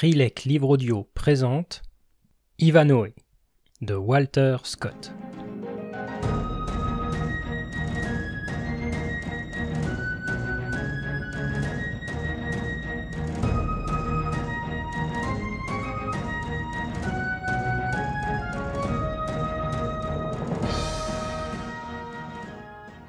Rilek Livre Audio présente Ivanhoe de Walter Scott.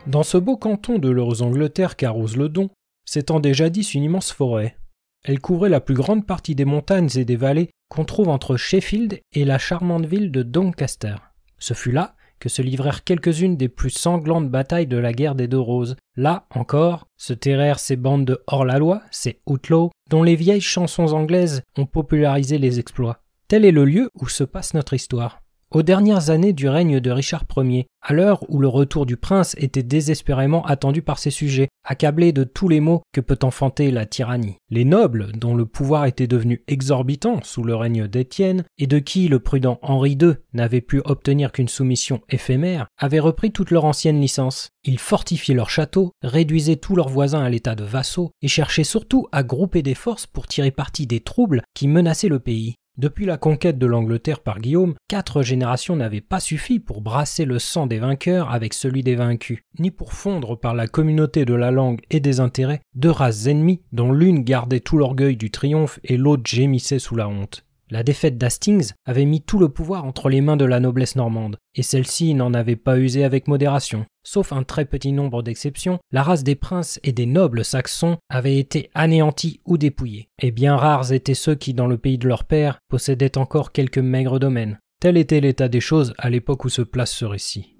Dans ce beau canton de l'Heureuse Angleterre qu'arrose le Don, s'étendait jadis une immense forêt, elle couvrait la plus grande partie des montagnes et des vallées qu'on trouve entre Sheffield et la charmante ville de Doncaster. Ce fut là que se livrèrent quelques-unes des plus sanglantes batailles de la guerre des deux roses. Là, encore, se terrèrent ces bandes de hors-la-loi, ces outlaws, dont les vieilles chansons anglaises ont popularisé les exploits. Tel est le lieu où se passe notre histoire. Aux dernières années du règne de Richard Ier, à l'heure où le retour du prince était désespérément attendu par ses sujets, accablés de tous les maux que peut enfanter la tyrannie, les nobles, dont le pouvoir était devenu exorbitant sous le règne d'Étienne, et de qui le prudent Henri II n'avait pu obtenir qu'une soumission éphémère, avaient repris toute leur ancienne licence. Ils fortifiaient leurs châteaux, réduisaient tous leurs voisins à l'état de vassaux, et cherchaient surtout à grouper des forces pour tirer parti des troubles qui menaçaient le pays. Depuis la conquête de l'Angleterre par Guillaume, quatre générations n'avaient pas suffi pour brasser le sang des vainqueurs avec celui des vaincus, ni pour fondre par la communauté de la langue et des intérêts deux races ennemies dont l'une gardait tout l'orgueil du triomphe et l'autre gémissait sous la honte. La défaite d'Hastings avait mis tout le pouvoir entre les mains de la noblesse normande, et celle-ci n'en avait pas usé avec modération. Sauf un très petit nombre d'exceptions, la race des princes et des nobles saxons avait été anéantie ou dépouillée, et bien rares étaient ceux qui, dans le pays de leur père, possédaient encore quelques maigres domaines. Tel était l'état des choses à l'époque où se place ce récit.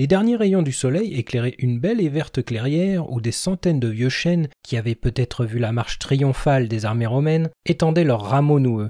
Les derniers rayons du soleil éclairaient une belle et verte clairière où des centaines de vieux chênes, qui avaient peut-être vu la marche triomphale des armées romaines, étendaient leurs rameaux noueux.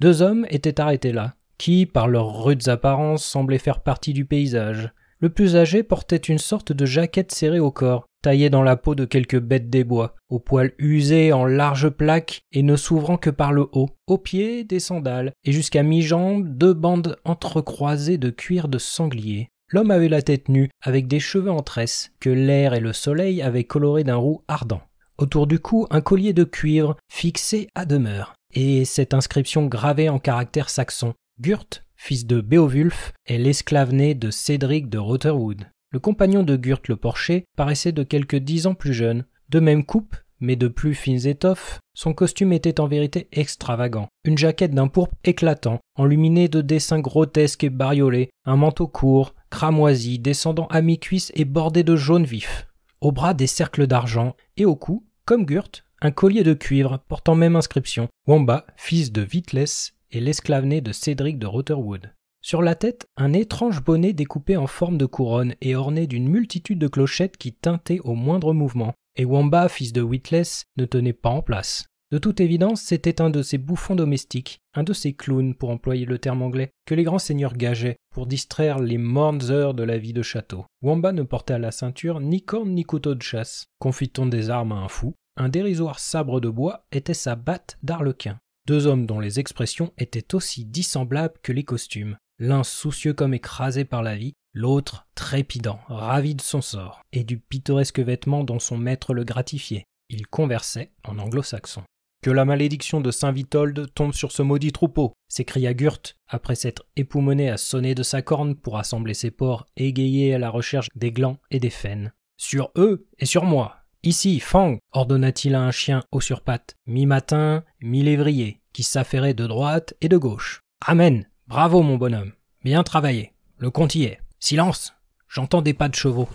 Deux hommes étaient arrêtés là, qui, par leurs rudes apparences, semblaient faire partie du paysage. Le plus âgé portait une sorte de jaquette serrée au corps, taillée dans la peau de quelque bête des bois, aux poils usés en larges plaques et ne s'ouvrant que par le haut, aux pieds des sandales, et jusqu'à mi-jambe deux bandes entrecroisées de cuir de sanglier. L'homme avait la tête nue, avec des cheveux en tresse, que l'air et le soleil avaient colorés d'un roux ardent. Autour du cou, un collier de cuivre, fixé à demeure, et cette inscription gravée en caractères saxons Gurt, fils de Beowulf, est l'esclave né de Cédric de Rotherwood. Le compagnon de Gurt le porcher paraissait de quelque dix ans plus jeune, de même coupe, mais de plus fines étoffes, son costume était en vérité extravagant. Une jaquette d'un pourpre éclatant, enluminée de dessins grotesques et bariolés, un manteau court, cramoisi, descendant à mi-cuisse et bordé de jaune vif. Au bras des cercles d'argent, et au cou, comme Gurt, un collier de cuivre portant même inscription Wamba, fils de Witless et l'esclave né de Cédric de Rotherwood. Sur la tête, un étrange bonnet découpé en forme de couronne et orné d'une multitude de clochettes qui tintaient au moindre mouvement. Et Wamba, fils de Witless, ne tenait pas en place. De toute évidence, c'était un de ces bouffons domestiques, un de ces clowns, pour employer le terme anglais, que les grands seigneurs gageaient pour distraire les mornes heures de la vie de château. Wamba ne portait à la ceinture ni corne ni couteau de chasse. Confit-on des armes à un fou, un dérisoire sabre de bois était sa batte d'arlequin. Deux hommes dont les expressions étaient aussi dissemblables que les costumes. L'un soucieux comme écrasé par la vie, l'autre trépidant, ravi de son sort, et du pittoresque vêtement dont son maître le gratifiait. Ils conversaient en anglo-saxon. Que la malédiction de Saint Vitold tombe sur ce maudit troupeau s'écria Gurt, après s'être époumoné à sonner de sa corne pour assembler ses porcs égayés à la recherche des glands et des faines. Sur eux et sur moi. Ici, Fang, ordonna-t-il à un chien haut sur mi-matin, mi-lévrier, qui s'affairait de droite et de gauche. Amen. Bravo, mon bonhomme. Bien travaillé. Le compte y est. Silence. J'entends des pas de chevaux.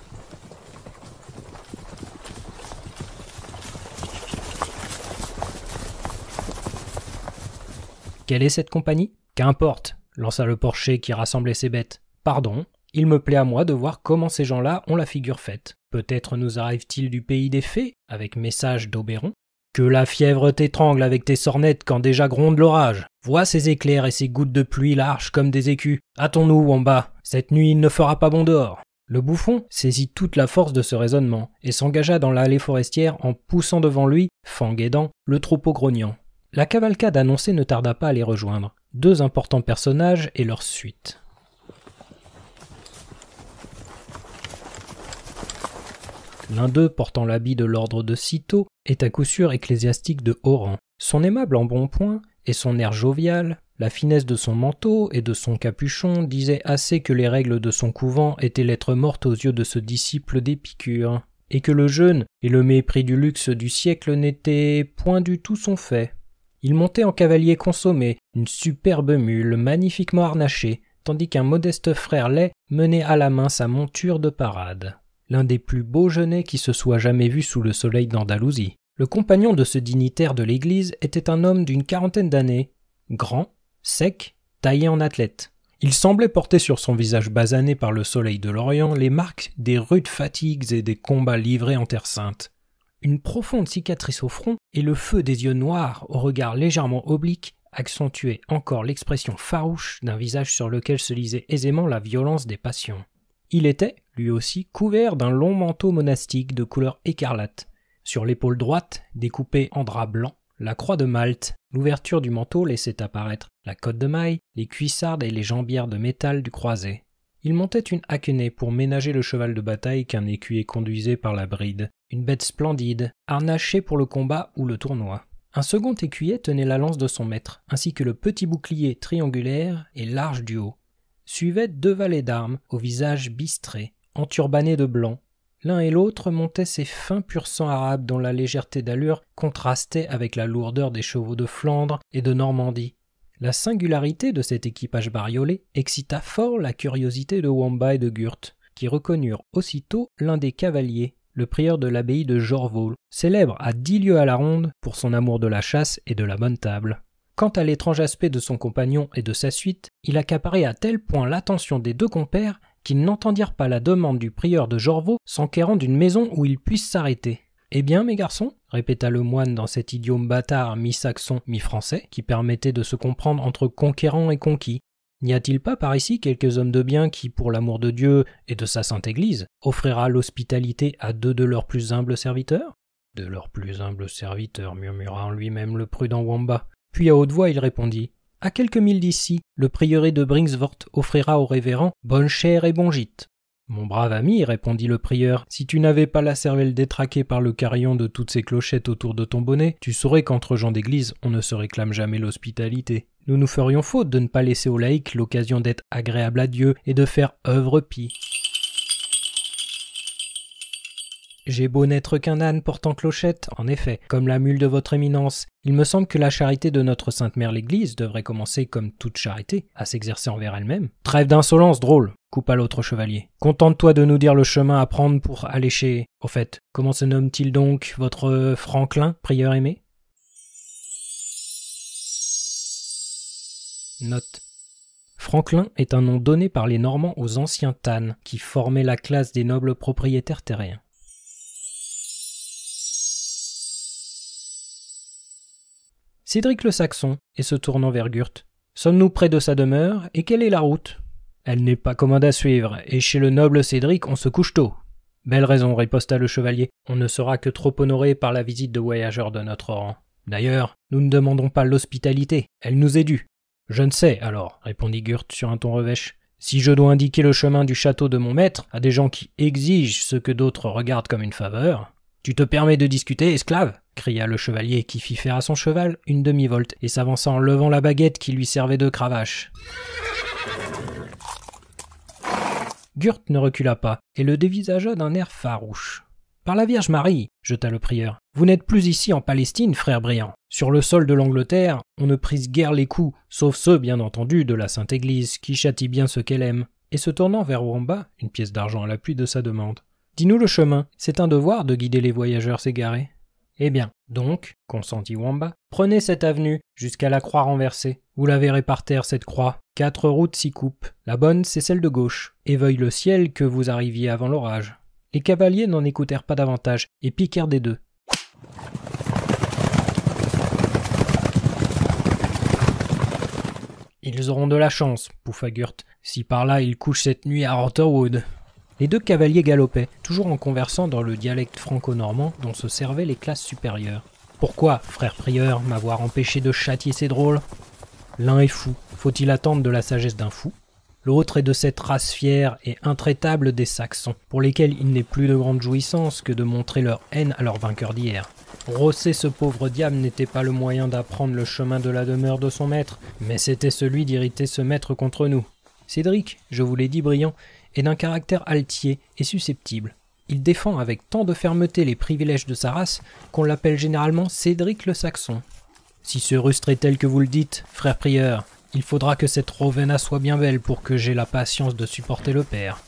Quelle est cette compagnie Qu'importe, lança le porcher qui rassemblait ses bêtes. Pardon, il me plaît à moi de voir comment ces gens-là ont la figure faite. Peut-être nous arrive-t-il du pays des fées, avec message d'Oberon Que la fièvre t'étrangle avec tes sornettes quand déjà gronde l'orage. Vois ces éclairs et ces gouttes de pluie larges comme des écus. Hâtons-nous en bas, cette nuit il ne fera pas bon dehors. Le bouffon saisit toute la force de ce raisonnement et s'engagea dans l'allée forestière en poussant devant lui, fang le troupeau grognant. La cavalcade annoncée ne tarda pas à les rejoindre, deux importants personnages et leur suite. L'un d'eux, portant l'habit de l'ordre de Cîteaux, est à coup sûr ecclésiastique de haut rang. Son aimable embonpoint et son air jovial, la finesse de son manteau et de son capuchon disaient assez que les règles de son couvent étaient lettres morte aux yeux de ce disciple d'Épicure, et que le jeûne et le mépris du luxe du siècle n'étaient point du tout son fait. Il montait en cavalier consommé, une superbe mule magnifiquement harnachée, tandis qu'un modeste frère laid menait à la main sa monture de parade. L'un des plus beaux genêts qui se soit jamais vu sous le soleil d'Andalousie. Le compagnon de ce dignitaire de l'église était un homme d'une quarantaine d'années, grand, sec, taillé en athlète. Il semblait porter sur son visage basané par le soleil de l'Orient les marques des rudes fatigues et des combats livrés en terre sainte une profonde cicatrice au front et le feu des yeux noirs au regard légèrement oblique accentuaient encore l'expression farouche d'un visage sur lequel se lisait aisément la violence des passions. Il était, lui aussi, couvert d'un long manteau monastique de couleur écarlate. Sur l'épaule droite, découpée en drap blanc, la croix de Malte, l'ouverture du manteau laissait apparaître la cotte de maille, les cuissardes et les jambières de métal du croisé. Il montait une haquenée pour ménager le cheval de bataille qu'un écuyer conduisait par la bride, une bête splendide, harnachée pour le combat ou le tournoi. Un second écuyer tenait la lance de son maître, ainsi que le petit bouclier triangulaire et large du haut. Suivaient deux valets d'armes, au visage bistré, enturbanés de blanc. L'un et l'autre montaient ces fins pur sang arabes dont la légèreté d'allure contrastait avec la lourdeur des chevaux de Flandre et de Normandie, la singularité de cet équipage bariolé excita fort la curiosité de Wamba et de Gurt, qui reconnurent aussitôt l'un des cavaliers, le prieur de l'abbaye de Jorvaux, célèbre à dix lieues à la ronde pour son amour de la chasse et de la bonne table. Quant à l'étrange aspect de son compagnon et de sa suite, il accaparait à tel point l'attention des deux compères qu'ils n'entendirent pas la demande du prieur de Jorvaux s'enquérant d'une maison où ils puissent s'arrêter. Eh bien, mes garçons, répéta le moine dans cet idiome bâtard mi-saxon, mi-français, qui permettait de se comprendre entre conquérant et conquis, n'y a-t-il pas par ici quelques hommes de bien qui, pour l'amour de Dieu et de sa sainte Église, offrira l'hospitalité à deux de leurs plus humbles serviteurs De leurs plus humbles serviteurs, murmura en lui-même le prudent Wamba. Puis à haute voix, il répondit À quelques milles d'ici, le prieuré de Bringsvort offrira au révérend bonne chère et bon gîte. Mon brave ami, répondit le prieur, si tu n'avais pas la cervelle détraquée par le carillon de toutes ces clochettes autour de ton bonnet, tu saurais qu'entre gens d'église, on ne se réclame jamais l'hospitalité. Nous nous ferions faute de ne pas laisser aux laïcs l'occasion d'être agréables à Dieu et de faire œuvre pie. J'ai beau n'être qu'un âne portant clochette, en effet, comme la mule de votre éminence, il me semble que la charité de notre Sainte Mère l'Église devrait commencer, comme toute charité, à s'exercer envers elle-même. Trêve d'insolence, drôle, coupa l'autre chevalier. Contente-toi de nous dire le chemin à prendre pour aller chez. Au fait, comment se nomme-t-il donc votre Franklin, prieur aimé Note. Franklin est un nom donné par les Normands aux anciens Tannes, qui formaient la classe des nobles propriétaires terriens. Cédric le Saxon et se tournant vers Gurt. Sommes-nous près de sa demeure et quelle est la route Elle n'est pas commande à suivre, et chez le noble Cédric on se couche tôt. Belle raison, riposta le chevalier. On ne sera que trop honoré par la visite de voyageurs de notre rang. D'ailleurs, nous ne demandons pas l'hospitalité, elle nous est due. Je ne sais, alors, répondit Gurt sur un ton revêche. Si je dois indiquer le chemin du château de mon maître à des gens qui exigent ce que d'autres regardent comme une faveur, tu te permets de discuter, esclave cria le chevalier qui fit faire à son cheval une demi-volte et s'avança en levant la baguette qui lui servait de cravache. Gurt ne recula pas et le dévisagea d'un air farouche. Par la Vierge Marie, jeta le prieur, vous n'êtes plus ici en Palestine, frère Briand. Sur le sol de l'Angleterre, on ne prise guère les coups, sauf ceux, bien entendu, de la Sainte Église, qui châtie bien ce qu'elle aime. Et se tournant vers Wamba, une pièce d'argent à l'appui de sa demande. Dis-nous le chemin, c'est un devoir de guider les voyageurs égarés. Eh bien, donc, consentit Wamba, prenez cette avenue jusqu'à la croix renversée. Vous la verrez par terre, cette croix. Quatre routes s'y coupent. La bonne, c'est celle de gauche. Et veuille le ciel que vous arriviez avant l'orage. Les cavaliers n'en écoutèrent pas davantage et piquèrent des deux. Ils auront de la chance, pouffa si par là ils couchent cette nuit à Rotherwood. Les deux cavaliers galopaient, toujours en conversant dans le dialecte franco-normand dont se servaient les classes supérieures. Pourquoi, frère prieur, m'avoir empêché de châtier ces drôles L'un est fou, faut-il attendre de la sagesse d'un fou L'autre est de cette race fière et intraitable des Saxons, pour lesquels il n'est plus de grande jouissance que de montrer leur haine à leur vainqueur d'hier. Rosser ce pauvre diable n'était pas le moyen d'apprendre le chemin de la demeure de son maître, mais c'était celui d'irriter ce maître contre nous. Cédric, je vous l'ai dit brillant, est d'un caractère altier et susceptible. Il défend avec tant de fermeté les privilèges de sa race qu'on l'appelle généralement Cédric le Saxon. Si ce rustre est tel que vous le dites, frère prieur, il faudra que cette Rovena soit bien belle pour que j'aie la patience de supporter le père.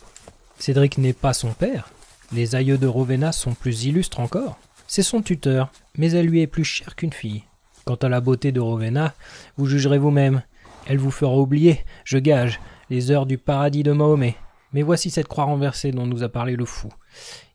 Cédric n'est pas son père. Les aïeux de Rovena sont plus illustres encore. C'est son tuteur, mais elle lui est plus chère qu'une fille. Quant à la beauté de Rovena, vous jugerez vous-même. Elle vous fera oublier, je gage, les heures du paradis de Mahomet. Mais voici cette croix renversée dont nous a parlé le fou.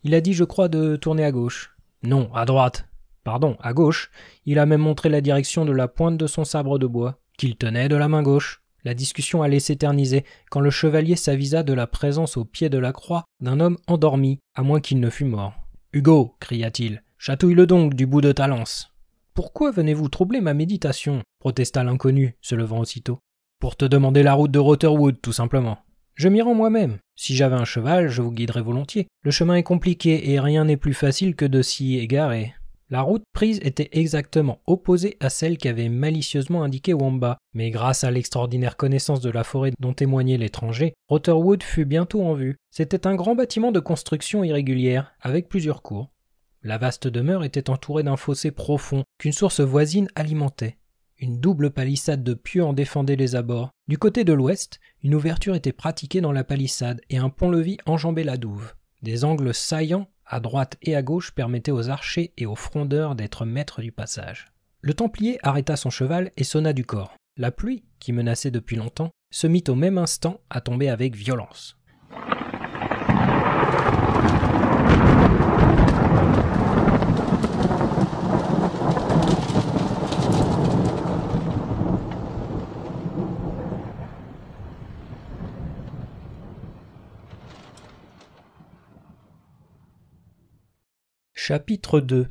Il a dit, je crois, de tourner à gauche. Non, à droite. Pardon, à gauche. Il a même montré la direction de la pointe de son sabre de bois, qu'il tenait de la main gauche. La discussion allait s'éterniser quand le chevalier s'avisa de la présence au pied de la croix d'un homme endormi, à moins qu'il ne fût mort. Hugo, cria-t-il, chatouille-le donc du bout de ta lance. Pourquoi venez-vous troubler ma méditation protesta l'inconnu, se levant aussitôt. Pour te demander la route de Rotherwood, tout simplement. Je m'y rends moi-même. Si j'avais un cheval, je vous guiderais volontiers. Le chemin est compliqué et rien n'est plus facile que de s'y égarer. La route prise était exactement opposée à celle qu'avait malicieusement indiquée Wamba, mais grâce à l'extraordinaire connaissance de la forêt dont témoignait l'étranger, Rotherwood fut bientôt en vue. C'était un grand bâtiment de construction irrégulière, avec plusieurs cours. La vaste demeure était entourée d'un fossé profond qu'une source voisine alimentait. Une double palissade de pieux en défendait les abords. Du côté de l'ouest, une ouverture était pratiquée dans la palissade et un pont-levis enjambait la douve. Des angles saillants, à droite et à gauche, permettaient aux archers et aux frondeurs d'être maîtres du passage. Le Templier arrêta son cheval et sonna du corps. La pluie, qui menaçait depuis longtemps, se mit au même instant à tomber avec violence. Chapitre 2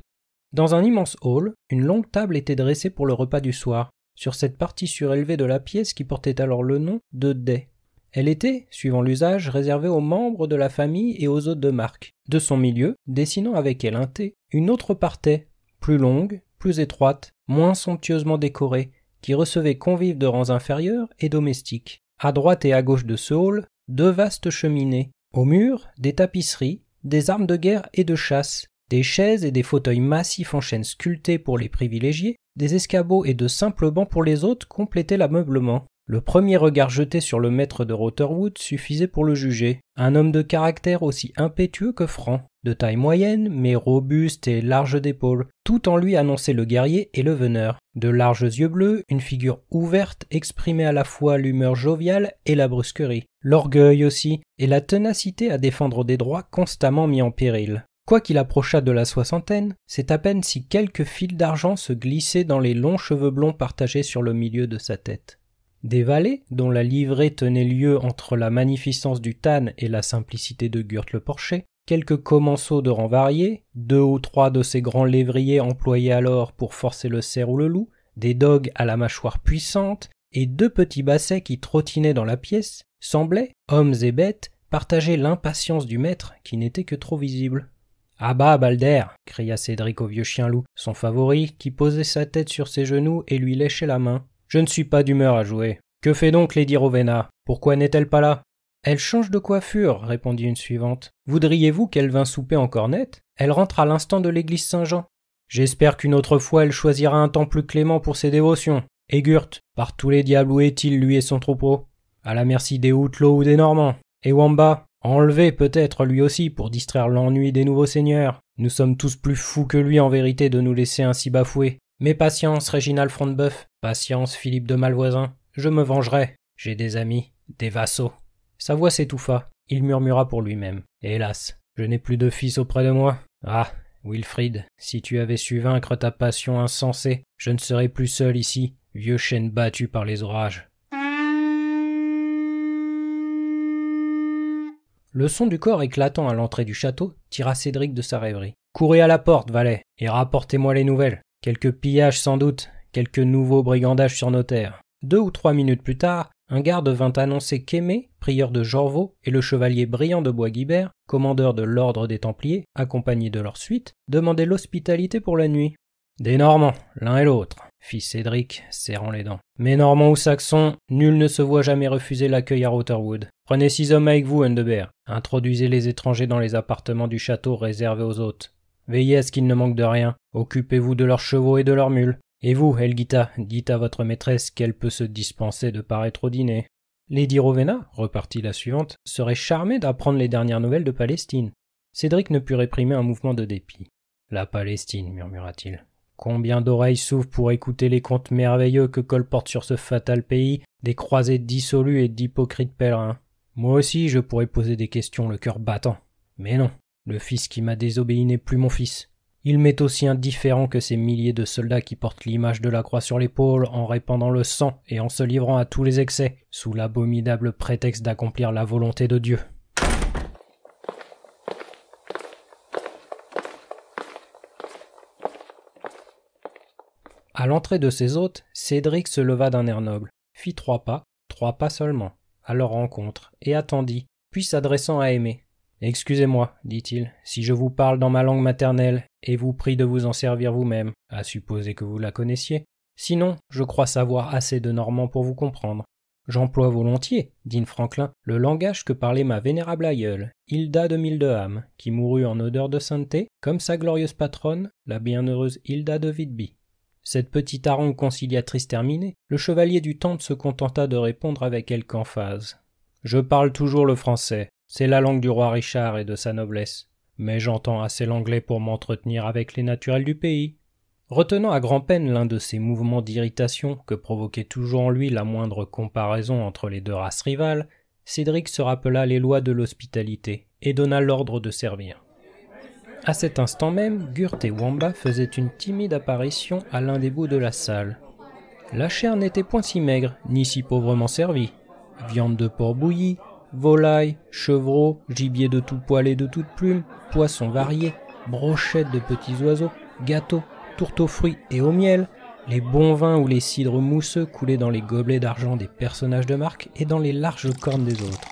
Dans un immense hall, une longue table était dressée pour le repas du soir, sur cette partie surélevée de la pièce qui portait alors le nom de Day. Elle était, suivant l'usage, réservée aux membres de la famille et aux hôtes de marque. De son milieu, dessinant avec elle un thé, une autre partait, plus longue, plus étroite, moins somptueusement décorée, qui recevait convives de rangs inférieurs et domestiques. À droite et à gauche de ce hall, deux vastes cheminées. Au mur, des tapisseries, des armes de guerre et de chasse, des chaises et des fauteuils massifs en chêne sculptés pour les privilégiés, des escabeaux et de simples bancs pour les autres complétaient l'ameublement. Le premier regard jeté sur le maître de Rotherwood suffisait pour le juger. Un homme de caractère aussi impétueux que franc, de taille moyenne, mais robuste et large d'épaules. Tout en lui annonçait le guerrier et le veneur. De larges yeux bleus, une figure ouverte exprimait à la fois l'humeur joviale et la brusquerie. L'orgueil aussi, et la ténacité à défendre des droits constamment mis en péril qu'il approchât de la soixantaine, c'est à peine si quelques fils d'argent se glissaient dans les longs cheveux blonds partagés sur le milieu de sa tête. Des valets, dont la livrée tenait lieu entre la magnificence du tan et la simplicité de Gurt le Porcher, quelques commensaux de rang variés, deux ou trois de ces grands lévriers employés alors pour forcer le cerf ou le loup, des dogues à la mâchoire puissante, et deux petits bassets qui trottinaient dans la pièce, semblaient, hommes et bêtes, partager l'impatience du maître qui n'était que trop visible. Ah bah, Balder cria Cédric au vieux chien loup, son favori, qui posait sa tête sur ses genoux et lui léchait la main. Je ne suis pas d'humeur à jouer. Que fait donc Lady Rowena Pourquoi n'est-elle pas là Elle change de coiffure, répondit une suivante. Voudriez-vous qu'elle vînt souper en cornette Elle rentre à l'instant de l'église Saint-Jean. J'espère qu'une autre fois elle choisira un temps plus clément pour ses dévotions. Gurt par tous les diables où est-il lui et son troupeau À la merci des Houtelots ou des Normands. Et Wamba, Enlevé peut-être lui aussi pour distraire l'ennui des nouveaux seigneurs. Nous sommes tous plus fous que lui en vérité de nous laisser ainsi bafouer. Mais patience, Réginald Fronteboeuf. Patience, Philippe de Malvoisin. Je me vengerai. J'ai des amis, des vassaux. Sa voix s'étouffa. Il murmura pour lui-même. Hélas, je n'ai plus de fils auprès de moi. Ah, Wilfrid, si tu avais su vaincre ta passion insensée, je ne serais plus seul ici, vieux chêne battu par les orages. Le son du corps éclatant à l'entrée du château tira Cédric de sa rêverie. Courez à la porte, valet, et rapportez-moi les nouvelles. Quelques pillages sans doute, quelques nouveaux brigandages sur nos terres. Deux ou trois minutes plus tard, un garde vint annoncer qu'Aimé, prieur de Jorvaux, et le chevalier brillant de Guibert, commandeur de l'ordre des Templiers, accompagnés de leur suite, demandaient l'hospitalité pour la nuit. Des Normands, l'un et l'autre fit Cédric, serrant les dents. Mais Normand ou Saxon, nul ne se voit jamais refuser l'accueil à Rotherwood. Prenez six hommes avec vous, Hundebert. Introduisez les étrangers dans les appartements du château réservés aux hôtes. Veillez à ce qu'ils ne manquent de rien. Occupez-vous de leurs chevaux et de leurs mules. Et vous, Elgita, dites à votre maîtresse qu'elle peut se dispenser de paraître au dîner. Lady Rowena, repartit la suivante, serait charmée d'apprendre les dernières nouvelles de Palestine. Cédric ne put réprimer un mouvement de dépit. La Palestine, murmura-t-il. Combien d'oreilles s'ouvrent pour écouter les contes merveilleux que colportent sur ce fatal pays des croisés dissolus et d'hypocrites pèlerins Moi aussi, je pourrais poser des questions le cœur battant. Mais non, le fils qui m'a désobéi n'est plus mon fils. Il m'est aussi indifférent que ces milliers de soldats qui portent l'image de la croix sur l'épaule en répandant le sang et en se livrant à tous les excès, sous l'abominable prétexte d'accomplir la volonté de Dieu. À l'entrée de ses hôtes, Cédric se leva d'un air noble, fit trois pas, trois pas seulement, à leur rencontre, et attendit, puis s'adressant à Aimé. Excusez-moi, dit-il, si je vous parle dans ma langue maternelle, et vous prie de vous en servir vous-même, à supposer que vous la connaissiez. Sinon, je crois savoir assez de normand pour vous comprendre. J'emploie volontiers, dit Franklin, le langage que parlait ma vénérable aïeule, Hilda de Mildeham, qui mourut en odeur de sainteté, comme sa glorieuse patronne, la bienheureuse Hilda de Whitby. Cette petite harangue conciliatrice terminée, le chevalier du temple se contenta de répondre avec quelque emphase. Je parle toujours le français, c'est la langue du roi Richard et de sa noblesse, mais j'entends assez l'anglais pour m'entretenir avec les naturels du pays. Retenant à grand-peine l'un de ces mouvements d'irritation que provoquait toujours en lui la moindre comparaison entre les deux races rivales, Cédric se rappela les lois de l'hospitalité et donna l'ordre de servir. À cet instant même, Gurt et Wamba faisaient une timide apparition à l'un des bouts de la salle. La chair n'était point si maigre, ni si pauvrement servie. Viande de porc bouillie, volaille, chevreau, gibier de tout poil et de toute plume, poissons variés, brochettes de petits oiseaux, gâteaux, tourteaux aux fruits et au miel, les bons vins ou les cidres mousseux coulaient dans les gobelets d'argent des personnages de marque et dans les larges cornes des autres.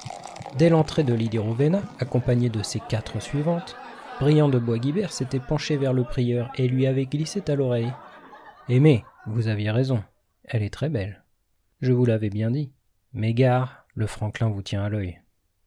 Dès l'entrée de Lidirovena, accompagnée de ses quatre suivantes, Brillant de Boisguibert s'était penché vers le prieur et lui avait glissé à l'oreille. Aimé, vous aviez raison, elle est très belle. Je vous l'avais bien dit. Mais gare, le Franklin vous tient à l'œil.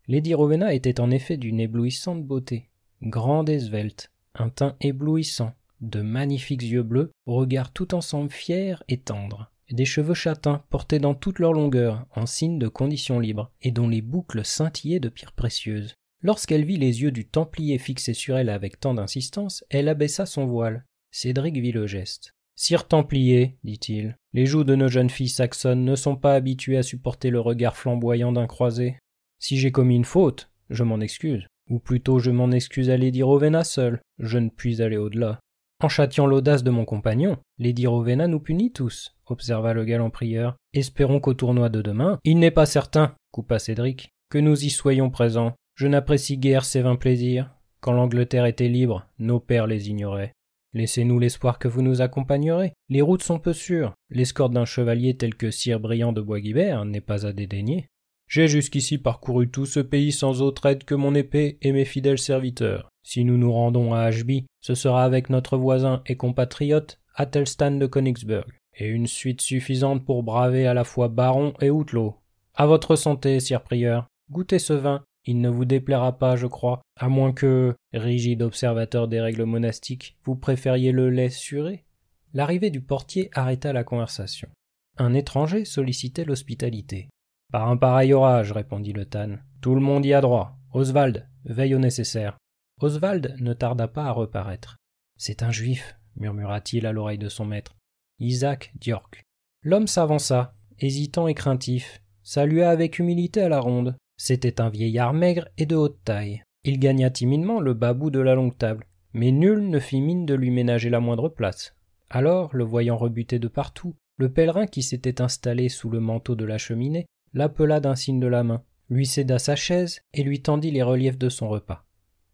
Lady Rowena était en effet d'une éblouissante beauté, grande et svelte, un teint éblouissant, de magnifiques yeux bleus, au regard tout ensemble fier et tendre, des cheveux châtains portés dans toute leur longueur, en signe de condition libre, et dont les boucles scintillaient de pierres précieuses. Lorsqu'elle vit les yeux du Templier fixés sur elle avec tant d'insistance, elle abaissa son voile. Cédric vit le geste. Sire Templier, dit-il, les joues de nos jeunes filles saxonnes ne sont pas habituées à supporter le regard flamboyant d'un croisé. Si j'ai commis une faute, je m'en excuse, ou plutôt je m'en excuse à Lady Rowena seule, je ne puis aller au-delà. En châtiant l'audace de mon compagnon, Lady Rowena nous punit tous, observa le galant prieur. Espérons qu'au tournoi de demain, il n'est pas certain, coupa Cédric, que nous y soyons présents, je n'apprécie guère ces vains plaisirs. Quand l'Angleterre était libre, nos pères les ignoraient. Laissez-nous l'espoir que vous nous accompagnerez. Les routes sont peu sûres. L'escorte d'un chevalier tel que Sire Briand de Boisguibert n'est pas à dédaigner. J'ai jusqu'ici parcouru tout ce pays sans autre aide que mon épée et mes fidèles serviteurs. Si nous nous rendons à Ashby, ce sera avec notre voisin et compatriote Athelstan de Königsberg, et une suite suffisante pour braver à la fois baron et Outlaw. À votre santé, sire prieur. Goûtez ce vin, il ne vous déplaira pas, je crois, à moins que, rigide observateur des règles monastiques, vous préfériez le lait suré. L'arrivée du portier arrêta la conversation. Un étranger sollicitait l'hospitalité. Par un pareil orage, répondit le Tan. Tout le monde y a droit. Oswald, veille au nécessaire. Oswald ne tarda pas à reparaître. C'est un juif, murmura-t-il à l'oreille de son maître. Isaac Diorc. L'homme s'avança, hésitant et craintif, salua avec humilité à la ronde, c'était un vieillard maigre et de haute taille. Il gagna timidement le bas bout de la longue table, mais nul ne fit mine de lui ménager la moindre place. Alors, le voyant rebuté de partout, le pèlerin qui s'était installé sous le manteau de la cheminée l'appela d'un signe de la main, lui céda sa chaise et lui tendit les reliefs de son repas.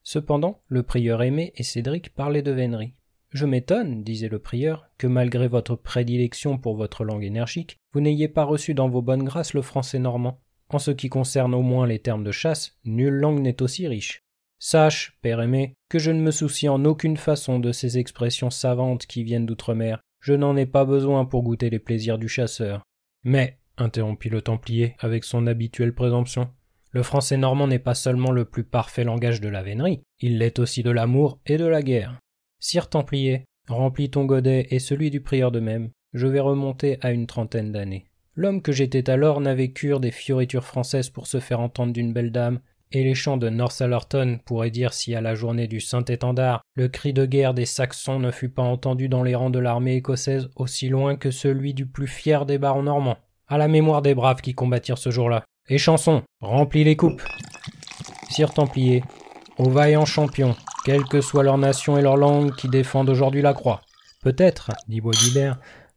Cependant, le prieur aimé et Cédric parlaient de vénerie. Je m'étonne, disait le prieur, que malgré votre prédilection pour votre langue énergique, vous n'ayez pas reçu dans vos bonnes grâces le français normand. En ce qui concerne au moins les termes de chasse, nulle langue n'est aussi riche. Sache, père aimé, que je ne me soucie en aucune façon de ces expressions savantes qui viennent d'outre-mer, je n'en ai pas besoin pour goûter les plaisirs du chasseur. Mais, interrompit le Templier avec son habituelle présomption, le français normand n'est pas seulement le plus parfait langage de la vénerie, il l'est aussi de l'amour et de la guerre. Sire Templier, remplis ton godet et celui du prieur de même, je vais remonter à une trentaine d'années. L'homme que j'étais alors n'avait cure des fioritures françaises pour se faire entendre d'une belle dame, et les chants de Northallerton pourraient dire si à la journée du Saint-Étendard, le cri de guerre des Saxons ne fut pas entendu dans les rangs de l'armée écossaise aussi loin que celui du plus fier des barons normands. À la mémoire des braves qui combattirent ce jour-là. Et chansons, remplis les coupes. Sire Templier, aux vaillants champions, quelle que soit leur nation et leur langue qui défendent aujourd'hui la croix. Peut-être, dit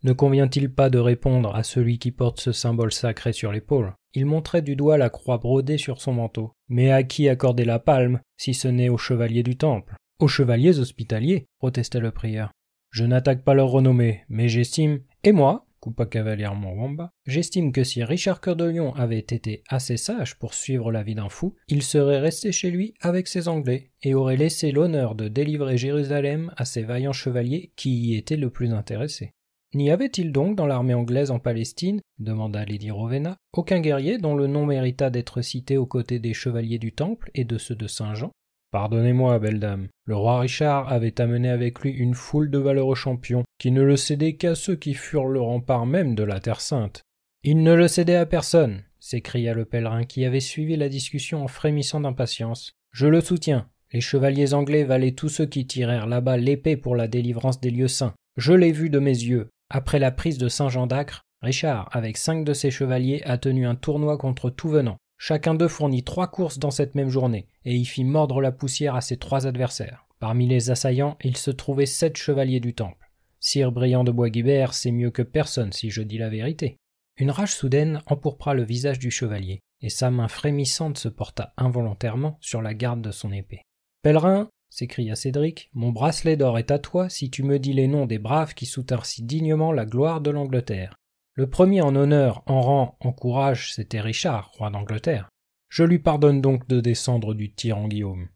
ne convient-il pas de répondre à celui qui porte ce symbole sacré sur l'épaule Il montrait du doigt la croix brodée sur son manteau. Mais à qui accorder la palme, si ce n'est aux chevaliers du temple Aux chevaliers hospitaliers protestait le prieur. Je n'attaque pas leur renommée, mais j'estime. Et moi coupa cavalièrement Wamba. J'estime que si Richard Coeur de Lion avait été assez sage pour suivre la vie d'un fou, il serait resté chez lui avec ses Anglais et aurait laissé l'honneur de délivrer Jérusalem à ses vaillants chevaliers qui y étaient le plus intéressés. N'y avait-il donc dans l'armée anglaise en Palestine, demanda Lady Rowena, aucun guerrier dont le nom mérita d'être cité aux côtés des chevaliers du Temple et de ceux de Saint Jean Pardonnez-moi, belle dame, le roi Richard avait amené avec lui une foule de valeureux champions, qui ne le cédaient qu'à ceux qui furent le rempart même de la Terre Sainte. Il ne le cédait à personne, s'écria le pèlerin qui avait suivi la discussion en frémissant d'impatience. Je le soutiens. Les chevaliers anglais valaient tous ceux qui tirèrent là-bas l'épée pour la délivrance des lieux saints. Je l'ai vu de mes yeux. Après la prise de Saint-Jean d'Acre, Richard, avec cinq de ses chevaliers, a tenu un tournoi contre tout venant. Chacun d'eux fournit trois courses dans cette même journée, et y fit mordre la poussière à ses trois adversaires. Parmi les assaillants, il se trouvait sept chevaliers du Temple. Sire Brillant de Boisguibert, c'est mieux que personne si je dis la vérité. Une rage soudaine empourpra le visage du chevalier, et sa main frémissante se porta involontairement sur la garde de son épée. Pèlerin, s'écria Cédric, mon bracelet d'or est à toi si tu me dis les noms des braves qui soutinrent si dignement la gloire de l'Angleterre. Le premier en honneur, en rang, en courage, c'était Richard, roi d'Angleterre. Je lui pardonne donc de descendre du tyran Guillaume.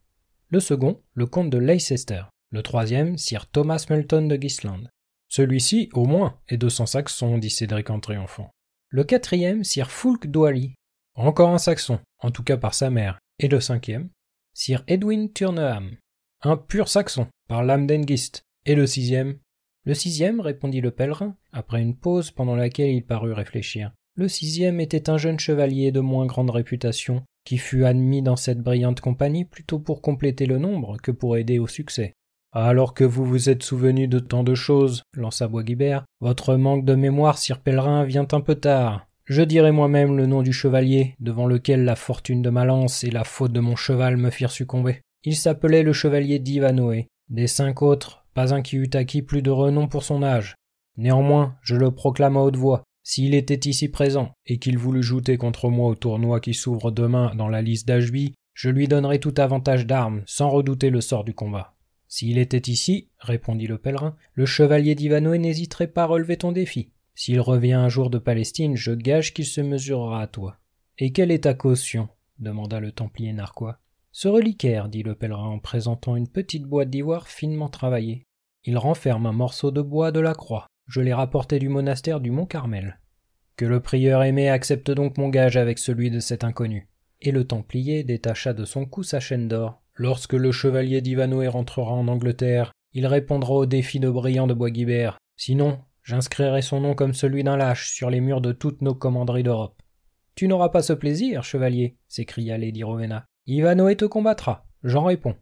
Le second, le comte de Leicester. Le troisième, sir Thomas Melton de Gisland. Celui-ci, au moins, est de sang saxon, dit Cédric en triomphant. Le quatrième, sir Fulk d'Oilly. Encore un saxon, en tout cas par sa mère. Et le cinquième, sir Edwin Turnham. Un pur saxon, par l'Amdengist. Et le sixième Le sixième, répondit le pèlerin, après une pause pendant laquelle il parut réfléchir. Le sixième était un jeune chevalier de moins grande réputation, qui fut admis dans cette brillante compagnie plutôt pour compléter le nombre que pour aider au succès. Alors que vous vous êtes souvenu de tant de choses, lança Boisguibert, votre manque de mémoire, sir pèlerin, vient un peu tard. Je dirai moi-même le nom du chevalier, devant lequel la fortune de ma lance et la faute de mon cheval me firent succomber. Il s'appelait le chevalier d'Ivanoé. Des cinq autres, pas un qui eût acquis plus de renom pour son âge. Néanmoins, je le proclame à haute voix. S'il était ici présent, et qu'il voulût jouter contre moi au tournoi qui s'ouvre demain dans la liste d'Ajbi, je lui donnerai tout avantage d'armes, sans redouter le sort du combat. S'il était ici, répondit le pèlerin, le chevalier d'Ivanoé n'hésiterait pas à relever ton défi. S'il revient un jour de Palestine, je gage qu'il se mesurera à toi. Et quelle est ta caution demanda le templier narquois. Ce reliquaire, dit le pèlerin en présentant une petite boîte d'ivoire finement travaillée. Il renferme un morceau de bois de la croix. Je l'ai rapporté du monastère du Mont Carmel. Que le prieur aimé accepte donc mon gage avec celui de cet inconnu. Et le Templier détacha de son cou sa chaîne d'or. Lorsque le chevalier d'Ivanoé rentrera en Angleterre, il répondra au défi de brillant de Guibert. Sinon, j'inscrirai son nom comme celui d'un lâche sur les murs de toutes nos commanderies d'Europe. Tu n'auras pas ce plaisir, chevalier, s'écria Lady Rowena. Ivanoé te combattra, j'en réponds.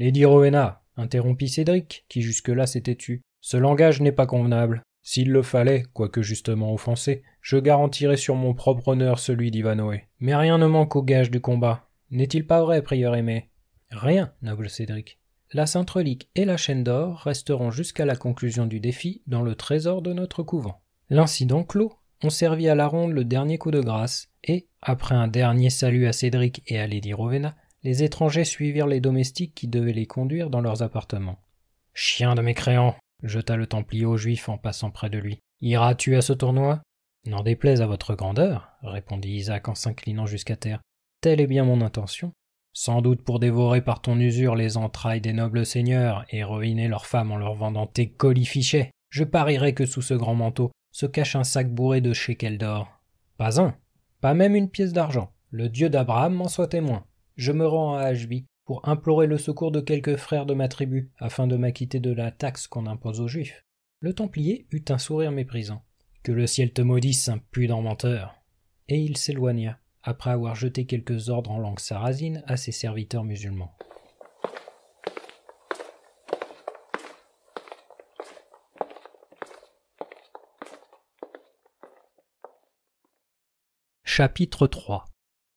Lady Rowena, interrompit Cédric, qui jusque-là s'était tu. Ce langage n'est pas convenable. S'il le fallait, quoique justement offensé, je garantirais sur mon propre honneur celui d'Ivanoé. Mais rien ne manque au gage du combat. N'est-il pas vrai, prieur aimé Rien, noble Cédric. La sainte relique et la chaîne d'or resteront jusqu'à la conclusion du défi dans le trésor de notre couvent. L'incident clos, on servit à la ronde le dernier coup de grâce, et, après un dernier salut à Cédric et à Lady Rovena, les étrangers suivirent les domestiques qui devaient les conduire dans leurs appartements. Chien de mécréant jeta le Templier au Juif en passant près de lui. Iras-tu à ce tournoi N'en déplaise à votre grandeur, répondit Isaac en s'inclinant jusqu'à terre. Telle est bien mon intention. Sans doute pour dévorer par ton usure les entrailles des nobles seigneurs et ruiner leurs femmes en leur vendant tes colifichets. Je parierais que sous ce grand manteau se cache un sac bourré de shekels d'or. Pas un, pas même une pièce d'argent. Le Dieu d'Abraham m'en soit témoin. Je me rends à Ashby pour implorer le secours de quelques frères de ma tribu afin de m'acquitter de la taxe qu'on impose aux Juifs. Le Templier eut un sourire méprisant. Que le ciel te maudisse, impudent menteur. Et il s'éloigna, après avoir jeté quelques ordres en langue sarrasine à ses serviteurs musulmans. Chapitre 3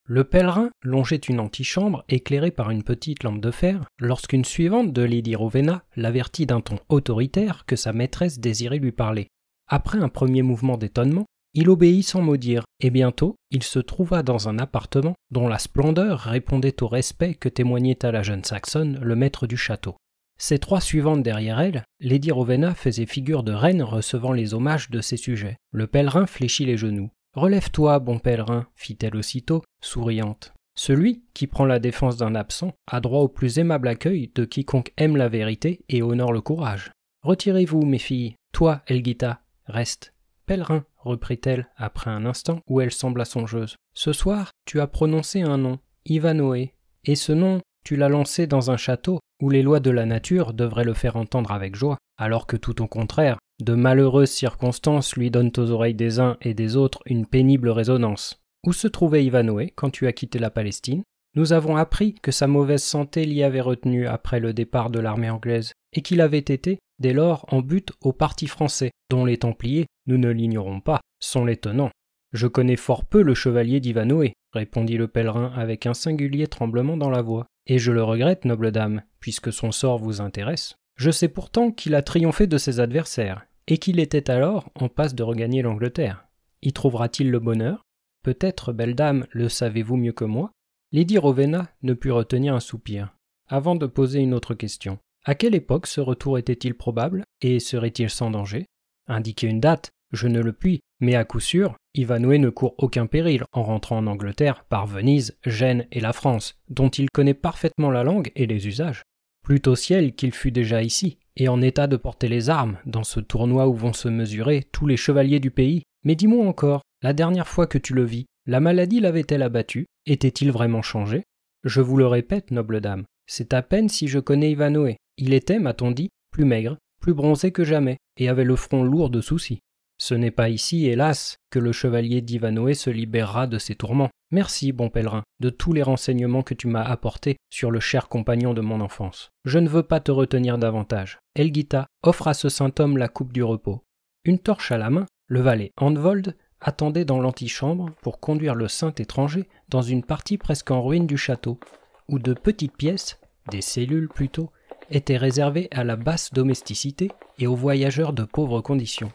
Le pèlerin longeait une antichambre éclairée par une petite lampe de fer lorsqu'une suivante de Lady Rowena l'avertit d'un ton autoritaire que sa maîtresse désirait lui parler. Après un premier mouvement d'étonnement, il obéit sans maudire dire, et bientôt il se trouva dans un appartement dont la splendeur répondait au respect que témoignait à la jeune Saxonne le maître du château. Ses trois suivantes derrière elle, Lady Rowena faisait figure de reine recevant les hommages de ses sujets. Le pèlerin fléchit les genoux. Relève-toi, bon pèlerin, fit-elle aussitôt, souriante. Celui qui prend la défense d'un absent a droit au plus aimable accueil de quiconque aime la vérité et honore le courage. Retirez-vous, mes filles. Toi, Elgita, reste. Pèlerin, reprit-elle après un instant où elle sembla songeuse. Ce soir, tu as prononcé un nom, Ivanoé, et ce nom, tu l'as lancé dans un château où les lois de la nature devraient le faire entendre avec joie, alors que tout au contraire, de malheureuses circonstances lui donnent aux oreilles des uns et des autres une pénible résonance. Où se trouvait Ivanoé quand tu as quitté la Palestine Nous avons appris que sa mauvaise santé l'y avait retenu après le départ de l'armée anglaise, et qu'il avait été, dès lors, en butte au parti français, dont les Templiers, nous ne l'ignorons pas, sont l'étonnant, Je connais fort peu le chevalier d'Ivanoé, répondit le pèlerin avec un singulier tremblement dans la voix, et je le regrette, noble dame, puisque son sort vous intéresse. Je sais pourtant qu'il a triomphé de ses adversaires, et qu'il était alors en passe de regagner l'Angleterre. Y trouvera-t-il le bonheur Peut-être, belle dame, le savez-vous mieux que moi Lady Rowena ne put retenir un soupir, avant de poser une autre question. À quelle époque ce retour était-il probable, et serait-il sans danger Indiquer une date, je ne le puis, mais à coup sûr, Ivanoué ne court aucun péril en rentrant en Angleterre par Venise, Gênes et la France, dont il connaît parfaitement la langue et les usages. Plutôt au ciel qu'il fût déjà ici, et en état de porter les armes, dans ce tournoi où vont se mesurer tous les chevaliers du pays. Mais dis-moi encore, la dernière fois que tu le vis, la maladie l'avait-elle abattu Était-il vraiment changé Je vous le répète, noble dame, c'est à peine si je connais Ivanoé. Il était, m'a-t-on dit, plus maigre, plus bronzé que jamais, et avait le front lourd de soucis. Ce n'est pas ici, hélas, que le chevalier d'Ivanoé se libérera de ses tourments. Merci, bon pèlerin, de tous les renseignements que tu m'as apportés sur le cher compagnon de mon enfance. Je ne veux pas te retenir davantage. Elgita offre à ce saint homme la coupe du repos. Une torche à la main, le valet Andvold attendait dans l'antichambre pour conduire le saint étranger dans une partie presque en ruine du château, où de petites pièces, des cellules plutôt, étaient réservées à la basse domesticité et aux voyageurs de pauvres conditions.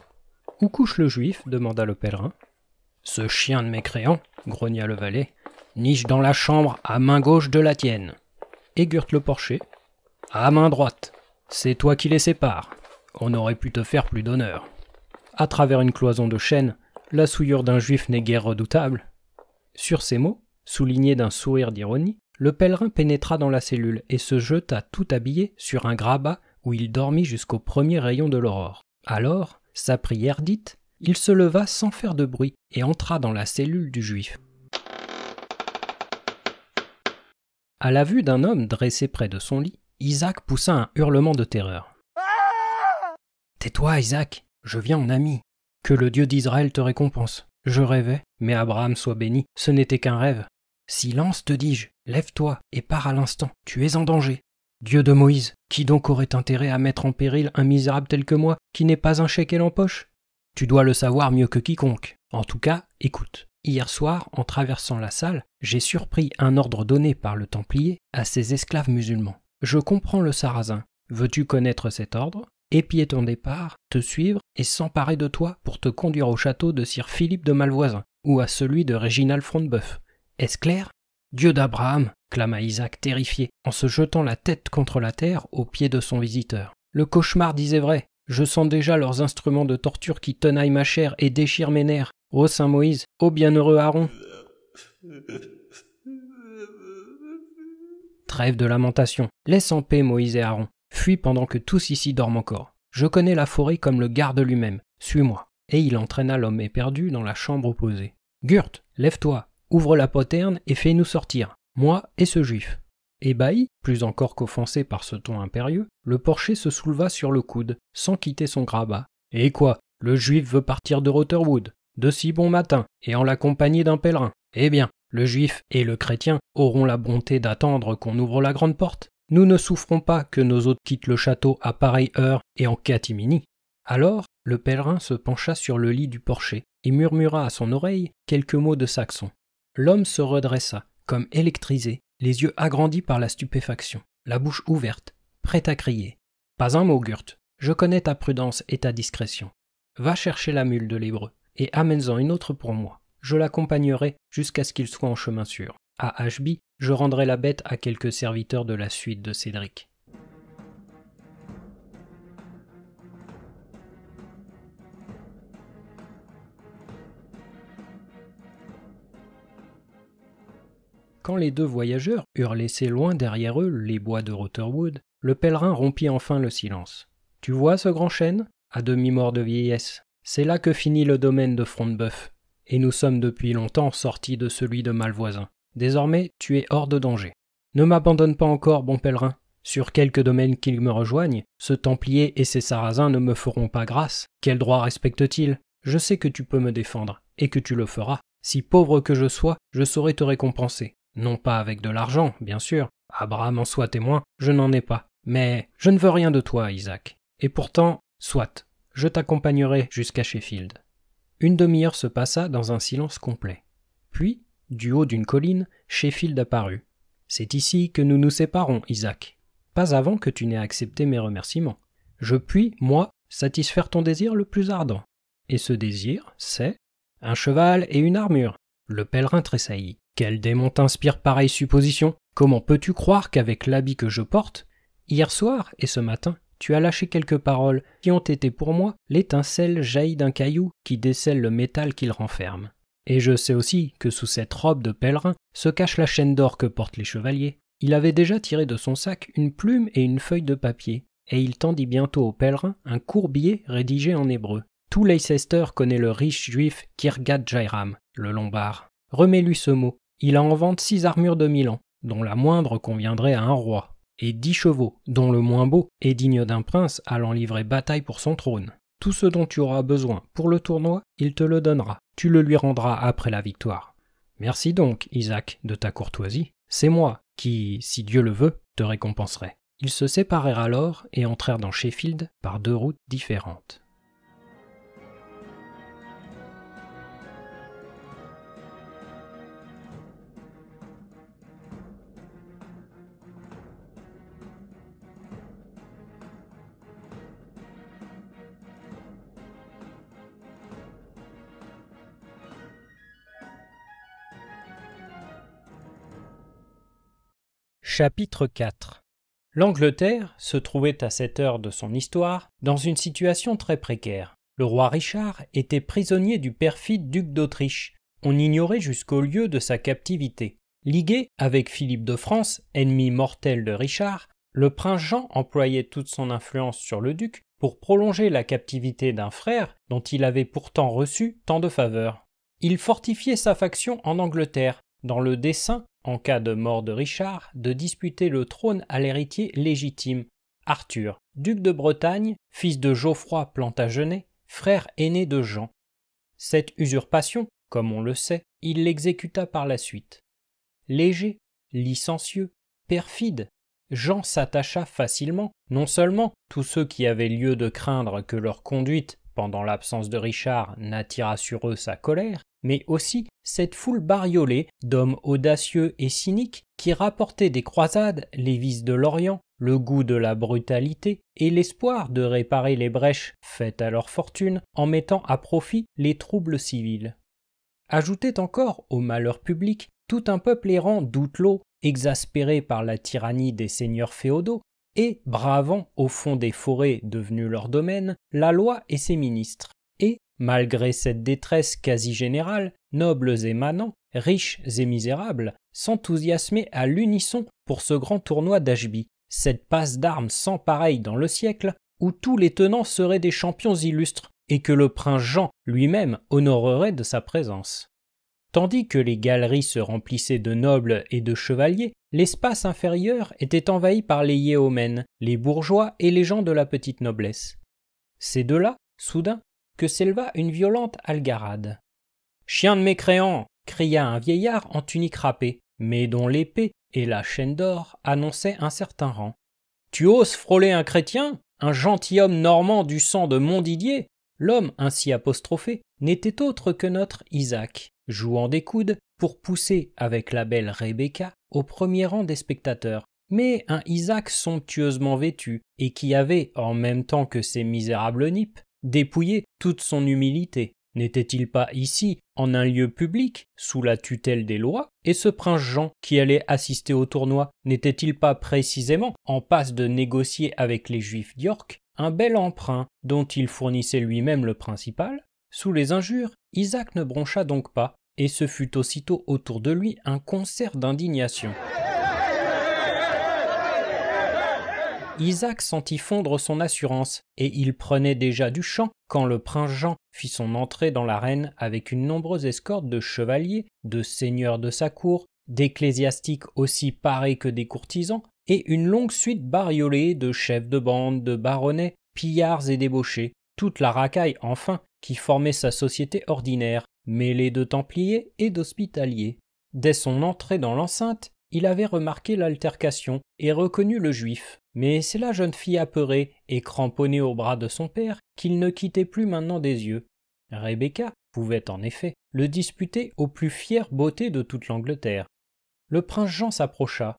Où couche le juif demanda le pèlerin. Ce chien de mécréant, grogna le valet, niche dans la chambre à main gauche de la tienne. Égurte le porcher. À main droite. C'est toi qui les sépare. »« On aurait pu te faire plus d'honneur. À travers une cloison de chêne, la souillure d'un juif n'est guère redoutable. Sur ces mots, soulignés d'un sourire d'ironie, le pèlerin pénétra dans la cellule et se jeta tout habillé sur un grabat où il dormit jusqu'au premier rayon de l'aurore. Alors, sa prière dite, il se leva sans faire de bruit et entra dans la cellule du juif. À la vue d'un homme dressé près de son lit, Isaac poussa un hurlement de terreur. Tais-toi, Isaac, je viens en ami. Que le Dieu d'Israël te récompense. Je rêvais, mais Abraham soit béni, ce n'était qu'un rêve. Silence, te dis-je, lève-toi et pars à l'instant, tu es en danger. Dieu de Moïse, qui donc aurait intérêt à mettre en péril un misérable tel que moi, qui n'est pas un chèque en poche Tu dois le savoir mieux que quiconque. En tout cas, écoute. Hier soir, en traversant la salle, j'ai surpris un ordre donné par le Templier à ses esclaves musulmans. Je comprends le sarrasin. Veux-tu connaître cet ordre Épier ton départ, te suivre et s'emparer de toi pour te conduire au château de Sir Philippe de Malvoisin ou à celui de Réginald Fronteboeuf. Est-ce clair Dieu d'Abraham clama Isaac terrifié, en se jetant la tête contre la terre aux pieds de son visiteur. Le cauchemar disait vrai. Je sens déjà leurs instruments de torture qui tenaillent ma chair et déchirent mes nerfs. Ô Saint Moïse, ô bienheureux Aaron. Trêve de lamentation. Laisse en paix Moïse et Aaron. Fuis pendant que tous ici dorment encore. Je connais la forêt comme le garde lui-même. Suis-moi. Et il entraîna l'homme éperdu dans la chambre opposée. Gurt, lève-toi, ouvre la poterne et fais-nous sortir, moi et ce juif. Ébahi, plus encore qu'offensé par ce ton impérieux, le porcher se souleva sur le coude, sans quitter son grabat. Et quoi Le juif veut partir de Rotherwood, de si bon matin, et en la compagnie d'un pèlerin. Eh bien, le juif et le chrétien auront la bonté d'attendre qu'on ouvre la grande porte. Nous ne souffrons pas que nos hôtes quittent le château à pareille heure et en catimini. Alors, le pèlerin se pencha sur le lit du porcher et murmura à son oreille quelques mots de saxon. L'homme se redressa, comme électrisé, les yeux agrandis par la stupéfaction, la bouche ouverte, prêt à crier. Pas un mot, Gurt. Je connais ta prudence et ta discrétion. Va chercher la mule de l'hébreu, et amène-en une autre pour moi. Je l'accompagnerai jusqu'à ce qu'il soit en chemin sûr. À Ashby, je rendrai la bête à quelques serviteurs de la suite de Cédric. Quand les deux voyageurs eurent laissé loin derrière eux les bois de Rotherwood, le pèlerin rompit enfin le silence. Tu vois ce grand chêne À demi-mort de vieillesse. C'est là que finit le domaine de Frontbeuf, et nous sommes depuis longtemps sortis de celui de Malvoisin. Désormais, tu es hors de danger. Ne m'abandonne pas encore, bon pèlerin. Sur quelque domaine qu'il me rejoigne, ce Templier et ses Sarrasins ne me feront pas grâce. Quel droit respectent-ils Je sais que tu peux me défendre, et que tu le feras. Si pauvre que je sois, je saurai te récompenser. Non pas avec de l'argent, bien sûr, Abraham en soit témoin, je n'en ai pas. Mais je ne veux rien de toi, Isaac. Et pourtant, soit, je t'accompagnerai jusqu'à Sheffield. Une demi-heure se passa dans un silence complet. Puis, du haut d'une colline, Sheffield apparut. C'est ici que nous nous séparons, Isaac. Pas avant que tu n'aies accepté mes remerciements. Je puis, moi, satisfaire ton désir le plus ardent. Et ce désir, c'est un cheval et une armure. Le pèlerin tressaillit. Quel démon t'inspire pareille supposition Comment peux-tu croire qu'avec l'habit que je porte Hier soir et ce matin, tu as lâché quelques paroles qui ont été pour moi l'étincelle jaillie d'un caillou qui décèle le métal qu'il renferme. Et je sais aussi que sous cette robe de pèlerin se cache la chaîne d'or que portent les chevaliers. Il avait déjà tiré de son sac une plume et une feuille de papier, et il tendit bientôt au pèlerin un court rédigé en hébreu. Tout Leicester connaît le riche juif Kirgat Jairam, le lombard. Remets-lui ce mot, il a en vente six armures de Milan, dont la moindre conviendrait à un roi, et dix chevaux, dont le moins beau est digne d'un prince allant livrer bataille pour son trône. Tout ce dont tu auras besoin pour le tournoi, il te le donnera. Tu le lui rendras après la victoire. Merci donc, Isaac, de ta courtoisie. C'est moi qui, si Dieu le veut, te récompenserai. Ils se séparèrent alors et entrèrent dans Sheffield par deux routes différentes. Chapitre 4 L'Angleterre se trouvait à cette heure de son histoire dans une situation très précaire. Le roi Richard était prisonnier du perfide duc d'Autriche. On ignorait jusqu'au lieu de sa captivité. Ligué avec Philippe de France, ennemi mortel de Richard, le prince Jean employait toute son influence sur le duc pour prolonger la captivité d'un frère dont il avait pourtant reçu tant de faveurs. Il fortifiait sa faction en Angleterre, dans le dessein en cas de mort de Richard, de disputer le trône à l'héritier légitime, Arthur, duc de Bretagne, fils de Geoffroy Plantagenet, frère aîné de Jean. Cette usurpation, comme on le sait, il l'exécuta par la suite. Léger, licencieux, perfide, Jean s'attacha facilement, non seulement tous ceux qui avaient lieu de craindre que leur conduite, pendant l'absence de Richard, n'attirât sur eux sa colère, mais aussi cette foule bariolée d'hommes audacieux et cyniques qui rapportaient des croisades les vices de l'Orient, le goût de la brutalité et l'espoir de réparer les brèches faites à leur fortune en mettant à profit les troubles civils. Ajoutait encore au malheur public tout un peuple errant l'eau, exaspéré par la tyrannie des seigneurs féodaux, et bravant au fond des forêts devenues leur domaine la loi et ses ministres. Malgré cette détresse quasi générale, nobles et manants, riches et misérables, s'enthousiasmaient à l'unisson pour ce grand tournoi d'Ashby, cette passe d'armes sans pareil dans le siècle, où tous les tenants seraient des champions illustres, et que le prince Jean lui-même honorerait de sa présence. Tandis que les galeries se remplissaient de nobles et de chevaliers, l'espace inférieur était envahi par les yeomen, les bourgeois et les gens de la petite noblesse. Ces deux-là, soudain, que s'éleva une violente algarade. Chien de mécréant cria un vieillard en tunique râpée, mais dont l'épée et la chaîne d'or annonçaient un certain rang. Tu oses frôler un chrétien Un gentilhomme normand du sang de Montdidier L'homme ainsi apostrophé n'était autre que notre Isaac, jouant des coudes pour pousser avec la belle Rebecca au premier rang des spectateurs, mais un Isaac somptueusement vêtu et qui avait, en même temps que ses misérables nippes, dépouiller toute son humilité. N'était-il pas ici, en un lieu public, sous la tutelle des lois, et ce prince Jean qui allait assister au tournoi n'était-il pas précisément en passe de négocier avec les Juifs d'York un bel emprunt dont il fournissait lui-même le principal Sous les injures, Isaac ne broncha donc pas, et ce fut aussitôt autour de lui un concert d'indignation. Isaac sentit fondre son assurance, et il prenait déjà du champ quand le prince Jean fit son entrée dans l'arène avec une nombreuse escorte de chevaliers, de seigneurs de sa cour, d'ecclésiastiques aussi parés que des courtisans, et une longue suite bariolée de chefs de bande, de baronnets, pillards et débauchés, toute la racaille enfin qui formait sa société ordinaire, mêlée de templiers et d'hospitaliers. Dès son entrée dans l'enceinte, il avait remarqué l'altercation et reconnu le juif. Mais c'est la jeune fille apeurée et cramponnée au bras de son père qu'il ne quittait plus maintenant des yeux. Rebecca pouvait en effet le disputer aux plus fières beautés de toute l'Angleterre. Le prince Jean s'approcha.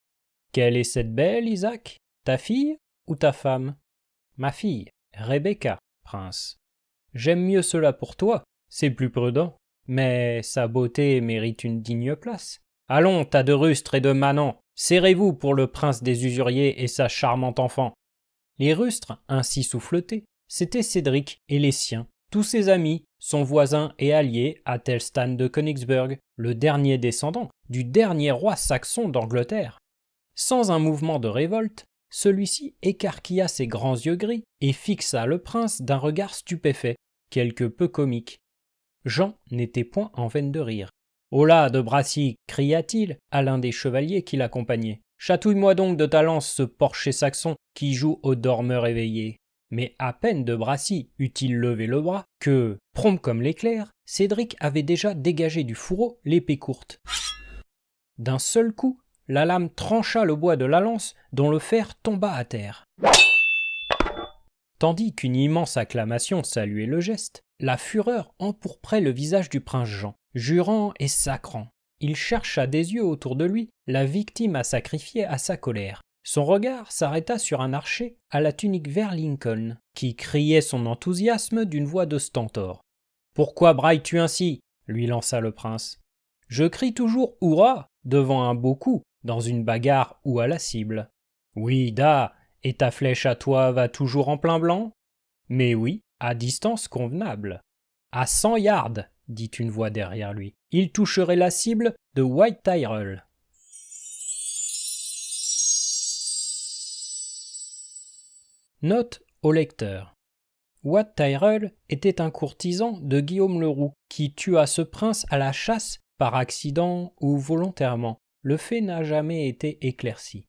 Quelle est cette belle, Isaac Ta fille ou ta femme Ma fille, Rebecca, prince. J'aime mieux cela pour toi, c'est plus prudent, mais sa beauté mérite une digne place. Allons, tas de rustres et de manants, Serrez-vous pour le prince des usuriers et sa charmante enfant. Les rustres, ainsi souffletés, c'étaient Cédric et les siens, tous ses amis, son voisin et allié, Athelstan de Königsberg, le dernier descendant du dernier roi saxon d'Angleterre. Sans un mouvement de révolte, celui-ci écarquilla ses grands yeux gris et fixa le prince d'un regard stupéfait, quelque peu comique. Jean n'était point en veine de rire, Hola de Brassy cria-t-il à l'un des chevaliers qui l'accompagnait. Chatouille-moi donc de ta lance ce porcher saxon qui joue aux dormeurs éveillé !» Mais à peine de Brassy eut-il levé le bras que, prompt comme l'éclair, Cédric avait déjà dégagé du fourreau l'épée courte. D'un seul coup, la lame trancha le bois de la lance dont le fer tomba à terre. Tandis qu'une immense acclamation saluait le geste, la fureur empourprait le visage du prince Jean. Jurant et sacrant, il chercha des yeux autour de lui la victime à sacrifier à sa colère. Son regard s'arrêta sur un archer à la tunique vert Lincoln, qui criait son enthousiasme d'une voix de stentor. Pourquoi brailles-tu ainsi lui lança le prince. Je crie toujours hurrah devant un beau coup, dans une bagarre ou à la cible. Oui, da, et ta flèche à toi va toujours en plein blanc Mais oui, à distance convenable. À cent yards, dit une voix derrière lui. Il toucherait la cible de White Tyrell. Note au lecteur. White Tyrell était un courtisan de Guillaume Leroux, qui tua ce prince à la chasse par accident ou volontairement. Le fait n'a jamais été éclairci.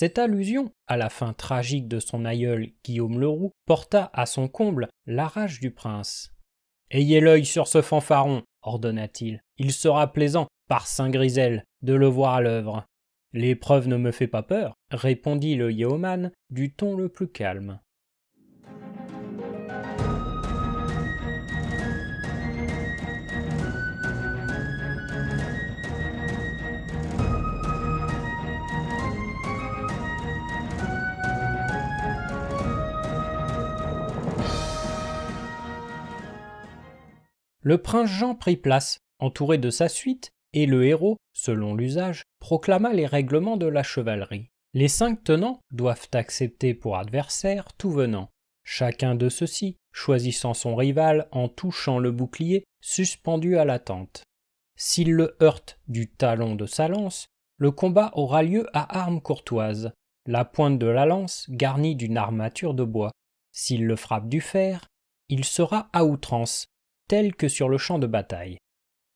Cette allusion à la fin tragique de son aïeul Guillaume Leroux porta à son comble la rage du prince. Ayez l'œil sur ce fanfaron, ordonna-t-il. Il sera plaisant, par Saint Grisel, de le voir à l'œuvre. L'épreuve ne me fait pas peur, répondit le yeoman du ton le plus calme. le prince Jean prit place, entouré de sa suite, et le héros, selon l'usage, proclama les règlements de la chevalerie. Les cinq tenants doivent accepter pour adversaire tout venant. Chacun de ceux-ci choisissant son rival en touchant le bouclier suspendu à la tente. S'il le heurte du talon de sa lance, le combat aura lieu à armes courtoises, la pointe de la lance garnie d'une armature de bois. S'il le frappe du fer, il sera à outrance, tel que sur le champ de bataille.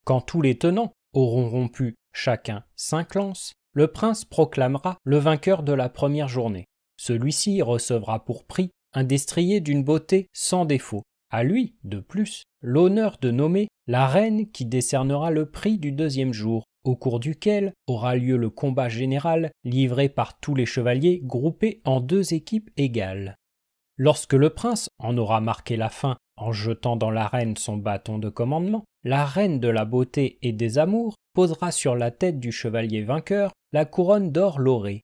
Quand tous les tenants auront rompu chacun cinq lances, le prince proclamera le vainqueur de la première journée. Celui-ci recevra pour prix un destrier d'une beauté sans défaut. À lui, de plus, l'honneur de nommer la reine qui décernera le prix du deuxième jour, au cours duquel aura lieu le combat général livré par tous les chevaliers groupés en deux équipes égales. Lorsque le prince en aura marqué la fin en jetant dans l'arène son bâton de commandement, la reine de la beauté et des amours posera sur la tête du chevalier vainqueur la couronne d'or laurée.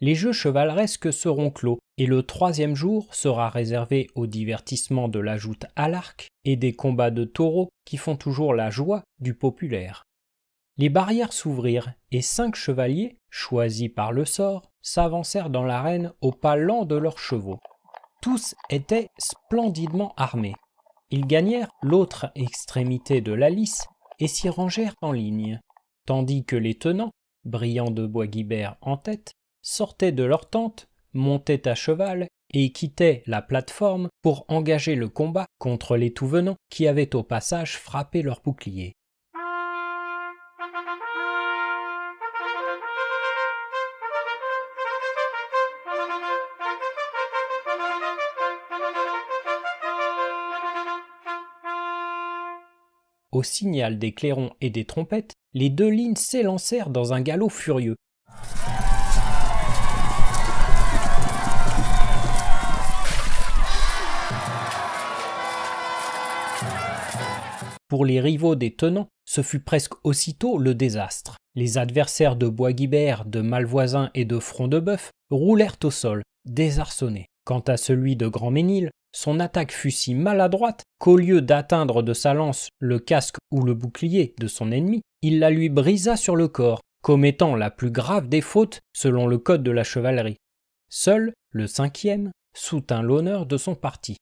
Les jeux chevaleresques seront clos et le troisième jour sera réservé au divertissement de la joute à l'arc et des combats de taureaux qui font toujours la joie du populaire. Les barrières s'ouvrirent et cinq chevaliers, choisis par le sort, s'avancèrent dans l'arène au pas lent de leurs chevaux. Tous étaient splendidement armés. Ils gagnèrent l'autre extrémité de la lice et s'y rangèrent en ligne, tandis que les tenants, brillants de bois guibert en tête, sortaient de leur tente, montaient à cheval et quittaient la plateforme pour engager le combat contre les tout venants qui avaient au passage frappé leurs boucliers. Au signal des clairons et des trompettes, les deux lignes s'élancèrent dans un galop furieux. Pour les rivaux des tenants, ce fut presque aussitôt le désastre. Les adversaires de Bois Guibert, de Malvoisin et de Front de Bœuf roulèrent au sol, désarçonnés. Quant à celui de Ménil, son attaque fut si maladroite qu'au lieu d'atteindre de sa lance le casque ou le bouclier de son ennemi, il la lui brisa sur le corps, commettant la plus grave des fautes selon le code de la chevalerie. Seul, le cinquième, soutint l'honneur de son parti.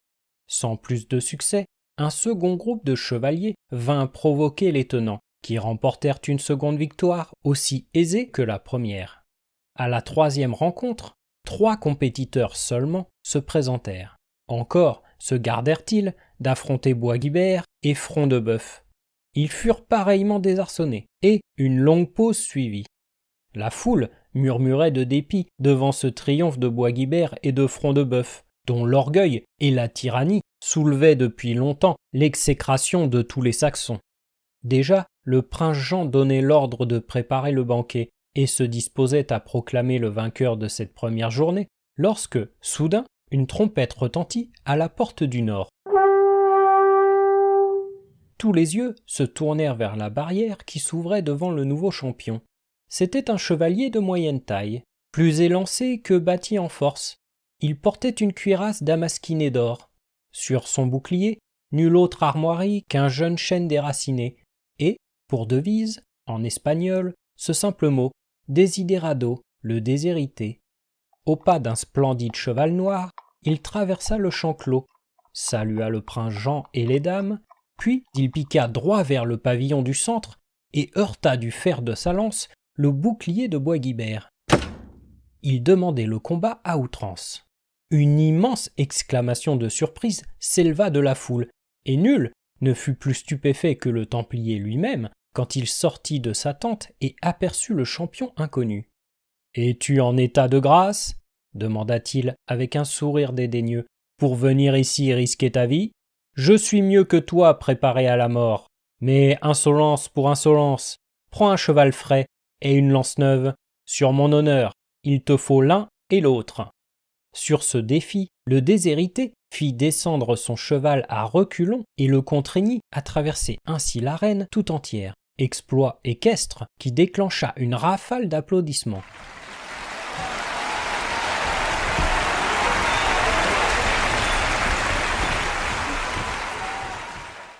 Sans plus de succès, un second groupe de chevaliers vint provoquer les tenants, qui remportèrent une seconde victoire aussi aisée que la première. À la troisième rencontre, trois compétiteurs seulement se présentèrent. Encore se gardèrent-ils d'affronter Boisguibert et Front de Ils furent pareillement désarçonnés, et une longue pause suivit. La foule murmurait de dépit devant ce triomphe de Boisguibert et de Front de boeuf dont l'orgueil et la tyrannie soulevaient depuis longtemps l'exécration de tous les Saxons. Déjà, le prince Jean donnait l'ordre de préparer le banquet et se disposait à proclamer le vainqueur de cette première journée, lorsque, soudain, une trompette retentit à la porte du nord. Tous les yeux se tournèrent vers la barrière qui s'ouvrait devant le nouveau champion. C'était un chevalier de moyenne taille, plus élancé que bâti en force. Il portait une cuirasse damasquinée d'or. Sur son bouclier, nulle autre armoirie qu'un jeune chêne déraciné, et, pour devise, en espagnol, ce simple mot, desiderado, le déshérité. Au pas d'un splendide cheval noir, il traversa le champ clos, salua le prince Jean et les dames, puis il piqua droit vers le pavillon du centre et heurta du fer de sa lance le bouclier de Bois Guibert. Il demandait le combat à outrance. Une immense exclamation de surprise s'éleva de la foule, et nul ne fut plus stupéfait que le Templier lui-même quand il sortit de sa tente et aperçut le champion inconnu. Es-tu en état de grâce demanda-t-il avec un sourire dédaigneux, pour venir ici risquer ta vie Je suis mieux que toi préparé à la mort. Mais insolence pour insolence, prends un cheval frais et une lance neuve. Sur mon honneur, il te faut l'un et l'autre. Sur ce défi, le déshérité fit descendre son cheval à reculons et le contraignit à traverser ainsi l'arène tout entière, exploit équestre qui déclencha une rafale d'applaudissements.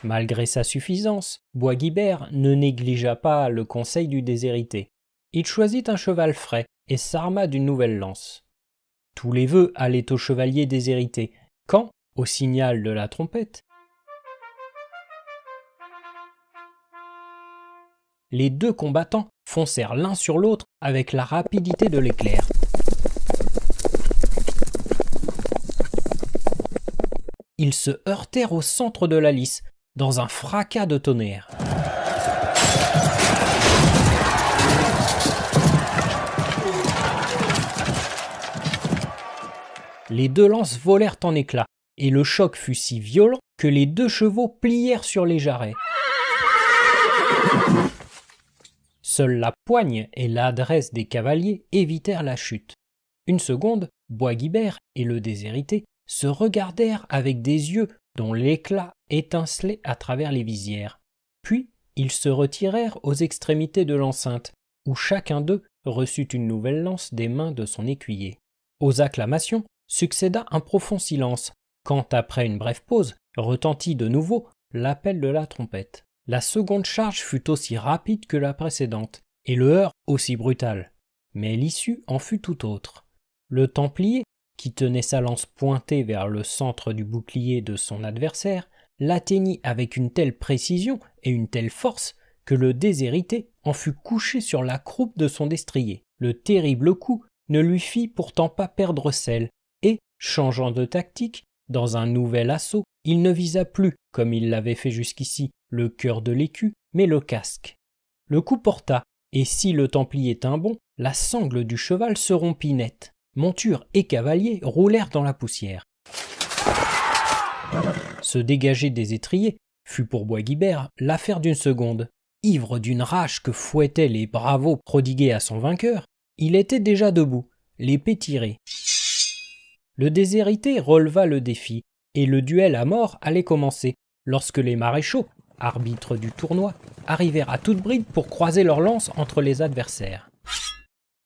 Malgré sa suffisance, Boisguibert ne négligea pas le conseil du déshérité. Il choisit un cheval frais et s'arma d'une nouvelle lance. Tous les vœux allaient au chevalier déshérité, quand, au signal de la trompette, les deux combattants foncèrent l'un sur l'autre avec la rapidité de l'éclair. Ils se heurtèrent au centre de la lice, dans un fracas de tonnerre. Les deux lances volèrent en éclats, et le choc fut si violent que les deux chevaux plièrent sur les jarrets. Seule la poigne et l'adresse des cavaliers évitèrent la chute. Une seconde, Bois Guibert et le déshérité se regardèrent avec des yeux dont l'éclat étincelait à travers les visières. Puis ils se retirèrent aux extrémités de l'enceinte, où chacun d'eux reçut une nouvelle lance des mains de son écuyer. Aux acclamations succéda un profond silence, quand, après une brève pause, retentit de nouveau l'appel de la trompette. La seconde charge fut aussi rapide que la précédente, et le heurt aussi brutal. Mais l'issue en fut tout autre. Le Templier qui tenait sa lance pointée vers le centre du bouclier de son adversaire, l'atteignit avec une telle précision et une telle force que le déshérité en fut couché sur la croupe de son destrier. Le terrible coup ne lui fit pourtant pas perdre celle, et, changeant de tactique, dans un nouvel assaut, il ne visa plus, comme il l'avait fait jusqu'ici, le cœur de l'écu, mais le casque. Le coup porta, et si le Templier tint bon, la sangle du cheval se rompit net. Monture et cavaliers roulèrent dans la poussière. Se dégager des étriers fut pour guibert l'affaire d'une seconde. Ivre d'une rage que fouettaient les bravos prodigués à son vainqueur, il était déjà debout, l'épée tirée. Le déshérité releva le défi, et le duel à mort allait commencer, lorsque les maréchaux, arbitres du tournoi, arrivèrent à toute bride pour croiser leurs lances entre les adversaires.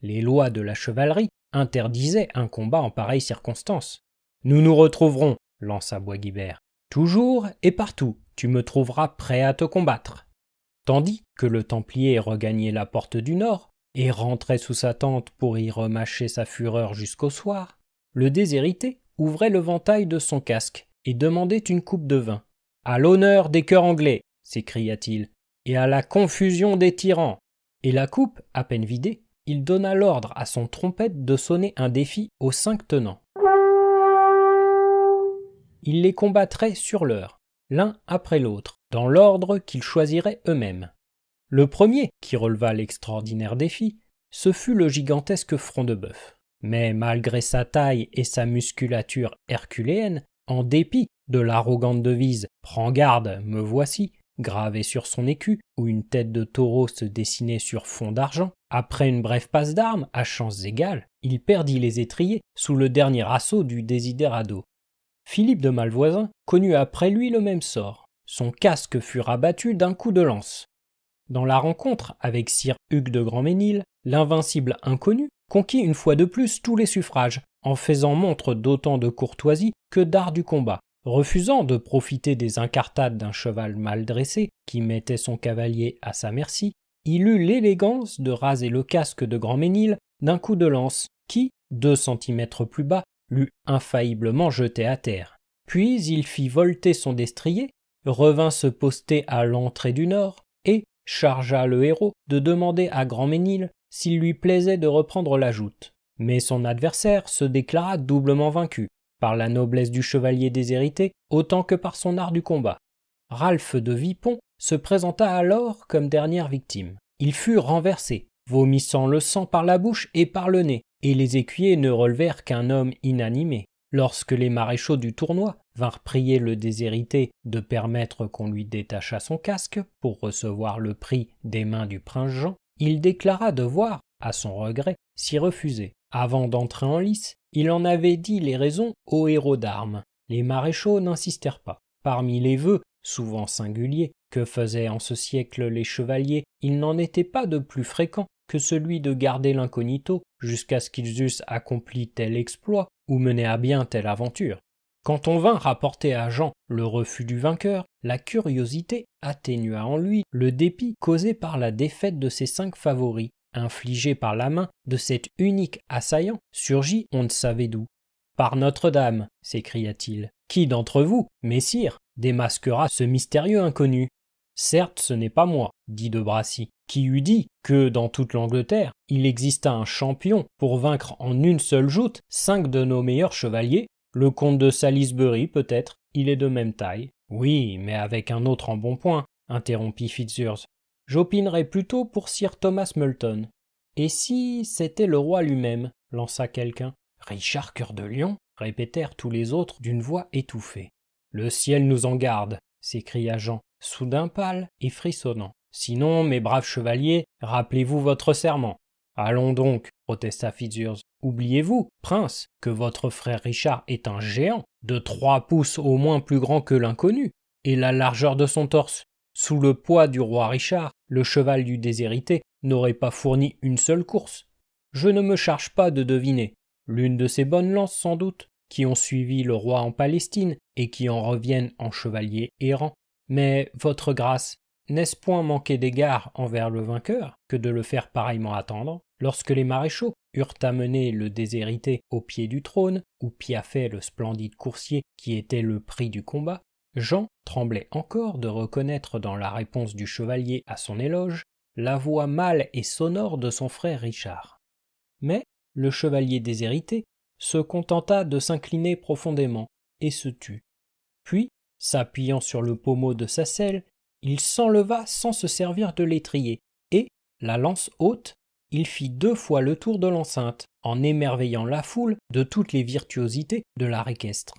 Les lois de la chevalerie interdisait un combat en pareille circonstance. Nous nous retrouverons, lança Guibert, Toujours et partout, tu me trouveras prêt à te combattre. Tandis que le Templier regagnait la porte du Nord et rentrait sous sa tente pour y remâcher sa fureur jusqu'au soir, le déshérité ouvrait le ventail de son casque et demandait une coupe de vin. À l'honneur des cœurs anglais s'écria-t-il, et à la confusion des tyrans. Et la coupe, à peine vidée, il donna l'ordre à son trompette de sonner un défi aux cinq tenants. Il les combattrait sur l'heure, l'un après l'autre, dans l'ordre qu'ils choisiraient eux-mêmes. Le premier qui releva l'extraordinaire défi, ce fut le gigantesque front de bœuf. Mais malgré sa taille et sa musculature herculéenne, en dépit de l'arrogante devise Prends garde, me voici, gravée sur son écu, où une tête de taureau se dessinait sur fond d'argent, après une brève passe d'armes, à chances égales, il perdit les étriers sous le dernier assaut du Desiderado. Philippe de Malvoisin connut après lui le même sort. Son casque fut rabattu d'un coup de lance. Dans la rencontre avec Sir Hugues de Grandménil, l'invincible inconnu conquit une fois de plus tous les suffrages, en faisant montre d'autant de courtoisie que d'art du combat, refusant de profiter des incartades d'un cheval mal dressé qui mettait son cavalier à sa merci, il eut l'élégance de raser le casque de Ménil d'un coup de lance qui, deux centimètres plus bas, l'eût infailliblement jeté à terre. Puis il fit volter son destrier, revint se poster à l'entrée du nord, et chargea le héros de demander à Ménil s'il lui plaisait de reprendre la joute. Mais son adversaire se déclara doublement vaincu, par la noblesse du chevalier déshérité autant que par son art du combat. Ralph de Vipon se présenta alors comme dernière victime. Il fut renversé, vomissant le sang par la bouche et par le nez, et les écuyers ne relevèrent qu'un homme inanimé. Lorsque les maréchaux du tournoi vinrent prier le déshérité de permettre qu'on lui détachât son casque pour recevoir le prix des mains du prince Jean, il déclara devoir, à son regret, s'y refuser. Avant d'entrer en lice, il en avait dit les raisons aux héros d'armes. Les maréchaux n'insistèrent pas. Parmi les vœux, souvent singuliers, que faisaient en ce siècle les chevaliers, il n'en était pas de plus fréquent que celui de garder l'incognito jusqu'à ce qu'ils eussent accompli tel exploit ou mené à bien telle aventure. Quand on vint rapporter à Jean le refus du vainqueur, la curiosité atténua en lui le dépit causé par la défaite de ses cinq favoris, infligée par la main de cet unique assaillant, surgi on ne savait d'où. Par Notre-Dame, s'écria-t-il, qui d'entre vous, messire, démasquera ce mystérieux inconnu Certes, ce n'est pas moi, dit de Bracy, qui eût dit que dans toute l'Angleterre, il exista un champion pour vaincre en une seule joute cinq de nos meilleurs chevaliers, le comte de Salisbury peut-être, il est de même taille. Oui, mais avec un autre en bon point, » interrompit Fitzurse. J'opinerais plutôt pour sir Thomas Moulton. Et si c'était le roi lui-même lança quelqu'un. Richard Cœur de Lion répétèrent tous les autres d'une voix étouffée. Le ciel nous en garde s'écria Jean soudain pâle et frissonnant. Sinon, mes braves chevaliers, rappelez-vous votre serment. Allons donc, protesta Fitzurz, Oubliez-vous, prince, que votre frère Richard est un géant, de trois pouces au moins plus grand que l'inconnu, et la largeur de son torse. Sous le poids du roi Richard, le cheval du déshérité n'aurait pas fourni une seule course. Je ne me charge pas de deviner. L'une de ces bonnes lances, sans doute, qui ont suivi le roi en Palestine et qui en reviennent en chevalier errant, mais votre grâce, n'est-ce point manquer d'égard envers le vainqueur que de le faire pareillement attendre Lorsque les maréchaux eurent amené le déshérité au pied du trône, où piaffait le splendide coursier qui était le prix du combat, Jean tremblait encore de reconnaître dans la réponse du chevalier à son éloge la voix mâle et sonore de son frère Richard. Mais le chevalier déshérité se contenta de s'incliner profondément et se tut. Puis S'appuyant sur le pommeau de sa selle, il s'enleva sans se servir de l'étrier, et, la lance haute, il fit deux fois le tour de l'enceinte, en émerveillant la foule de toutes les virtuosités de la équestre.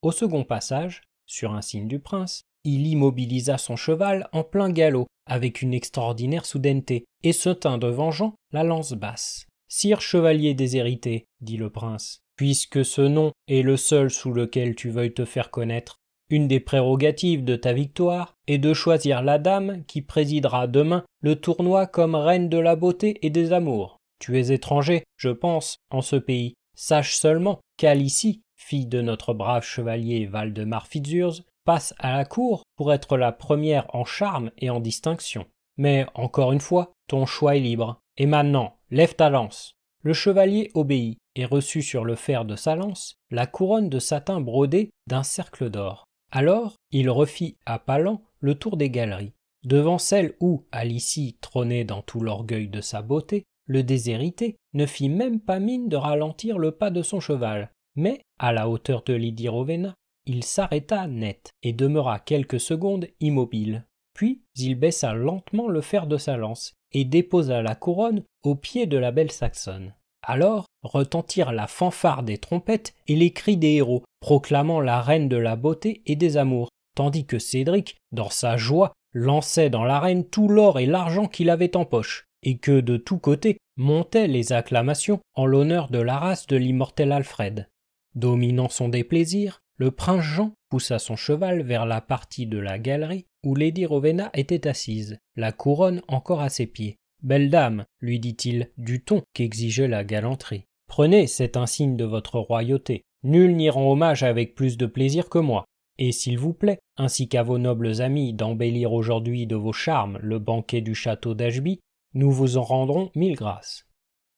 Au second passage, sur un signe du prince, il immobilisa son cheval en plein galop, avec une extraordinaire soudaineté, et se tint devant Jean la lance basse. Sire chevalier déshérité, dit le prince, puisque ce nom est le seul sous lequel tu veuilles te faire connaître, une des prérogatives de ta victoire est de choisir la dame qui présidera demain le tournoi comme reine de la beauté et des amours. Tu es étranger, je pense, en ce pays. Sache seulement qu'Alicie, fille de notre brave chevalier Valdemar Fitzurz, passe à la cour pour être la première en charme et en distinction. Mais encore une fois, ton choix est libre. Et maintenant, Lève ta lance. Le chevalier obéit et reçut sur le fer de sa lance la couronne de satin brodée d'un cercle d'or. Alors il refit à Palan le tour des galeries. Devant celle où Alicie trônait dans tout l'orgueil de sa beauté, le déshérité ne fit même pas mine de ralentir le pas de son cheval, mais, à la hauteur de Lydie Rovena, il s'arrêta net et demeura quelques secondes immobile. Puis il baissa lentement le fer de sa lance et déposa la couronne au pied de la belle saxonne. Alors retentirent la fanfare des trompettes et les cris des héros, proclamant la reine de la beauté et des amours, tandis que Cédric, dans sa joie, lançait dans l'arène tout l'or et l'argent qu'il avait en poche, et que de tous côtés montaient les acclamations en l'honneur de la race de l'immortel Alfred. Dominant son déplaisir, le prince Jean poussa son cheval vers la partie de la galerie où Lady Rowena était assise, la couronne encore à ses pieds, Belle dame, lui dit-il du ton qu'exigeait la galanterie, prenez cet insigne de votre royauté. Nul n'y rend hommage avec plus de plaisir que moi. Et s'il vous plaît, ainsi qu'à vos nobles amis d'embellir aujourd'hui de vos charmes le banquet du château d'Ashby, nous vous en rendrons mille grâces.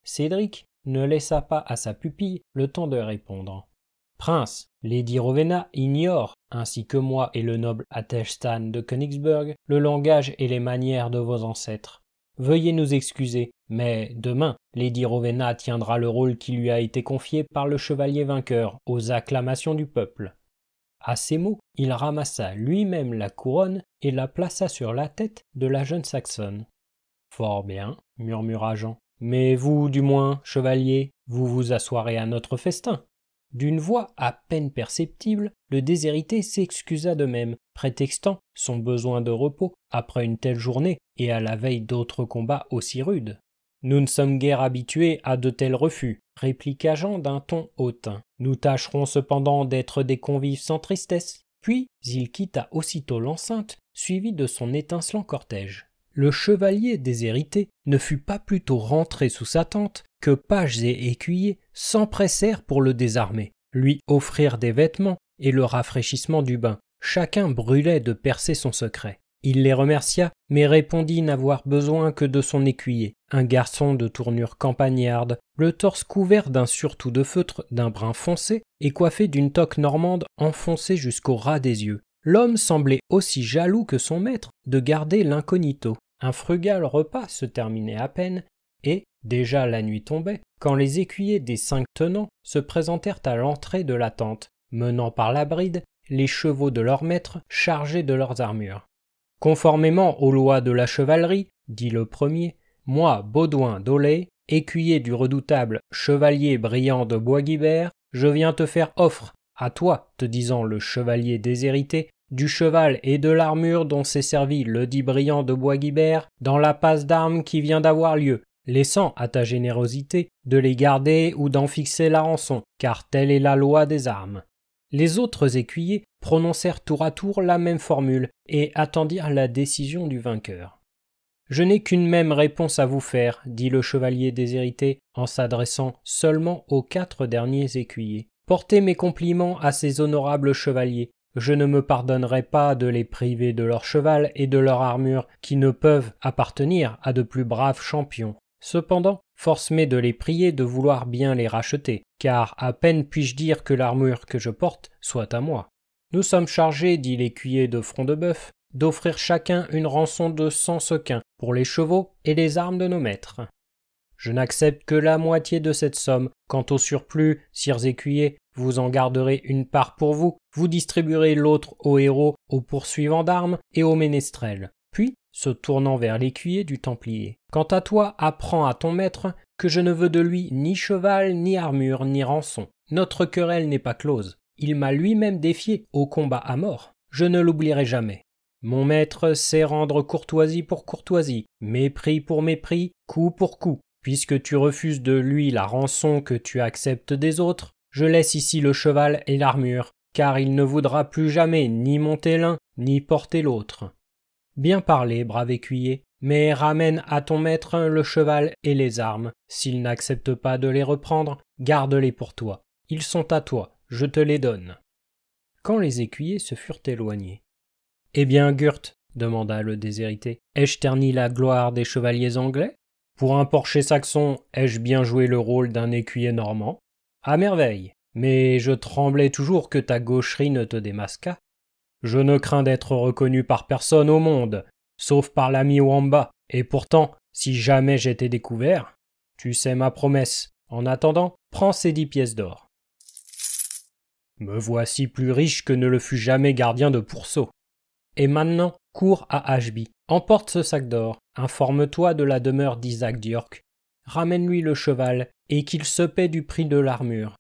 Cédric ne laissa pas à sa pupille le temps de répondre. Prince, Lady Rowena ignore, ainsi que moi et le noble Athelstan de Königsberg, le langage et les manières de vos ancêtres. Veuillez nous excuser, mais demain, Lady Rowena tiendra le rôle qui lui a été confié par le chevalier vainqueur aux acclamations du peuple. À ces mots, il ramassa lui-même la couronne et la plaça sur la tête de la jeune Saxonne. Fort bien, murmura Jean. Mais vous, du moins, chevalier, vous vous assoirez à notre festin. D'une voix à peine perceptible, le déshérité s'excusa de même, prétextant son besoin de repos après une telle journée et à la veille d'autres combats aussi rudes. Nous ne sommes guère habitués à de tels refus, répliqua Jean d'un ton hautain. Nous tâcherons cependant d'être des convives sans tristesse. Puis il quitta aussitôt l'enceinte, suivi de son étincelant cortège. Le chevalier déshérité ne fut pas plutôt rentré sous sa tente que pages et écuyers s'empressèrent pour le désarmer, lui offrirent des vêtements et le rafraîchissement du bain, Chacun brûlait de percer son secret. Il les remercia, mais répondit n'avoir besoin que de son écuyer, un garçon de tournure campagnarde, le torse couvert d'un surtout de feutre d'un brun foncé et coiffé d'une toque normande enfoncée jusqu'au ras des yeux. L'homme semblait aussi jaloux que son maître de garder l'incognito. Un frugal repas se terminait à peine, et, déjà la nuit tombait, quand les écuyers des cinq tenants se présentèrent à l'entrée de la tente, menant par la bride les chevaux de leur maître, chargés de leurs armures. Conformément aux lois de la chevalerie, dit le premier, moi, Baudouin d'Aulay, écuyer du redoutable chevalier brillant de Boisguibert, je viens te faire offre, à toi, te disant le chevalier déshérité, du cheval et de l'armure dont s'est servi le dit brillant de Boisguibert dans la passe d'armes qui vient d'avoir lieu, laissant à ta générosité de les garder ou d'en fixer la rançon, car telle est la loi des armes. Les autres écuyers prononcèrent tour à tour la même formule et attendirent la décision du vainqueur. Je n'ai qu'une même réponse à vous faire, dit le chevalier déshérité en s'adressant seulement aux quatre derniers écuyers. Portez mes compliments à ces honorables chevaliers. Je ne me pardonnerai pas de les priver de leur cheval et de leur armure, qui ne peuvent appartenir à de plus braves champions. Cependant, force-m'est de les prier de vouloir bien les racheter, car à peine puis-je dire que l'armure que je porte soit à moi. Nous sommes chargés, dit l'écuyer de front de bœuf, d'offrir chacun une rançon de cent sequins pour les chevaux et les armes de nos maîtres. Je n'accepte que la moitié de cette somme. Quant au surplus, sires écuyers, vous en garderez une part pour vous, vous distribuerez l'autre aux héros, aux poursuivants d'armes et aux ménestrels. Puis, se tournant vers l'écuyer du Templier. Quant à toi, apprends à ton maître que je ne veux de lui ni cheval, ni armure, ni rançon. Notre querelle n'est pas close. Il m'a lui-même défié au combat à mort. Je ne l'oublierai jamais. Mon maître sait rendre courtoisie pour courtoisie, mépris pour mépris, coup pour coup. Puisque tu refuses de lui la rançon que tu acceptes des autres, je laisse ici le cheval et l'armure, car il ne voudra plus jamais ni monter l'un, ni porter l'autre. Bien parlé, brave écuyer, mais ramène à ton maître le cheval et les armes. S'il n'accepte pas de les reprendre, garde-les pour toi. Ils sont à toi, je te les donne. Quand les écuyers se furent éloignés. Eh bien, Gurt, demanda le déshérité, ai-je terni la gloire des chevaliers anglais Pour un porcher saxon, ai-je bien joué le rôle d'un écuyer normand À merveille, mais je tremblais toujours que ta gaucherie ne te démasquât. Je ne crains d'être reconnu par personne au monde, sauf par l'ami Wamba, et pourtant, si jamais j'étais découvert, tu sais ma promesse. En attendant, prends ces dix pièces d'or. Me voici plus riche que ne le fut jamais gardien de pourceau. Et maintenant, cours à Ashby, emporte ce sac d'or, informe-toi de la demeure d'Isaac d'York, ramène-lui le cheval, et qu'il se paie du prix de l'armure.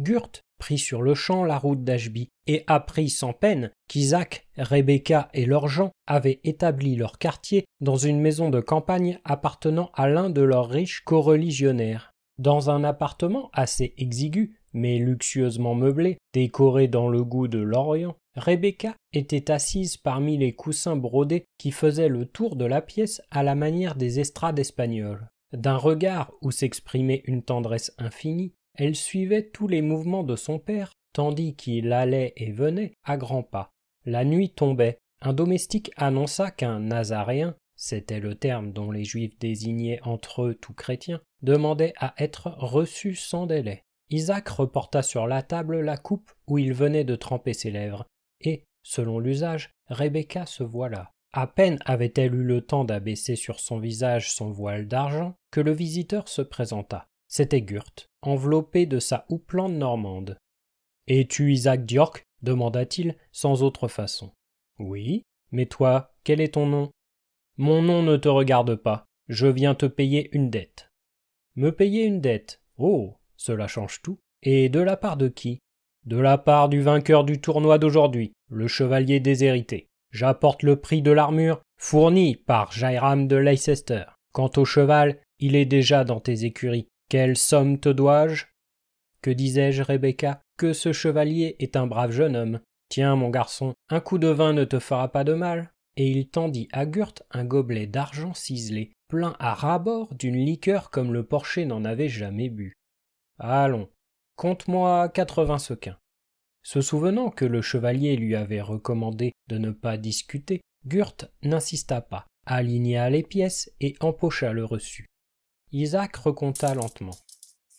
Gurt Pris sur-le-champ la route d'Ashby et apprit sans peine qu'Isaac, Rebecca et leurs gens avaient établi leur quartier dans une maison de campagne appartenant à l'un de leurs riches coreligionnaires. Dans un appartement assez exigu, mais luxueusement meublé, décoré dans le goût de l'Orient, Rebecca était assise parmi les coussins brodés qui faisaient le tour de la pièce à la manière des estrades espagnoles. D'un regard où s'exprimait une tendresse infinie, elle suivait tous les mouvements de son père, tandis qu'il allait et venait à grands pas. La nuit tombait. Un domestique annonça qu'un Nazaréen, c'était le terme dont les Juifs désignaient entre eux tout chrétien, demandait à être reçu sans délai. Isaac reporta sur la table la coupe où il venait de tremper ses lèvres, et, selon l'usage, Rebecca se voila. À peine avait-elle eu le temps d'abaisser sur son visage son voile d'argent que le visiteur se présenta. C'était Gurt, enveloppé de sa houppelande normande. Es-tu Isaac d'York demanda-t-il sans autre façon. Oui, mais toi, quel est ton nom Mon nom ne te regarde pas. Je viens te payer une dette. Me payer une dette Oh, cela change tout. Et de la part de qui De la part du vainqueur du tournoi d'aujourd'hui, le chevalier déshérité. J'apporte le prix de l'armure fourni par Jairam de Leicester. Quant au cheval, il est déjà dans tes écuries. Quelle somme te dois-je Que disais-je, Rebecca Que ce chevalier est un brave jeune homme. Tiens, mon garçon, un coup de vin ne te fera pas de mal. Et il tendit à Gurt un gobelet d'argent ciselé, plein à ras-bord d'une liqueur comme le porcher n'en avait jamais bu. Allons, compte-moi quatre-vingts sequins. Se souvenant que le chevalier lui avait recommandé de ne pas discuter, Gurt n'insista pas, aligna les pièces et empocha le reçu. Isaac recompta lentement.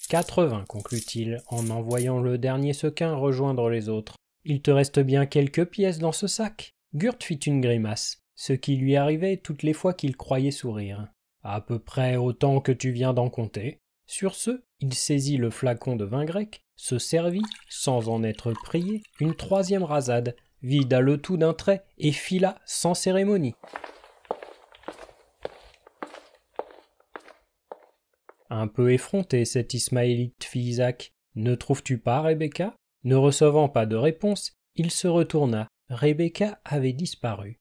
Quatre-vingts, conclut-il, en envoyant le dernier sequin rejoindre les autres. Il te reste bien quelques pièces dans ce sac Gurt fit une grimace, ce qui lui arrivait toutes les fois qu'il croyait sourire. À peu près autant que tu viens d'en compter. Sur ce, il saisit le flacon de vin grec, se servit, sans en être prié, une troisième rasade, vida le tout d'un trait et fila sans cérémonie. Un peu effronté, cet ismaélite fit Isaac. Ne trouves-tu pas, Rebecca Ne recevant pas de réponse, il se retourna. Rebecca avait disparu.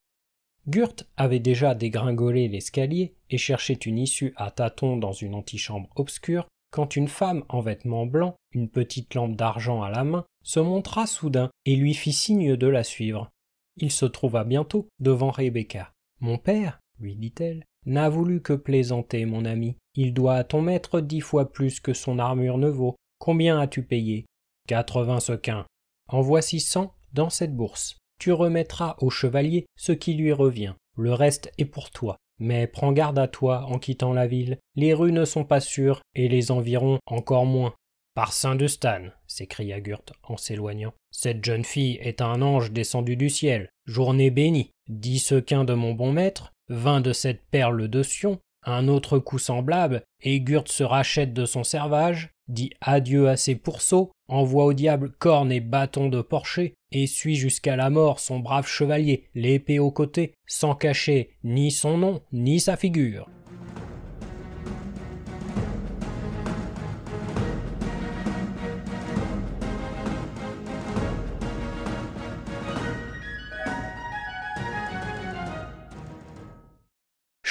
Gurt avait déjà dégringolé l'escalier et cherchait une issue à tâtons dans une antichambre obscure quand une femme en vêtements blancs, une petite lampe d'argent à la main, se montra soudain et lui fit signe de la suivre. Il se trouva bientôt devant Rebecca. Mon père, lui dit-elle, n'a voulu que plaisanter, mon ami. Il doit à ton maître dix fois plus que son armure ne vaut. Combien as-tu payé Quatre-vingts sequins. En voici cent dans cette bourse. Tu remettras au chevalier ce qui lui revient. Le reste est pour toi. Mais prends garde à toi en quittant la ville. Les rues ne sont pas sûres, et les environs encore moins. Par Saint-Dustan, s'écria Gurt en s'éloignant. Cette jeune fille est un ange descendu du ciel. Journée bénie. Dix sequins de mon bon maître, vingt de cette perle de Sion, un autre coup semblable, et se rachète de son servage, dit adieu à ses pourceaux, envoie au diable corne et bâton de porcher, et suit jusqu'à la mort son brave chevalier, l'épée au côté, sans cacher ni son nom ni sa figure.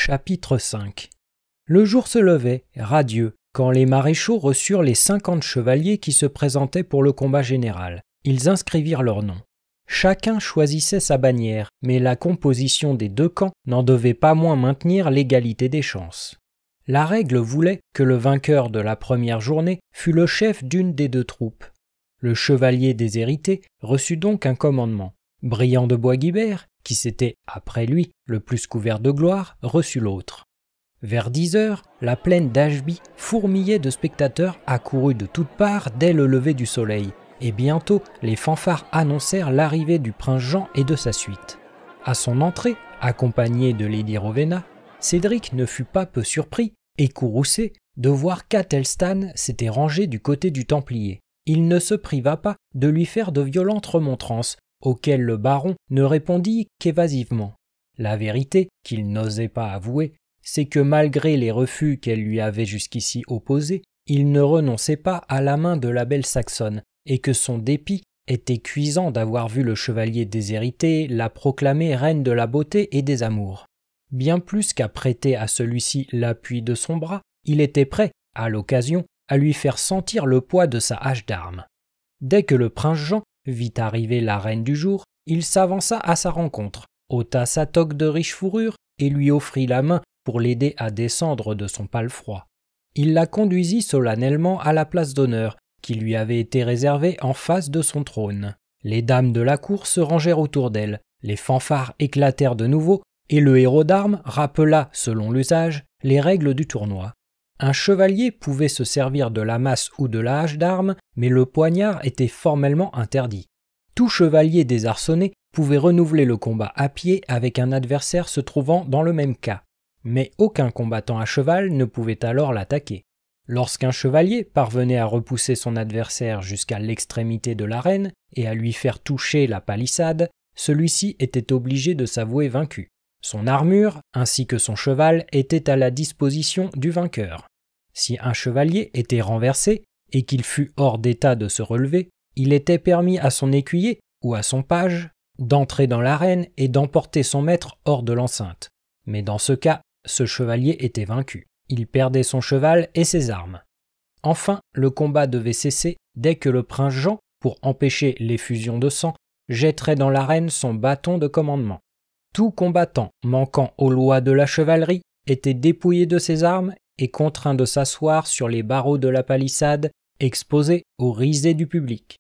Chapitre 5 Le jour se levait, radieux, quand les maréchaux reçurent les cinquante chevaliers qui se présentaient pour le combat général. Ils inscrivirent leurs noms. Chacun choisissait sa bannière, mais la composition des deux camps n'en devait pas moins maintenir l'égalité des chances. La règle voulait que le vainqueur de la première journée fût le chef d'une des deux troupes. Le chevalier déshérité reçut donc un commandement. Brillant de bois Guibert qui s'était, après lui, le plus couvert de gloire, reçut l'autre. Vers dix heures, la plaine d'Ashby fourmillait de spectateurs accourus de toutes parts dès le lever du soleil, et bientôt les fanfares annoncèrent l'arrivée du prince Jean et de sa suite. À son entrée, accompagné de Lady Rowena, Cédric ne fut pas peu surpris et courroucé de voir qu'Athelstan s'était rangé du côté du Templier. Il ne se priva pas de lui faire de violentes remontrances, auquel le baron ne répondit qu'évasivement. La vérité, qu'il n'osait pas avouer, c'est que malgré les refus qu'elle lui avait jusqu'ici opposés, il ne renonçait pas à la main de la belle saxonne, et que son dépit était cuisant d'avoir vu le chevalier déshérité la proclamer reine de la beauté et des amours. Bien plus qu'à prêter à celui-ci l'appui de son bras, il était prêt, à l'occasion, à lui faire sentir le poids de sa hache d'armes. Dès que le prince Jean Vit arriver la reine du jour, il s'avança à sa rencontre, ôta sa toque de riche fourrure et lui offrit la main pour l'aider à descendre de son palefroid. Il la conduisit solennellement à la place d'honneur qui lui avait été réservée en face de son trône. Les dames de la cour se rangèrent autour d'elle, les fanfares éclatèrent de nouveau, et le héros d'armes rappela, selon l'usage, les règles du tournoi. Un chevalier pouvait se servir de la masse ou de la hache d'armes, mais le poignard était formellement interdit. Tout chevalier désarçonné pouvait renouveler le combat à pied avec un adversaire se trouvant dans le même cas, mais aucun combattant à cheval ne pouvait alors l'attaquer. Lorsqu'un chevalier parvenait à repousser son adversaire jusqu'à l'extrémité de l'arène et à lui faire toucher la palissade, celui-ci était obligé de s'avouer vaincu. Son armure, ainsi que son cheval, étaient à la disposition du vainqueur. Si un chevalier était renversé et qu'il fût hors d'état de se relever, il était permis à son écuyer ou à son page d'entrer dans l'arène et d'emporter son maître hors de l'enceinte. Mais dans ce cas, ce chevalier était vaincu. Il perdait son cheval et ses armes. Enfin, le combat devait cesser dès que le prince Jean, pour empêcher l'effusion de sang, jetterait dans l'arène son bâton de commandement. Tout combattant manquant aux lois de la chevalerie était dépouillé de ses armes et contraint de s'asseoir sur les barreaux de la palissade, exposé aux risées du public.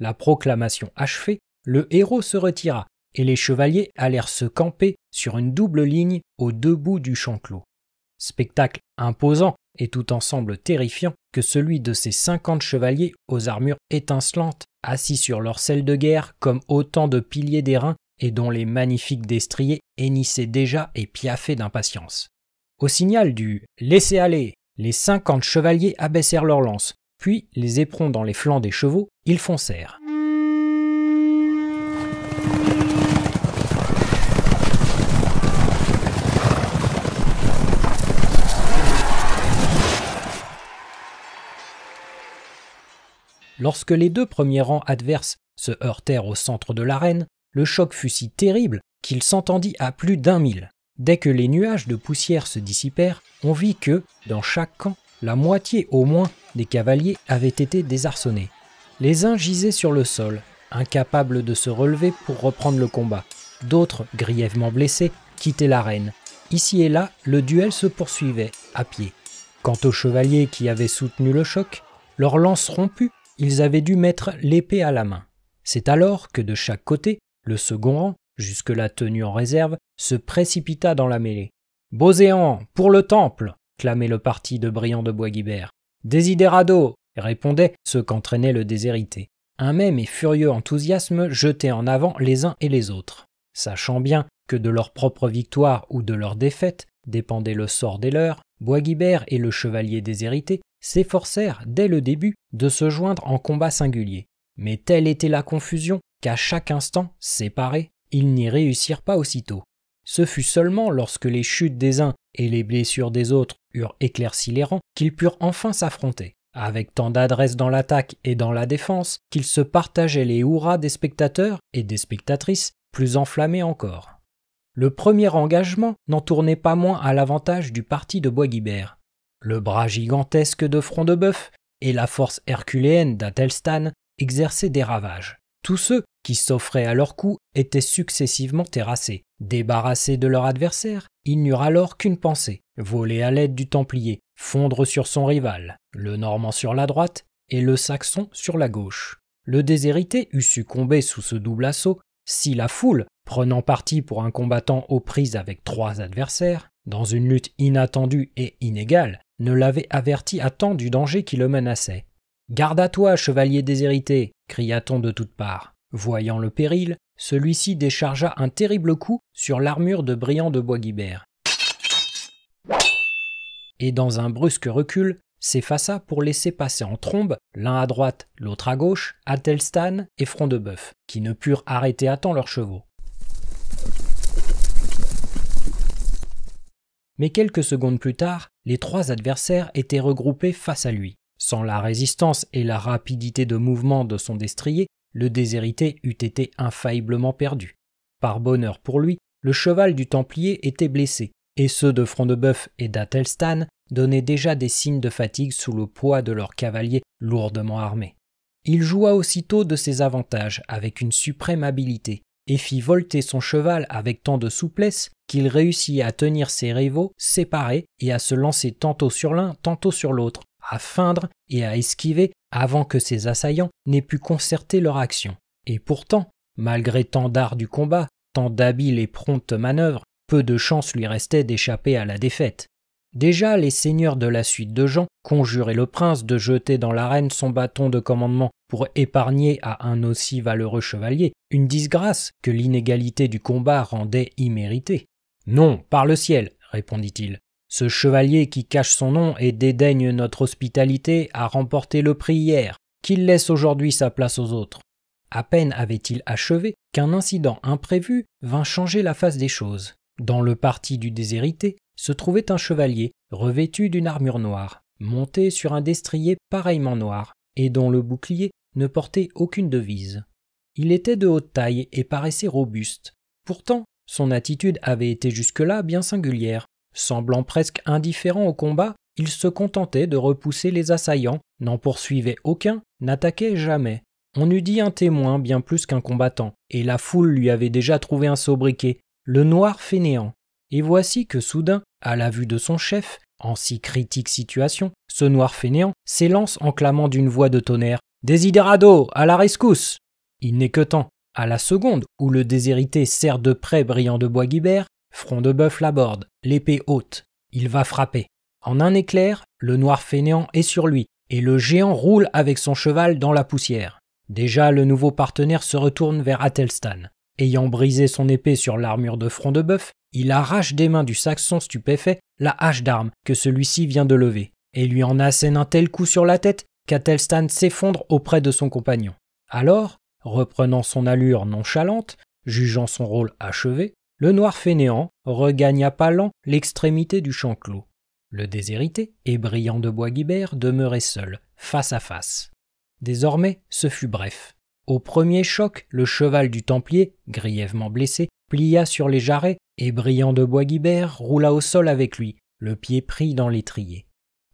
La proclamation achevée, le héros se retira, et les chevaliers allèrent se camper sur une double ligne aux deux bouts du champ clos. Spectacle imposant et tout ensemble terrifiant que celui de ces cinquante chevaliers aux armures étincelantes, assis sur leurs selles de guerre comme autant de piliers d'airain et dont les magnifiques destriers hennissaient déjà et piaffaient d'impatience. Au signal du Laissez aller les cinquante chevaliers abaissèrent leurs lances, puis, les éperons dans les flancs des chevaux, ils foncèrent. Lorsque les deux premiers rangs adverses se heurtèrent au centre de l'arène, le choc fut si terrible qu'il s'entendit à plus d'un mille. Dès que les nuages de poussière se dissipèrent, on vit que, dans chaque camp, la moitié au moins des cavaliers avaient été désarçonnés. Les uns gisaient sur le sol, incapables de se relever pour reprendre le combat. D'autres, grièvement blessés, quittaient l'arène. Ici et là, le duel se poursuivait, à pied. Quant aux chevaliers qui avaient soutenu le choc, leurs lances rompues, ils avaient dû mettre l'épée à la main. C'est alors que de chaque côté, le second rang, jusque-là tenu en réserve, se précipita dans la mêlée. Boséan, pour le temple clamait le parti de Briand de Boisguibert. Desiderado répondait ce qu'entraînait le déshérité. Un même et furieux enthousiasme jetait en avant les uns et les autres. Sachant bien que de leur propre victoire ou de leur défaite dépendait le sort des leurs, Boisguibert et le chevalier déshérité s'efforcèrent dès le début de se joindre en combat singulier. Mais telle était la confusion qu'à chaque instant, séparés, ils n'y réussirent pas aussitôt. Ce fut seulement lorsque les chutes des uns et les blessures des autres eurent éclairci les rangs qu'ils purent enfin s'affronter, avec tant d'adresse dans l'attaque et dans la défense qu'ils se partageaient les hurrahs des spectateurs et des spectatrices, plus enflammés encore. Le premier engagement n'en tournait pas moins à l'avantage du parti de Boisguibert. Le bras gigantesque de Front de Boeuf et la force herculéenne d'Atelstan exerçaient des ravages. Tous ceux qui s'offraient à leur coup étaient successivement terrassés. Débarrassés de leur adversaire, ils n'eurent alors qu'une pensée voler à l'aide du Templier, fondre sur son rival, le Normand sur la droite et le Saxon sur la gauche. Le déshérité eût succombé sous ce double assaut si la foule, prenant parti pour un combattant aux prises avec trois adversaires, dans une lutte inattendue et inégale, ne l'avait averti à temps du danger qui le menaçait. Garde à toi, chevalier déshérité, cria-t-on de toutes parts. Voyant le péril, celui-ci déchargea un terrible coup sur l'armure de Briand de Boisguibert. Et dans un brusque recul, s'effaça pour laisser passer en trombe, l'un à droite, l'autre à gauche, Athelstan et Front de Bœuf, qui ne purent arrêter à temps leurs chevaux. Mais quelques secondes plus tard, les trois adversaires étaient regroupés face à lui. Sans la résistance et la rapidité de mouvement de son destrier, le déshérité eût été infailliblement perdu. Par bonheur pour lui, le cheval du Templier était blessé, et ceux de Front de et d'Athelstan donnaient déjà des signes de fatigue sous le poids de leurs cavaliers lourdement armés. Il joua aussitôt de ses avantages avec une suprême habileté, et fit volter son cheval avec tant de souplesse qu'il réussit à tenir ses rivaux séparés et à se lancer tantôt sur l'un, tantôt sur l'autre, à feindre et à esquiver avant que ses assaillants n'aient pu concerter leur action. Et pourtant, malgré tant d'art du combat, tant d'habiles et promptes manœuvres, peu de chance lui restait d'échapper à la défaite. Déjà, les seigneurs de la suite de Jean conjuraient le prince de jeter dans l'arène son bâton de commandement pour épargner à un aussi valeureux chevalier une disgrâce que l'inégalité du combat rendait imméritée. Non, par le ciel, répondit-il. Ce chevalier qui cache son nom et dédaigne notre hospitalité a remporté le prix hier, qu'il laisse aujourd'hui sa place aux autres. À peine avait-il achevé qu'un incident imprévu vint changer la face des choses. Dans le parti du déshérité, se trouvait un chevalier, revêtu d'une armure noire, monté sur un destrier pareillement noir, et dont le bouclier ne portait aucune devise. Il était de haute taille et paraissait robuste. Pourtant, son attitude avait été jusque-là bien singulière. Semblant presque indifférent au combat, il se contentait de repousser les assaillants, n'en poursuivait aucun, n'attaquait jamais. On eût dit un témoin bien plus qu'un combattant, et la foule lui avait déjà trouvé un sobriquet, le noir fainéant et voici que soudain, à la vue de son chef, en si critique situation, ce noir fainéant s'élance en clamant d'une voix de tonnerre Desiderado, à la rescousse Il n'est que temps. À la seconde, où le déshérité sert de près Brillant de Bois Guibert, Front de Bœuf l'aborde, l'épée haute. Il va frapper. En un éclair, le noir fainéant est sur lui, et le géant roule avec son cheval dans la poussière. Déjà, le nouveau partenaire se retourne vers Athelstan. Ayant brisé son épée sur l'armure de front de bœuf, il arrache des mains du saxon stupéfait la hache d'armes que celui-ci vient de lever, et lui en assène un tel coup sur la tête qu'Athelstan s'effondre auprès de son compagnon. Alors, reprenant son allure nonchalante, jugeant son rôle achevé, le noir fainéant regagna pas lent l'extrémité du champ clos. Le déshérité et brillant de Bois-Guibert demeurait seul, face à face. Désormais, ce fut bref. Au premier choc, le cheval du Templier, grièvement blessé, plia sur les jarrets, et Brillant de bois guibert, roula au sol avec lui, le pied pris dans l'étrier.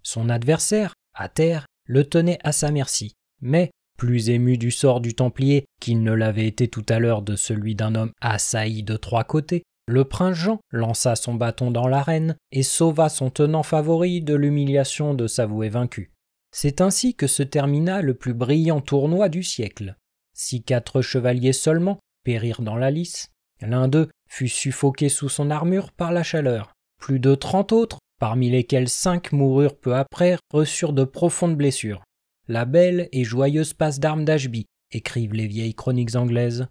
Son adversaire, à terre, le tenait à sa merci, mais, plus ému du sort du Templier qu'il ne l'avait été tout à l'heure de celui d'un homme assailli de trois côtés, le prince Jean lança son bâton dans l'arène et sauva son tenant favori de l'humiliation de s'avouer vaincu. C'est ainsi que se termina le plus brillant tournoi du siècle si quatre chevaliers seulement périrent dans la lice. L'un d'eux fut suffoqué sous son armure par la chaleur. Plus de trente autres, parmi lesquels cinq moururent peu après, reçurent de profondes blessures. La belle et joyeuse passe d'armes d'Ashby, écrivent les vieilles chroniques anglaises.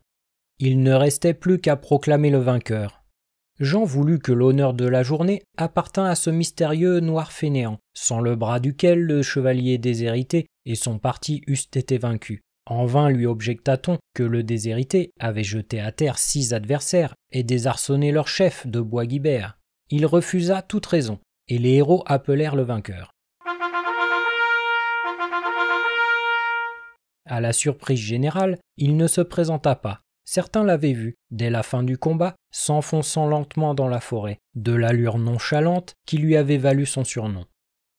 Il ne restait plus qu'à proclamer le vainqueur. Jean voulut que l'honneur de la journée appartînt à ce mystérieux noir fainéant, sans le bras duquel le chevalier déshérité et son parti eussent été vaincus. En vain lui objecta-t-on que le déshérité avait jeté à terre six adversaires et désarçonné leur chef de Bois Guibert. Il refusa toute raison, et les héros appelèrent le vainqueur. À la surprise générale, il ne se présenta pas. Certains l'avaient vu, dès la fin du combat, s'enfonçant lentement dans la forêt, de l'allure nonchalante qui lui avait valu son surnom.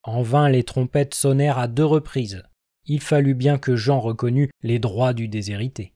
En vain les trompettes sonnèrent à deux reprises il fallut bien que Jean reconnût les droits du déshérité.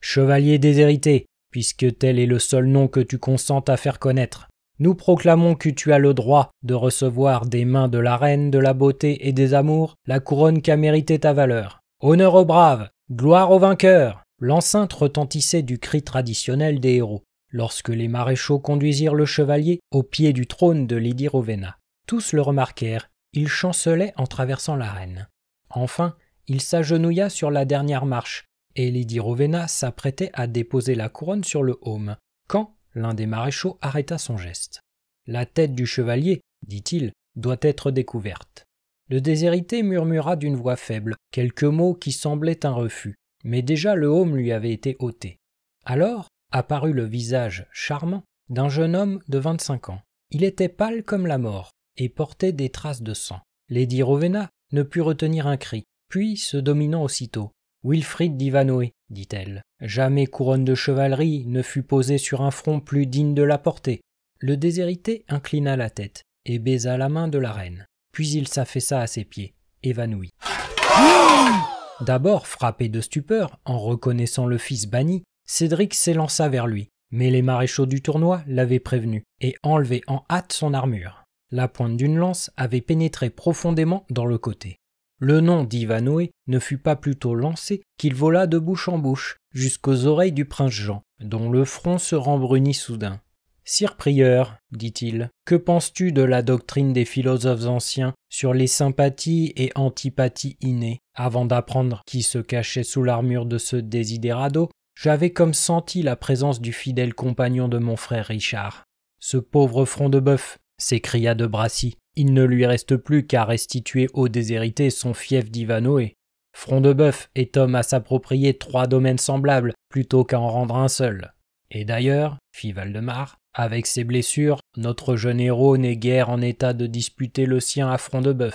Chevalier déshérité, puisque tel est le seul nom que tu consentes à faire connaître, nous proclamons que tu as le droit de recevoir des mains de la reine de la beauté et des amours la couronne qu'a mérité ta valeur. Honneur aux braves, gloire aux vainqueurs. L'enceinte retentissait du cri traditionnel des héros lorsque les maréchaux conduisirent le chevalier au pied du trône de Lady Rowena. Tous le remarquèrent, il chancelait en traversant reine. Enfin, il s'agenouilla sur la dernière marche, et Lady Rowena s'apprêtait à déposer la couronne sur le haume, quand l'un des maréchaux arrêta son geste. La tête du chevalier, dit-il, doit être découverte. Le déshérité murmura d'une voix faible quelques mots qui semblaient un refus, mais déjà le haume lui avait été ôté. Alors apparut le visage charmant d'un jeune homme de vingt-cinq ans. Il était pâle comme la mort et portait des traces de sang. Lady Rowena ne put retenir un cri, puis se dominant aussitôt. Wilfrid d'Ivanoé, dit-elle. Jamais couronne de chevalerie ne fut posée sur un front plus digne de la portée. Le déshérité inclina la tête et baisa la main de la reine. Puis il s'affaissa à ses pieds, évanoui. D'abord frappé de stupeur, en reconnaissant le fils banni, Cédric s'élança vers lui, mais les maréchaux du tournoi l'avaient prévenu et enlevé en hâte son armure. La pointe d'une lance avait pénétré profondément dans le côté. Le nom d'Ivanoé ne fut pas plutôt lancé qu'il vola de bouche en bouche jusqu'aux oreilles du prince Jean, dont le front se rembrunit soudain. Sire prieur, dit-il, que penses-tu de la doctrine des philosophes anciens sur les sympathies et antipathies innées Avant d'apprendre qui se cachait sous l'armure de ce désidérado, j'avais comme senti la présence du fidèle compagnon de mon frère Richard. Ce pauvre front de bœuf s'écria de Brassy, il ne lui reste plus qu'à restituer aux déshérités son fief d'Ivanoé. Front de est homme à s'approprier trois domaines semblables plutôt qu'à en rendre un seul. Et d'ailleurs, fit Valdemar, avec ses blessures, notre jeune héros n'est guère en état de disputer le sien à Front de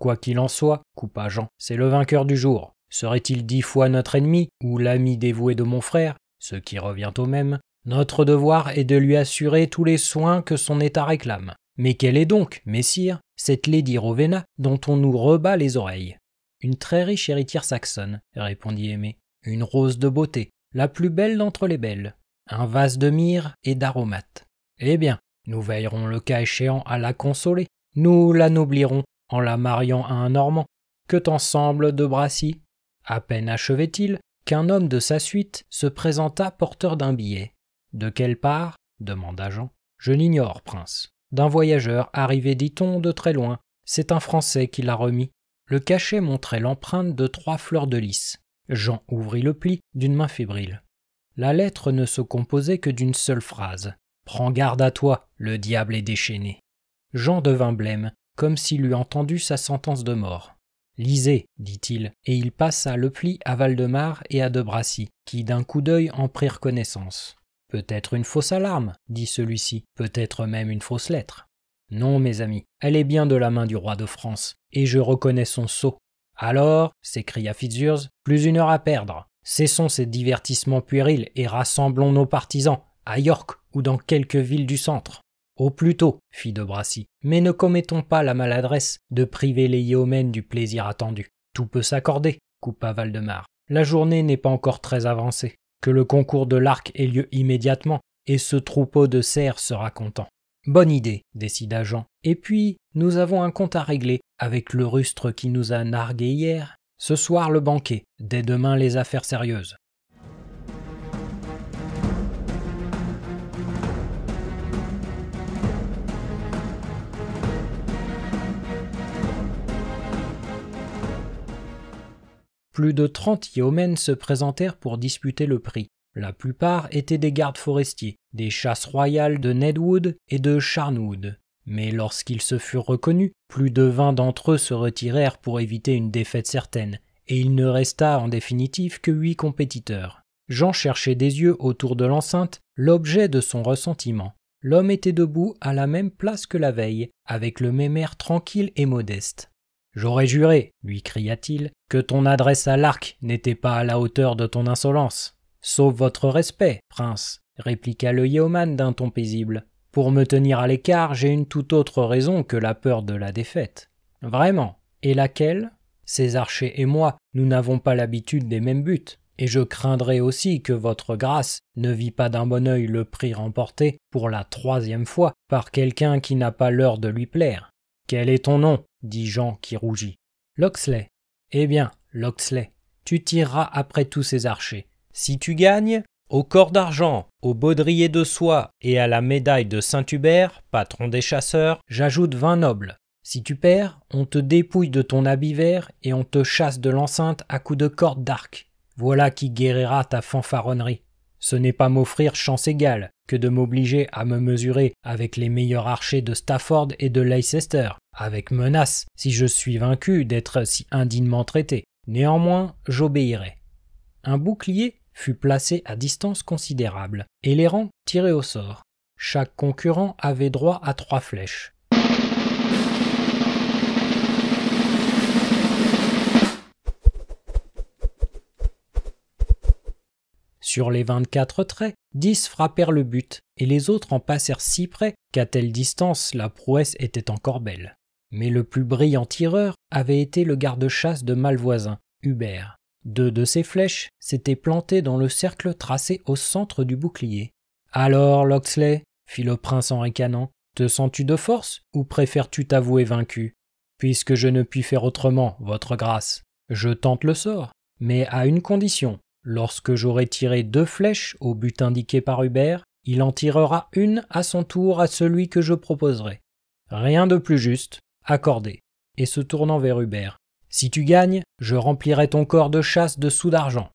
Quoi qu'il en soit, coupa Jean, c'est le vainqueur du jour. Serait-il dix fois notre ennemi, ou l'ami dévoué de mon frère, ce qui revient au même, notre devoir est de lui assurer tous les soins que son état réclame. Mais quelle est donc, messire, cette lady Rowena dont on nous rebat les oreilles Une très riche héritière saxonne, répondit Aimée. Une rose de beauté, la plus belle d'entre les belles. Un vase de myrrhe et d'aromates. Eh bien, nous veillerons le cas échéant à la consoler. Nous l'anoblirons en la mariant à un Normand. Que semble, de Brassy À peine achevait-il qu'un homme de sa suite se présenta porteur d'un billet. De quelle part demanda Jean. Je l'ignore, prince d'un voyageur arrivé, dit-on, de très loin. C'est un Français qui l'a remis. Le cachet montrait l'empreinte de trois fleurs de lys. Jean ouvrit le pli d'une main fébrile. La lettre ne se composait que d'une seule phrase. Prends garde à toi, le diable est déchaîné. Jean devint blême, comme s'il eût entendu sa sentence de mort. Lisez, dit-il, et il passa le pli à Valdemar et à De qui d'un coup d'œil en prirent connaissance. Peut-être une fausse alarme, dit celui-ci, peut-être même une fausse lettre. Non, mes amis, elle est bien de la main du roi de France, et je reconnais son sceau. Alors, s'écria Fitzurse, plus une heure à perdre. Cessons ces divertissements puérils et rassemblons nos partisans, à York ou dans quelque ville du centre. Au plus tôt, fit de Bracy, mais ne commettons pas la maladresse de priver les yeomen du plaisir attendu. Tout peut s'accorder, coupa Valdemar. La journée n'est pas encore très avancée que le concours de l'arc ait lieu immédiatement, et ce troupeau de cerfs sera content. Bonne idée, décida Jean. Et puis, nous avons un compte à régler avec le rustre qui nous a nargué hier. Ce soir, le banquet. Dès demain, les affaires sérieuses. Plus de trente yeomen se présentèrent pour disputer le prix. La plupart étaient des gardes forestiers, des chasses royales de Nedwood et de Charnwood. Mais lorsqu'ils se furent reconnus, plus de vingt d'entre eux se retirèrent pour éviter une défaite certaine, et il ne resta en définitive que huit compétiteurs. Jean cherchait des yeux autour de l'enceinte l'objet de son ressentiment. L'homme était debout à la même place que la veille, avec le même air tranquille et modeste. J'aurais juré, lui cria-t-il, que ton adresse à l'arc n'était pas à la hauteur de ton insolence. Sauf votre respect, prince, répliqua le yeoman d'un ton paisible. Pour me tenir à l'écart, j'ai une toute autre raison que la peur de la défaite. Vraiment. Et laquelle Ces archers et moi, nous n'avons pas l'habitude des mêmes buts, et je craindrais aussi que votre grâce ne vit pas d'un bon œil le prix remporté, pour la troisième fois, par quelqu'un qui n'a pas l'heure de lui plaire. Quel est ton nom dit Jean qui rougit. Loxley. Eh bien, Loxley, tu tireras après tous ces archers. Si tu gagnes, au corps d'argent, au baudrier de soie et à la médaille de Saint-Hubert, patron des chasseurs, j'ajoute vingt nobles. Si tu perds, on te dépouille de ton habit vert et on te chasse de l'enceinte à coups de corde d'arc. Voilà qui guérira ta fanfaronnerie. Ce n'est pas m'offrir chance égale que de m'obliger à me mesurer avec les meilleurs archers de Stafford et de Leicester, avec menace si je suis vaincu d'être si indignement traité. Néanmoins, j'obéirai. Un bouclier fut placé à distance considérable, et les rangs tirés au sort. Chaque concurrent avait droit à trois flèches. Sur les vingt-quatre traits, dix frappèrent le but et les autres en passèrent si près qu'à telle distance la prouesse était encore belle. Mais le plus brillant tireur avait été le garde-chasse de Malvoisin, Hubert. Deux de ses flèches s'étaient plantées dans le cercle tracé au centre du bouclier. Alors, Loxley, fit le prince en ricanant, te sens-tu de force ou préfères-tu t'avouer vaincu Puisque je ne puis faire autrement, votre grâce, je tente le sort, mais à une condition Lorsque j'aurai tiré deux flèches au but indiqué par Hubert, il en tirera une à son tour à celui que je proposerai. Rien de plus juste, accordé. Et se tournant vers Hubert. Si tu gagnes, je remplirai ton corps de chasse de sous d'argent.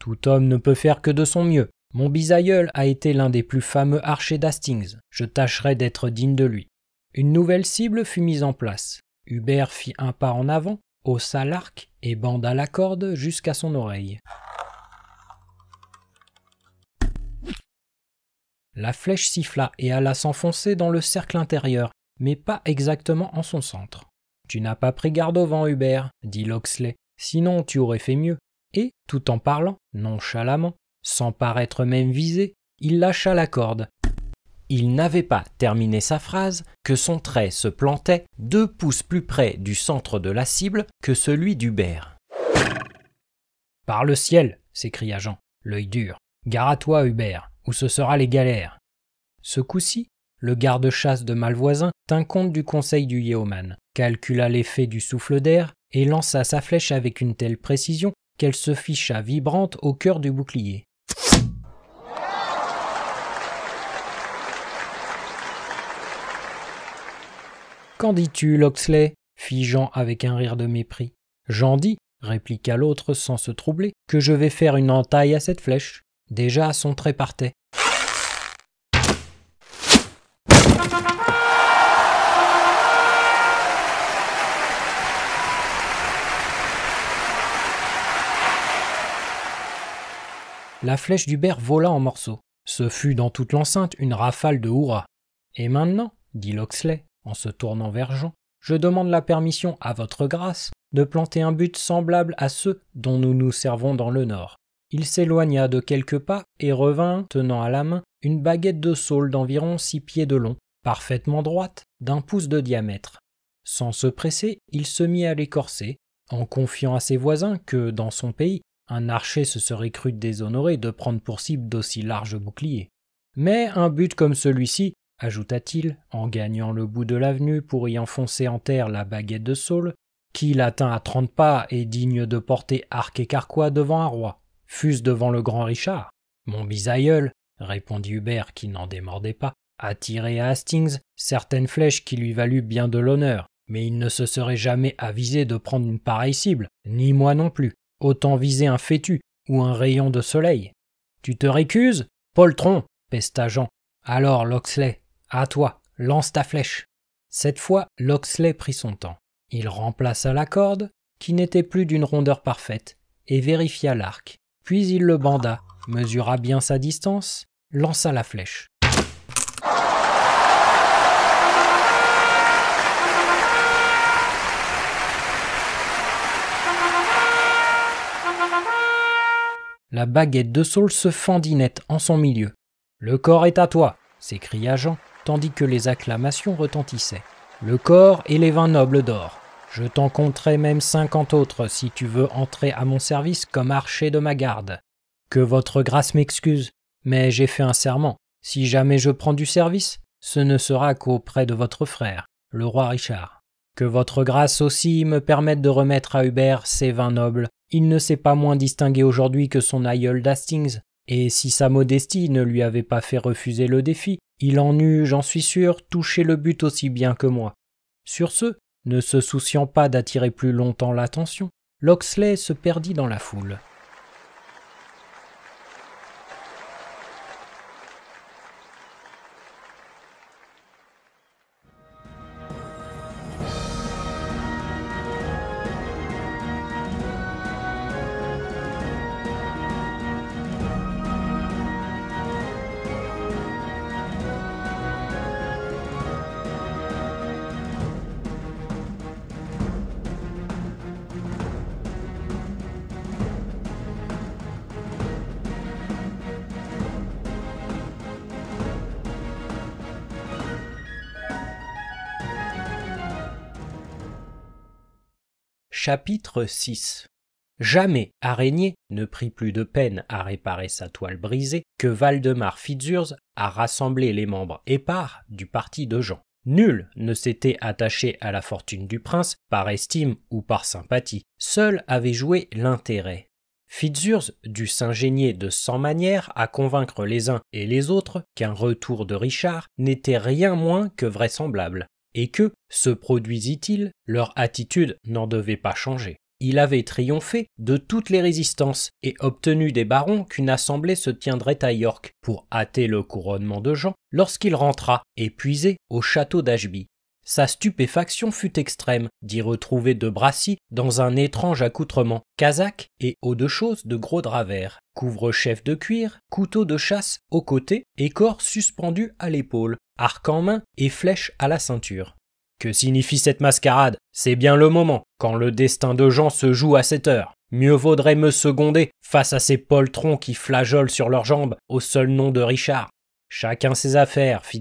Tout homme ne peut faire que de son mieux. Mon bisaïeul a été l'un des plus fameux archers d'Hastings. Je tâcherai d'être digne de lui. Une nouvelle cible fut mise en place. Hubert fit un pas en avant, haussa l'arc et banda la corde jusqu'à son oreille. La flèche siffla et alla s'enfoncer dans le cercle intérieur, mais pas exactement en son centre. Tu n'as pas pris garde au vent, Hubert, dit Loxley, sinon tu aurais fait mieux. Et, tout en parlant, nonchalamment, sans paraître même visé, il lâcha la corde. Il n'avait pas terminé sa phrase que son trait se plantait deux pouces plus près du centre de la cible que celui d'Hubert. Par le ciel s'écria Jean, l'œil dur. Gare à toi, Hubert ou ce sera les galères. Ce coup-ci, le garde-chasse de Malvoisin tint compte du conseil du yeoman, calcula l'effet du souffle d'air et lança sa flèche avec une telle précision qu'elle se ficha vibrante au cœur du bouclier. Qu'en dis-tu, Loxley fit Jean avec un rire de mépris. J'en dis, répliqua l'autre sans se troubler, que je vais faire une entaille à cette flèche. Déjà son trait partait. La flèche du d'Hubert vola en morceaux. Ce fut dans toute l'enceinte une rafale de hurrahs. Et maintenant, dit Loxley, en se tournant vers Jean, je demande la permission à votre grâce de planter un but semblable à ceux dont nous nous servons dans le Nord. Il s'éloigna de quelques pas et revint, tenant à la main, une baguette de saule d'environ six pieds de long, parfaitement droite, d'un pouce de diamètre. Sans se presser, il se mit à l'écorcer, en confiant à ses voisins que, dans son pays, un archer se serait cru déshonoré de prendre pour cible d'aussi larges boucliers. Mais un but comme celui-ci, ajouta-t-il, en gagnant le bout de l'avenue pour y enfoncer en terre la baguette de saule, qu'il atteint à trente pas et digne de porter arc et carquois devant un roi fût-ce devant le grand Richard. Mon bisaïeul, répondit Hubert qui n'en démordait pas, a tiré à Hastings certaines flèches qui lui valut bien de l'honneur, mais il ne se serait jamais avisé de prendre une pareille cible, ni moi non plus. Autant viser un fétu ou un rayon de soleil. Tu te récuses Poltron pesta Jean. Alors, Loxley, à toi, lance ta flèche. Cette fois, Loxley prit son temps. Il remplaça la corde, qui n'était plus d'une rondeur parfaite, et vérifia l'arc. Puis il le banda, mesura bien sa distance, lança la flèche. La baguette de Saul se fendit net en son milieu. Le corps est à toi, s'écria Jean, tandis que les acclamations retentissaient. Le corps et les vins nobles d'or. Je t'en compterai même cinquante autres si tu veux entrer à mon service comme archer de ma garde. Que votre grâce m'excuse, mais j'ai fait un serment. Si jamais je prends du service, ce ne sera qu'auprès de votre frère, le roi Richard. Que votre grâce aussi me permette de remettre à Hubert ses vins nobles. Il ne s'est pas moins distingué aujourd'hui que son aïeul d'Hastings, et si sa modestie ne lui avait pas fait refuser le défi, il en eût, j'en suis sûr, touché le but aussi bien que moi. Sur ce, ne se souciant pas d'attirer plus longtemps l'attention, Loxley se perdit dans la foule. Chapitre 6 Jamais Araignée ne prit plus de peine à réparer sa toile brisée que Valdemar Fitzurz à rassembler les membres épars du parti de Jean. Nul ne s'était attaché à la fortune du prince par estime ou par sympathie. Seul avait joué l'intérêt. Fitzurz dut s'ingénier de cent manières à convaincre les uns et les autres qu'un retour de Richard n'était rien moins que vraisemblable et que, se produisit-il, leur attitude n'en devait pas changer. Il avait triomphé de toutes les résistances et obtenu des barons qu'une assemblée se tiendrait à York pour hâter le couronnement de Jean lorsqu'il rentra, épuisé, au château d'Ashby. Sa stupéfaction fut extrême d'y retrouver de Brassy dans un étrange accoutrement, casaque et haut de choses de gros drap vert, couvre-chef de cuir, couteau de chasse au côté et corps suspendu à l'épaule, arc en main et flèche à la ceinture. Que signifie cette mascarade C'est bien le moment, quand le destin de Jean se joue à cette heure. Mieux vaudrait me seconder face à ces poltrons qui flageolent sur leurs jambes au seul nom de Richard. Chacun ses affaires, fit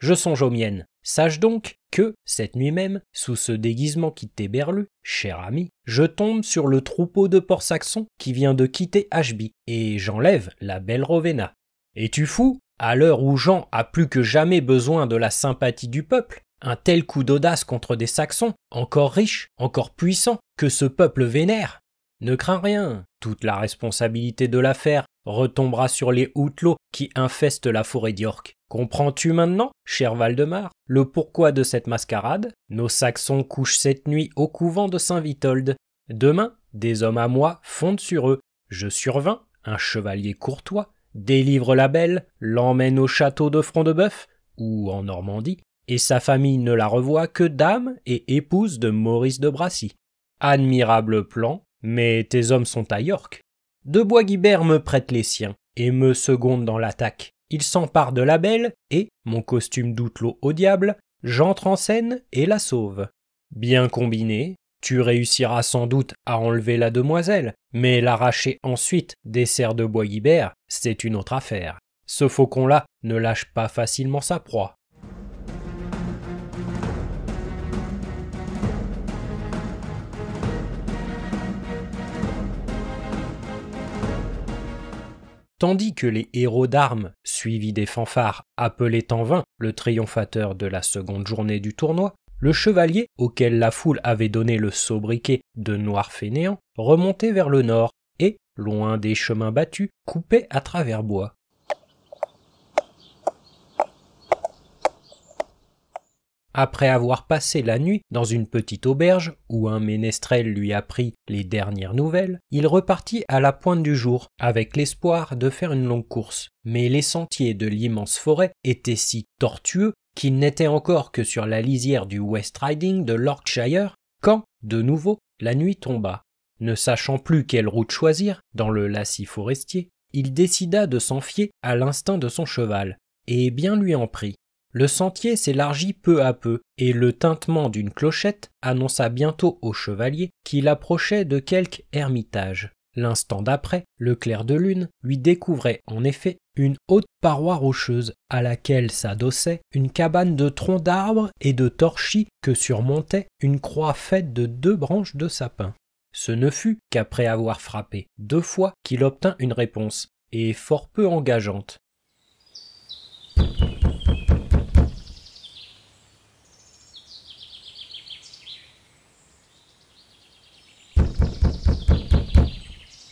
Je songe aux miennes. Sache donc que, cette nuit même, sous ce déguisement qui t'éberlue, cher ami, je tombe sur le troupeau de porcs saxons qui vient de quitter Ashby, et j'enlève la belle Rovena. Es-tu fou À l'heure où Jean a plus que jamais besoin de la sympathie du peuple, un tel coup d'audace contre des Saxons, encore riches, encore puissants, que ce peuple vénère Ne crains rien, toute la responsabilité de l'affaire retombera sur les houtelots qui infestent la forêt d'York. Comprends-tu maintenant, cher Valdemar, le pourquoi de cette mascarade Nos Saxons couchent cette nuit au couvent de Saint-Vitold. Demain, des hommes à moi fondent sur eux. Je survins, un chevalier courtois, délivre la belle, l'emmène au château de Front de boeuf ou en Normandie, et sa famille ne la revoit que dame et épouse de Maurice de Brassy. Admirable plan, mais tes hommes sont à York, de Bois-Guibert me prête les siens et me seconde dans l'attaque. Il s'empare de la belle et, mon costume d'outelot au diable, j'entre en scène et la sauve. Bien combiné, tu réussiras sans doute à enlever la demoiselle, mais l'arracher ensuite des serres de Bois-Guibert, c'est une autre affaire. Ce faucon-là ne lâche pas facilement sa proie. tandis que les héros d'armes, suivis des fanfares, appelaient en vain le triomphateur de la seconde journée du tournoi, le chevalier, auquel la foule avait donné le sobriquet de noir fainéant, remontait vers le nord et, loin des chemins battus, coupait à travers bois. Après avoir passé la nuit dans une petite auberge où un ménestrel lui apprit les dernières nouvelles, il repartit à la pointe du jour avec l'espoir de faire une longue course. Mais les sentiers de l'immense forêt étaient si tortueux qu'il n'était encore que sur la lisière du West Riding de Yorkshire quand, de nouveau, la nuit tomba. Ne sachant plus quelle route choisir dans le lacis forestier, il décida de s'en fier à l'instinct de son cheval, et bien lui en prit. Le sentier s'élargit peu à peu, et le tintement d'une clochette annonça bientôt au chevalier qu'il approchait de quelque ermitage. L'instant d'après, le clair de lune lui découvrait en effet une haute paroi rocheuse à laquelle s'adossait une cabane de troncs d'arbres et de torchis que surmontait une croix faite de deux branches de sapin. Ce ne fut qu'après avoir frappé deux fois qu'il obtint une réponse, et fort peu engageante.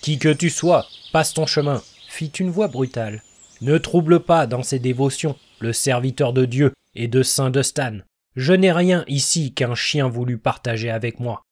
Qui que tu sois, passe ton chemin, fit une voix brutale. Ne trouble pas dans ses dévotions le serviteur de Dieu et de Saint Dostan. Je n'ai rien ici qu'un chien voulu partager avec moi.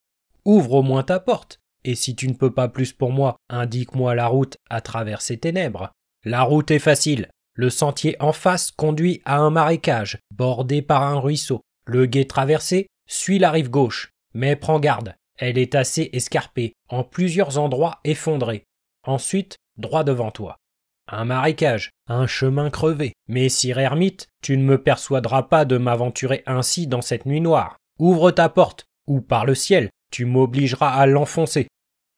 Ouvre au moins ta porte, et si tu ne peux pas plus pour moi, indique-moi la route à travers ces ténèbres. La route est facile. Le sentier en face conduit à un marécage, bordé par un ruisseau. Le guet traversé suit la rive gauche. Mais prends garde, elle est assez escarpée, en plusieurs endroits effondrée. Ensuite, droit devant toi. Un marécage, un chemin crevé. Mais sire ermite, tu ne me persuaderas pas de m'aventurer ainsi dans cette nuit noire. Ouvre ta porte, ou par le ciel, tu m'obligeras à l'enfoncer.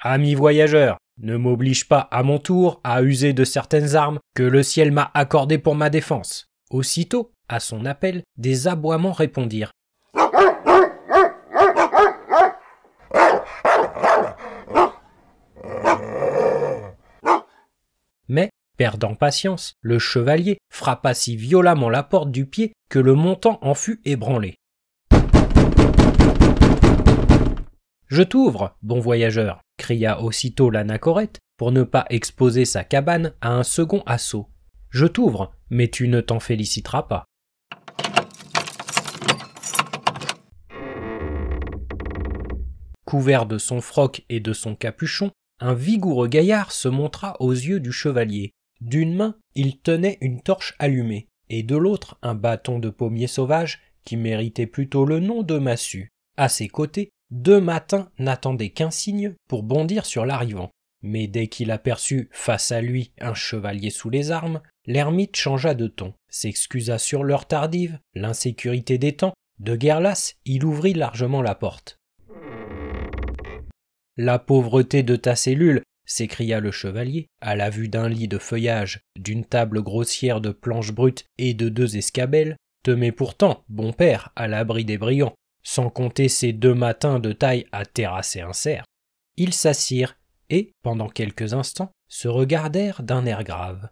Ami voyageur, ne m'oblige pas à mon tour à user de certaines armes que le ciel m'a accordées pour ma défense. Aussitôt, à son appel, des aboiements répondirent, Mais, perdant patience, le chevalier frappa si violemment la porte du pied que le montant en fut ébranlé. Je t'ouvre, bon voyageur, cria aussitôt l'anachorète, pour ne pas exposer sa cabane à un second assaut. Je t'ouvre, mais tu ne t'en féliciteras pas. Couvert de son froc et de son capuchon, un vigoureux gaillard se montra aux yeux du chevalier. D'une main, il tenait une torche allumée, et de l'autre un bâton de pommier sauvage qui méritait plutôt le nom de massue. À ses côtés, deux matins n'attendaient qu'un signe pour bondir sur l'arrivant. Mais dès qu'il aperçut face à lui un chevalier sous les armes, l'ermite changea de ton, s'excusa sur l'heure tardive, l'insécurité des temps, de guerre lasse, il ouvrit largement la porte. La pauvreté de ta cellule s'écria le chevalier, à la vue d'un lit de feuillage, d'une table grossière de planches brutes et de deux escabelles, te met pourtant, bon père, à l'abri des brillants, sans compter ces deux matins de taille à terrasser un cerf. Ils s'assirent et, pendant quelques instants, se regardèrent d'un air grave.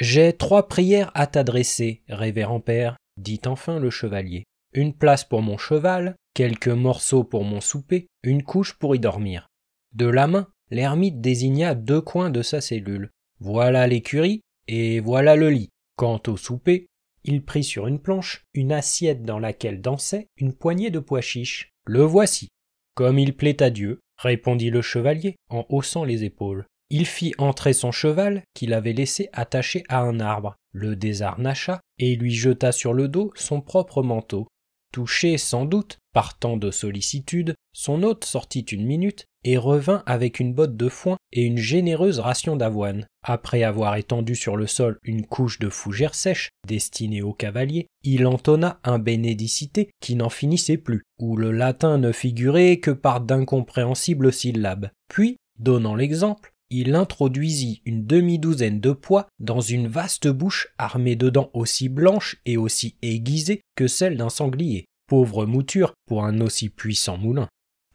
J'ai trois prières à t'adresser, révérend père, dit enfin le chevalier. Une place pour mon cheval, quelques morceaux pour mon souper, une couche pour y dormir. De la main, l'ermite désigna deux coins de sa cellule. Voilà l'écurie et voilà le lit. Quant au souper, il prit sur une planche une assiette dans laquelle dansait une poignée de pois chiches. Le voici. Comme il plaît à Dieu, répondit le chevalier en haussant les épaules. Il fit entrer son cheval qu'il avait laissé attaché à un arbre, le désarnacha et lui jeta sur le dos son propre manteau. Touché sans doute par tant de sollicitude, son hôte sortit une minute et revint avec une botte de foin et une généreuse ration d'avoine. Après avoir étendu sur le sol une couche de fougère sèche, destinée aux cavaliers, il entonna un bénédicité qui n'en finissait plus, où le latin ne figurait que par d'incompréhensibles syllabes. Puis, donnant l'exemple, il introduisit une demi-douzaine de pois dans une vaste bouche armée de dents aussi blanches et aussi aiguisées que celles d'un sanglier. Pauvre mouture pour un aussi puissant moulin.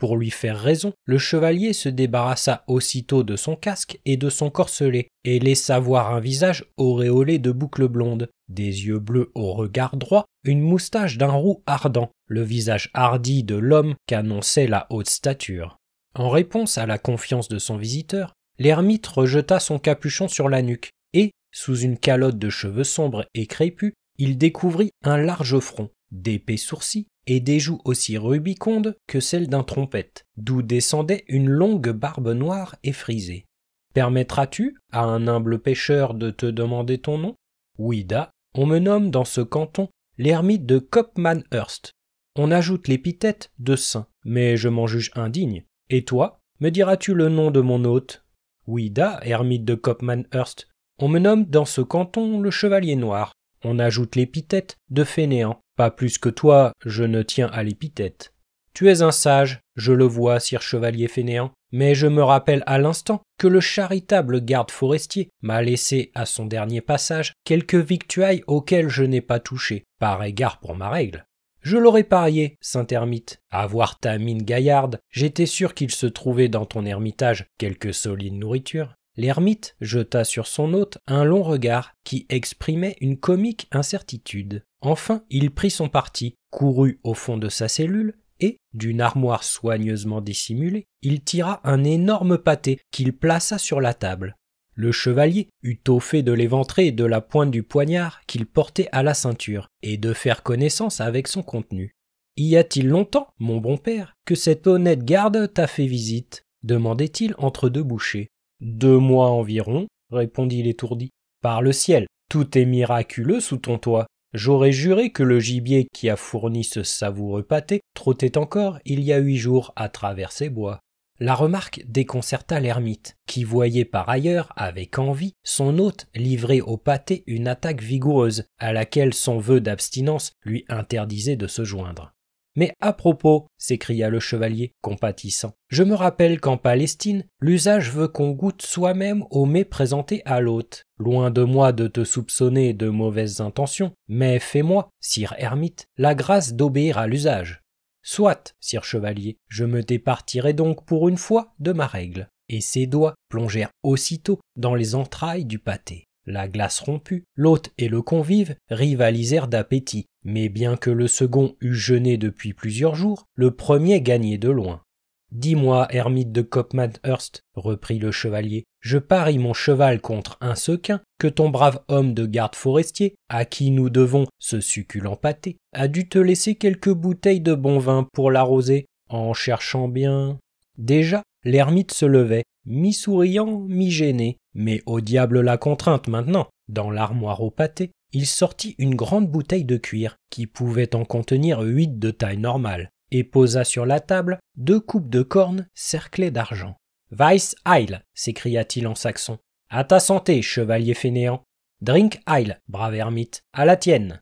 Pour lui faire raison, le chevalier se débarrassa aussitôt de son casque et de son corselet, et laissa voir un visage auréolé de boucles blondes, des yeux bleus au regard droit, une moustache d'un roux ardent, le visage hardi de l'homme qu'annonçait la haute stature. En réponse à la confiance de son visiteur, l'ermite rejeta son capuchon sur la nuque, et, sous une calotte de cheveux sombres et crépus, il découvrit un large front, d'épais sourcils et des joues aussi rubicondes que celles d'un trompette, d'où descendait une longue barbe noire et frisée. Permettras-tu à un humble pêcheur de te demander ton nom Ouida, on me nomme dans ce canton l'ermite de Copmanhurst. On ajoute l'épithète de saint, mais je m'en juge indigne. Et toi, me diras-tu le nom de mon hôte Ouida, ermite de Copmanhurst. On me nomme dans ce canton le chevalier noir. On ajoute l'épithète de fainéant, pas plus que toi, je ne tiens à l'épithète. Tu es un sage, je le vois, sire chevalier fainéant, mais je me rappelle à l'instant que le charitable garde forestier m'a laissé à son dernier passage quelques victuailles auxquelles je n'ai pas touché, par égard pour ma règle. Je l'aurais parié, saint ermite, à voir ta mine gaillarde, j'étais sûr qu'il se trouvait dans ton ermitage quelque solide nourriture. L'ermite jeta sur son hôte un long regard qui exprimait une comique incertitude. Enfin, il prit son parti, courut au fond de sa cellule, et, d'une armoire soigneusement dissimulée, il tira un énorme pâté qu'il plaça sur la table. Le chevalier eut au fait de l'éventrer de la pointe du poignard qu'il portait à la ceinture, et de faire connaissance avec son contenu. Y a-t-il longtemps, mon bon père, que cet honnête garde t'a fait visite demandait-il entre deux bouchées. Deux mois environ, répondit l'étourdi. Par le ciel, tout est miraculeux sous ton toit. J'aurais juré que le gibier qui a fourni ce savoureux pâté trottait encore il y a huit jours à travers ces bois. La remarque déconcerta l'ermite, qui voyait par ailleurs, avec envie, son hôte livrer au pâté une attaque vigoureuse, à laquelle son vœu d'abstinence lui interdisait de se joindre. Mais à propos, s'écria le chevalier, compatissant, je me rappelle qu'en Palestine, l'usage veut qu'on goûte soi-même au mets présenté à l'hôte. Loin de moi de te soupçonner de mauvaises intentions, mais fais-moi, sire ermite, la grâce d'obéir à l'usage. Soit, sire chevalier, je me départirai donc pour une fois de ma règle. Et ses doigts plongèrent aussitôt dans les entrailles du pâté. La glace rompue, l'hôte et le convive rivalisèrent d'appétit, mais bien que le second eût jeûné depuis plusieurs jours, le premier gagnait de loin. Dis-moi, ermite de Copmanhurst, reprit le chevalier, je parie mon cheval contre un sequin que ton brave homme de garde forestier, à qui nous devons ce succulent pâté, a dû te laisser quelques bouteilles de bon vin pour l'arroser, en cherchant bien. Déjà, l'ermite se levait, mi-souriant, mi-gêné, mais au diable la contrainte maintenant. Dans l'armoire au pâté, il sortit une grande bouteille de cuir, qui pouvait en contenir huit de taille normale, et posa sur la table deux coupes de cornes cerclées d'argent. Weiss Heil s'écria-t-il en saxon. À ta santé, chevalier fainéant. Drink Heil, brave ermite, à la tienne.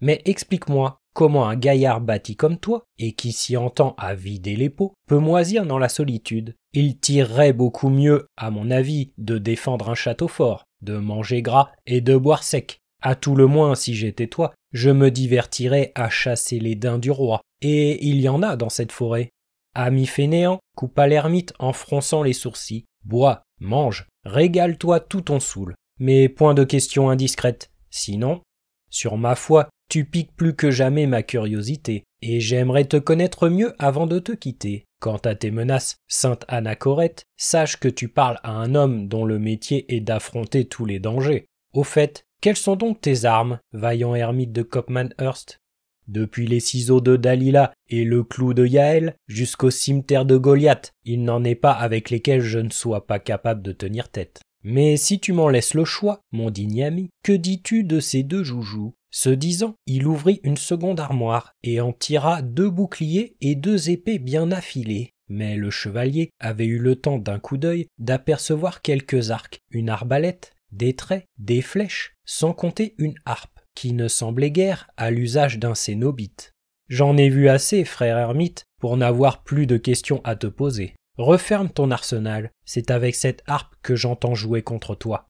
Mais explique-moi, comment un gaillard bâti comme toi, et qui s'y entend à vider les peaux, peut moisir dans la solitude. Il tirerait beaucoup mieux, à mon avis, de défendre un château fort, de manger gras et de boire sec. À tout le moins, si j'étais toi, je me divertirais à chasser les daims du roi, et il y en a dans cette forêt. Ami fainéant, coupa l'ermite en fronçant les sourcils. Bois, mange, régale-toi tout ton saoule. mais point de questions indiscrètes. Sinon, sur ma foi, tu piques plus que jamais ma curiosité, et j'aimerais te connaître mieux avant de te quitter. Quant à tes menaces, sainte Corette, sache que tu parles à un homme dont le métier est d'affronter tous les dangers. Au fait, quelles sont donc tes armes, vaillant ermite de Copmanhurst Depuis les ciseaux de Dalila et le clou de Yaël jusqu'au cimetière de Goliath, il n'en est pas avec lesquels je ne sois pas capable de tenir tête. Mais si tu m'en laisses le choix, mon digne ami, que dis-tu de ces deux joujoux se disant, il ouvrit une seconde armoire et en tira deux boucliers et deux épées bien affilées. Mais le chevalier avait eu le temps d'un coup d'œil d'apercevoir quelques arcs, une arbalète, des traits, des flèches, sans compter une harpe, qui ne semblait guère à l'usage d'un cénobite. J'en ai vu assez, frère ermite, pour n'avoir plus de questions à te poser. Referme ton arsenal, c'est avec cette harpe que j'entends jouer contre toi.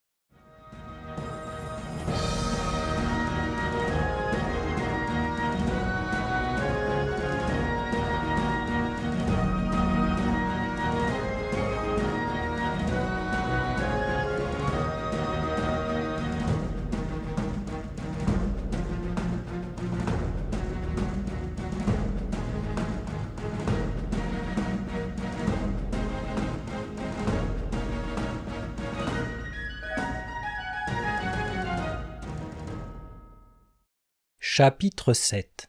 Chapitre 7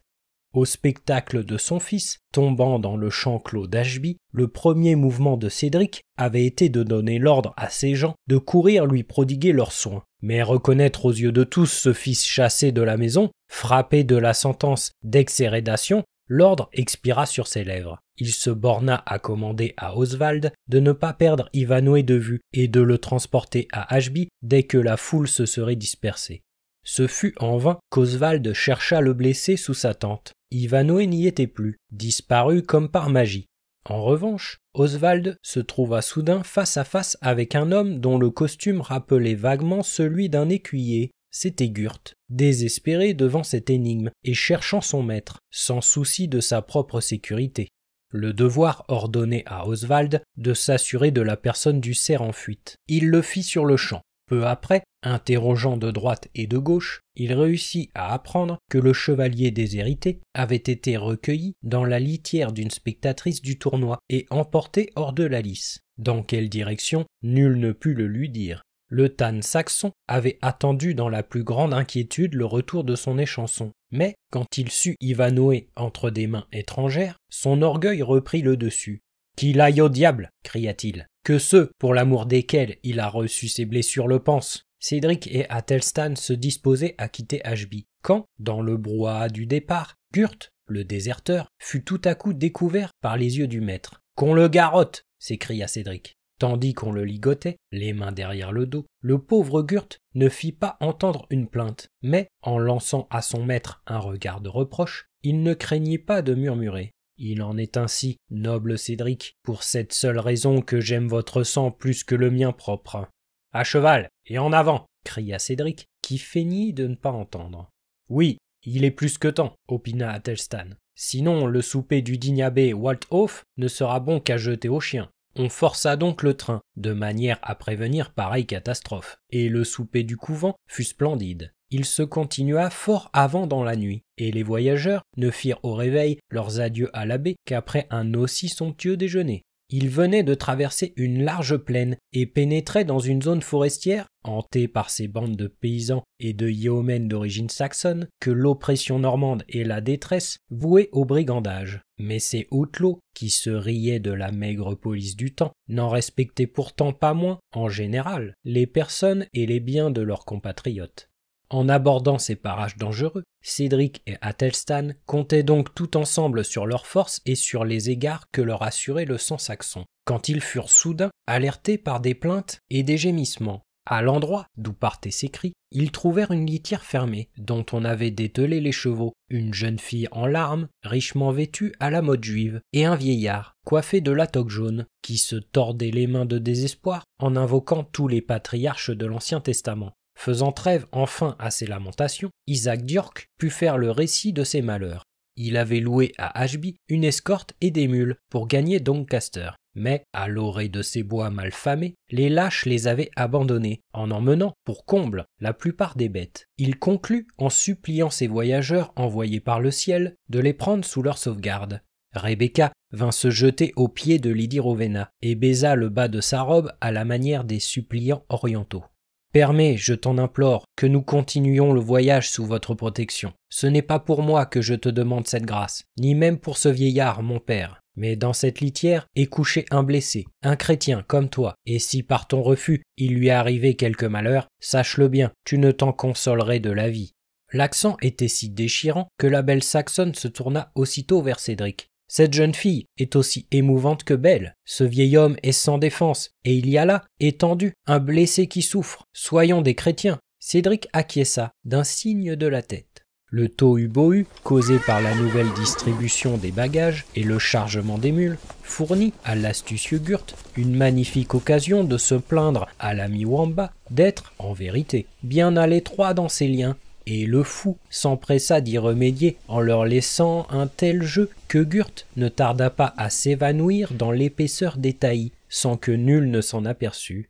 Au spectacle de son fils, tombant dans le champ clos d'Ashby, le premier mouvement de Cédric avait été de donner l'ordre à ses gens de courir lui prodiguer leurs soins. Mais reconnaître aux yeux de tous ce fils chassé de la maison, frappé de la sentence d'exhérédation, l'ordre expira sur ses lèvres. Il se borna à commander à Oswald de ne pas perdre Ivanoué de vue et de le transporter à Ashby dès que la foule se serait dispersée. Ce fut en vain qu'Oswald chercha le blessé sous sa tente. Ivanoé n'y était plus, disparu comme par magie. En revanche, Oswald se trouva soudain face à face avec un homme dont le costume rappelait vaguement celui d'un écuyer. C'était Gurt, désespéré devant cette énigme et cherchant son maître, sans souci de sa propre sécurité. Le devoir ordonnait à Oswald de s'assurer de la personne du cerf en fuite. Il le fit sur le champ. Peu après, Interrogeant de droite et de gauche, il réussit à apprendre que le chevalier déshérité avait été recueilli dans la litière d'une spectatrice du tournoi et emporté hors de la lice. Dans quelle direction, nul ne put le lui dire. Le Tan saxon avait attendu dans la plus grande inquiétude le retour de son échanson. Mais, quand il sut Ivanoé entre des mains étrangères, son orgueil reprit le dessus. Qu'il aille au diable cria-t-il. Que ceux pour l'amour desquels il a reçu ses blessures le pensent. Cédric et Athelstan se disposaient à quitter Ashby, quand, dans le brouhaha du départ, Gurt, le déserteur, fut tout à coup découvert par les yeux du maître. Qu'on le garotte s'écria Cédric. Tandis qu'on le ligotait, les mains derrière le dos, le pauvre Gurt ne fit pas entendre une plainte, mais, en lançant à son maître un regard de reproche, il ne craignit pas de murmurer. Il en est ainsi, noble Cédric, pour cette seule raison que j'aime votre sang plus que le mien propre. À cheval et en avant cria Cédric, qui feignit de ne pas entendre. Oui, il est plus que temps, opina Athelstan. Sinon, le souper du digne abbé Walthof ne sera bon qu'à jeter aux chiens. On força donc le train, de manière à prévenir pareille catastrophe, et le souper du couvent fut splendide. Il se continua fort avant dans la nuit, et les voyageurs ne firent au réveil leurs adieux à l'abbé qu'après un aussi somptueux déjeuner. Il venait de traverser une large plaine et pénétrait dans une zone forestière, hantée par ces bandes de paysans et de yeomen d'origine saxonne, que l'oppression normande et la détresse vouaient au brigandage. Mais ces outlots, qui se riaient de la maigre police du temps, n'en respectaient pourtant pas moins, en général, les personnes et les biens de leurs compatriotes. En abordant ces parages dangereux, Cédric et Athelstan comptaient donc tout ensemble sur leurs forces et sur les égards que leur assurait le sang saxon, quand ils furent soudain alertés par des plaintes et des gémissements. À l'endroit d'où partaient ces cris, ils trouvèrent une litière fermée, dont on avait dételé les chevaux, une jeune fille en larmes, richement vêtue à la mode juive, et un vieillard, coiffé de la toque jaune, qui se tordait les mains de désespoir en invoquant tous les patriarches de l'Ancien Testament. Faisant trêve enfin à ses lamentations, Isaac Diorc put faire le récit de ses malheurs. Il avait loué à Ashby une escorte et des mules pour gagner Doncaster. Mais, à l'orée de ces bois mal famés, les lâches les avaient abandonnés, en emmenant, pour comble, la plupart des bêtes. Il conclut en suppliant ses voyageurs envoyés par le ciel de les prendre sous leur sauvegarde. Rebecca vint se jeter aux pieds de Lady Rowena et baisa le bas de sa robe à la manière des suppliants orientaux. Permets, je t'en implore, que nous continuions le voyage sous votre protection. Ce n'est pas pour moi que je te demande cette grâce, ni même pour ce vieillard, mon père. Mais dans cette litière est couché un blessé, un chrétien comme toi, et si par ton refus il lui est arrivé quelque malheur, sache-le bien, tu ne t'en consolerais de la vie. L'accent était si déchirant que la belle Saxonne se tourna aussitôt vers Cédric. Cette jeune fille est aussi émouvante que belle. Ce vieil homme est sans défense, et il y a là, étendu, un blessé qui souffre. Soyons des chrétiens. Cédric acquiesça d'un signe de la tête. Le taux bohu causé par la nouvelle distribution des bagages et le chargement des mules, fournit à l'astucieux Gurt une magnifique occasion de se plaindre à la miwamba d'être, en vérité, bien à l'étroit dans ses liens et le fou s'empressa d'y remédier en leur laissant un tel jeu que Gurt ne tarda pas à s'évanouir dans l'épaisseur des taillis, sans que nul ne s'en aperçût.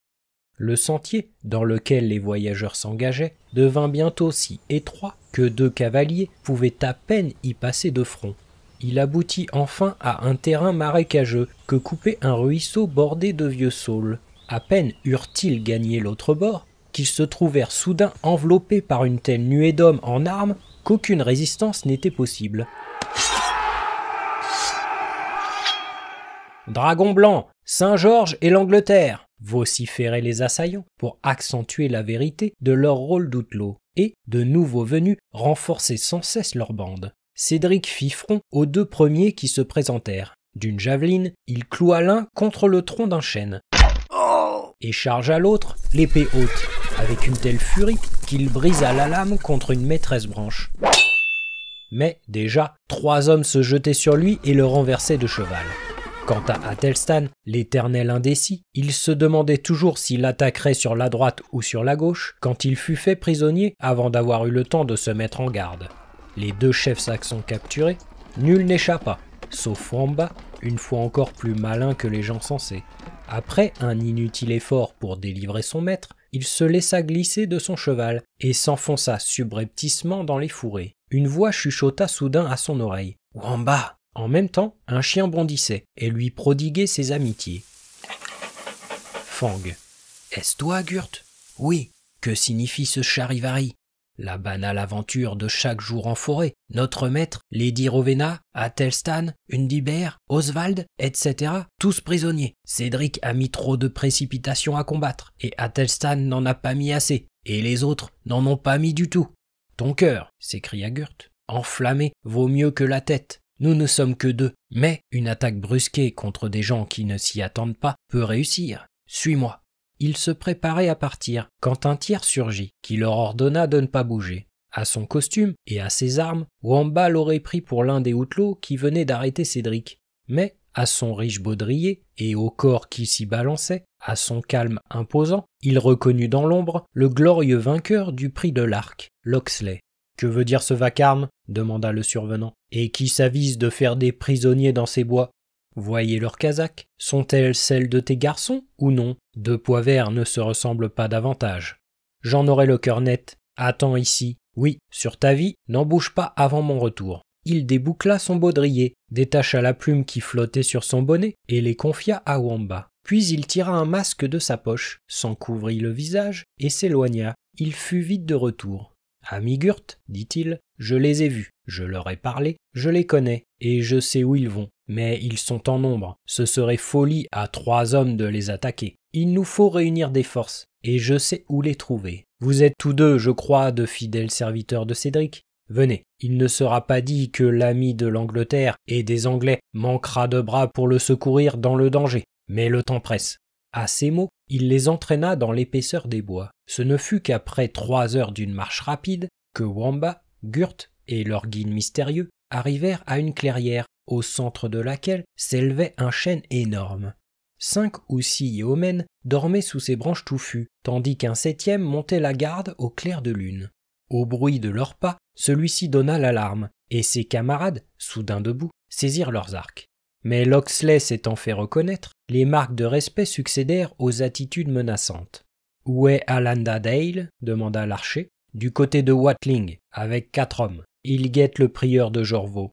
Le sentier dans lequel les voyageurs s'engageaient devint bientôt si étroit que deux cavaliers pouvaient à peine y passer de front. Il aboutit enfin à un terrain marécageux que coupait un ruisseau bordé de vieux saules. À peine eurent-ils gagné l'autre bord qu'ils se trouvèrent soudain enveloppés par une telle nuée d'hommes en armes qu'aucune résistance n'était possible. Dragon blanc, Saint-Georges et l'Angleterre vociféraient les assaillants pour accentuer la vérité de leur rôle d'outelots et de nouveaux venus renforçaient sans cesse leur bande. Cédric fit front aux deux premiers qui se présentèrent. D'une javeline, il cloua l'un contre le tronc d'un chêne et chargea l'autre l'épée haute avec une telle furie qu'il brisa la lame contre une maîtresse branche. Mais déjà, trois hommes se jetaient sur lui et le renversaient de cheval. Quant à Athelstan, l'éternel indécis, il se demandait toujours s'il attaquerait sur la droite ou sur la gauche quand il fut fait prisonnier avant d'avoir eu le temps de se mettre en garde. Les deux chefs saxons capturés, nul n'échappa, sauf Wamba, une fois encore plus malin que les gens censés. Après un inutile effort pour délivrer son maître, il se laissa glisser de son cheval et s'enfonça subrepticement dans les fourrés. Une voix chuchota soudain à son oreille. Wamba En même temps, un chien bondissait et lui prodiguait ses amitiés. Fang. Est-ce toi, Gurt Oui. Que signifie ce charivari la banale aventure de chaque jour en forêt, notre maître, Lady Rovena, Athelstan, Undibert, Oswald, etc., tous prisonniers. Cédric a mis trop de précipitations à combattre, et Athelstan n'en a pas mis assez, et les autres n'en ont pas mis du tout. Ton cœur, s'écria Gurt, enflammé, vaut mieux que la tête. Nous ne sommes que deux, mais une attaque brusquée contre des gens qui ne s'y attendent pas peut réussir. Suis-moi. Il se préparaient à partir quand un tiers surgit, qui leur ordonna de ne pas bouger. À son costume et à ses armes, Wamba l'aurait pris pour l'un des houtelots qui venait d'arrêter Cédric. Mais, à son riche baudrier et au corps qui s'y balançait, à son calme imposant, il reconnut dans l'ombre le glorieux vainqueur du prix de l'arc, Loxley. Que veut dire ce vacarme demanda le survenant. Et qui s'avise de faire des prisonniers dans ces bois Voyez leurs casaques. Sont-elles celles de tes garçons ou non Deux pois verts ne se ressemblent pas davantage. J'en aurai le cœur net. Attends ici. Oui, sur ta vie, n'en bouge pas avant mon retour. Il déboucla son baudrier, détacha la plume qui flottait sur son bonnet et les confia à Wamba. Puis il tira un masque de sa poche, s'en couvrit le visage et s'éloigna. Il fut vite de retour. Ami dit-il, je les ai vus, je leur ai parlé, je les connais, et je sais où ils vont, mais ils sont en nombre, ce serait folie à trois hommes de les attaquer. Il nous faut réunir des forces, et je sais où les trouver. Vous êtes tous deux, je crois, de fidèles serviteurs de Cédric. Venez, il ne sera pas dit que l'ami de l'Angleterre et des Anglais manquera de bras pour le secourir dans le danger, mais le temps presse. À ces mots, il les entraîna dans l'épaisseur des bois. Ce ne fut qu'après trois heures d'une marche rapide que Wamba, Gurt et leur guide mystérieux arrivèrent à une clairière, au centre de laquelle s'élevait un chêne énorme. Cinq ou six yeomen dormaient sous ses branches touffues, tandis qu'un septième montait la garde au clair de lune. Au bruit de leurs pas, celui-ci donna l'alarme, et ses camarades, soudain debout, saisirent leurs arcs. Mais Loxley s'étant fait reconnaître, les marques de respect succédèrent aux attitudes menaçantes. Où est Alanda Dale demanda l'archer. Du côté de Watling, avec quatre hommes. Il guette le prieur de Jorvaux.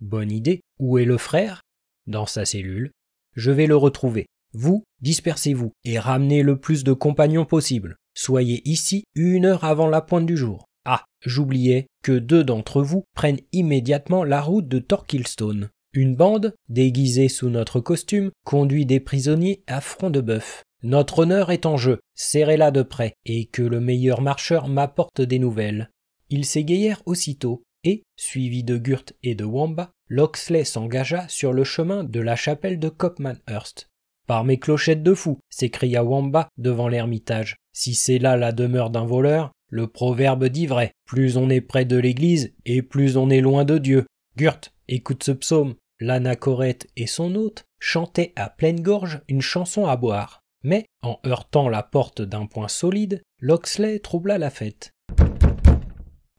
Bonne idée. Où est le frère Dans sa cellule. Je vais le retrouver. Vous, dispersez-vous et ramenez le plus de compagnons possible. Soyez ici une heure avant la pointe du jour. Ah, j'oubliais que deux d'entre vous prennent immédiatement la route de Torquilstone. Une bande, déguisée sous notre costume, conduit des prisonniers à front de bœuf. Notre honneur est en jeu, serrez-la de près, et que le meilleur marcheur m'apporte des nouvelles. Ils s'égayèrent aussitôt, et, suivi de Gurt et de Wamba, Loxley s'engagea sur le chemin de la chapelle de Copmanhurst. Par mes clochettes de fou s'écria Wamba devant l'ermitage. Si c'est là la demeure d'un voleur, le proverbe dit vrai. Plus on est près de l'église, et plus on est loin de Dieu. Gurt, écoute ce psaume. L'anachorète et son hôte chantaient à pleine gorge une chanson à boire. Mais, en heurtant la porte d'un point solide, Loxley troubla la fête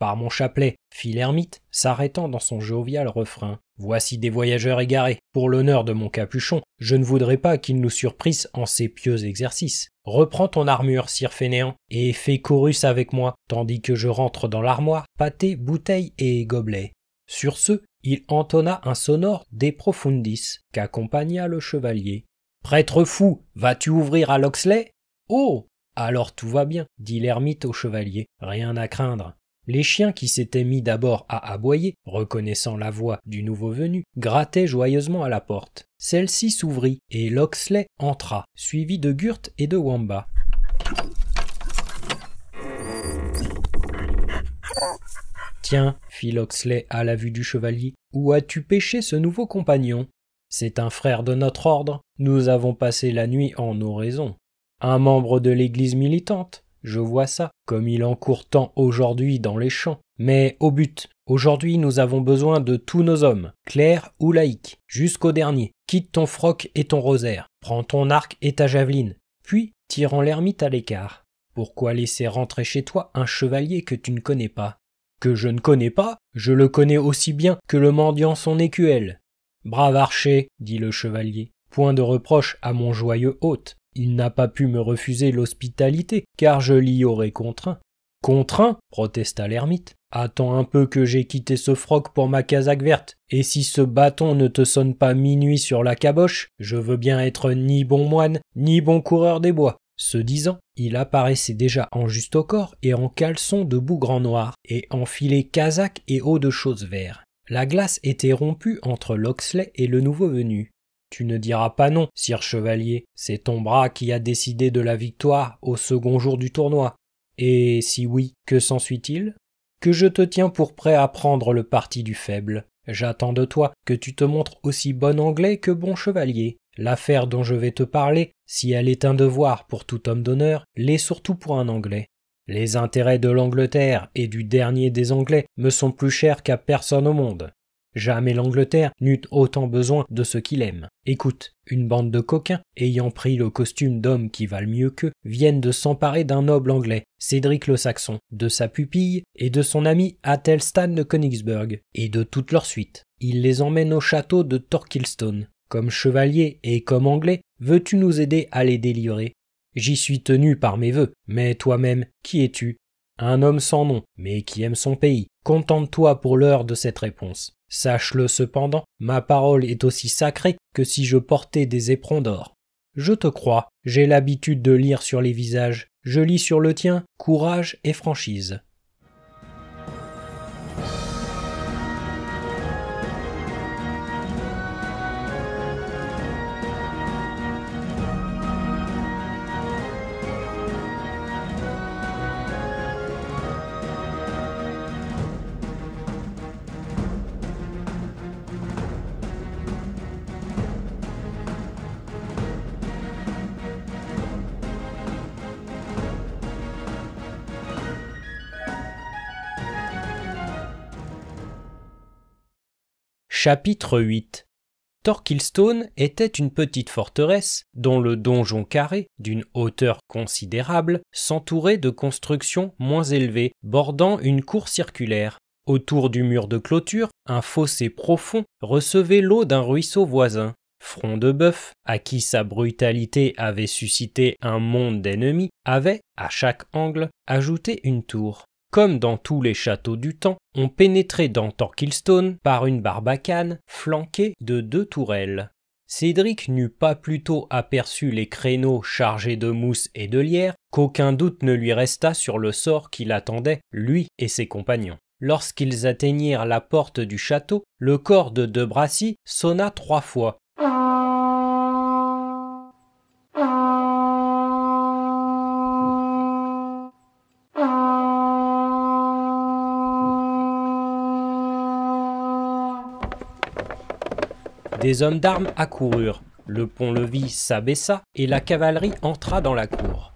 par mon chapelet, fit l'ermite, s'arrêtant dans son jovial refrain. Voici des voyageurs égarés. Pour l'honneur de mon capuchon, je ne voudrais pas qu'ils nous surprissent en ces pieux exercices. Reprends ton armure, sire fainéant, et fais chorus avec moi, tandis que je rentre dans l'armoire, pâté, bouteille et gobelet. Sur ce, il entonna un sonore des profundis, qu'accompagna le chevalier. Prêtre fou, vas-tu ouvrir à l'Oxley Oh alors tout va bien, dit l'ermite au chevalier. Rien à craindre. Les chiens qui s'étaient mis d'abord à aboyer, reconnaissant la voix du nouveau venu, grattaient joyeusement à la porte. Celle-ci s'ouvrit, et Loxley entra, suivi de Gurt et de Wamba. Tiens, fit Loxley à la vue du chevalier, où as-tu pêché ce nouveau compagnon C'est un frère de notre ordre. Nous avons passé la nuit en oraison. Un membre de l'église militante. Je vois ça, comme il en court tant aujourd'hui dans les champs. Mais au but, aujourd'hui nous avons besoin de tous nos hommes, clairs ou laïcs, jusqu'au dernier. Quitte ton froc et ton rosaire, prends ton arc et ta javeline, puis tirant l'ermite à l'écart. Pourquoi laisser rentrer chez toi un chevalier que tu ne connais pas Que je ne connais pas, je le connais aussi bien que le mendiant son écuelle. Brave archer, dit le chevalier, point de reproche à mon joyeux hôte, il n'a pas pu me refuser l'hospitalité, car je l'y aurais contraint. Contraint protesta l'ermite. Attends un peu que j'aie quitté ce froc pour ma casaque verte, et si ce bâton ne te sonne pas minuit sur la caboche, je veux bien être ni bon moine, ni bon coureur des bois. Ce disant, il apparaissait déjà en juste au corps et en caleçon de bougre noir, et enfilé casaque et haut de choses vert. La glace était rompue entre l'Oxley et le nouveau venu. Tu ne diras pas non, sire chevalier, c'est ton bras qui a décidé de la victoire au second jour du tournoi. Et si oui, que s'ensuit-il Que je te tiens pour prêt à prendre le parti du faible. J'attends de toi que tu te montres aussi bon anglais que bon chevalier. L'affaire dont je vais te parler, si elle est un devoir pour tout homme d'honneur, l'est surtout pour un anglais. Les intérêts de l'Angleterre et du dernier des Anglais me sont plus chers qu'à personne au monde. Jamais l'Angleterre n'eut autant besoin de ce qu'il aime. Écoute, une bande de coquins, ayant pris le costume d'hommes qui valent mieux qu'eux, viennent de s'emparer d'un noble anglais, Cédric le Saxon, de sa pupille et de son ami Athelstan de Königsberg, et de toute leur suite. Il les emmène au château de Torquilstone. Comme chevalier et comme anglais, veux-tu nous aider à les délivrer J'y suis tenu par mes vœux, mais toi-même, qui es-tu Un homme sans nom, mais qui aime son pays. Contente-toi pour l'heure de cette réponse. Sache-le cependant, ma parole est aussi sacrée que si je portais des éperons d'or. Je te crois, j'ai l'habitude de lire sur les visages, je lis sur le tien courage et franchise. Chapitre 8 Torquilstone était une petite forteresse dont le donjon carré, d'une hauteur considérable, s'entourait de constructions moins élevées, bordant une cour circulaire. Autour du mur de clôture, un fossé profond recevait l'eau d'un ruisseau voisin. Front de Bœuf, à qui sa brutalité avait suscité un monde d'ennemis, avait, à chaque angle, ajouté une tour comme dans tous les châteaux du temps, on pénétrait dans Torquilstone par une barbacane flanquée de deux tourelles. Cédric n'eut pas plutôt aperçu les créneaux chargés de mousse et de lierre qu'aucun doute ne lui resta sur le sort qui l'attendait, lui et ses compagnons. Lorsqu'ils atteignirent la porte du château, le corps de De sonna trois fois, Des hommes d'armes accoururent, le pont-levis s'abaissa et la cavalerie entra dans la cour.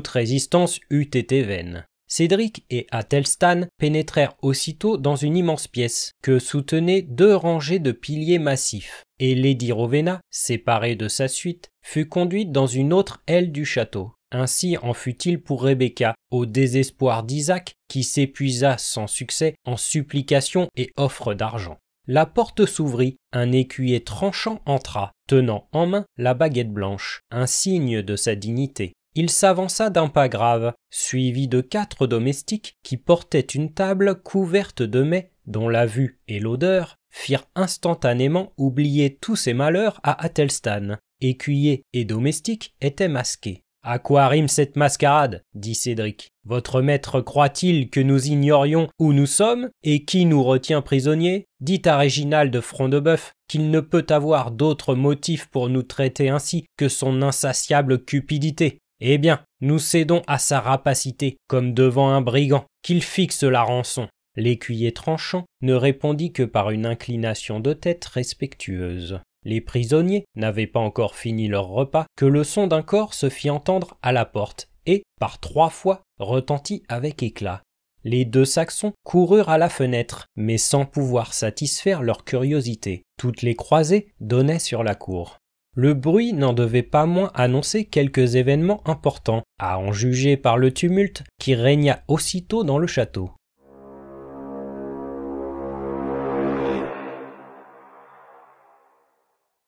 toute résistance eût été vaine. Cédric et Athelstan pénétrèrent aussitôt dans une immense pièce que soutenaient deux rangées de piliers massifs, et Lady Rowena, séparée de sa suite, fut conduite dans une autre aile du château. Ainsi en fut-il pour Rebecca, au désespoir d'Isaac, qui s'épuisa sans succès en supplications et offres d'argent. La porte s'ouvrit, un écuyer tranchant entra, tenant en main la baguette blanche, un signe de sa dignité. Il s'avança d'un pas grave, suivi de quatre domestiques qui portaient une table couverte de mets dont la vue et l'odeur firent instantanément oublier tous ses malheurs à Athelstan. Écuyer et domestique étaient masqués. À quoi rime cette mascarade dit Cédric. Votre maître croit-il que nous ignorions où nous sommes et qui nous retient prisonniers dit à réginal de Front de qu'il ne peut avoir d'autre motif pour nous traiter ainsi que son insatiable cupidité. Eh bien, nous cédons à sa rapacité, comme devant un brigand, qu'il fixe la rançon. L'écuyer tranchant ne répondit que par une inclination de tête respectueuse. Les prisonniers n'avaient pas encore fini leur repas que le son d'un corps se fit entendre à la porte et, par trois fois, retentit avec éclat. Les deux Saxons coururent à la fenêtre, mais sans pouvoir satisfaire leur curiosité. Toutes les croisées donnaient sur la cour. Le bruit n'en devait pas moins annoncer quelques événements importants, à en juger par le tumulte qui régna aussitôt dans le château.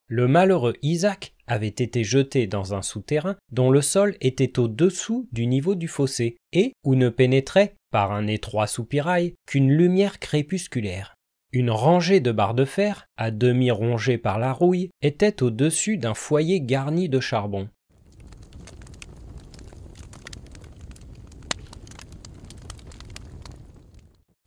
Le malheureux Isaac avait été jeté dans un souterrain dont le sol était au-dessous du niveau du fossé et où ne pénétrait, par un étroit soupirail, qu'une lumière crépusculaire. Une rangée de barres de fer, à demi rongées par la rouille, était au-dessus d'un foyer garni de charbon.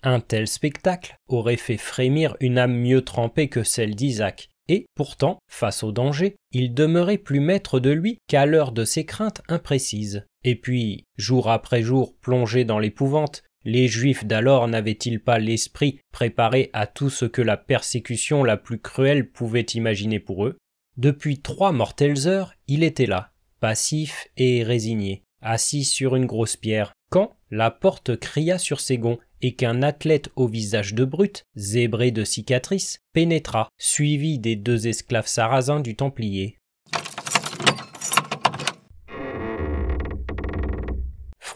Un tel spectacle aurait fait frémir une âme mieux trempée que celle d'Isaac, et pourtant, face au danger, il demeurait plus maître de lui qu'à l'heure de ses craintes imprécises. Et puis, jour après jour plongé dans l'épouvante, les Juifs d'alors n'avaient-ils pas l'esprit préparé à tout ce que la persécution la plus cruelle pouvait imaginer pour eux Depuis trois mortelles heures, il était là, passif et résigné, assis sur une grosse pierre, quand la porte cria sur ses gonds et qu'un athlète au visage de brute, zébré de cicatrices, pénétra, suivi des deux esclaves sarrasins du Templier.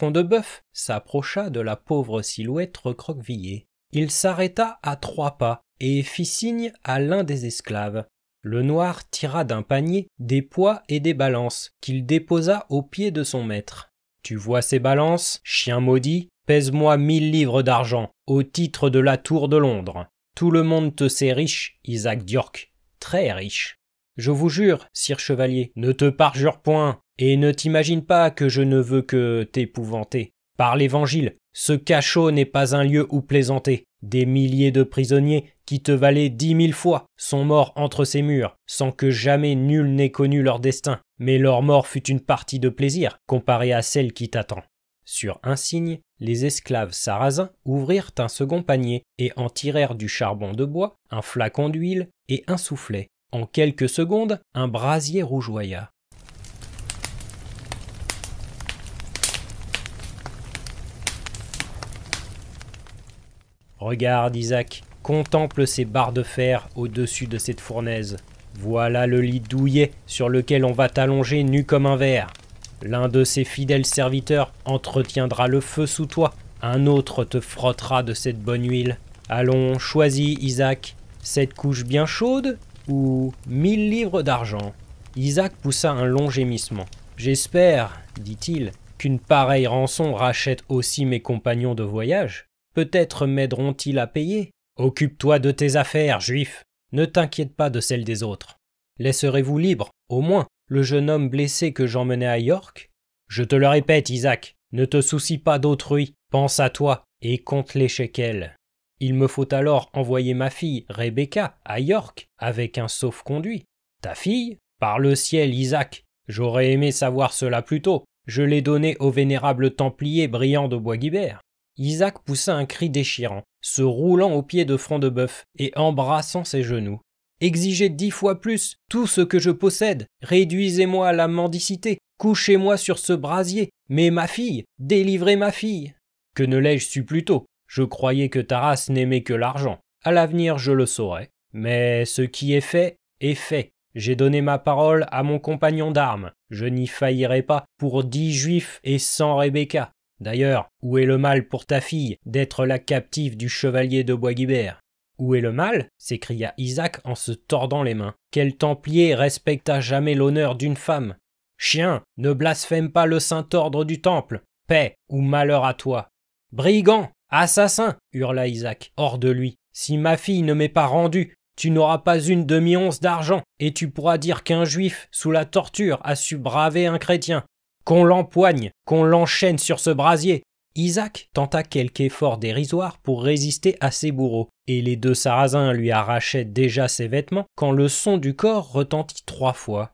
de bœuf s'approcha de la pauvre silhouette recroquevillée. Il s'arrêta à trois pas et fit signe à l'un des esclaves. Le noir tira d'un panier des poids et des balances qu'il déposa aux pieds de son maître. Tu vois ces balances, chien maudit, pèse-moi mille livres d'argent, au titre de la Tour de Londres. Tout le monde te sait riche, Isaac Diorc, très riche. Je vous jure, sire chevalier, ne te parjure point, et ne t'imagine pas que je ne veux que t'épouvanter. Par l'Évangile, ce cachot n'est pas un lieu où plaisanter. Des milliers de prisonniers, qui te valaient dix mille fois, sont morts entre ces murs, sans que jamais nul n'ait connu leur destin. Mais leur mort fut une partie de plaisir, comparée à celle qui t'attend. Sur un signe, les esclaves sarrasins ouvrirent un second panier et en tirèrent du charbon de bois, un flacon d'huile et un soufflet. En quelques secondes, un brasier rougeoya. Regarde, Isaac, contemple ces barres de fer au-dessus de cette fournaise. Voilà le lit douillet sur lequel on va t'allonger nu comme un verre. L'un de ses fidèles serviteurs entretiendra le feu sous toi, un autre te frottera de cette bonne huile. Allons, choisis, Isaac, cette couche bien chaude ou mille livres d'argent. Isaac poussa un long gémissement. J'espère, dit-il, qu'une pareille rançon rachète aussi mes compagnons de voyage. Peut-être m'aideront-ils à payer. Occupe-toi de tes affaires, juif. Ne t'inquiète pas de celles des autres. Laisserez-vous libre, au moins, le jeune homme blessé que j'emmenais à York Je te le répète, Isaac, ne te soucie pas d'autrui, pense à toi et compte les shekels. Il me faut alors envoyer ma fille Rebecca à York avec un sauf-conduit. Ta fille Par le ciel, Isaac J'aurais aimé savoir cela plus tôt. Je l'ai donnée au vénérable templier brillant de Boisguibert. Isaac poussa un cri déchirant, se roulant aux pieds de Front de Bœuf et embrassant ses genoux. Exigez dix fois plus tout ce que je possède, réduisez-moi à la mendicité, couchez-moi sur ce brasier, mais ma fille, délivrez ma fille. Que ne l'ai-je su plus tôt je croyais que ta race n'aimait que l'argent. À l'avenir, je le saurai. Mais ce qui est fait est fait. J'ai donné ma parole à mon compagnon d'armes. Je n'y faillirai pas pour dix juifs et cent Rebecca. D'ailleurs, où est le mal pour ta fille d'être la captive du chevalier de Guibert Où est le mal s'écria Isaac en se tordant les mains. Quel templier respecta jamais l'honneur d'une femme Chien, ne blasphème pas le saint ordre du temple. Paix ou malheur à toi. Brigand Assassin hurla Isaac, hors de lui. Si ma fille ne m'est pas rendue, tu n'auras pas une demi-once d'argent, et tu pourras dire qu'un juif, sous la torture, a su braver un chrétien. Qu'on l'empoigne, qu'on l'enchaîne sur ce brasier. Isaac tenta quelque effort dérisoire pour résister à ses bourreaux, et les deux sarrasins lui arrachaient déjà ses vêtements quand le son du corps retentit trois fois.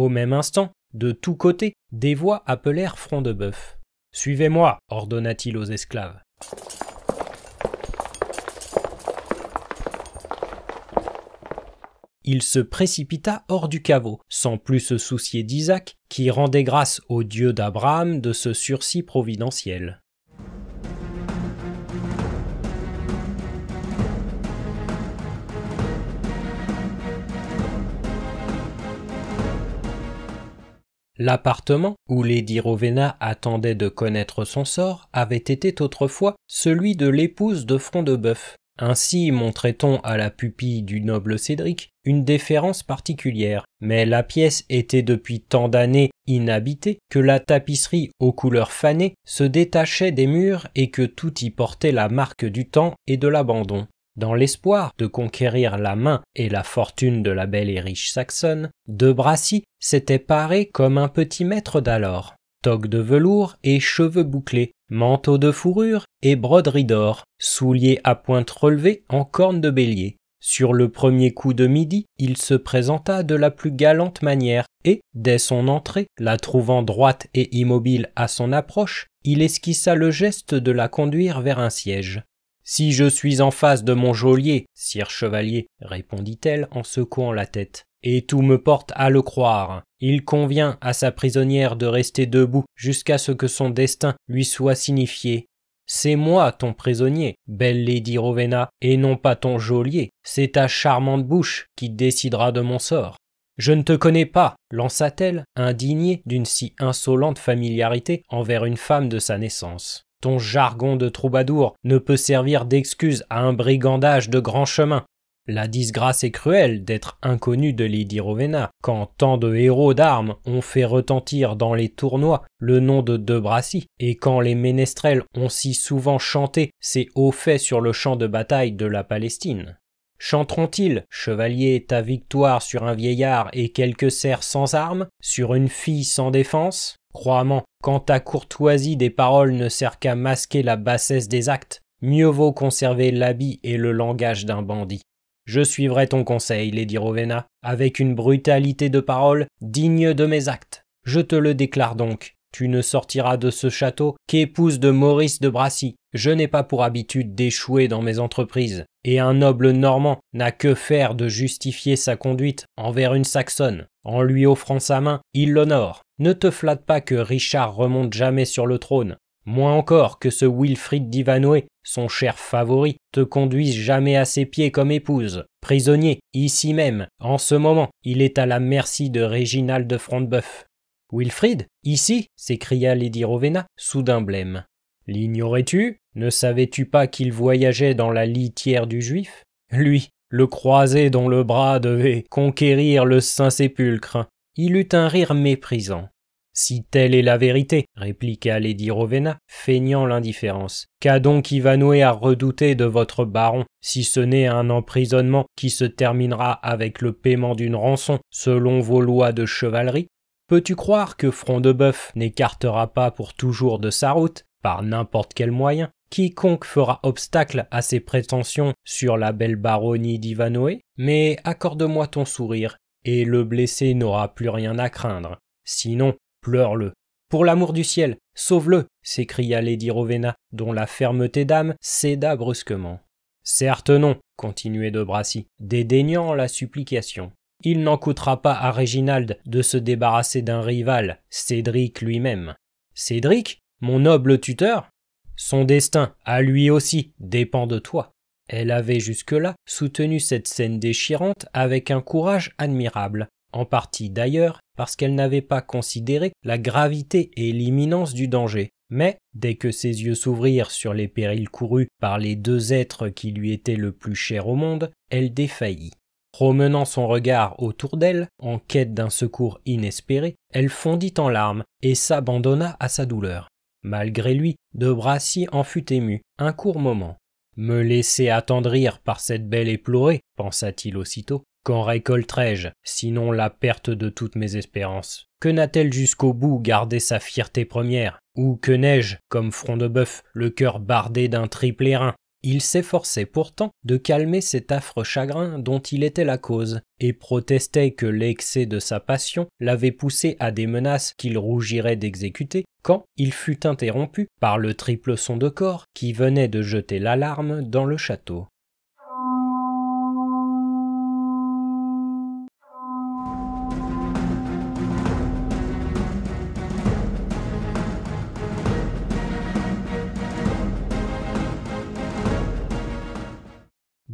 Au même instant, de tous côtés, des voix appelèrent Front de Bœuf. Suivez-moi, ordonna-t-il aux esclaves. Il se précipita hors du caveau, sans plus se soucier d'Isaac, qui rendait grâce au Dieu d'Abraham de ce sursis providentiel. L'appartement où Lady Rowena attendait de connaître son sort avait été autrefois celui de l'épouse de Front de Bœuf. Ainsi montrait-on à la pupille du noble Cédric une déférence particulière, mais la pièce était depuis tant d'années inhabitée que la tapisserie aux couleurs fanées se détachait des murs et que tout y portait la marque du temps et de l'abandon. Dans l'espoir de conquérir la main et la fortune de la belle et riche Saxonne, De Bracy s'était paré comme un petit maître d'alors. Toque de velours et cheveux bouclés, manteau de fourrure et broderie d'or, souliers à pointe relevée en corne de bélier. Sur le premier coup de midi, il se présenta de la plus galante manière, et, dès son entrée, la trouvant droite et immobile à son approche, il esquissa le geste de la conduire vers un siège. Si je suis en face de mon geôlier, sire chevalier, répondit-elle en secouant la tête, et tout me porte à le croire. Il convient à sa prisonnière de rester debout jusqu'à ce que son destin lui soit signifié. C'est moi ton prisonnier, belle Lady Rowena, et non pas ton geôlier. C'est ta charmante bouche qui décidera de mon sort. Je ne te connais pas, lança-t-elle, indignée d'une si insolente familiarité envers une femme de sa naissance. Ton jargon de troubadour ne peut servir d'excuse à un brigandage de grand chemin. La disgrâce est cruelle d'être inconnu de Lady Rowena, quand tant de héros d'armes ont fait retentir dans les tournois le nom de De Bracy, et quand les ménestrels ont si souvent chanté ces hauts faits sur le champ de bataille de la Palestine. Chanteront-ils Chevalier, ta victoire sur un vieillard et quelques serfs sans armes, sur une fille sans défense crois quand ta courtoisie des paroles ne sert qu'à masquer la bassesse des actes, mieux vaut conserver l'habit et le langage d'un bandit. Je suivrai ton conseil, Lady Rowena, avec une brutalité de parole digne de mes actes. Je te le déclare donc, tu ne sortiras de ce château qu'épouse de Maurice de Brassy. Je n'ai pas pour habitude d'échouer dans mes entreprises, et un noble normand n'a que faire de justifier sa conduite envers une saxonne. En lui offrant sa main, il l'honore. Ne te flatte pas que Richard remonte jamais sur le trône. Moins encore que ce Wilfrid d'Ivanoé, son cher favori, te conduise jamais à ses pieds comme épouse. Prisonnier, ici même, en ce moment, il est à la merci de Réginald de frontebeuf Wilfrid, ici s'écria Lady Rowena, soudain blême. L'ignorais-tu Ne savais-tu pas qu'il voyageait dans la litière du Juif Lui, le croisé dont le bras devait conquérir le Saint-Sépulcre. Il eut un rire méprisant. Si telle est la vérité, répliqua Lady Rowena, feignant l'indifférence, qu'a donc Ivanoué à redouter de votre baron, si ce n'est un emprisonnement qui se terminera avec le paiement d'une rançon, selon vos lois de chevalerie Peux-tu croire que Front de Bœuf n'écartera pas pour toujours de sa route, par n'importe quel moyen, quiconque fera obstacle à ses prétentions sur la belle baronnie d'Ivanoé Mais accorde-moi ton sourire, et le blessé n'aura plus rien à craindre. Sinon, pleure-le. Pour l'amour du ciel, sauve-le s'écria Lady Rowena, dont la fermeté d'âme céda brusquement. Certes non, continuait de Brassy, dédaignant la supplication. Il n'en coûtera pas à Réginald de se débarrasser d'un rival, Cédric lui-même. Cédric, mon noble tuteur, son destin, à lui aussi, dépend de toi. Elle avait jusque-là soutenu cette scène déchirante avec un courage admirable, en partie d'ailleurs parce qu'elle n'avait pas considéré la gravité et l'imminence du danger. Mais, dès que ses yeux s'ouvrirent sur les périls courus par les deux êtres qui lui étaient le plus chers au monde, elle défaillit. Promenant son regard autour d'elle, en quête d'un secours inespéré, elle fondit en larmes et s'abandonna à sa douleur. Malgré lui, De Bracy en fut ému un court moment. Me laisser attendrir par cette belle éplorée, pensa-t-il aussitôt. Qu'en récolterai-je, sinon la perte de toutes mes espérances Que n'a-t-elle jusqu'au bout gardé sa fierté première Ou que n'ai-je, comme front de bœuf, le cœur bardé d'un triple airain il s'efforçait pourtant de calmer cet affreux chagrin dont il était la cause, et protestait que l'excès de sa passion l'avait poussé à des menaces qu'il rougirait d'exécuter, quand il fut interrompu par le triple son de corps qui venait de jeter l'alarme dans le château.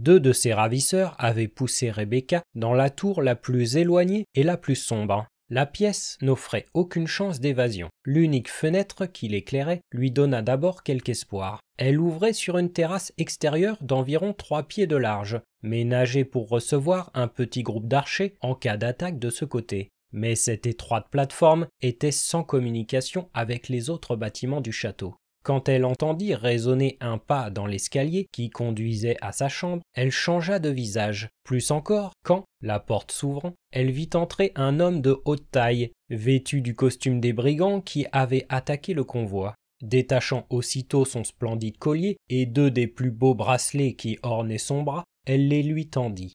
Deux de ses ravisseurs avaient poussé Rebecca dans la tour la plus éloignée et la plus sombre. La pièce n'offrait aucune chance d'évasion. L'unique fenêtre qui l'éclairait lui donna d'abord quelque espoir. Elle ouvrait sur une terrasse extérieure d'environ trois pieds de large, ménagée pour recevoir un petit groupe d'archers en cas d'attaque de ce côté. Mais cette étroite plateforme était sans communication avec les autres bâtiments du château. Quand elle entendit résonner un pas dans l'escalier qui conduisait à sa chambre, elle changea de visage. Plus encore, quand, la porte s'ouvrant, elle vit entrer un homme de haute taille, vêtu du costume des brigands qui avaient attaqué le convoi. Détachant aussitôt son splendide collier et deux des plus beaux bracelets qui ornaient son bras, elle les lui tendit.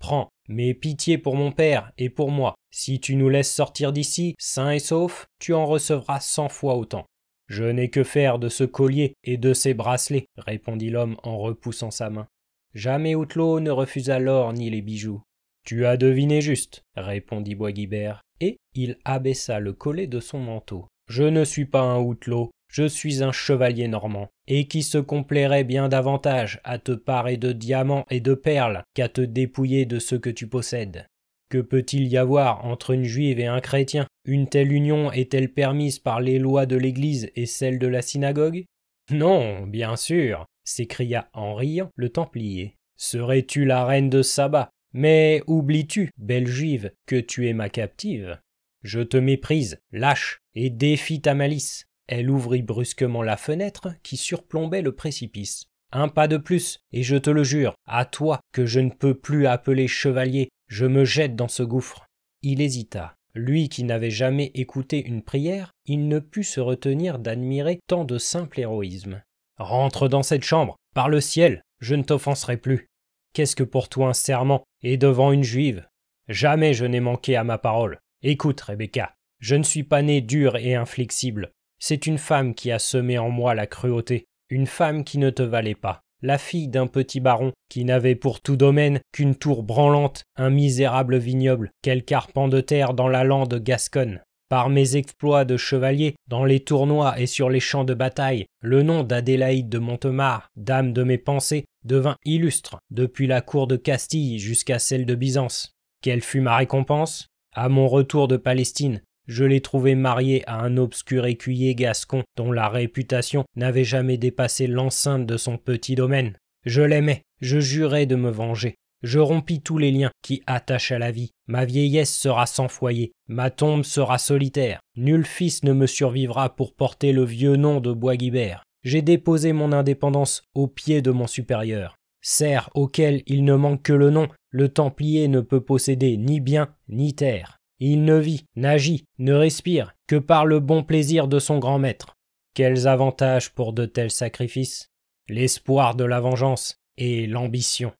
Prends, mais pitié pour mon père et pour moi, si tu nous laisses sortir d'ici, sains et saufs, tu en recevras cent fois autant. Je n'ai que faire de ce collier et de ces bracelets, répondit l'homme en repoussant sa main. Jamais Outlot ne refusa l'or ni les bijoux. Tu as deviné juste, répondit Boisguibert, et il abaissa le collet de son manteau. Je ne suis pas un outelot je suis un chevalier normand, et qui se complairait bien davantage à te parer de diamants et de perles qu'à te dépouiller de ce que tu possèdes. Que peut-il y avoir entre une juive et un chrétien Une telle union est-elle permise par les lois de l'Église et celles de la synagogue Non, bien sûr, s'écria en riant le Templier. Serais-tu la reine de Saba Mais oublies-tu, belle juive, que tu es ma captive Je te méprise, lâche et défie ta malice. Elle ouvrit brusquement la fenêtre qui surplombait le précipice. Un pas de plus, et je te le jure, à toi que je ne peux plus appeler chevalier, je me jette dans ce gouffre. Il hésita. Lui qui n'avait jamais écouté une prière, il ne put se retenir d'admirer tant de simple héroïsme. Rentre dans cette chambre, par le ciel, je ne t'offenserai plus. Qu'est-ce que pour toi un serment, et devant une juive Jamais je n'ai manqué à ma parole. Écoute, Rebecca, je ne suis pas né dure et inflexible. C'est une femme qui a semé en moi la cruauté, une femme qui ne te valait pas la fille d'un petit baron qui n'avait pour tout domaine qu'une tour branlante, un misérable vignoble, quelques arpents de terre dans la lande gasconne. Par mes exploits de chevalier, dans les tournois et sur les champs de bataille, le nom d'Adélaïde de Montemar, dame de mes pensées, devint illustre, depuis la cour de Castille jusqu'à celle de Byzance. Quelle fut ma récompense À mon retour de Palestine, je l'ai trouvé marié à un obscur écuyer gascon dont la réputation n'avait jamais dépassé l'enceinte de son petit domaine. Je l'aimais, je jurais de me venger. Je rompis tous les liens qui attachent à la vie. Ma vieillesse sera sans foyer, ma tombe sera solitaire. Nul fils ne me survivra pour porter le vieux nom de Guibert. J'ai déposé mon indépendance aux pieds de mon supérieur. Serre auquel il ne manque que le nom, le Templier ne peut posséder ni bien ni terre. Il ne vit, n'agit, ne respire que par le bon plaisir de son grand maître. Quels avantages pour de tels sacrifices L'espoir de la vengeance et l'ambition.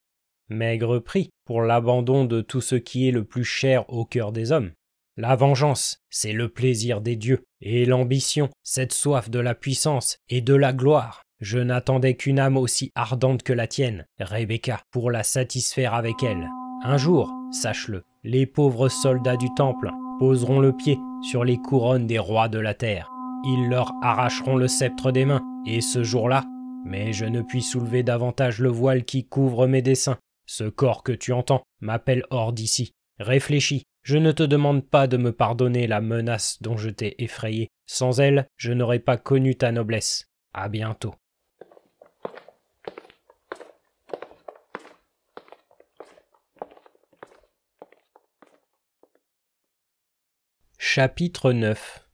Maigre prix pour l'abandon de tout ce qui est le plus cher au cœur des hommes. La vengeance, c'est le plaisir des dieux, et l'ambition, cette soif de la puissance et de la gloire. Je n'attendais qu'une âme aussi ardente que la tienne, Rebecca, pour la satisfaire avec elle. Un jour, sache-le, les pauvres soldats du temple poseront le pied sur les couronnes des rois de la terre. Ils leur arracheront le sceptre des mains, et ce jour-là, mais je ne puis soulever davantage le voile qui couvre mes desseins. Ce corps que tu entends m'appelle hors d'ici. Réfléchis, je ne te demande pas de me pardonner la menace dont je t'ai effrayé. Sans elle, je n'aurais pas connu ta noblesse. À bientôt. Chapitre 9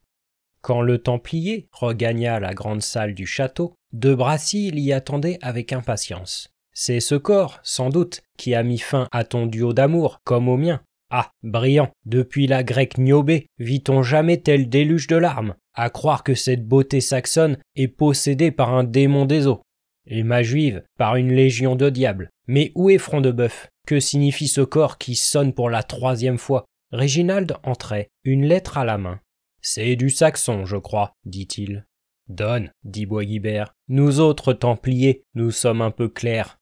Quand le Templier regagna la grande salle du château, De Bracy l'y attendait avec impatience. C'est ce corps, sans doute, qui a mis fin à ton duo d'amour, comme au mien. Ah, brillant, depuis la grecque Niobé, vit-on jamais tel déluge de larmes À croire que cette beauté saxonne est possédée par un démon des eaux. Et ma juive, par une légion de diables. Mais où est Front de Bœuf Que signifie ce corps qui sonne pour la troisième fois Réginald entrait, une lettre à la main. C'est du saxon, je crois, dit-il. Donne, dit Boisguibert. Nous autres Templiers, nous sommes un peu clairs.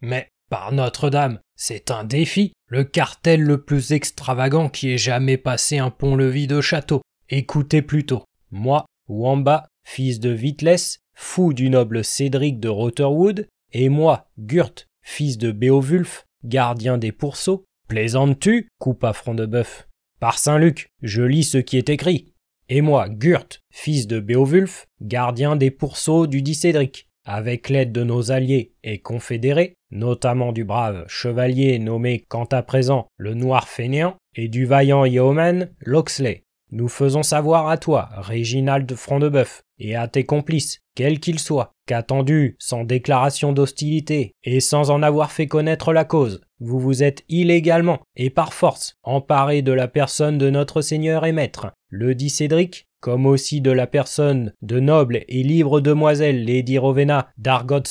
Mais, par Notre-Dame, c'est un défi, le cartel le plus extravagant qui ait jamais passé un pont-levis de château. Écoutez plutôt. Moi, Wamba, fils de Vitless, fou du noble Cédric de Rotherwood, et moi, Gurt, fils de Béovulf, gardien des pourceaux. Plaisantes-tu coupa Front de Bœuf. Par Saint-Luc, je lis ce qui est écrit. Et moi, Gurt, fils de Béovulf, gardien des pourceaux du Dicédric, avec l'aide de nos alliés et confédérés, notamment du brave chevalier nommé quant à présent le Noir Fainéant et du vaillant yeoman Loxley, nous faisons savoir à toi, Réginald front de et à tes complices, quels qu'ils soient, qu'attendus, sans déclaration d'hostilité, et sans en avoir fait connaître la cause, vous vous êtes illégalement et par force emparé de la personne de notre seigneur et maître, le dit Cédric, comme aussi de la personne de noble et libre demoiselle Lady Rovena d'Argot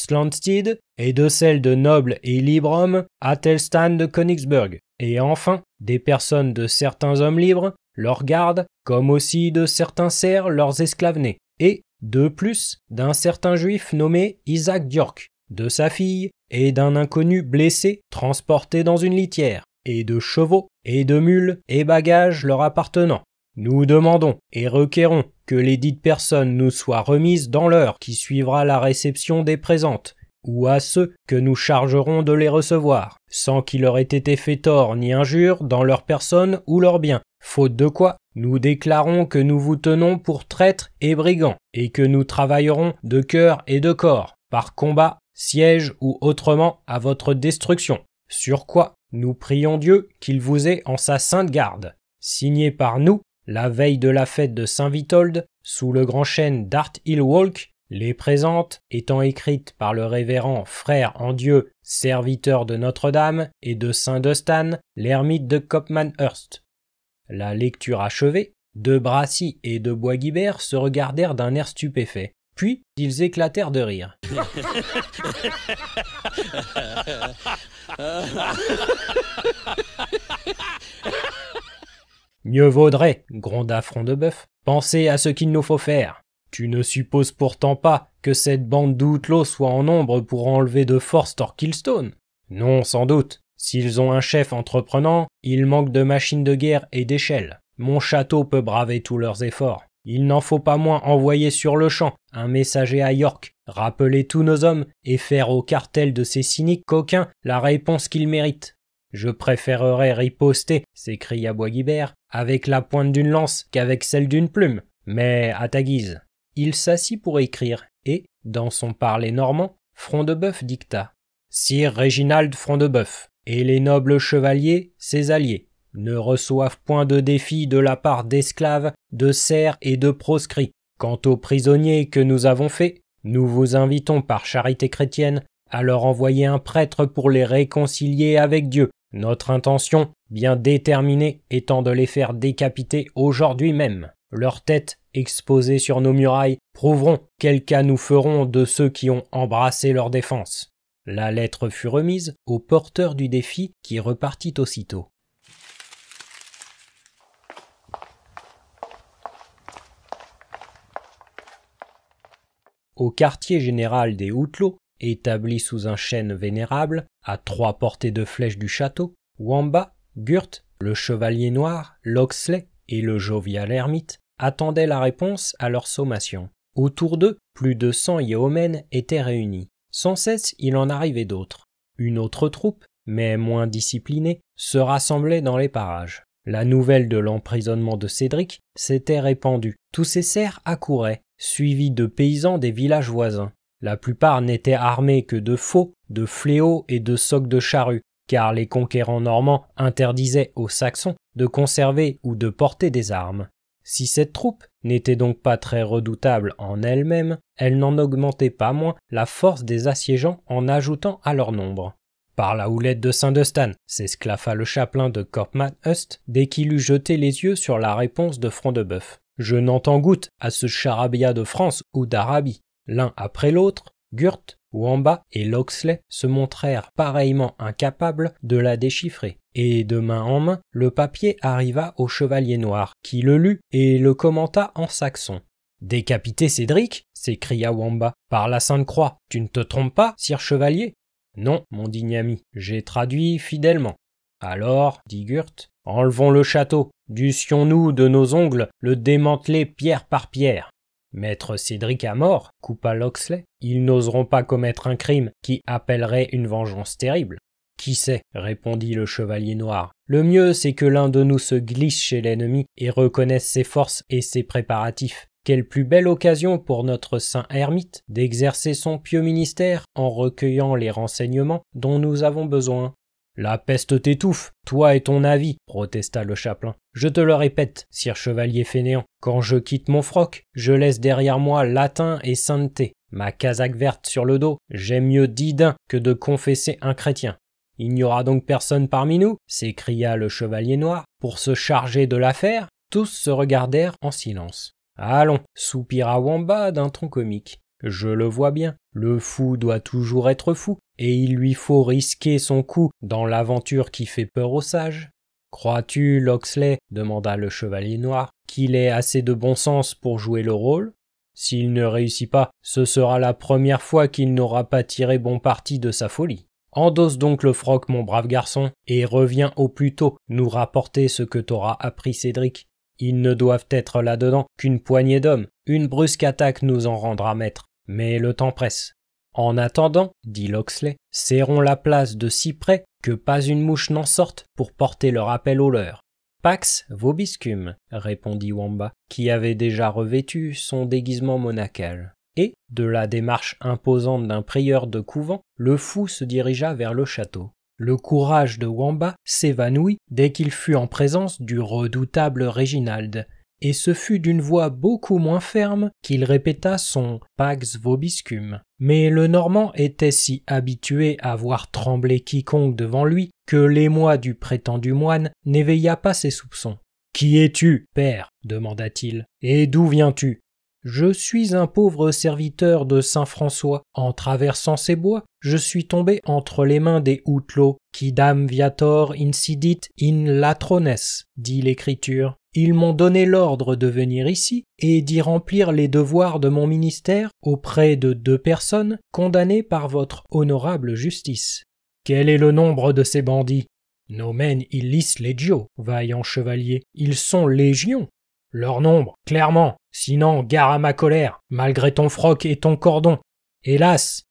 et de celle de noble et libre homme Athelstan de Königsberg, et enfin des personnes de certains hommes libres leurs gardes, comme aussi de certains serfs leurs esclaves et, de plus, d'un certain juif nommé Isaac Diorc, de sa fille, et d'un inconnu blessé transporté dans une litière, et de chevaux, et de mules, et bagages leur appartenant. Nous demandons et requérons que les dites personnes nous soient remises dans l'heure qui suivra la réception des présentes, ou à ceux que nous chargerons de les recevoir, sans qu'il leur ait été fait tort ni injure dans leur personne ou leur bien, faute de quoi nous déclarons que nous vous tenons pour traîtres et brigands, et que nous travaillerons de cœur et de corps, par combat, siège ou autrement, à votre destruction, sur quoi nous prions Dieu qu'il vous ait en sa sainte garde. Signé par nous, la veille de la fête de Saint-Vitold, sous le grand chêne d'Art Hill Walk, les présentes étant écrites par le révérend frère en Dieu, serviteur de Notre-Dame et de Saint-Dustan, l'ermite de Copmanhurst. La lecture achevée, de Brassy et de guibert se regardèrent d'un air stupéfait. Puis, ils éclatèrent de rire. Mieux vaudrait, gronda Front de Bœuf, penser à ce qu'il nous faut faire. Tu ne supposes pourtant pas que cette bande d'outlaws soit en nombre pour enlever de force Torquilstone Non, sans doute, S'ils ont un chef entreprenant, il manque de machines de guerre et d'échelles. Mon château peut braver tous leurs efforts. Il n'en faut pas moins envoyer sur le champ un messager à York, rappeler tous nos hommes et faire au cartel de ces cyniques coquins la réponse qu'ils méritent. Je préférerais riposter, s'écria Boisguibert, avec la pointe d'une lance qu'avec celle d'une plume, mais à ta guise. Il s'assit pour écrire et, dans son parler normand, Front de dicta. Sire Réginald Front de et les nobles chevaliers, ses alliés, ne reçoivent point de défis de la part d'esclaves, de serfs et de proscrits. Quant aux prisonniers que nous avons faits, nous vous invitons par charité chrétienne à leur envoyer un prêtre pour les réconcilier avec Dieu, notre intention, bien déterminée, étant de les faire décapiter aujourd'hui même. Leurs têtes, exposées sur nos murailles, prouveront quel cas nous ferons de ceux qui ont embrassé leur défense. La lettre fut remise au porteur du défi qui repartit aussitôt. Au quartier général des Outlots, établi sous un chêne vénérable, à trois portées de flèches du château, Wamba, Gurt, le Chevalier Noir, l'Oxley et le Jovial Ermite attendaient la réponse à leur sommation. Autour d'eux, plus de cent yeomen étaient réunis. Sans cesse il en arrivait d'autres. Une autre troupe, mais moins disciplinée, se rassemblait dans les parages. La nouvelle de l'emprisonnement de Cédric s'était répandue. Tous ses serfs accouraient, suivis de paysans des villages voisins. La plupart n'étaient armés que de faux, de fléaux et de socs de charrue, car les conquérants normands interdisaient aux Saxons de conserver ou de porter des armes. Si cette troupe n'était donc pas très redoutable en elle-même, elle, n'en augmentait pas moins la force des assiégeants en ajoutant à leur nombre. Par la houlette de Saint-Deustan, s'esclaffa le chapelain de Korpman Hust dès qu'il eut jeté les yeux sur la réponse de Front de « Je n'entends goutte à ce charabia de France ou d'Arabie. L'un après l'autre, Gurt, Wamba et Loxley se montrèrent pareillement incapables de la déchiffrer. Et de main en main, le papier arriva au chevalier noir, qui le lut et le commenta en saxon. Décapité, Cédric s'écria Wamba. Par la Sainte Croix, tu ne te trompes pas, sire chevalier Non, mon digne ami, j'ai traduit fidèlement. Alors, dit Gurt, enlevons le château, dussions-nous de nos ongles le démanteler pierre par pierre. Maître Cédric à mort, coupa Loxley. Ils n'oseront pas commettre un crime qui appellerait une vengeance terrible. Qui sait répondit le chevalier noir. Le mieux, c'est que l'un de nous se glisse chez l'ennemi et reconnaisse ses forces et ses préparatifs. Quelle plus belle occasion pour notre saint ermite d'exercer son pieux ministère en recueillant les renseignements dont nous avons besoin. La peste t'étouffe, toi et ton avis, protesta le chapelain. Je te le répète, sire chevalier fainéant, quand je quitte mon froc, je laisse derrière moi latin et sainteté, ma casaque verte sur le dos, j'aime mieux Didin que de confesser un chrétien. Il n'y aura donc personne parmi nous, s'écria le chevalier noir, pour se charger de l'affaire. Tous se regardèrent en silence. Allons, soupira Wamba d'un ton comique. Je le vois bien, le fou doit toujours être fou, et il lui faut risquer son coup dans l'aventure qui fait peur aux sages Crois-tu, Loxley demanda le chevalier noir, qu'il ait assez de bon sens pour jouer le rôle S'il ne réussit pas, ce sera la première fois qu'il n'aura pas tiré bon parti de sa folie. Endosse donc le froc, mon brave garçon, et reviens au plus tôt nous rapporter ce que t'aura appris Cédric. Ils ne doivent être là-dedans qu'une poignée d'hommes. Une brusque attaque nous en rendra maître. Mais le temps presse. En attendant, dit Loxley, serrons la place de si près que pas une mouche n'en sorte pour porter leur appel au leur. Pax vobiscum, répondit Wamba, qui avait déjà revêtu son déguisement monacal. Et, de la démarche imposante d'un prieur de couvent, le fou se dirigea vers le château. Le courage de Wamba s'évanouit dès qu'il fut en présence du redoutable Réginald, et ce fut d'une voix beaucoup moins ferme qu'il répéta son Pax vobiscum mais le Normand était si habitué à voir trembler quiconque devant lui que l'émoi du prétendu moine n'éveilla pas ses soupçons. Qui es-tu, père demanda-t-il. Et d'où viens-tu Je suis un pauvre serviteur de Saint François. En traversant ces bois, je suis tombé entre les mains des houtelots qui dam viator incidit in latrones, dit l'Écriture. Ils m'ont donné l'ordre de venir ici et d'y remplir les devoirs de mon ministère auprès de deux personnes condamnées par votre honorable justice. Quel est le nombre de ces bandits Nomen illis legio, vaillant chevalier, ils sont légions. Leur nombre, clairement, sinon gare à ma colère, malgré ton froc et ton cordon, Hélas,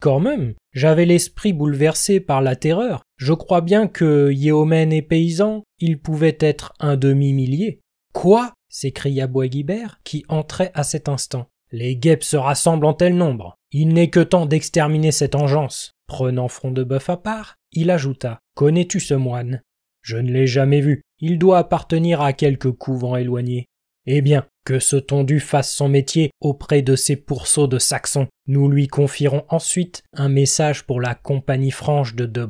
quand même. j'avais l'esprit bouleversé par la terreur. Je crois bien que, yeomen et paysan, il pouvait être un demi-millier. Quoi s'écria Guibert, qui entrait à cet instant. Les guêpes se rassemblent en tel nombre. Il n'est que temps d'exterminer cette engeance. Prenant front de bœuf à part, il ajouta Connais-tu ce moine Je ne l'ai jamais vu. Il doit appartenir à quelque couvent éloigné. Eh bien, que ce tondu fasse son métier auprès de ces pourceaux de Saxons. Nous lui confierons ensuite un message pour la compagnie franche de De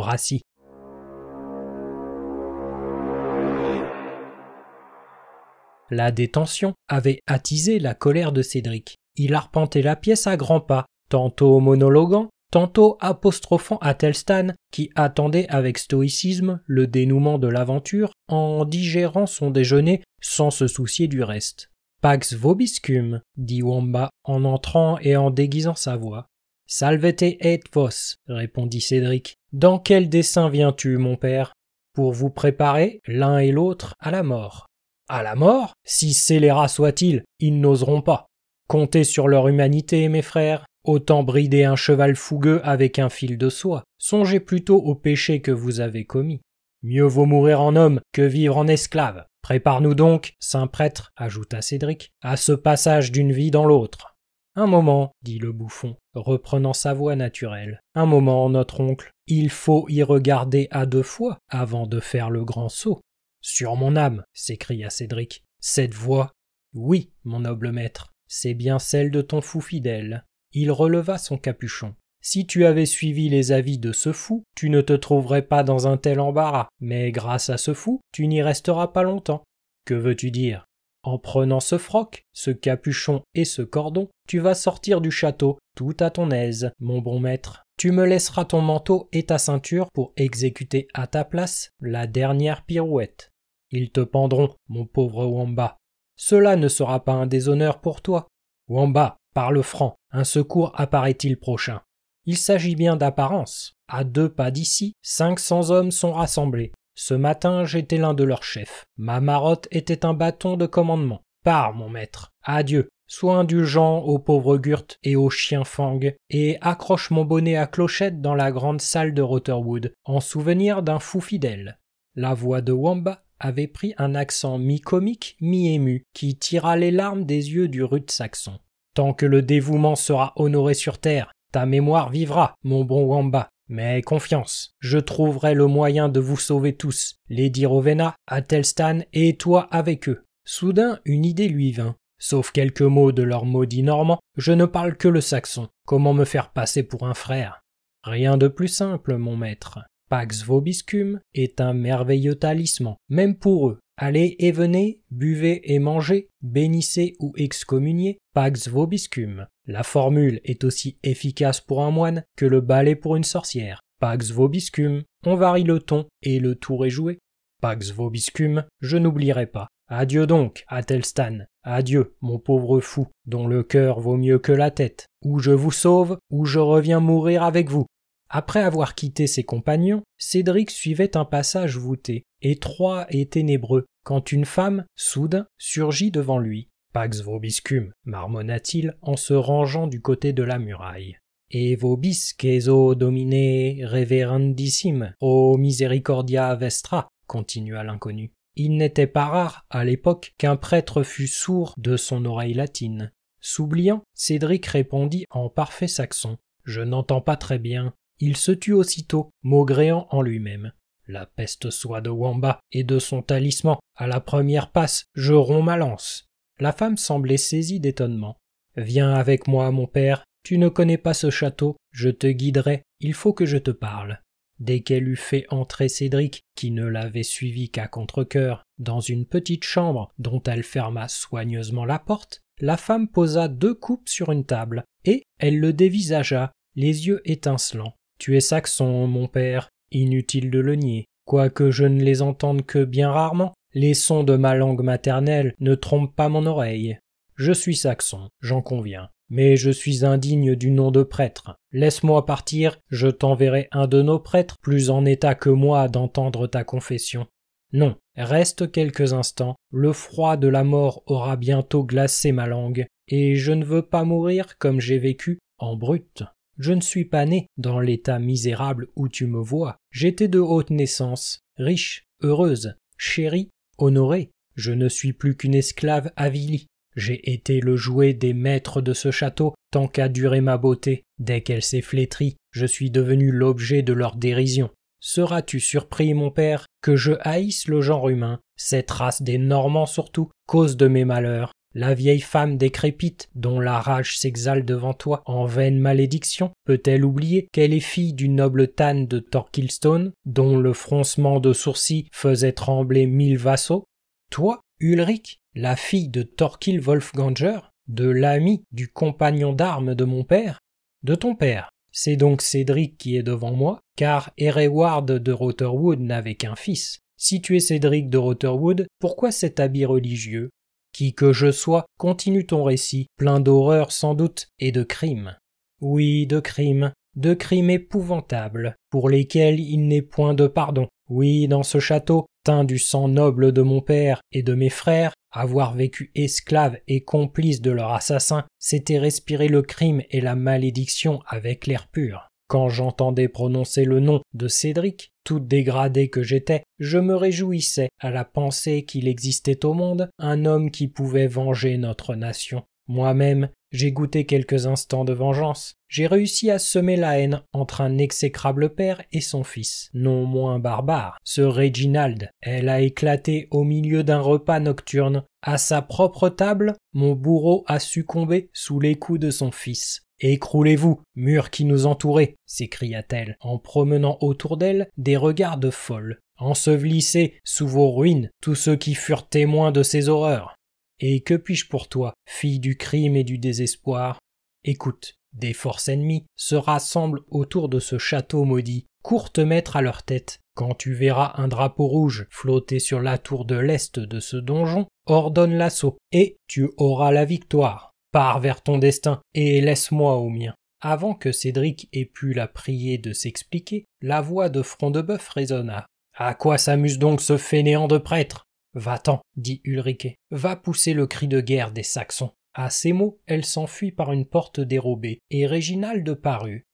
La détention avait attisé la colère de Cédric. Il arpentait la pièce à grands pas, tantôt monologuant, tantôt apostrophant Athelstan, qui attendait avec stoïcisme le dénouement de l'aventure en digérant son déjeuner sans se soucier du reste. Pax vobiscum, dit Wamba en entrant et en déguisant sa voix. Salvete et vos, répondit Cédric. Dans quel dessein viens-tu, mon père Pour vous préparer, l'un et l'autre, à la mort. À la mort Si scélérats soient-ils, ils n'oseront pas. Comptez sur leur humanité, mes frères. Autant brider un cheval fougueux avec un fil de soie. Songez plutôt au péché que vous avez commis. Mieux vaut mourir en homme que vivre en esclave. Prépare-nous donc, saint prêtre, ajouta Cédric, à ce passage d'une vie dans l'autre. Un moment, dit le bouffon, reprenant sa voix naturelle. Un moment, notre oncle. Il faut y regarder à deux fois avant de faire le grand saut. Sur mon âme, s'écria Cédric. Cette voix. Oui, mon noble maître, c'est bien celle de ton fou fidèle. Il releva son capuchon. Si tu avais suivi les avis de ce fou, tu ne te trouverais pas dans un tel embarras, mais grâce à ce fou, tu n'y resteras pas longtemps. Que veux-tu dire En prenant ce froc, ce capuchon et ce cordon, tu vas sortir du château, tout à ton aise, mon bon maître. Tu me laisseras ton manteau et ta ceinture pour exécuter à ta place la dernière pirouette. Ils te pendront, mon pauvre Wamba. Cela ne sera pas un déshonneur pour toi. Wamba, parle franc, un secours apparaît-il prochain il s'agit bien d'apparence. À deux pas d'ici, cinq cents hommes sont rassemblés. Ce matin, j'étais l'un de leurs chefs. Ma marotte était un bâton de commandement. Pars, mon maître. Adieu. Sois indulgent aux pauvres Gurt et aux chiens Fang, et accroche mon bonnet à clochette dans la grande salle de Rotherwood, en souvenir d'un fou fidèle. La voix de Wamba avait pris un accent mi-comique, mi-ému, qui tira les larmes des yeux du rude saxon. Tant que le dévouement sera honoré sur terre, ta mémoire vivra, mon bon Wamba, mais confiance, je trouverai le moyen de vous sauver tous, Lady Rovena, Athelstan et toi avec eux. Soudain, une idée lui vint. Sauf quelques mots de leur maudit normand, je ne parle que le saxon. Comment me faire passer pour un frère Rien de plus simple, mon maître. Pax Vobiscum est un merveilleux talisman, même pour eux, Allez et venez, buvez et mangez, bénissez ou excommuniez, pax vobiscum. La formule est aussi efficace pour un moine que le balai pour une sorcière. Pax vobiscum, on varie le ton et le tour est joué. Pax vobiscum, je n'oublierai pas. Adieu donc, Athelstan, adieu, mon pauvre fou, dont le cœur vaut mieux que la tête. Ou je vous sauve, ou je reviens mourir avec vous. Après avoir quitté ses compagnons, Cédric suivait un passage voûté, étroit et ténébreux, quand une femme, soudain, surgit devant lui. Pax vobiscum, marmonna-t-il en se rangeant du côté de la muraille. Et vobis queso domine reverendissime, o misericordia vestra, continua l'inconnu. Il n'était pas rare, à l'époque, qu'un prêtre fût sourd de son oreille latine. S'oubliant, Cédric répondit en parfait saxon. Je n'entends pas très bien. Il se tut aussitôt, maugréant en lui-même. La peste soit de Wamba et de son talisman. À la première passe, je romps ma lance. La femme semblait saisie d'étonnement. Viens avec moi, mon père. Tu ne connais pas ce château. Je te guiderai. Il faut que je te parle. Dès qu'elle eut fait entrer Cédric, qui ne l'avait suivi qu'à contre-cœur, dans une petite chambre dont elle ferma soigneusement la porte, la femme posa deux coupes sur une table, et elle le dévisagea, les yeux étincelants. Tu es saxon, mon père, inutile de le nier. Quoique je ne les entende que bien rarement, les sons de ma langue maternelle ne trompent pas mon oreille. Je suis saxon, j'en conviens, mais je suis indigne du nom de prêtre. Laisse-moi partir, je t'enverrai un de nos prêtres plus en état que moi d'entendre ta confession. Non, reste quelques instants, le froid de la mort aura bientôt glacé ma langue, et je ne veux pas mourir comme j'ai vécu en brute. Je ne suis pas né dans l'état misérable où tu me vois. J'étais de haute naissance, riche, heureuse, chérie, honorée. Je ne suis plus qu'une esclave avilie. J'ai été le jouet des maîtres de ce château tant qu'a duré ma beauté. Dès qu'elle s'est flétrie, je suis devenu l'objet de leur dérision. Seras-tu surpris, mon père, que je haïsse le genre humain, cette race des Normands surtout, cause de mes malheurs la vieille femme décrépite, dont la rage s'exhale devant toi en vaine malédiction, peut-elle oublier qu'elle est fille du noble Tan de Torquilstone, dont le froncement de sourcils faisait trembler mille vassaux Toi, Ulrich, la fille de Torquil Wolfganger, de l'ami du compagnon d'armes de mon père De ton père. C'est donc Cédric qui est devant moi, car Ereward de Rotherwood n'avait qu'un fils. Si tu es Cédric de Rotherwood, pourquoi cet habit religieux qui que je sois, continue ton récit, plein d'horreur sans doute, et de crimes. Oui, de crimes, de crimes épouvantables, pour lesquels il n'est point de pardon. Oui, dans ce château, teint du sang noble de mon père et de mes frères, avoir vécu esclave et complice de leur assassin, c'était respirer le crime et la malédiction avec l'air pur. Quand j'entendais prononcer le nom de Cédric, tout dégradé que j'étais, je me réjouissais à la pensée qu'il existait au monde un homme qui pouvait venger notre nation. Moi-même, j'ai goûté quelques instants de vengeance. J'ai réussi à semer la haine entre un exécrable père et son fils, non moins barbare, ce Reginald. Elle a éclaté au milieu d'un repas nocturne. À sa propre table, mon bourreau a succombé sous les coups de son fils. Écroulez-vous, murs qui nous entourez s'écria-t-elle, en promenant autour d'elle des regards de folle. Ensevelissez sous vos ruines tous ceux qui furent témoins de ces horreurs. Et que puis-je pour toi, fille du crime et du désespoir Écoute, des forces ennemies se rassemblent autour de ce château maudit, cours te mettre à leur tête. Quand tu verras un drapeau rouge flotter sur la tour de l'est de ce donjon, ordonne l'assaut, et tu auras la victoire pars vers ton destin et laisse-moi au mien. Avant que Cédric ait pu la prier de s'expliquer, la voix de Front résonna. À quoi s'amuse donc ce fainéant de prêtre Va-t'en, dit Ulrike. Va pousser le cri de guerre des Saxons. À ces mots, elle s'enfuit par une porte dérobée, et Réginald parut.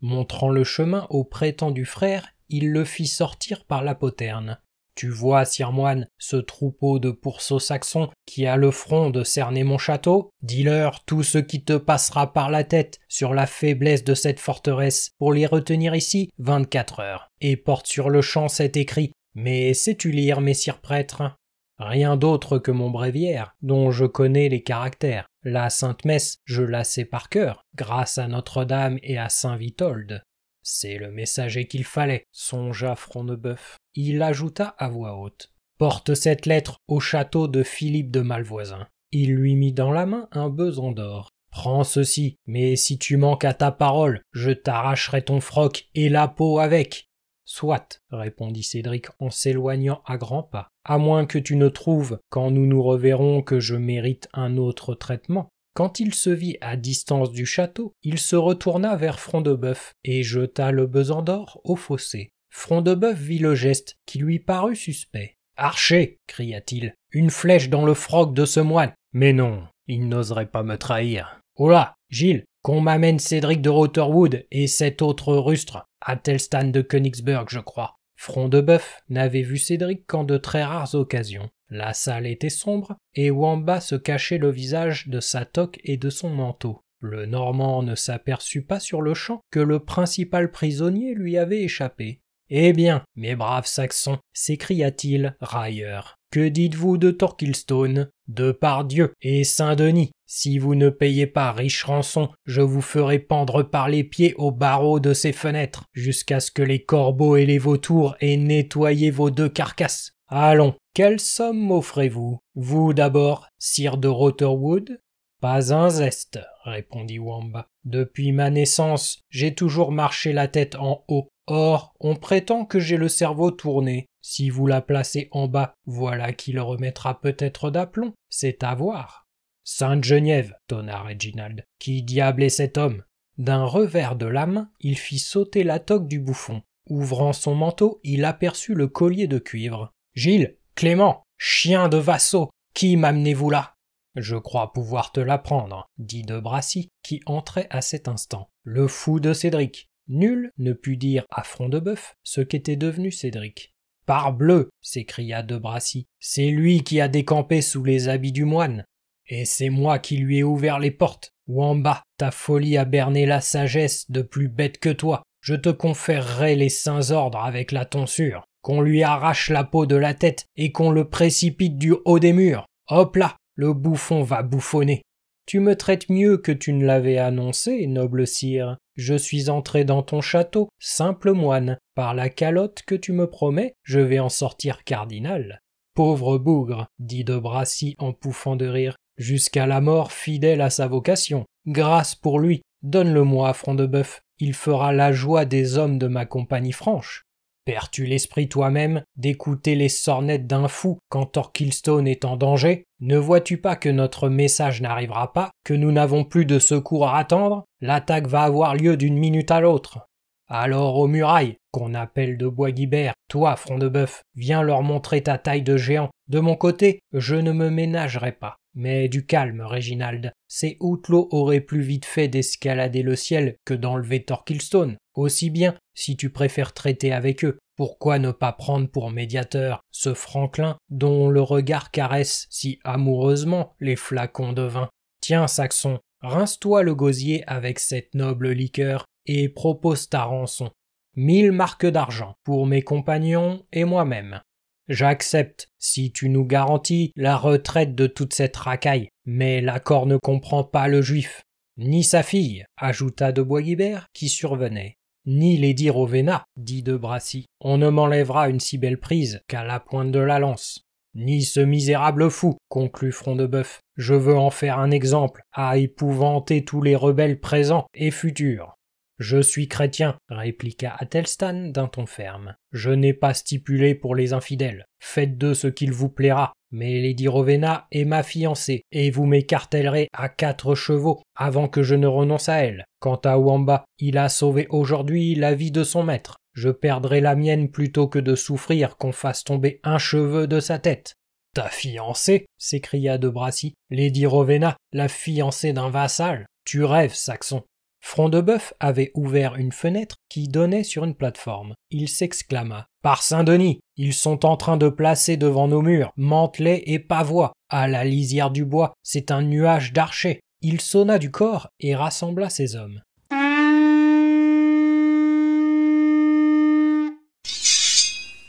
Montrant le chemin au prétendu frère, il le fit sortir par la poterne. Tu vois, sire moine, ce troupeau de pourceaux saxons qui a le front de cerner mon château Dis-leur tout ce qui te passera par la tête sur la faiblesse de cette forteresse pour les retenir ici vingt-quatre heures. Et porte sur le champ cet écrit. Mais sais-tu lire, messire prêtre Rien d'autre que mon bréviaire, dont je connais les caractères. La Sainte Messe, je la sais par cœur, grâce à Notre-Dame et à Saint Vitold. C'est le messager qu'il fallait, songea Frondebeuf. Il ajouta à voix haute. Porte cette lettre au château de Philippe de Malvoisin. Il lui mit dans la main un beson d'or. Prends ceci, mais si tu manques à ta parole, je t'arracherai ton froc et la peau avec. Soit, répondit Cédric en s'éloignant à grands pas, à moins que tu ne trouves, quand nous nous reverrons, que je mérite un autre traitement. Quand il se vit à distance du château, il se retourna vers Front de et jeta le besan d'or au fossé. Front de vit le geste qui lui parut suspect. Archer cria-t-il, une flèche dans le froc de ce moine Mais non, il n'oserait pas me trahir. Hola, Gilles, qu'on m'amène Cédric de Rotherwood et cet autre rustre, à Telstan de Königsberg, je crois. Front de n'avait vu Cédric qu'en de très rares occasions. La salle était sombre, et bas se cachait le visage de sa toque et de son manteau. Le Normand ne s'aperçut pas sur le champ que le principal prisonnier lui avait échappé. Eh bien, mes braves Saxons, s'écria-t-il, railleur, que dites-vous de Torquilstone, de Pardieu et Saint-Denis Si vous ne payez pas riche rançon, je vous ferai pendre par les pieds aux barreaux de ces fenêtres, jusqu'à ce que les corbeaux et les vautours aient nettoyé vos deux carcasses. Allons, quelle somme m'offrez-vous Vous, d'abord, sire de Rotherwood Pas un zeste, répondit Wamba. Depuis ma naissance, j'ai toujours marché la tête en haut. Or, on prétend que j'ai le cerveau tourné. Si vous la placez en bas, voilà qui le remettra peut-être d'aplomb. C'est à voir. Sainte Geneviève, tonna Reginald. Qui diable est cet homme D'un revers de la main, il fit sauter la toque du bouffon. Ouvrant son manteau, il aperçut le collier de cuivre. Gilles, Clément, chien de vassaux, qui m'amenez-vous là Je crois pouvoir te l'apprendre, dit de Brassy, qui entrait à cet instant. Le fou de Cédric. Nul ne put dire à front de bœuf ce qu'était devenu Cédric. Parbleu s'écria de Brassy, c'est lui qui a décampé sous les habits du moine. Et c'est moi qui lui ai ouvert les portes. en bas, ta folie a berné la sagesse de plus bête que toi. Je te conférerai les saints ordres avec la tonsure qu'on lui arrache la peau de la tête et qu'on le précipite du haut des murs. Hop là, le bouffon va bouffonner. Tu me traites mieux que tu ne l'avais annoncé, noble sire. Je suis entré dans ton château, simple moine. Par la calotte que tu me promets, je vais en sortir cardinal. Pauvre bougre, dit de Brassy en pouffant de rire, jusqu'à la mort fidèle à sa vocation. Grâce pour lui, donne-le-moi Front de Bœuf. Il fera la joie des hommes de ma compagnie franche. Perds-tu l'esprit toi-même d'écouter les sornettes d'un fou quand Torquilstone est en danger Ne vois-tu pas que notre message n'arrivera pas, que nous n'avons plus de secours à attendre L'attaque va avoir lieu d'une minute à l'autre. Alors aux murailles, qu'on appelle de bois guibert, toi, front de bœuf, viens leur montrer ta taille de géant. De mon côté, je ne me ménagerai pas. Mais du calme, Reginald. Ces houtelots auraient plus vite fait d'escalader le ciel que d'enlever Torquilstone. Aussi bien, si tu préfères traiter avec eux, pourquoi ne pas prendre pour médiateur ce Franklin dont le regard caresse si amoureusement les flacons de vin Tiens, Saxon, rince-toi le gosier avec cette noble liqueur et propose ta rançon. Mille marques d'argent pour mes compagnons et moi-même. J'accepte si tu nous garantis la retraite de toute cette racaille. Mais l'accord ne comprend pas le juif. Ni sa fille, ajouta de Boisguibert, qui survenait. Ni Lady Rovena, dit de Brassy. On ne m'enlèvera une si belle prise qu'à la pointe de la lance. Ni ce misérable fou, conclut Front de Je veux en faire un exemple, à épouvanter tous les rebelles présents et futurs. Je suis chrétien, répliqua Athelstan d'un ton ferme. Je n'ai pas stipulé pour les infidèles. Faites d'eux ce qu'il vous plaira. Mais Lady Rovena est ma fiancée, et vous m'écartellerez à quatre chevaux avant que je ne renonce à elle. Quant à Wamba, il a sauvé aujourd'hui la vie de son maître. Je perdrai la mienne plutôt que de souffrir qu'on fasse tomber un cheveu de sa tête. Ta fiancée s'écria de Brassy. Lady Rovena, la fiancée d'un vassal. Tu rêves, Saxon. Front de Bœuf avait ouvert une fenêtre qui donnait sur une plateforme. Il s'exclama Par Saint-Denis Ils sont en train de placer devant nos murs mantelets et Pavois. À la lisière du bois, c'est un nuage d'archers. Il sonna du corps et rassembla ses hommes.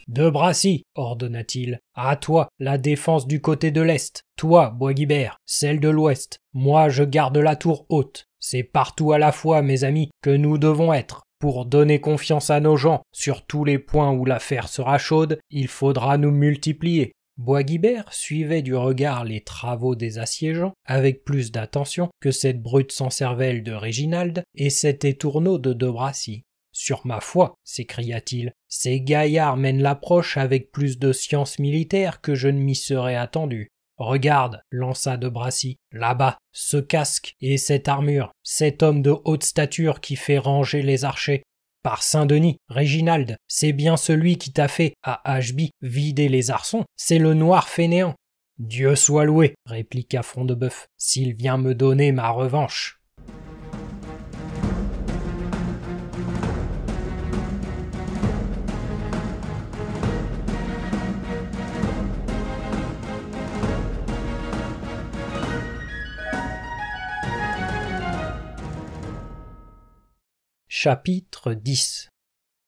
De Brassy, ordonna-t-il. À toi, la défense du côté de l'Est. Toi, Bois-Guibert, celle de l'Ouest. Moi, je garde la tour haute. C'est partout à la fois, mes amis, que nous devons être. Pour donner confiance à nos gens sur tous les points où l'affaire sera chaude, il faudra nous multiplier. Boisguibert suivait du regard les travaux des assiégeants avec plus d'attention que cette brute sans cervelle de Réginald et cet étourneau de De Sur ma foi, s'écria-t-il, ces gaillards mènent l'approche avec plus de science militaire que je ne m'y serais attendu. Regarde, lança de Brassy, là-bas, ce casque et cette armure, cet homme de haute stature qui fait ranger les archers. Par Saint-Denis, Réginald, c'est bien celui qui t'a fait, à Ashby, vider les arçons, c'est le noir fainéant. Dieu soit loué, répliqua Front s'il vient me donner ma revanche. Chapitre 10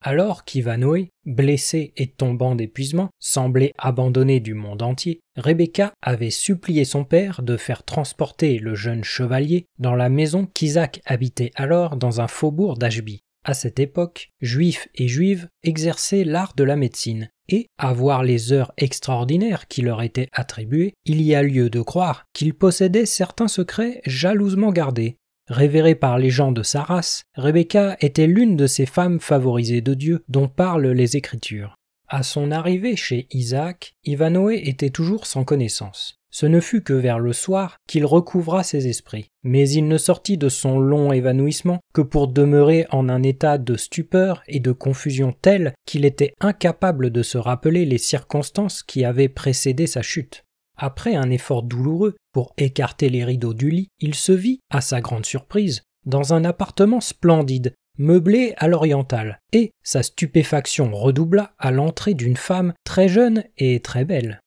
Alors qu'Ivanoé, blessé et tombant d'épuisement, semblait abandonné du monde entier, Rebecca avait supplié son père de faire transporter le jeune chevalier dans la maison qu'Isaac habitait alors dans un faubourg d'Ashby. À cette époque, juifs et juives exerçaient l'art de la médecine, et, à voir les heures extraordinaires qui leur étaient attribuées, il y a lieu de croire qu'ils possédaient certains secrets jalousement gardés, Révérée par les gens de sa race, Rebecca était l'une de ces femmes favorisées de Dieu dont parlent les Écritures. À son arrivée chez Isaac, Ivanoé était toujours sans connaissance. Ce ne fut que vers le soir qu'il recouvra ses esprits, mais il ne sortit de son long évanouissement que pour demeurer en un état de stupeur et de confusion tel qu'il était incapable de se rappeler les circonstances qui avaient précédé sa chute. Après un effort douloureux pour écarter les rideaux du lit, il se vit, à sa grande surprise, dans un appartement splendide, meublé à l'oriental, et sa stupéfaction redoubla à l'entrée d'une femme très jeune et très belle.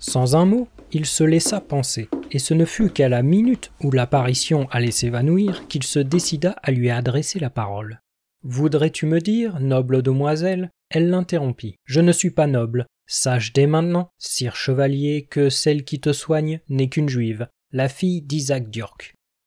Sans un mot, il se laissa penser, et ce ne fut qu'à la minute où l'apparition allait s'évanouir qu'il se décida à lui adresser la parole. Voudrais-tu me dire, noble demoiselle Elle l'interrompit. Je ne suis pas noble. Sache dès maintenant, sire chevalier, que celle qui te soigne n'est qu'une juive, la fille d'Isaac Diorc.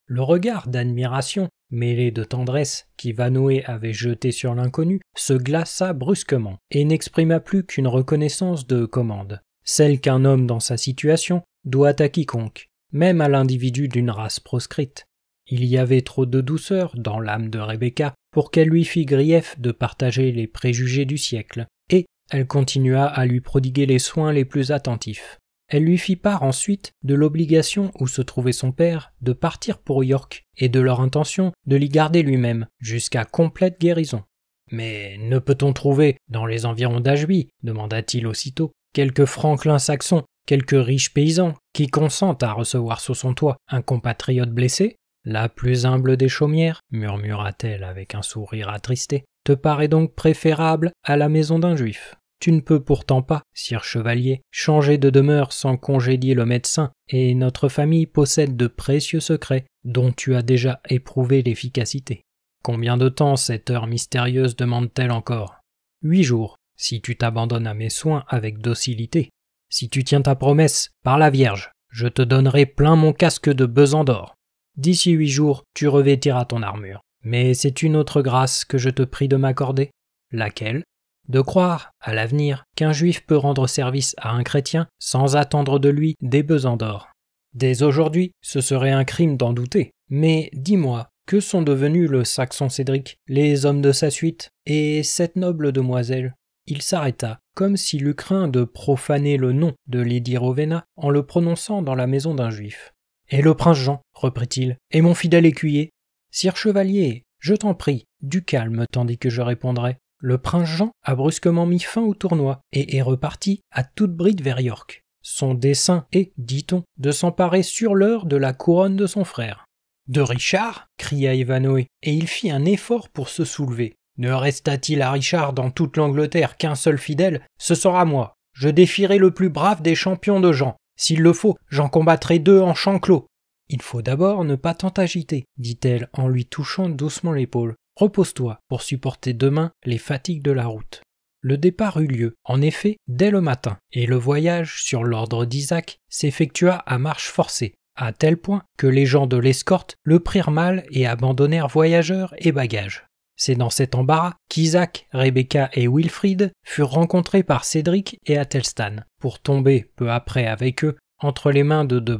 Le regard d'admiration, mêlé de tendresse, qu'Ivanoé avait jeté sur l'inconnu, se glaça brusquement, et n'exprima plus qu'une reconnaissance de commande, celle qu'un homme dans sa situation doit à quiconque, même à l'individu d'une race proscrite. Il y avait trop de douceur dans l'âme de Rebecca pour qu'elle lui fît grief de partager les préjugés du siècle, et elle continua à lui prodiguer les soins les plus attentifs. Elle lui fit part ensuite de l'obligation où se trouvait son père de partir pour York et de leur intention de l'y garder lui-même jusqu'à complète guérison. Mais ne peut-on trouver, dans les environs d'Ajuy, demanda-t-il aussitôt, quelques Franklin saxon, quelques riche paysan qui consentent à recevoir sous son toit un compatriote blessé la plus humble des chaumières, murmura-t-elle avec un sourire attristé, te paraît donc préférable à la maison d'un juif. Tu ne peux pourtant pas, sire chevalier, changer de demeure sans congédier le médecin, et notre famille possède de précieux secrets dont tu as déjà éprouvé l'efficacité. Combien de temps cette heure mystérieuse demande-t-elle encore Huit jours, si tu t'abandonnes à mes soins avec docilité. Si tu tiens ta promesse, par la Vierge, je te donnerai plein mon casque de besan d'or. D'ici huit jours, tu revêtiras ton armure. Mais c'est une autre grâce que je te prie de m'accorder. Laquelle De croire, à l'avenir, qu'un juif peut rendre service à un chrétien sans attendre de lui des besoins d'or. Dès aujourd'hui, ce serait un crime d'en douter. Mais dis-moi, que sont devenus le saxon Cédric, les hommes de sa suite et cette noble demoiselle Il s'arrêta, comme s'il eût craint de profaner le nom de Lady Rowena en le prononçant dans la maison d'un juif. Et le prince Jean reprit-il, et mon fidèle écuyer Sire Chevalier, je t'en prie, du calme tandis que je répondrai. Le prince Jean a brusquement mis fin au tournoi et est reparti à toute bride vers York. Son dessein est, dit-on, de s'emparer sur l'heure de la couronne de son frère. De Richard cria Évanoé, et il fit un effort pour se soulever. Ne resta-t-il à Richard dans toute l'Angleterre qu'un seul fidèle Ce sera moi. Je défierai le plus brave des champions de Jean. S'il le faut, j'en combattrai deux en clos. Il faut d'abord ne pas tant agiter, dit-elle en lui touchant doucement l'épaule. Repose-toi pour supporter demain les fatigues de la route. Le départ eut lieu, en effet, dès le matin, et le voyage, sur l'ordre d'Isaac, s'effectua à marche forcée, à tel point que les gens de l'escorte le prirent mal et abandonnèrent voyageurs et bagages. C'est dans cet embarras qu'Isaac, Rebecca et Wilfrid furent rencontrés par Cédric et Athelstan, pour tomber peu après avec eux entre les mains de De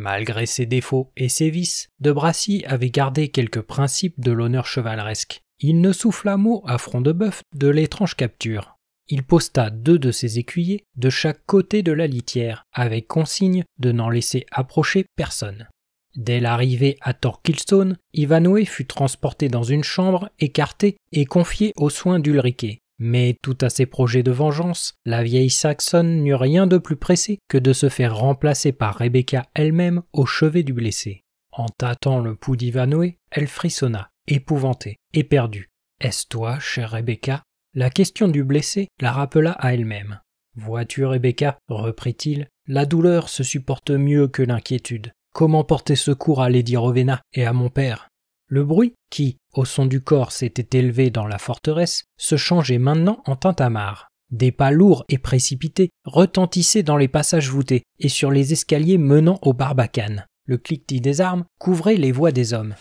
Malgré ses défauts et ses vices, de Brassy avait gardé quelques principes de l'honneur chevaleresque. Il ne souffla mot à front de bœuf de l'étrange capture. Il posta deux de ses écuyers de chaque côté de la litière, avec consigne de n'en laisser approcher personne. Dès l'arrivée à Torquilstone, Ivanhoe fut transporté dans une chambre écartée et confié aux soins d'Ulriquet. Mais tout à ses projets de vengeance, la vieille Saxonne n'eut rien de plus pressé que de se faire remplacer par Rebecca elle-même au chevet du blessé. En tâtant le pouls d'Ivanoé, elle frissonna, épouvantée, éperdue. Est-ce toi, chère Rebecca La question du blessé la rappela à elle-même. Vois-tu, Rebecca, reprit-il, la douleur se supporte mieux que l'inquiétude. Comment porter secours à Lady Rowena et à mon père le bruit, qui, au son du corps s'était élevé dans la forteresse se changeait maintenant en tintamarre. Des pas lourds et précipités retentissaient dans les passages voûtés et sur les escaliers menant aux barbacanes. Le cliquetis des armes couvrait les voix des hommes.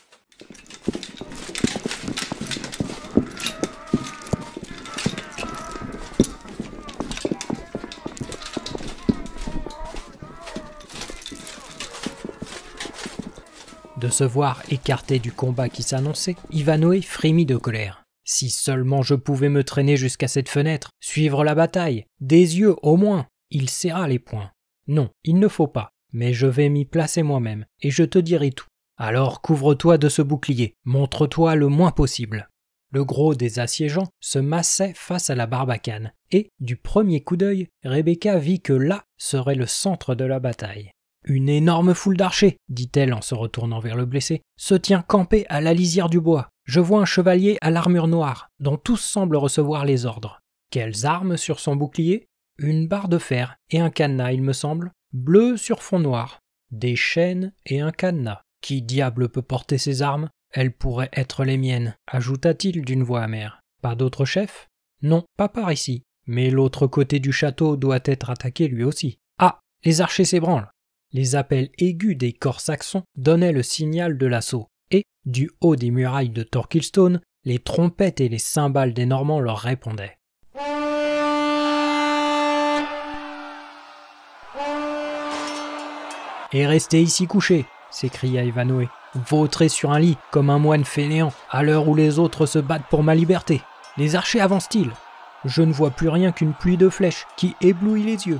De se voir écarté du combat qui s'annonçait, Ivanoé frémit de colère. Si seulement je pouvais me traîner jusqu'à cette fenêtre, suivre la bataille, des yeux au moins. Il serra les poings. Non, il ne faut pas, mais je vais m'y placer moi-même, et je te dirai tout. Alors couvre-toi de ce bouclier, montre-toi le moins possible. Le gros des assiégeants se massait face à la barbacane, et, du premier coup d'œil, Rebecca vit que là serait le centre de la bataille. Une énorme foule d'archers, dit-elle en se retournant vers le blessé, se tient campée à la lisière du bois. Je vois un chevalier à l'armure noire, dont tous semblent recevoir les ordres. Quelles armes sur son bouclier Une barre de fer et un cadenas, il me semble, bleu sur fond noir. Des chaînes et un cadenas. Qui diable peut porter ces armes Elles pourraient être les miennes, ajouta-t-il d'une voix amère. Pas d'autre chef Non, pas par ici. Mais l'autre côté du château doit être attaqué lui aussi. Ah Les archers s'ébranlent les appels aigus des corps saxons donnaient le signal de l'assaut, et, du haut des murailles de Torquilstone, les trompettes et les cymbales des Normands leur répondaient. Et restez ici couché !» s'écria Ivanhoe, Vautrez sur un lit, comme un moine fainéant, à l'heure où les autres se battent pour ma liberté. Les archers avancent-ils Je ne vois plus rien qu'une pluie de flèches qui éblouit les yeux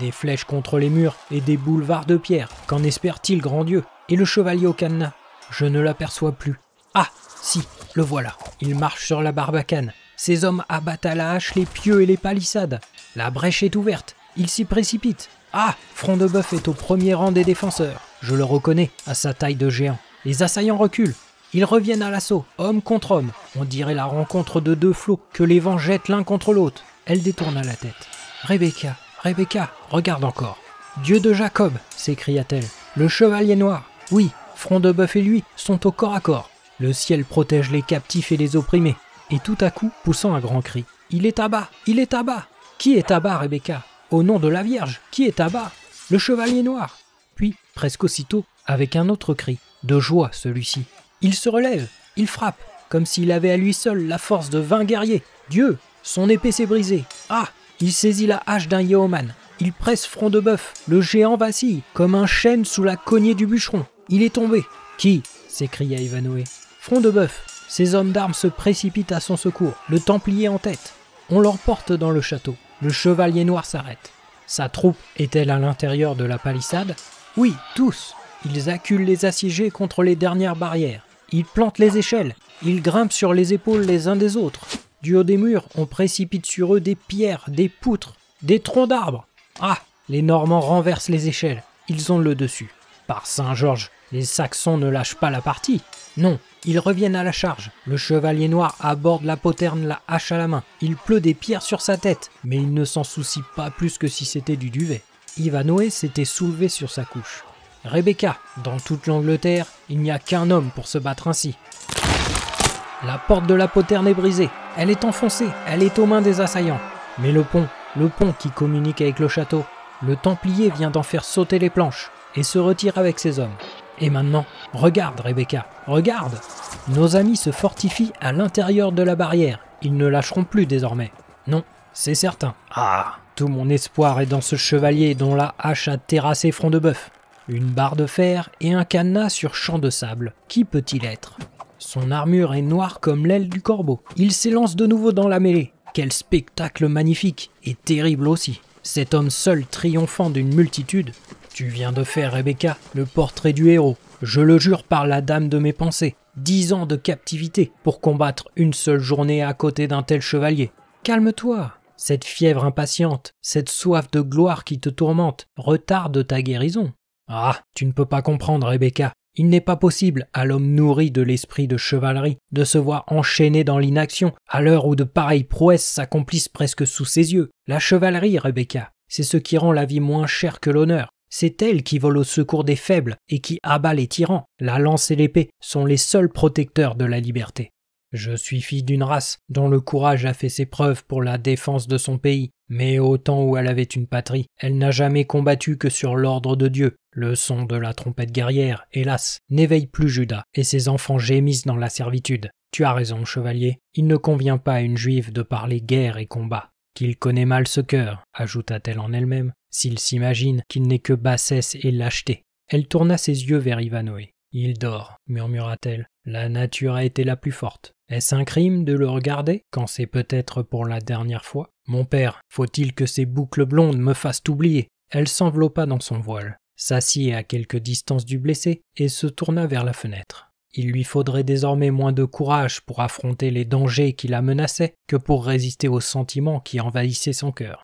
des flèches contre les murs et des boulevards de pierre. Qu'en espère-t-il, grand Dieu Et le chevalier au cadenas Je ne l'aperçois plus. Ah Si, le voilà. Il marche sur la barbacane. Ses hommes abattent à la hache les pieux et les palissades. La brèche est ouverte. Il s'y précipite. Ah Front de Bœuf est au premier rang des défenseurs. Je le reconnais, à sa taille de géant. Les assaillants reculent. Ils reviennent à l'assaut, homme contre homme. On dirait la rencontre de deux flots que les vents jettent l'un contre l'autre. Elle détourna la tête. Rebecca, Rebecca, regarde encore. Dieu de Jacob s'écria-t-elle. Le chevalier noir Oui, Front de Bœuf et lui sont au corps à corps. Le ciel protège les captifs et les opprimés. Et tout à coup, poussant un grand cri Il est à bas Il est à bas Qui est à bas, Rebecca Au nom de la Vierge, qui est à bas Le chevalier noir Puis, presque aussitôt, avec un autre cri, de joie celui-ci. Il se relève, il frappe, comme s'il avait à lui seul la force de vingt guerriers. Dieu, son épée s'est brisée. Ah, il saisit la hache d'un yeoman. Il presse front de bœuf. Le géant vacille, comme un chêne sous la cognée du bûcheron. Il est tombé. Qui s'écria Ivanhoé. Front de bœuf. Ses hommes d'armes se précipitent à son secours, le Templier en tête. On l'emporte dans le château. Le chevalier noir s'arrête. Sa troupe est-elle à l'intérieur de la palissade Oui, tous. Ils acculent les assiégés contre les dernières barrières. Ils plantent les échelles. Ils grimpent sur les épaules les uns des autres. Du haut des murs, on précipite sur eux des pierres, des poutres, des troncs d'arbres. Ah Les Normands renversent les échelles. Ils ont le dessus. Par Saint-Georges, les Saxons ne lâchent pas la partie. Non, ils reviennent à la charge. Le chevalier noir aborde la poterne, la hache à la main. Il pleut des pierres sur sa tête, mais il ne s'en soucie pas plus que si c'était du duvet. Ivanoé s'était soulevé sur sa couche. Rebecca, dans toute l'Angleterre, il n'y a qu'un homme pour se battre ainsi. La porte de la poterne est brisée, elle est enfoncée, elle est aux mains des assaillants. Mais le pont, le pont qui communique avec le château, le Templier vient d'en faire sauter les planches et se retire avec ses hommes. Et maintenant, regarde Rebecca, regarde Nos amis se fortifient à l'intérieur de la barrière, ils ne lâcheront plus désormais. Non, c'est certain. Ah Tout mon espoir est dans ce chevalier dont la hache a terrassé front de bœuf. Une barre de fer et un cadenas sur champ de sable. Qui peut-il être son armure est noire comme l'aile du corbeau. Il s'élance de nouveau dans la mêlée. Quel spectacle magnifique et terrible aussi. Cet homme seul triomphant d'une multitude. Tu viens de faire, Rebecca, le portrait du héros. Je le jure par la dame de mes pensées. Dix ans de captivité pour combattre une seule journée à côté d'un tel chevalier. Calme-toi. Cette fièvre impatiente, cette soif de gloire qui te tourmente, retarde ta guérison. Ah, tu ne peux pas comprendre, Rebecca. Il n'est pas possible à l'homme nourri de l'esprit de chevalerie de se voir enchaîné dans l'inaction à l'heure où de pareilles prouesses s'accomplissent presque sous ses yeux. La chevalerie, Rebecca, c'est ce qui rend la vie moins chère que l'honneur. C'est elle qui vole au secours des faibles et qui abat les tyrans. La lance et l'épée sont les seuls protecteurs de la liberté. Je suis fille d'une race dont le courage a fait ses preuves pour la défense de son pays, mais au temps où elle avait une patrie, elle n'a jamais combattu que sur l'ordre de Dieu. Le son de la trompette guerrière, hélas, n'éveille plus Judas, et ses enfants gémissent dans la servitude. Tu as raison, chevalier, il ne convient pas à une juive de parler guerre et combat. Qu'il connaît mal ce cœur, ajouta-t-elle en elle-même, s'il s'imagine qu'il n'est que bassesse et lâcheté. Elle tourna ses yeux vers Ivanoé. Il dort, murmura-t-elle. La nature a été la plus forte. Est-ce un crime de le regarder quand c'est peut-être pour la dernière fois Mon père, faut-il que ces boucles blondes me fassent oublier Elle s'enveloppa dans son voile, s'assit à quelque distance du blessé et se tourna vers la fenêtre. Il lui faudrait désormais moins de courage pour affronter les dangers qui la menaçaient que pour résister aux sentiments qui envahissaient son cœur.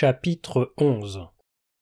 Chapitre 11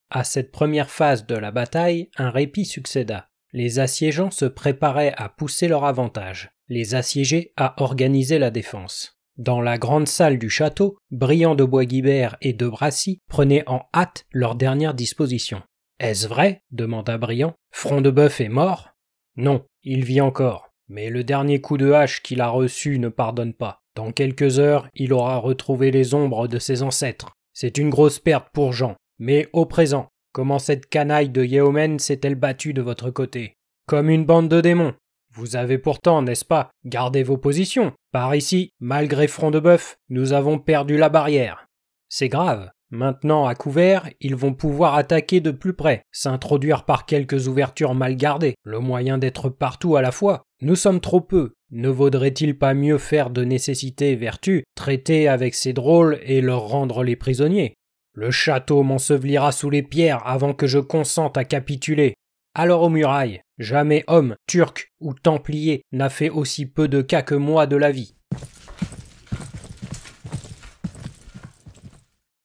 À cette première phase de la bataille, un répit succéda. Les assiégeants se préparaient à pousser leur avantage, les assiégés à organiser la défense. Dans la grande salle du château, Briand de Boisguibert et de Brassy prenaient en hâte leur dernière disposition. Est-ce vrai demanda Briand. Front de est mort Non, il vit encore. Mais le dernier coup de hache qu'il a reçu ne pardonne pas. Dans quelques heures, il aura retrouvé les ombres de ses ancêtres. C'est une grosse perte pour Jean. Mais au présent, comment cette canaille de Yeomen s'est-elle battue de votre côté Comme une bande de démons. Vous avez pourtant, n'est-ce pas, gardé vos positions. Par ici, malgré Front de Bœuf, nous avons perdu la barrière. C'est grave. Maintenant, à couvert, ils vont pouvoir attaquer de plus près, s'introduire par quelques ouvertures mal gardées, le moyen d'être partout à la fois. Nous sommes trop peu, ne vaudrait-il pas mieux faire de nécessité vertu, traiter avec ces drôles et leur rendre les prisonniers Le château m'ensevelira sous les pierres avant que je consente à capituler. Alors aux murailles, jamais homme, turc ou templier n'a fait aussi peu de cas que moi de la vie.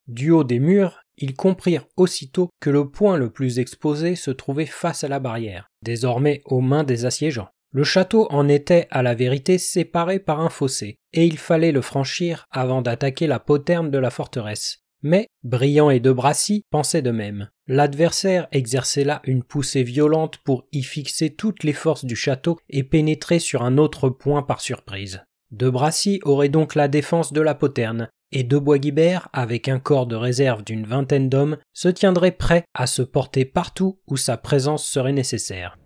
Du haut des murs, ils comprirent aussitôt que le point le plus exposé se trouvait face à la barrière, désormais aux mains des assiégeants. Le château en était, à la vérité, séparé par un fossé, et il fallait le franchir avant d'attaquer la poterne de la forteresse. Mais Briand et de Brassy pensaient de même. L'adversaire exerçait là une poussée violente pour y fixer toutes les forces du château et pénétrer sur un autre point par surprise. De Brassy aurait donc la défense de la poterne, et de Boisguibert, avec un corps de réserve d'une vingtaine d'hommes, se tiendrait prêt à se porter partout où sa présence serait nécessaire.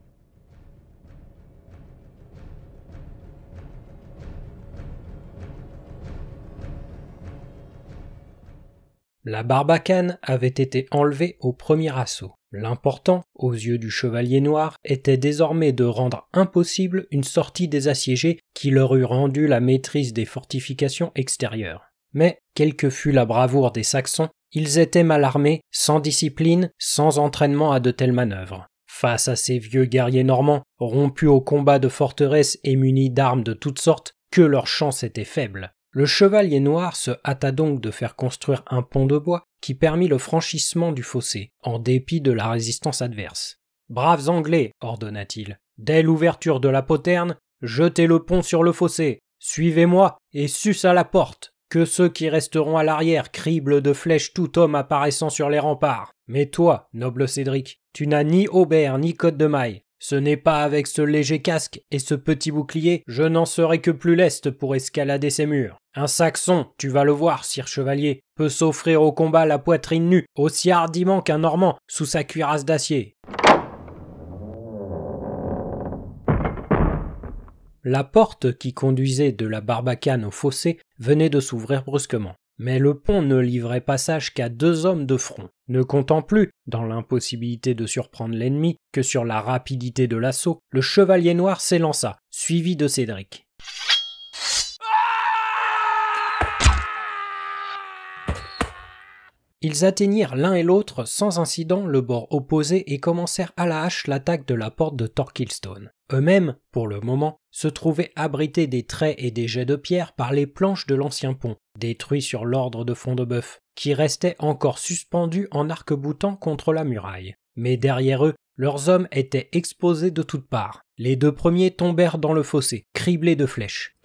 La barbacane avait été enlevée au premier assaut. L'important, aux yeux du chevalier noir, était désormais de rendre impossible une sortie des assiégés qui leur eût rendu la maîtrise des fortifications extérieures. Mais, quelle que fût la bravoure des Saxons, ils étaient mal armés, sans discipline, sans entraînement à de telles manœuvres. Face à ces vieux guerriers normands, rompus au combat de forteresses et munis d'armes de toutes sortes, que leur chance était faible. Le chevalier noir se hâta donc de faire construire un pont de bois qui permit le franchissement du fossé, en dépit de la résistance adverse. Braves Anglais, ordonna-t-il, dès l'ouverture de la poterne, jetez le pont sur le fossé, suivez-moi et suce à la porte, que ceux qui resteront à l'arrière criblent de flèches tout homme apparaissant sur les remparts. Mais toi, noble Cédric, tu n'as ni aubert ni cotte de maille. Ce n'est pas avec ce léger casque et ce petit bouclier, je n'en serai que plus leste pour escalader ces murs. Un Saxon, tu vas le voir, sire chevalier, peut s'offrir au combat la poitrine nue, aussi hardiment qu'un Normand, sous sa cuirasse d'acier. La porte qui conduisait de la barbacane au fossé venait de s'ouvrir brusquement. Mais le pont ne livrait passage qu'à deux hommes de front, ne comptant plus, dans l'impossibilité de surprendre l'ennemi, que sur la rapidité de l'assaut, le chevalier noir s'élança, suivi de Cédric. Ils atteignirent l'un et l'autre sans incident le bord opposé et commencèrent à la hache l'attaque de la porte de Torquilstone. Eux-mêmes, pour le moment, se trouvaient abrités des traits et des jets de pierre par les planches de l'ancien pont, détruits sur l'ordre de fond de bœuf, qui restaient encore suspendus en arc-boutant contre la muraille. Mais derrière eux, leurs hommes étaient exposés de toutes parts. Les deux premiers tombèrent dans le fossé, criblés de flèches.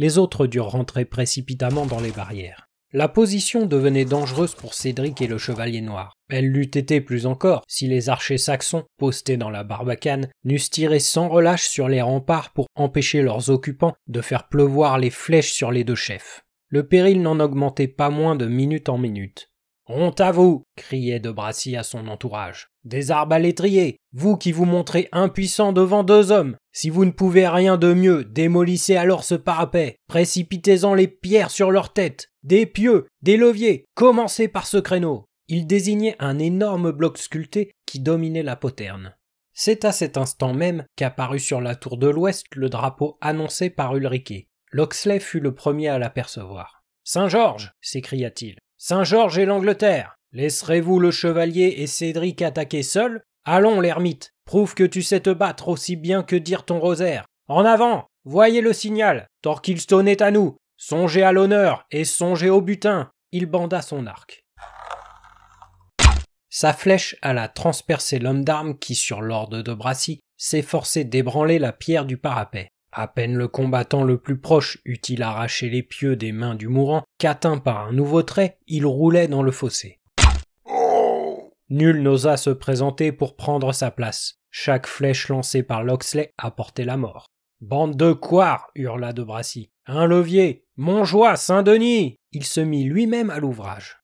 Les autres durent rentrer précipitamment dans les barrières. La position devenait dangereuse pour Cédric et le Chevalier Noir. Elle l'eût été plus encore si les archers saxons, postés dans la barbacane, n'eussent tiré sans relâche sur les remparts pour empêcher leurs occupants de faire pleuvoir les flèches sur les deux chefs. Le péril n'en augmentait pas moins de minute en minute. Honte à vous criait de Bracy à son entourage. Des arbalétriers Vous qui vous montrez impuissants devant deux hommes Si vous ne pouvez rien de mieux, démolissez alors ce parapet Précipitez-en les pierres sur leur tête Des pieux Des leviers Commencez par ce créneau Il désignait un énorme bloc sculpté qui dominait la poterne. C'est à cet instant même qu'apparut sur la tour de l'Ouest le drapeau annoncé par Ulriquet. Loxley fut le premier à l'apercevoir. Saint-Georges s'écria-t-il. Saint-Georges et l'Angleterre. Laisserez-vous le chevalier et Cédric attaquer seuls Allons, l'ermite, prouve que tu sais te battre aussi bien que dire ton rosaire. En avant Voyez le signal Torquilstone est à nous Songez à l'honneur et songez au butin Il banda son arc. Sa flèche alla transpercer l'homme d'armes qui, sur l'ordre de Brassy, s'efforçait d'ébranler la pierre du parapet. À peine le combattant le plus proche eut-il arraché les pieux des mains du mourant, qu'atteint par un nouveau trait, il roulait dans le fossé. Nul n'osa se présenter pour prendre sa place. Chaque flèche lancée par Loxley apportait la mort. Bande de quoi hurla de Brassy. Un levier joie, Saint-Denis Il se mit lui-même à l'ouvrage.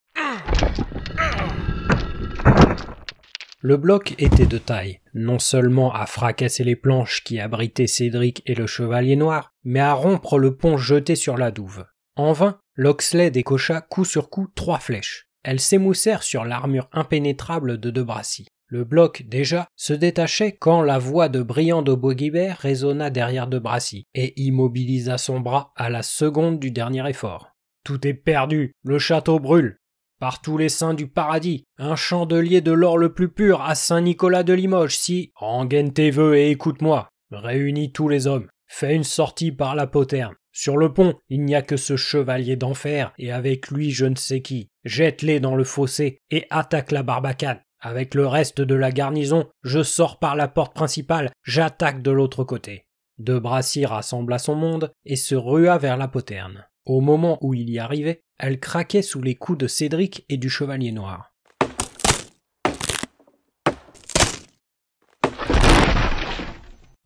Le bloc était de taille, non seulement à fracasser les planches qui abritaient Cédric et le Chevalier Noir, mais à rompre le pont jeté sur la douve. En vain, Loxley décocha coup sur coup trois flèches. Elles s'émoussèrent sur l'armure impénétrable de Bracy. Le bloc, déjà, se détachait quand la voix de Briand de Boguibert résonna derrière Debrassi et immobilisa son bras à la seconde du dernier effort. Tout est perdu, le château brûle, par tous les saints du paradis, un chandelier de l'or le plus pur à Saint-Nicolas de Limoges, si, Engaine tes vœux et écoute-moi, réunis tous les hommes, fais une sortie par la poterne. Sur le pont, il n'y a que ce chevalier d'enfer, et avec lui je ne sais qui. Jette-les dans le fossé et attaque la barbacane. Avec le reste de la garnison, je sors par la porte principale, j'attaque de l'autre côté. De Brassy rassembla son monde et se rua vers la poterne. Au moment où il y arrivait, elle craquait sous les coups de Cédric et du Chevalier Noir.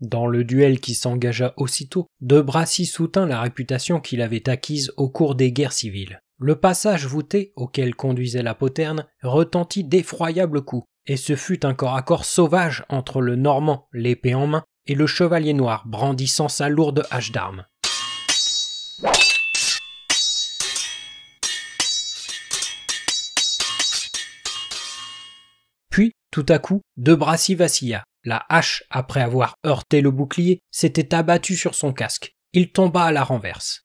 Dans le duel qui s'engagea aussitôt, De Brassy soutint la réputation qu'il avait acquise au cours des guerres civiles. Le passage voûté auquel conduisait la poterne retentit d'effroyables coups, et ce fut un corps à corps sauvage entre le Normand, l'épée en main, et le chevalier noir brandissant sa lourde hache d'armes. Tout à coup, de Brassy vacilla. La hache, après avoir heurté le bouclier, s'était abattue sur son casque. Il tomba à la renverse.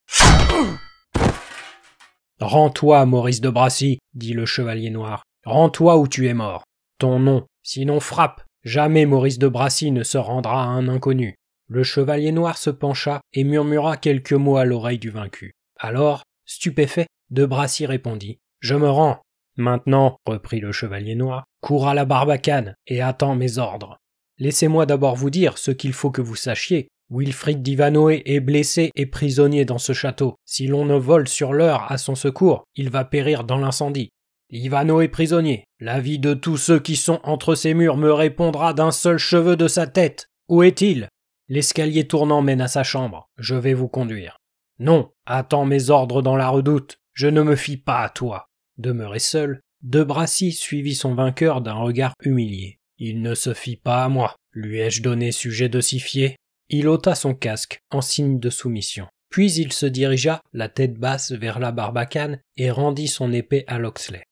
Rends-toi, Maurice de Brassy, dit le chevalier noir. Rends-toi ou tu es mort. Ton nom, sinon frappe. Jamais Maurice de Brassy ne se rendra à un inconnu. Le chevalier noir se pencha et murmura quelques mots à l'oreille du vaincu. Alors, stupéfait, de Brassy répondit Je me rends, Maintenant, reprit le chevalier noir, cours à la barbacane et attends mes ordres. Laissez-moi d'abord vous dire ce qu'il faut que vous sachiez. Wilfrid d'Ivanoé est blessé et prisonnier dans ce château. Si l'on ne vole sur l'heure à son secours, il va périr dans l'incendie. Ivanoé est prisonnier. La vie de tous ceux qui sont entre ces murs me répondra d'un seul cheveu de sa tête. Où est-il L'escalier tournant mène à sa chambre. Je vais vous conduire. Non, attends mes ordres dans la redoute. Je ne me fie pas à toi. Demeuré seul, De Brassy suivit son vainqueur d'un regard humilié. Il ne se fit pas à moi. Lui ai-je donné sujet de s'y fier Il ôta son casque en signe de soumission. Puis il se dirigea, la tête basse, vers la barbacane et rendit son épée à Loxley.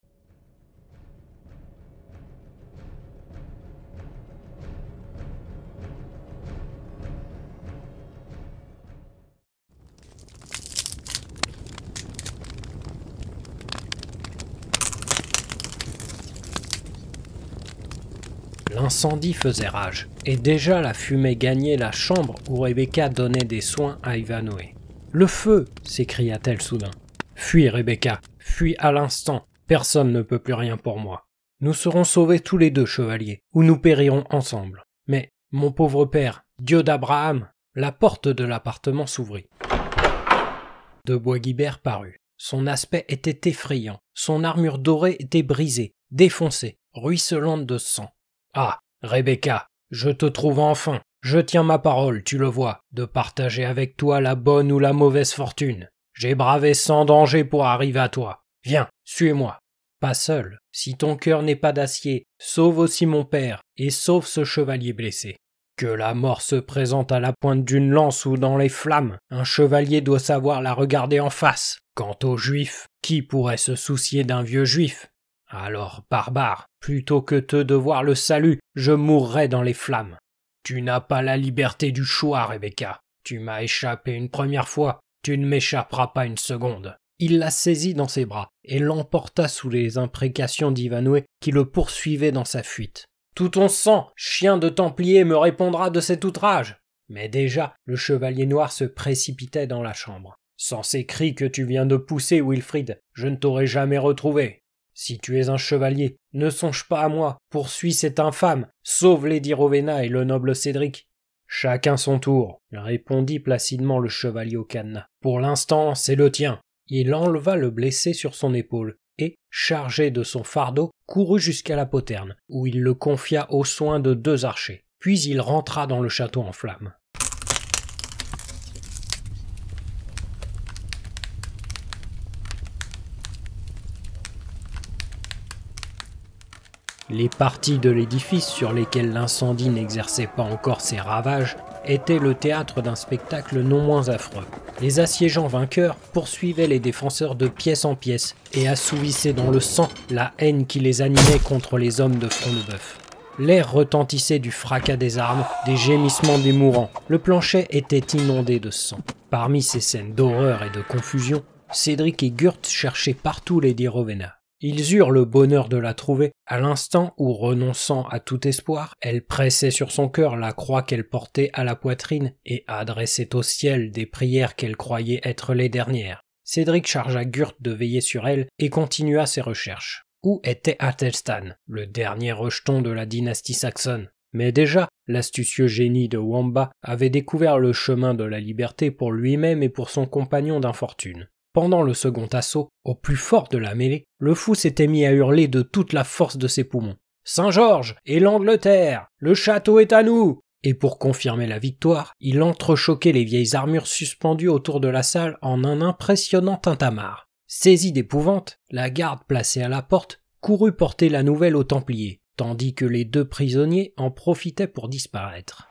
incendie faisait rage, et déjà la fumée gagnait la chambre où Rebecca donnait des soins à Ivanoé. « Le feu s'écria-t-elle soudain. Fuis, Rebecca, fuis à l'instant, personne ne peut plus rien pour moi. Nous serons sauvés tous les deux, chevaliers, ou nous périrons ensemble. Mais, mon pauvre père, Dieu d'Abraham La porte de l'appartement s'ouvrit. De Guibert parut. Son aspect était effrayant, son armure dorée était brisée, défoncée, ruisselante de sang. Ah, Rebecca, je te trouve enfin. Je tiens ma parole, tu le vois, de partager avec toi la bonne ou la mauvaise fortune. J'ai bravé sans danger pour arriver à toi. Viens, suis-moi. Pas seul, si ton cœur n'est pas d'acier, sauve aussi mon père, et sauve ce chevalier blessé. Que la mort se présente à la pointe d'une lance ou dans les flammes, un chevalier doit savoir la regarder en face. Quant aux juifs, qui pourrait se soucier d'un vieux juif alors, barbare, plutôt que te devoir le salut, je mourrai dans les flammes. Tu n'as pas la liberté du choix, Rebecca. Tu m'as échappé une première fois, tu ne m'échapperas pas une seconde. Il la saisit dans ses bras et l'emporta sous les imprécations d'Ivanoué qui le poursuivait dans sa fuite. Tout ton sang, chien de Templier, me répondra de cet outrage. Mais déjà, le chevalier noir se précipitait dans la chambre. Sans ces cris que tu viens de pousser, Wilfrid, je ne t'aurais jamais retrouvé. Si tu es un chevalier, ne songe pas à moi, poursuis cette infâme, sauve Lady Rowena et le noble Cédric. Chacun son tour, répondit placidement le chevalier au cadenas. Pour l'instant, c'est le tien. Il enleva le blessé sur son épaule et, chargé de son fardeau, courut jusqu'à la poterne, où il le confia aux soins de deux archers. Puis il rentra dans le château en flammes. Les parties de l'édifice sur lesquelles l'incendie n'exerçait pas encore ses ravages étaient le théâtre d'un spectacle non moins affreux. Les assiégeants vainqueurs poursuivaient les défenseurs de pièce en pièce et assouvissaient dans le sang la haine qui les animait contre les hommes de front de bœuf L'air retentissait du fracas des armes, des gémissements des mourants. Le plancher était inondé de sang. Parmi ces scènes d'horreur et de confusion, Cédric et Gurt cherchaient partout Lady Rowena. Ils eurent le bonheur de la trouver, à l'instant où, renonçant à tout espoir, elle pressait sur son cœur la croix qu'elle portait à la poitrine et adressait au ciel des prières qu'elle croyait être les dernières. Cédric chargea Gurt de veiller sur elle et continua ses recherches. Où était Athelstan, le dernier rejeton de la dynastie saxonne mais déjà, l'astucieux génie de Wamba avait découvert le chemin de la liberté pour lui-même et pour son compagnon d'infortune. Pendant le second assaut, au plus fort de la mêlée, le fou s'était mis à hurler de toute la force de ses poumons. Saint-Georges et l'Angleterre Le château est à nous Et pour confirmer la victoire, il entrechoquait les vieilles armures suspendues autour de la salle en un impressionnant tintamarre. Saisie d'épouvante, la garde placée à la porte courut porter la nouvelle aux Templiers, tandis que les deux prisonniers en profitaient pour disparaître.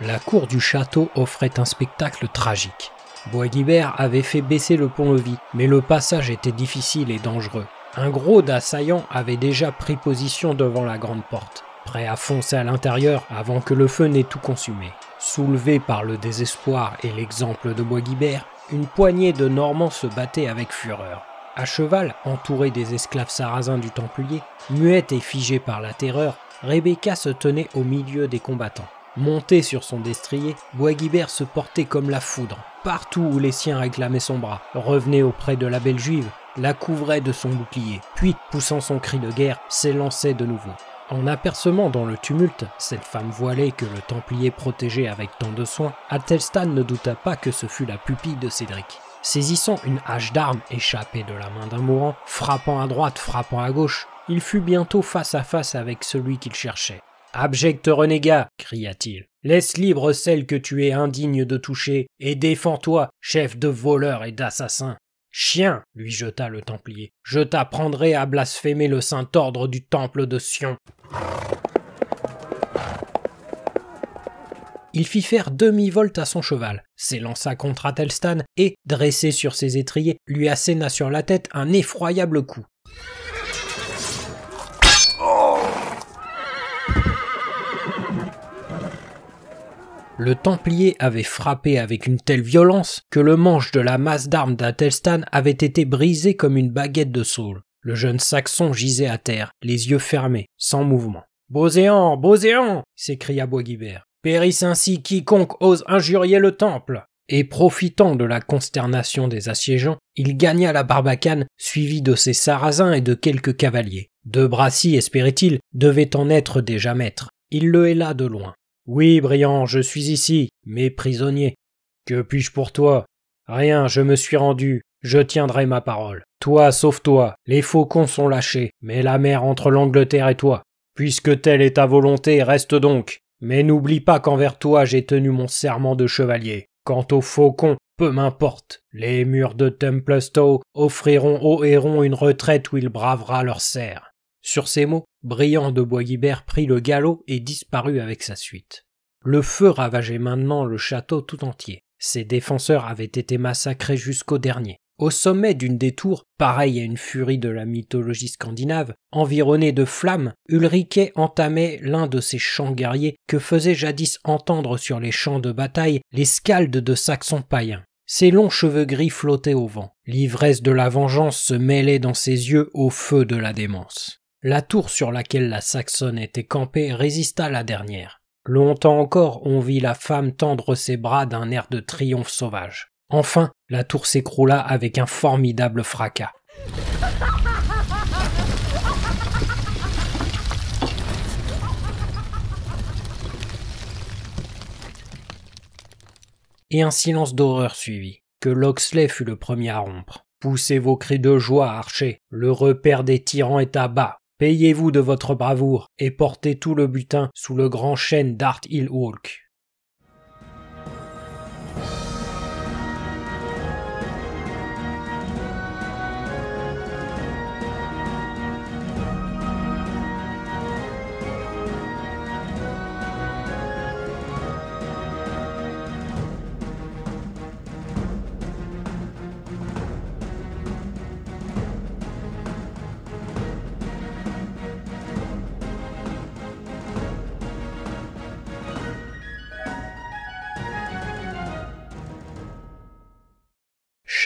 La cour du château offrait un spectacle tragique. Boisguibert avait fait baisser le pont-levis, mais le passage était difficile et dangereux. Un gros d'assaillants avait déjà pris position devant la grande porte, prêt à foncer à l'intérieur avant que le feu n'ait tout consumé. Soulevé par le désespoir et l'exemple de Boisguibert, une poignée de Normands se battait avec fureur. À cheval, entouré des esclaves sarrasins du Templier, muette et figée par la terreur, Rebecca se tenait au milieu des combattants. Montée sur son destrier, Boisguibert se portait comme la foudre, partout où les siens réclamaient son bras, revenait auprès de la belle juive, la couvrait de son bouclier, puis, poussant son cri de guerre, s'élançait de nouveau. En apercevant dans le tumulte cette femme voilée que le Templier protégeait avec tant de soin, Athelstan ne douta pas que ce fût la pupille de Cédric. Saisissant une hache d'arme échappée de la main d'un mourant, frappant à droite, frappant à gauche, il fut bientôt face à face avec celui qu'il cherchait. Abject renégat cria-t-il. Laisse libre celle que tu es indigne de toucher, et défends-toi, chef de voleurs et d'assassins. Chien, lui jeta le Templier, je t'apprendrai à blasphémer le saint ordre du temple de Sion. Il fit faire demi-volte à son cheval, s'élança contre Athelstan et, dressé sur ses étriers, lui asséna sur la tête un effroyable coup. Le Templier avait frappé avec une telle violence que le manche de la masse d'armes d'Atelstan avait été brisé comme une baguette de saule. Le jeune Saxon gisait à terre, les yeux fermés, sans mouvement. Boséan, Boséan s'écria Boisguibert. Périsse ainsi quiconque ose injurier le temple Et profitant de la consternation des assiégeants, il gagna la barbacane, suivi de ses sarrasins et de quelques cavaliers. De Brassy, espérait-il, devait en être déjà maître. Il le héla de loin. Oui, Briand, je suis ici, mais prisonnier. Que puis-je pour toi Rien, je me suis rendu, je tiendrai ma parole. Toi, sauve-toi, les faucons sont lâchés, mais la mer entre l'Angleterre et toi. Puisque telle est ta volonté, reste donc. Mais n'oublie pas qu'envers toi j'ai tenu mon serment de chevalier. Quant aux faucons, peu m'importe. Les murs de Templestowe offriront aux hérons une retraite où il bravera leur serre. Sur ces mots, Brillant de Boisguibert prit le galop et disparut avec sa suite. Le feu ravageait maintenant le château tout entier. Ses défenseurs avaient été massacrés jusqu'au dernier. Au sommet d'une des tours, pareille à une furie de la mythologie scandinave, environnée de flammes, Ulriquet entamait l'un de ces chants guerriers que faisaient jadis entendre sur les champs de bataille les scaldes de saxons païens. Ses longs cheveux gris flottaient au vent. L'ivresse de la vengeance se mêlait dans ses yeux au feu de la démence. La tour sur laquelle la Saxonne était campée résista la dernière. Longtemps encore on vit la femme tendre ses bras d'un air de triomphe sauvage. Enfin, la tour s'écroula avec un formidable fracas. Et un silence d'horreur suivit, que Loxley fut le premier à rompre. Poussez vos cris de joie, archer. Le repère des tyrans est à bas. Payez-vous de votre bravoure et portez tout le butin sous le grand chêne d'Art Hill Walk.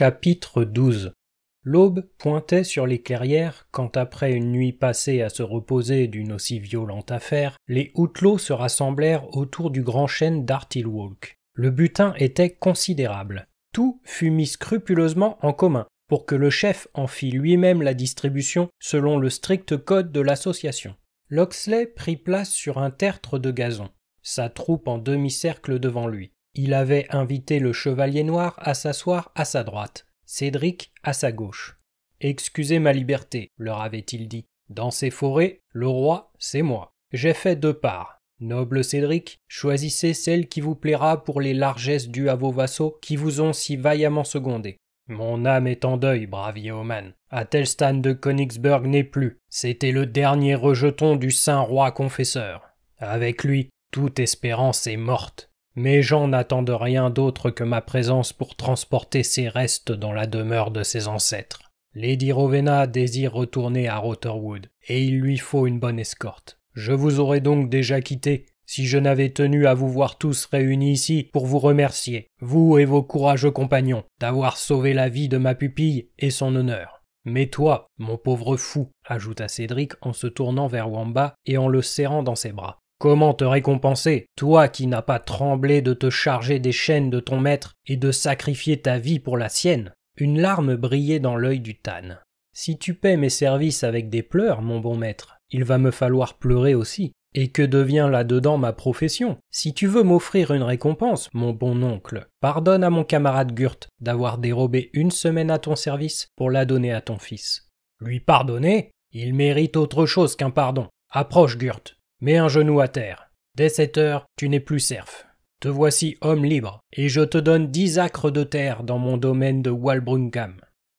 Chapitre 12 L'aube pointait sur les clairières quand, après une nuit passée à se reposer d'une aussi violente affaire, les Outlaws se rassemblèrent autour du grand chêne d'Artilwalk. Le butin était considérable. Tout fut mis scrupuleusement en commun, pour que le chef en fît lui-même la distribution selon le strict code de l'association. Loxley prit place sur un tertre de gazon, sa troupe en demi-cercle devant lui. Il avait invité le chevalier noir à s'asseoir à sa droite, Cédric à sa gauche. Excusez ma liberté, leur avait-il dit. Dans ces forêts, le roi, c'est moi. J'ai fait deux parts. Noble Cédric, choisissez celle qui vous plaira pour les largesses dues à vos vassaux qui vous ont si vaillamment secondé. Mon âme est en deuil, brave Yeoman. Athelstan de Konigsberg n'est plus. C'était le dernier rejeton du saint roi confesseur. Avec lui, toute espérance est morte. Mes gens n'attendent rien d'autre que ma présence pour transporter ces restes dans la demeure de ses ancêtres. Lady Rowena désire retourner à Rotherwood, et il lui faut une bonne escorte. Je vous aurais donc déjà quitté si je n'avais tenu à vous voir tous réunis ici pour vous remercier, vous et vos courageux compagnons, d'avoir sauvé la vie de ma pupille et son honneur. Mais toi, mon pauvre fou, ajouta Cédric en se tournant vers Wamba et en le serrant dans ses bras, Comment te récompenser, toi qui n'as pas tremblé de te charger des chaînes de ton maître et de sacrifier ta vie pour la sienne Une larme brillait dans l'œil du Tan. Si tu paies mes services avec des pleurs, mon bon maître, il va me falloir pleurer aussi. Et que devient là-dedans ma profession Si tu veux m'offrir une récompense, mon bon oncle, pardonne à mon camarade Gurt d'avoir dérobé une semaine à ton service pour la donner à ton fils. Lui pardonner Il mérite autre chose qu'un pardon. Approche, Gurt, Mets un genou à terre. Dès cette heure, tu n'es plus serf. Te voici homme libre, et je te donne dix acres de terre dans mon domaine de Walbrungham.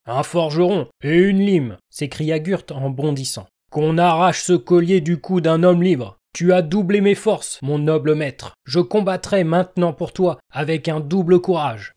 Un forgeron et une lime s'écria Gurt en bondissant. Qu'on arrache ce collier du cou d'un homme libre Tu as doublé mes forces, mon noble maître. Je combattrai maintenant pour toi avec un double courage.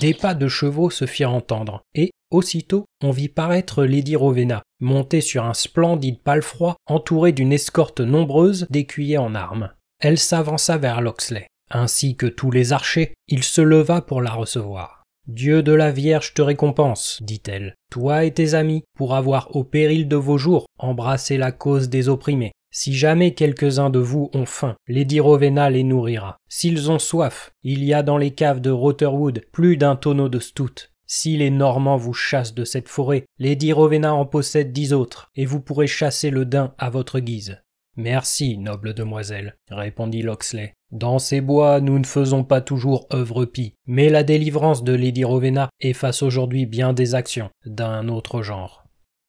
Des pas de chevaux se firent entendre, et, aussitôt, on vit paraître Lady Rowena, montée sur un splendide palefroid entourée d'une escorte nombreuse d'écuyers en armes. Elle s'avança vers Loxley. Ainsi que tous les archers, il se leva pour la recevoir. Dieu de la Vierge te récompense, dit-elle, toi et tes amis, pour avoir, au péril de vos jours, embrassé la cause des opprimés. Si jamais quelques-uns de vous ont faim, Lady Rowena les nourrira. S'ils ont soif, il y a dans les caves de Rotherwood plus d'un tonneau de stout. Si les Normands vous chassent de cette forêt, Lady Rowena en possède dix autres, et vous pourrez chasser le daim à votre guise. Merci, noble demoiselle, répondit Loxley. Dans ces bois, nous ne faisons pas toujours œuvre pie, mais la délivrance de Lady Rowena efface aujourd'hui bien des actions d'un autre genre.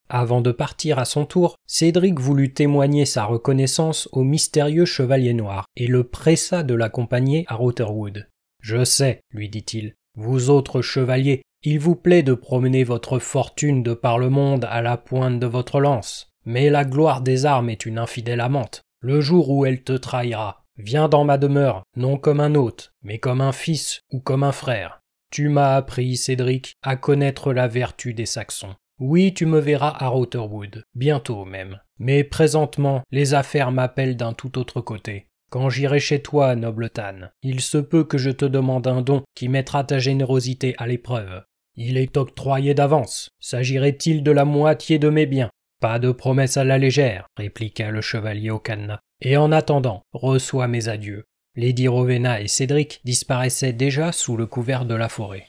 Avant de partir à son tour, Cédric voulut témoigner sa reconnaissance au mystérieux chevalier noir et le pressa de l'accompagner à Rotherwood. Je sais, lui dit-il, vous autres chevaliers, il vous plaît de promener votre fortune de par le monde à la pointe de votre lance. Mais la gloire des armes est une infidèle amante. Le jour où elle te trahira, viens dans ma demeure, non comme un hôte, mais comme un fils ou comme un frère. Tu m'as appris, Cédric, à connaître la vertu des Saxons. Oui, tu me verras à Rotherwood, bientôt même. Mais présentement, les affaires m'appellent d'un tout autre côté. Quand j'irai chez toi, noble Tan, il se peut que je te demande un don qui mettra ta générosité à l'épreuve. Il est octroyé d'avance. S'agirait-il de la moitié de mes biens Pas de promesse à la légère, répliqua le chevalier au cadenas. Et en attendant, reçois mes adieux. Lady Rowena et Cédric disparaissaient déjà sous le couvert de la forêt.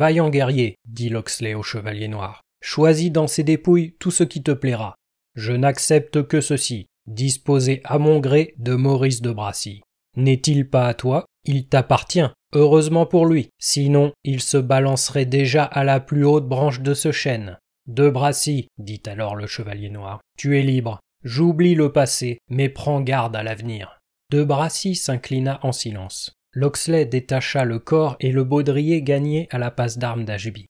Vaillant guerrier, dit Loxley au chevalier noir, choisis dans ces dépouilles tout ce qui te plaira. Je n'accepte que ceci, disposez à mon gré de Maurice de Brassy. N'est-il pas à toi Il t'appartient. Heureusement pour lui, sinon il se balancerait déjà à la plus haute branche de ce chêne. De Brassy, dit alors le chevalier noir, tu es libre. J'oublie le passé, mais prends garde à l'avenir. De Brassy s'inclina en silence. Loxley détacha le corps et le baudrier gagné à la passe d'armes d'Ajibi.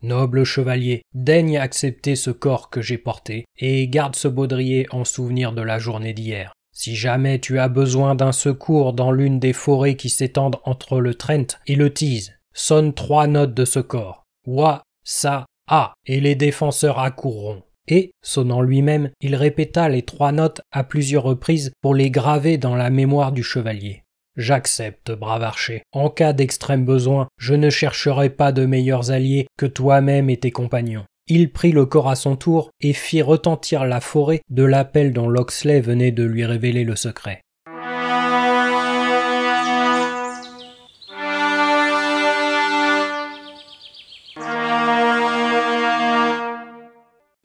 « Noble chevalier, daigne accepter ce corps que j'ai porté, et garde ce baudrier en souvenir de la journée d'hier. Si jamais tu as besoin d'un secours dans l'une des forêts qui s'étendent entre le Trent et le Tease, sonne trois notes de ce corps. Wa, Sa, A, et les défenseurs accourront et, sonnant lui-même, il répéta les trois notes à plusieurs reprises pour les graver dans la mémoire du chevalier. J'accepte, brave archer. En cas d'extrême besoin, je ne chercherai pas de meilleurs alliés que toi-même et tes compagnons. Il prit le corps à son tour et fit retentir la forêt de l'appel dont Loxley venait de lui révéler le secret.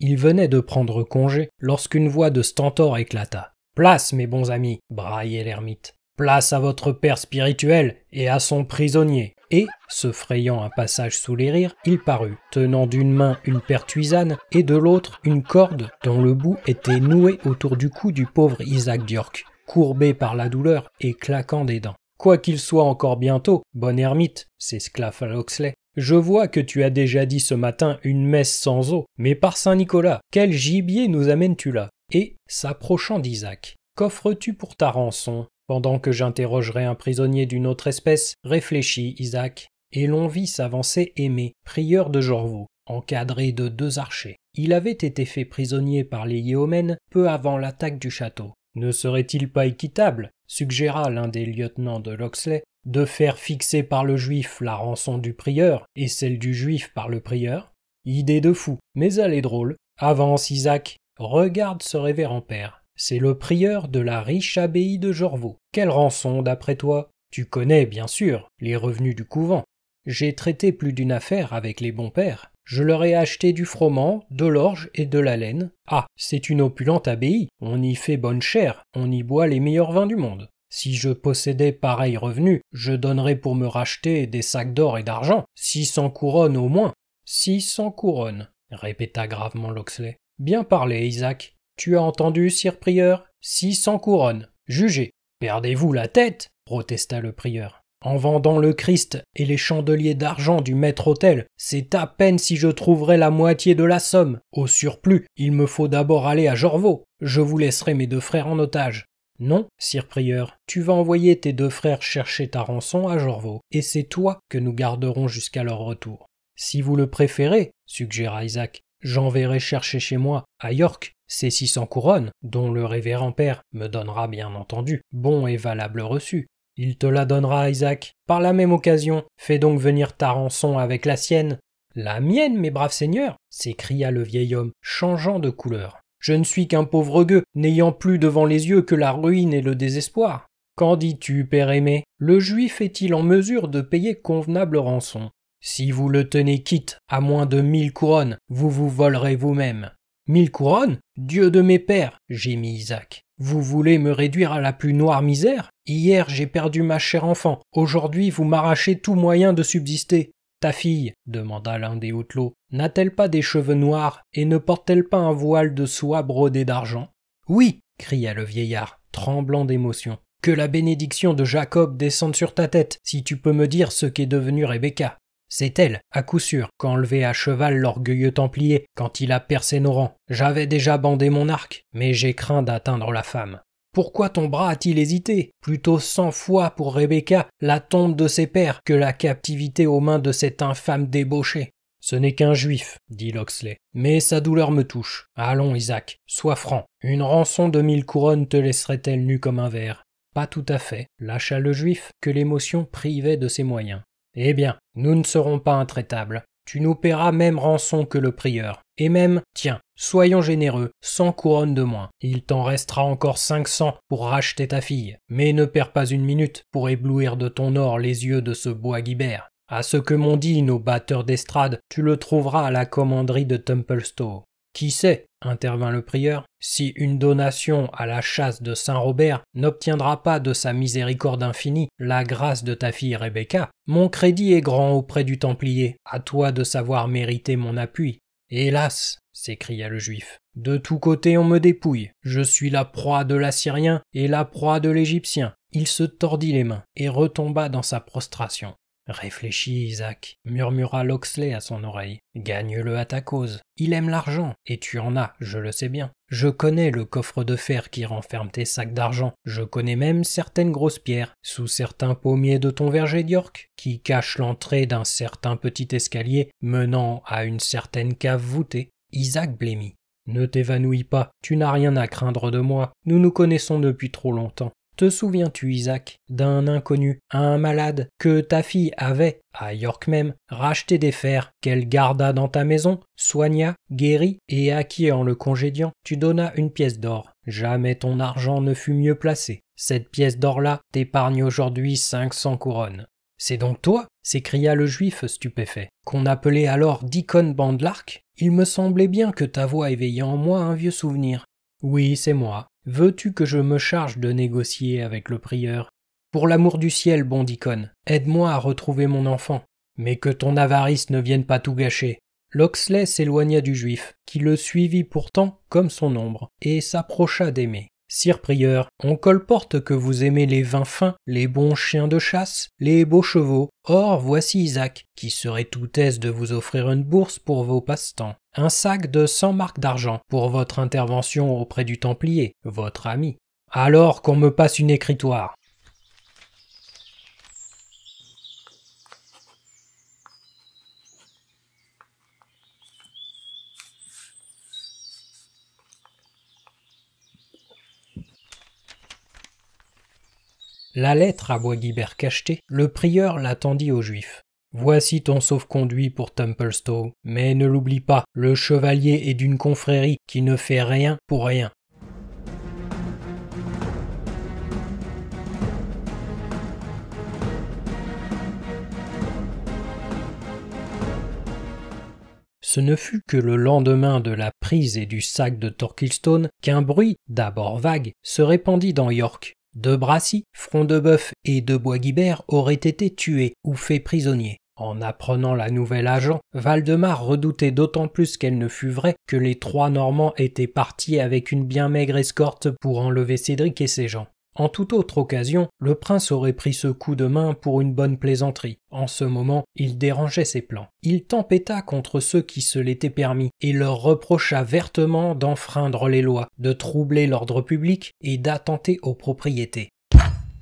Il venait de prendre congé lorsqu'une voix de Stentor éclata. Place, mes bons amis, braillait l'ermite. Place à votre père spirituel et à son prisonnier. Et, se frayant un passage sous les rires, il parut, tenant d'une main une pertuisane et de l'autre une corde dont le bout était noué autour du cou du pauvre Isaac Diorc, courbé par la douleur et claquant des dents. Quoi qu'il soit encore bientôt, bon ermite, s'esclaffa Loxley, je vois que tu as déjà dit ce matin une messe sans eau, mais par Saint Nicolas, quel gibier nous amènes-tu là Et, s'approchant d'Isaac, qu'offres-tu pour ta rançon Pendant que j'interrogerai un prisonnier d'une autre espèce, réfléchis, Isaac. Et l'on vit s'avancer Aimé, prieur de Jorvaux, encadré de deux archers. Il avait été fait prisonnier par les Yéomènes peu avant l'attaque du château. Ne serait-il pas équitable suggéra l'un des lieutenants de l'Oxley de faire fixer par le juif la rançon du prieur et celle du juif par le prieur. Idée de fou, mais elle est drôle. Avance, Isaac, regarde ce révérend père. C'est le prieur de la riche abbaye de Jorvaux. Quelle rançon, d'après toi Tu connais, bien sûr, les revenus du couvent. J'ai traité plus d'une affaire avec les bons pères. Je leur ai acheté du froment, de l'orge et de la laine. Ah, c'est une opulente abbaye, on y fait bonne chère, on y boit les meilleurs vins du monde. Si je possédais pareil revenu, je donnerais pour me racheter des sacs d'or et d'argent, six cents couronnes au moins. Six cents couronnes, répéta gravement Loxley. Bien parlé, Isaac. Tu as entendu, sire prieur? Six cents couronnes. Jugez. Perdez-vous la tête? protesta le prieur. En vendant le Christ et les chandeliers d'argent du maître-autel, c'est à peine si je trouverai la moitié de la somme. Au surplus, il me faut d'abord aller à Jorvaux. Je vous laisserai mes deux frères en otage. Non, sire prieur, tu vas envoyer tes deux frères chercher ta rançon à Jorvaux, et c'est toi que nous garderons jusqu'à leur retour. Si vous le préférez, suggéra Isaac, j'enverrai chercher chez moi, à York, ces six cents couronnes, dont le révérend père me donnera bien entendu bon et valable reçu. Il te la donnera, Isaac. Par la même occasion, fais donc venir ta rançon avec la sienne. La mienne, mes braves seigneurs s'écria le vieil homme, changeant de couleur. Je ne suis qu'un pauvre gueux, n'ayant plus devant les yeux que la ruine et le désespoir. Qu'en dis-tu, père aimé Le juif est-il en mesure de payer convenable rançon Si vous le tenez quitte, à moins de mille couronnes, vous vous volerez vous-même. Mille couronnes Dieu de mes pères gémit Isaac. Vous voulez me réduire à la plus noire misère Hier j'ai perdu ma chère enfant, aujourd'hui vous m'arrachez tout moyen de subsister. Ta fille, demanda l'un des hôtelots, n'a-t-elle pas des cheveux noirs et ne porte-t-elle pas un voile de soie brodé d'argent Oui, cria le vieillard, tremblant d'émotion. Que la bénédiction de Jacob descende sur ta tête, si tu peux me dire ce qu'est devenue Rebecca. C'est elle, à coup sûr, qu'enlevait à cheval l'orgueilleux templier quand il a percé nos rangs. J'avais déjà bandé mon arc, mais j'ai craint d'atteindre la femme. Pourquoi ton bras a-t-il hésité Plutôt cent fois pour Rebecca la tombe de ses pères que la captivité aux mains de cet infâme débauché. Ce n'est qu'un juif, dit Loxley. Mais sa douleur me touche. Allons, Isaac, sois franc. Une rançon de mille couronnes te laisserait-elle nu comme un verre Pas tout à fait, lâcha le juif, que l'émotion privait de ses moyens. Eh bien, nous ne serons pas intraitables. Tu nous paieras même rançon que le prieur. Et même, tiens, Soyons généreux, sans couronnes de moins. Il t'en restera encore cinq cents pour racheter ta fille, mais ne perds pas une minute pour éblouir de ton or les yeux de ce bois guibert. À ce que m'ont dit nos batteurs d'estrade, tu le trouveras à la commanderie de Templestowe. Qui sait, intervint le prieur, si une donation à la chasse de Saint Robert n'obtiendra pas de sa miséricorde infinie la grâce de ta fille Rebecca, mon crédit est grand auprès du Templier, à toi de savoir mériter mon appui. Hélas, s'écria le juif. De tous côtés on me dépouille. Je suis la proie de l'Assyrien et la proie de l'Égyptien. Il se tordit les mains et retomba dans sa prostration. Réfléchis, Isaac, murmura Loxley à son oreille. Gagne-le à ta cause. Il aime l'argent, et tu en as, je le sais bien. Je connais le coffre de fer qui renferme tes sacs d'argent. Je connais même certaines grosses pierres, sous certains pommiers de ton verger d'York, qui cachent l'entrée d'un certain petit escalier menant à une certaine cave voûtée. Isaac blêmit. Ne t'évanouis pas, tu n'as rien à craindre de moi, nous nous connaissons depuis trop longtemps. Te souviens-tu, Isaac, d'un inconnu, un malade, que ta fille avait, à York même, racheté des fers, qu'elle garda dans ta maison, soigna, guérit, et à qui, en le congédiant, tu donnas une pièce d'or. Jamais ton argent ne fut mieux placé. Cette pièce d'or-là t'épargne aujourd'hui cinq cents couronnes. C'est donc toi s'écria le juif stupéfait, qu'on appelait alors Dicon Bandlark. Il me semblait bien que ta voix éveillait en moi un vieux souvenir. Oui, c'est moi. Veux-tu que je me charge de négocier avec le prieur Pour l'amour du ciel, bon Dicon, aide-moi à retrouver mon enfant. Mais que ton avarice ne vienne pas tout gâcher. Loxley s'éloigna du juif, qui le suivit pourtant comme son ombre, et s'approcha d'aimer. Sire prieur, on colporte que vous aimez les vins fins, les bons chiens de chasse, les beaux chevaux. Or, voici Isaac, qui serait tout aise de vous offrir une bourse pour vos passe-temps, un sac de cent marques d'argent pour votre intervention auprès du Templier, votre ami. Alors qu'on me passe une écritoire. La lettre à Boisguibert cachetée, le prieur l'attendit aux Juifs. Voici ton sauf-conduit pour Templestowe, mais ne l'oublie pas, le chevalier est d'une confrérie qui ne fait rien pour rien. Ce ne fut que le lendemain de la prise et du sac de Torquilstone qu'un bruit, d'abord vague, se répandit dans York, de Brassy, Front de Boeuf et de Guibert auraient été tués ou faits prisonniers. En apprenant la nouvelle agent, Valdemar redoutait d'autant plus qu'elle ne fût vraie que les trois Normands étaient partis avec une bien maigre escorte pour enlever Cédric et ses gens. En toute autre occasion, le prince aurait pris ce coup de main pour une bonne plaisanterie. En ce moment, il dérangeait ses plans. Il tempêta contre ceux qui se l'étaient permis et leur reprocha vertement d'enfreindre les lois, de troubler l'ordre public et d'attenter aux propriétés.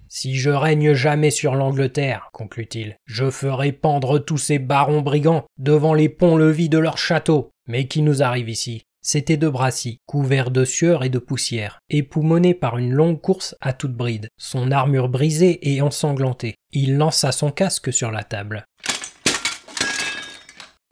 Si je règne jamais sur l'Angleterre, conclut-il, je ferai pendre tous ces barons brigands devant les ponts-levis de leur château. »« Mais qui nous arrive ici c'était de Brassy, couvert de sueur et de poussière, époumonné par une longue course à toute bride, son armure brisée et ensanglantée. Il lança son casque sur la table.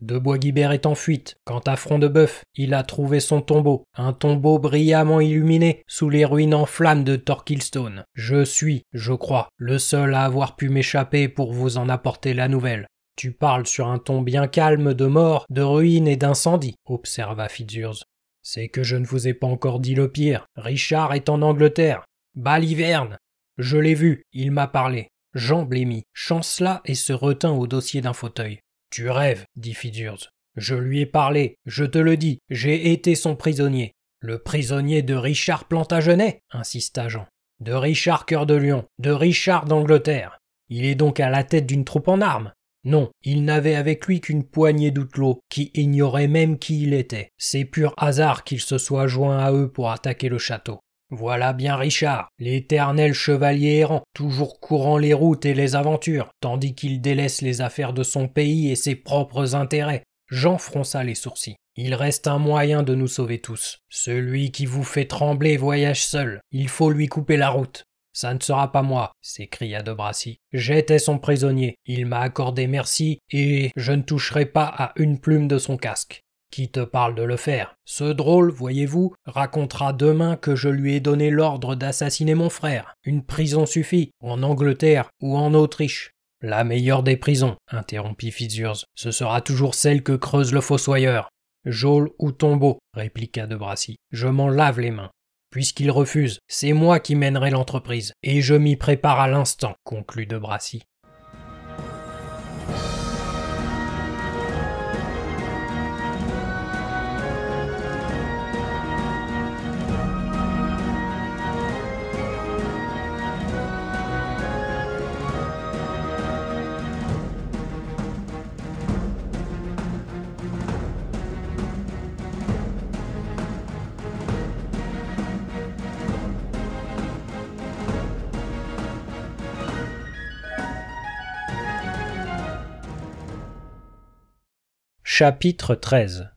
De Bois-Guibert est en fuite. Quant à Front de Bœuf, il a trouvé son tombeau, un tombeau brillamment illuminé sous les ruines en flammes de Torquilstone. Je suis, je crois, le seul à avoir pu m'échapper pour vous en apporter la nouvelle. Tu parles sur un ton bien calme de mort, de ruine et d'incendie, observa Fitzurse. C'est que je ne vous ai pas encore dit le pire. Richard est en Angleterre. Baliverne Je l'ai vu, il m'a parlé. Jean blémit, chancela et se retint au dossier d'un fauteuil. Tu rêves, dit Fidurs. Je lui ai parlé, je te le dis, j'ai été son prisonnier. Le prisonnier de Richard Plantagenet, insista Jean. De Richard Cœur de Lion, de Richard d'Angleterre. Il est donc à la tête d'une troupe en armes. Non, il n'avait avec lui qu'une poignée d'outelots, qui ignoraient même qui il était. C'est pur hasard qu'il se soit joint à eux pour attaquer le château. Voilà bien Richard, l'éternel chevalier errant, toujours courant les routes et les aventures, tandis qu'il délaisse les affaires de son pays et ses propres intérêts. Jean fronça les sourcils. Il reste un moyen de nous sauver tous. Celui qui vous fait trembler voyage seul. Il faut lui couper la route. Ça ne sera pas moi, s'écria de Brassy. J'étais son prisonnier, il m'a accordé merci, et je ne toucherai pas à une plume de son casque. Qui te parle de le faire Ce drôle, voyez-vous, racontera demain que je lui ai donné l'ordre d'assassiner mon frère. Une prison suffit, en Angleterre ou en Autriche. La meilleure des prisons, interrompit Fitzurse, ce sera toujours celle que creuse le fossoyeur. Jôle ou tombeau, répliqua de Bracy, je m'en lave les mains. Puisqu'il refuse, c'est moi qui mènerai l'entreprise, et je m'y prépare à l'instant, conclut de Brassy. Chapitre 13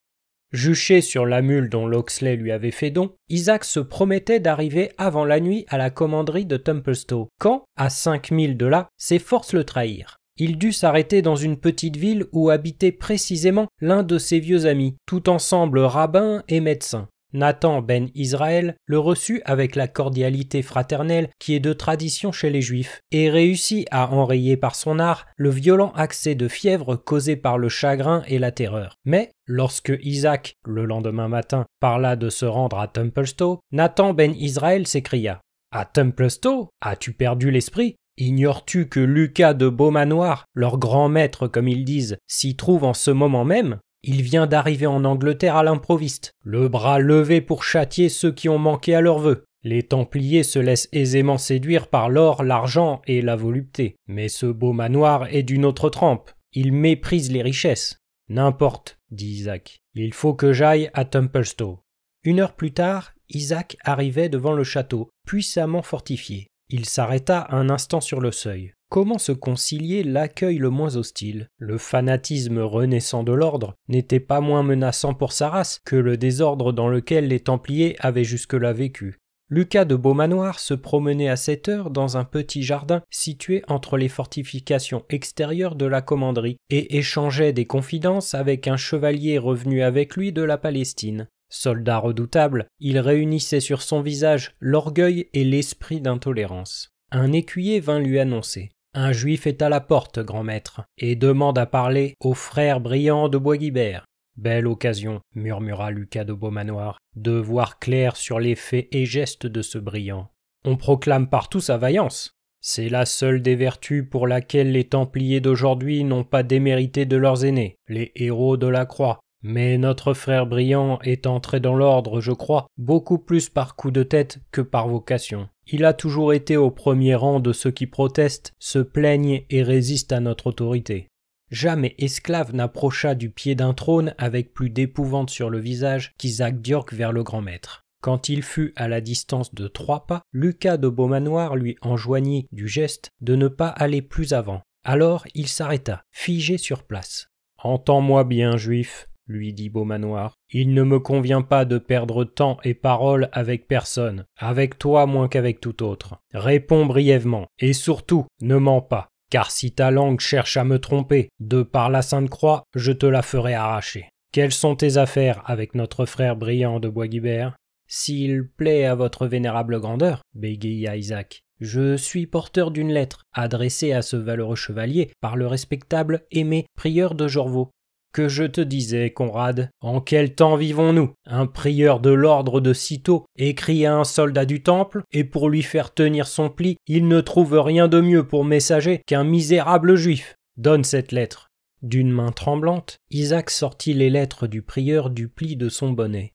Juché sur la mule dont Loxley lui avait fait don, Isaac se promettait d'arriver avant la nuit à la commanderie de Templestowe, quand, à cinq milles de là, ses forces le trahirent. Il dut s'arrêter dans une petite ville où habitait précisément l'un de ses vieux amis, tout ensemble rabbin et médecin. Nathan ben Israël le reçut avec la cordialité fraternelle qui est de tradition chez les Juifs, et réussit à enrayer par son art le violent accès de fièvre causé par le chagrin et la terreur. Mais Lorsque Isaac, le lendemain matin, parla de se rendre à Templestowe, Nathan ben Israël s'écria À Templestowe As-tu perdu l'esprit Ignores-tu que Lucas de Beaumanoir, leur grand maître comme ils disent, s'y trouve en ce moment même il vient d'arriver en Angleterre à l'improviste, le bras levé pour châtier ceux qui ont manqué à leur vœu. Les Templiers se laissent aisément séduire par l'or, l'argent et la volupté. Mais ce beau manoir est d'une autre trempe. Il méprise les richesses. N'importe, dit Isaac. Il faut que j'aille à Templestowe. Une heure plus tard, Isaac arrivait devant le château, puissamment fortifié. Il s'arrêta un instant sur le seuil. Comment se concilier l'accueil le moins hostile Le fanatisme renaissant de l'ordre n'était pas moins menaçant pour sa race que le désordre dans lequel les Templiers avaient jusque-là vécu. Lucas de Beaumanoir se promenait à cette heure dans un petit jardin situé entre les fortifications extérieures de la commanderie et échangeait des confidences avec un chevalier revenu avec lui de la Palestine. Soldat redoutable, il réunissait sur son visage l'orgueil et l'esprit d'intolérance. Un écuyer vint lui annoncer. Un juif est à la porte, grand maître, et demande à parler au frère brillant de Boisguibert. Belle occasion, murmura Lucas de Beaumanoir, de voir clair sur les faits et gestes de ce brillant. On proclame partout sa vaillance. C'est la seule des vertus pour laquelle les Templiers d'aujourd'hui n'ont pas démérité de leurs aînés, les héros de la croix, mais notre frère Briand est entré dans l'ordre, je crois, beaucoup plus par coup de tête que par vocation. Il a toujours été au premier rang de ceux qui protestent, se plaignent et résistent à notre autorité. Jamais esclave n'approcha du pied d'un trône avec plus d'épouvante sur le visage qu'Isaac Diorque vers le grand maître. Quand il fut à la distance de trois pas, Lucas de Beaumanoir lui enjoignit du geste de ne pas aller plus avant. Alors il s'arrêta, figé sur place. Entends-moi bien, juif, lui dit Beaumanoir. Il ne me convient pas de perdre temps et parole avec personne, avec toi moins qu'avec tout autre. Réponds brièvement, et surtout, ne mens pas, car si ta langue cherche à me tromper, de par la Sainte Croix, je te la ferai arracher. Quelles sont tes affaires avec notre frère brillant de Boisguibert S'il plaît à votre vénérable grandeur, bégaya Isaac, je suis porteur d'une lettre adressée à ce valeureux chevalier par le respectable aimé prieur de Jorvaux, que je te disais, Conrad. En quel temps vivons-nous Un prieur de l'ordre de Cîteaux écrit à un soldat du temple, et pour lui faire tenir son pli, il ne trouve rien de mieux pour messager qu'un misérable juif. Donne cette lettre. D'une main tremblante, Isaac sortit les lettres du prieur du pli de son bonnet.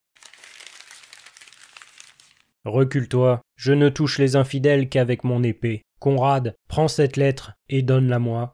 Recule-toi, je ne touche les infidèles qu'avec mon épée. Conrad, prends cette lettre et donne-la-moi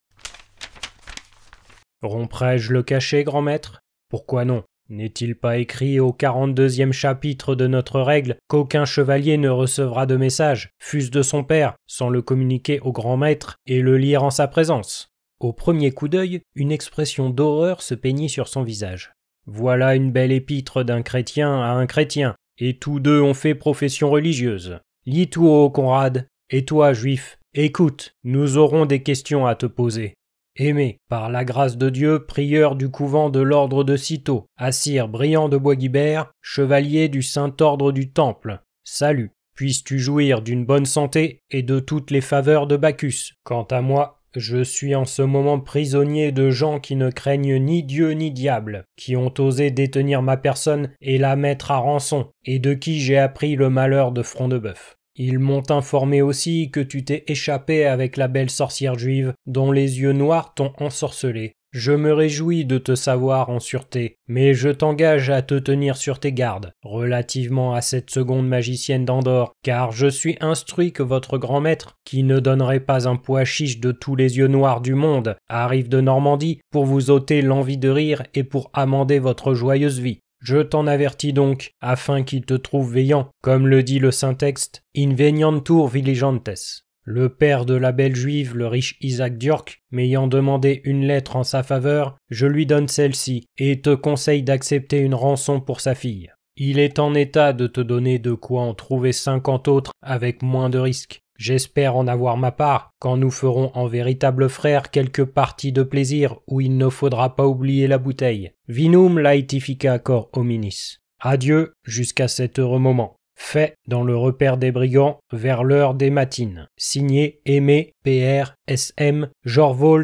romprais je le cachet, grand maître Pourquoi non N'est-il pas écrit au 42e chapitre de notre règle qu'aucun chevalier ne recevra de message, fût-ce de son père, sans le communiquer au grand maître et le lire en sa présence Au premier coup d'œil, une expression d'horreur se peignit sur son visage. Voilà une belle épître d'un chrétien à un chrétien, et tous deux ont fait profession religieuse. Lis tout haut, Conrad, et toi, juif, écoute, nous aurons des questions à te poser. Aimé, par la grâce de Dieu, prieur du couvent de l'ordre de Cîteaux, assire brillant de Boisguibert, chevalier du Saint-Ordre du Temple, salut. Puisses-tu jouir d'une bonne santé et de toutes les faveurs de Bacchus. Quant à moi, je suis en ce moment prisonnier de gens qui ne craignent ni Dieu ni diable, qui ont osé détenir ma personne et la mettre à rançon, et de qui j'ai appris le malheur de Front de Bœuf. Ils m'ont informé aussi que tu t'es échappé avec la belle sorcière juive dont les yeux noirs t'ont ensorcelé. Je me réjouis de te savoir en sûreté, mais je t'engage à te tenir sur tes gardes, relativement à cette seconde magicienne d'Andorre, car je suis instruit que votre grand maître, qui ne donnerait pas un poids chiche de tous les yeux noirs du monde, arrive de Normandie pour vous ôter l'envie de rire et pour amender votre joyeuse vie. Je t'en avertis donc, afin qu'il te trouve veillant, comme le dit le saint texte, veniantur vigilantes. Le père de la belle juive, le riche Isaac Diorc, m'ayant demandé une lettre en sa faveur, je lui donne celle-ci, et te conseille d'accepter une rançon pour sa fille. Il est en état de te donner de quoi en trouver cinquante autres avec moins de risques, J'espère en avoir ma part quand nous ferons en véritable frère quelques parties de plaisir où il ne faudra pas oublier la bouteille. Vinum laetifica cor hominis. Adieu jusqu'à cet heureux moment. Fait dans le repère des brigands vers l'heure des matines. Signé Aimé PR SM Jorvol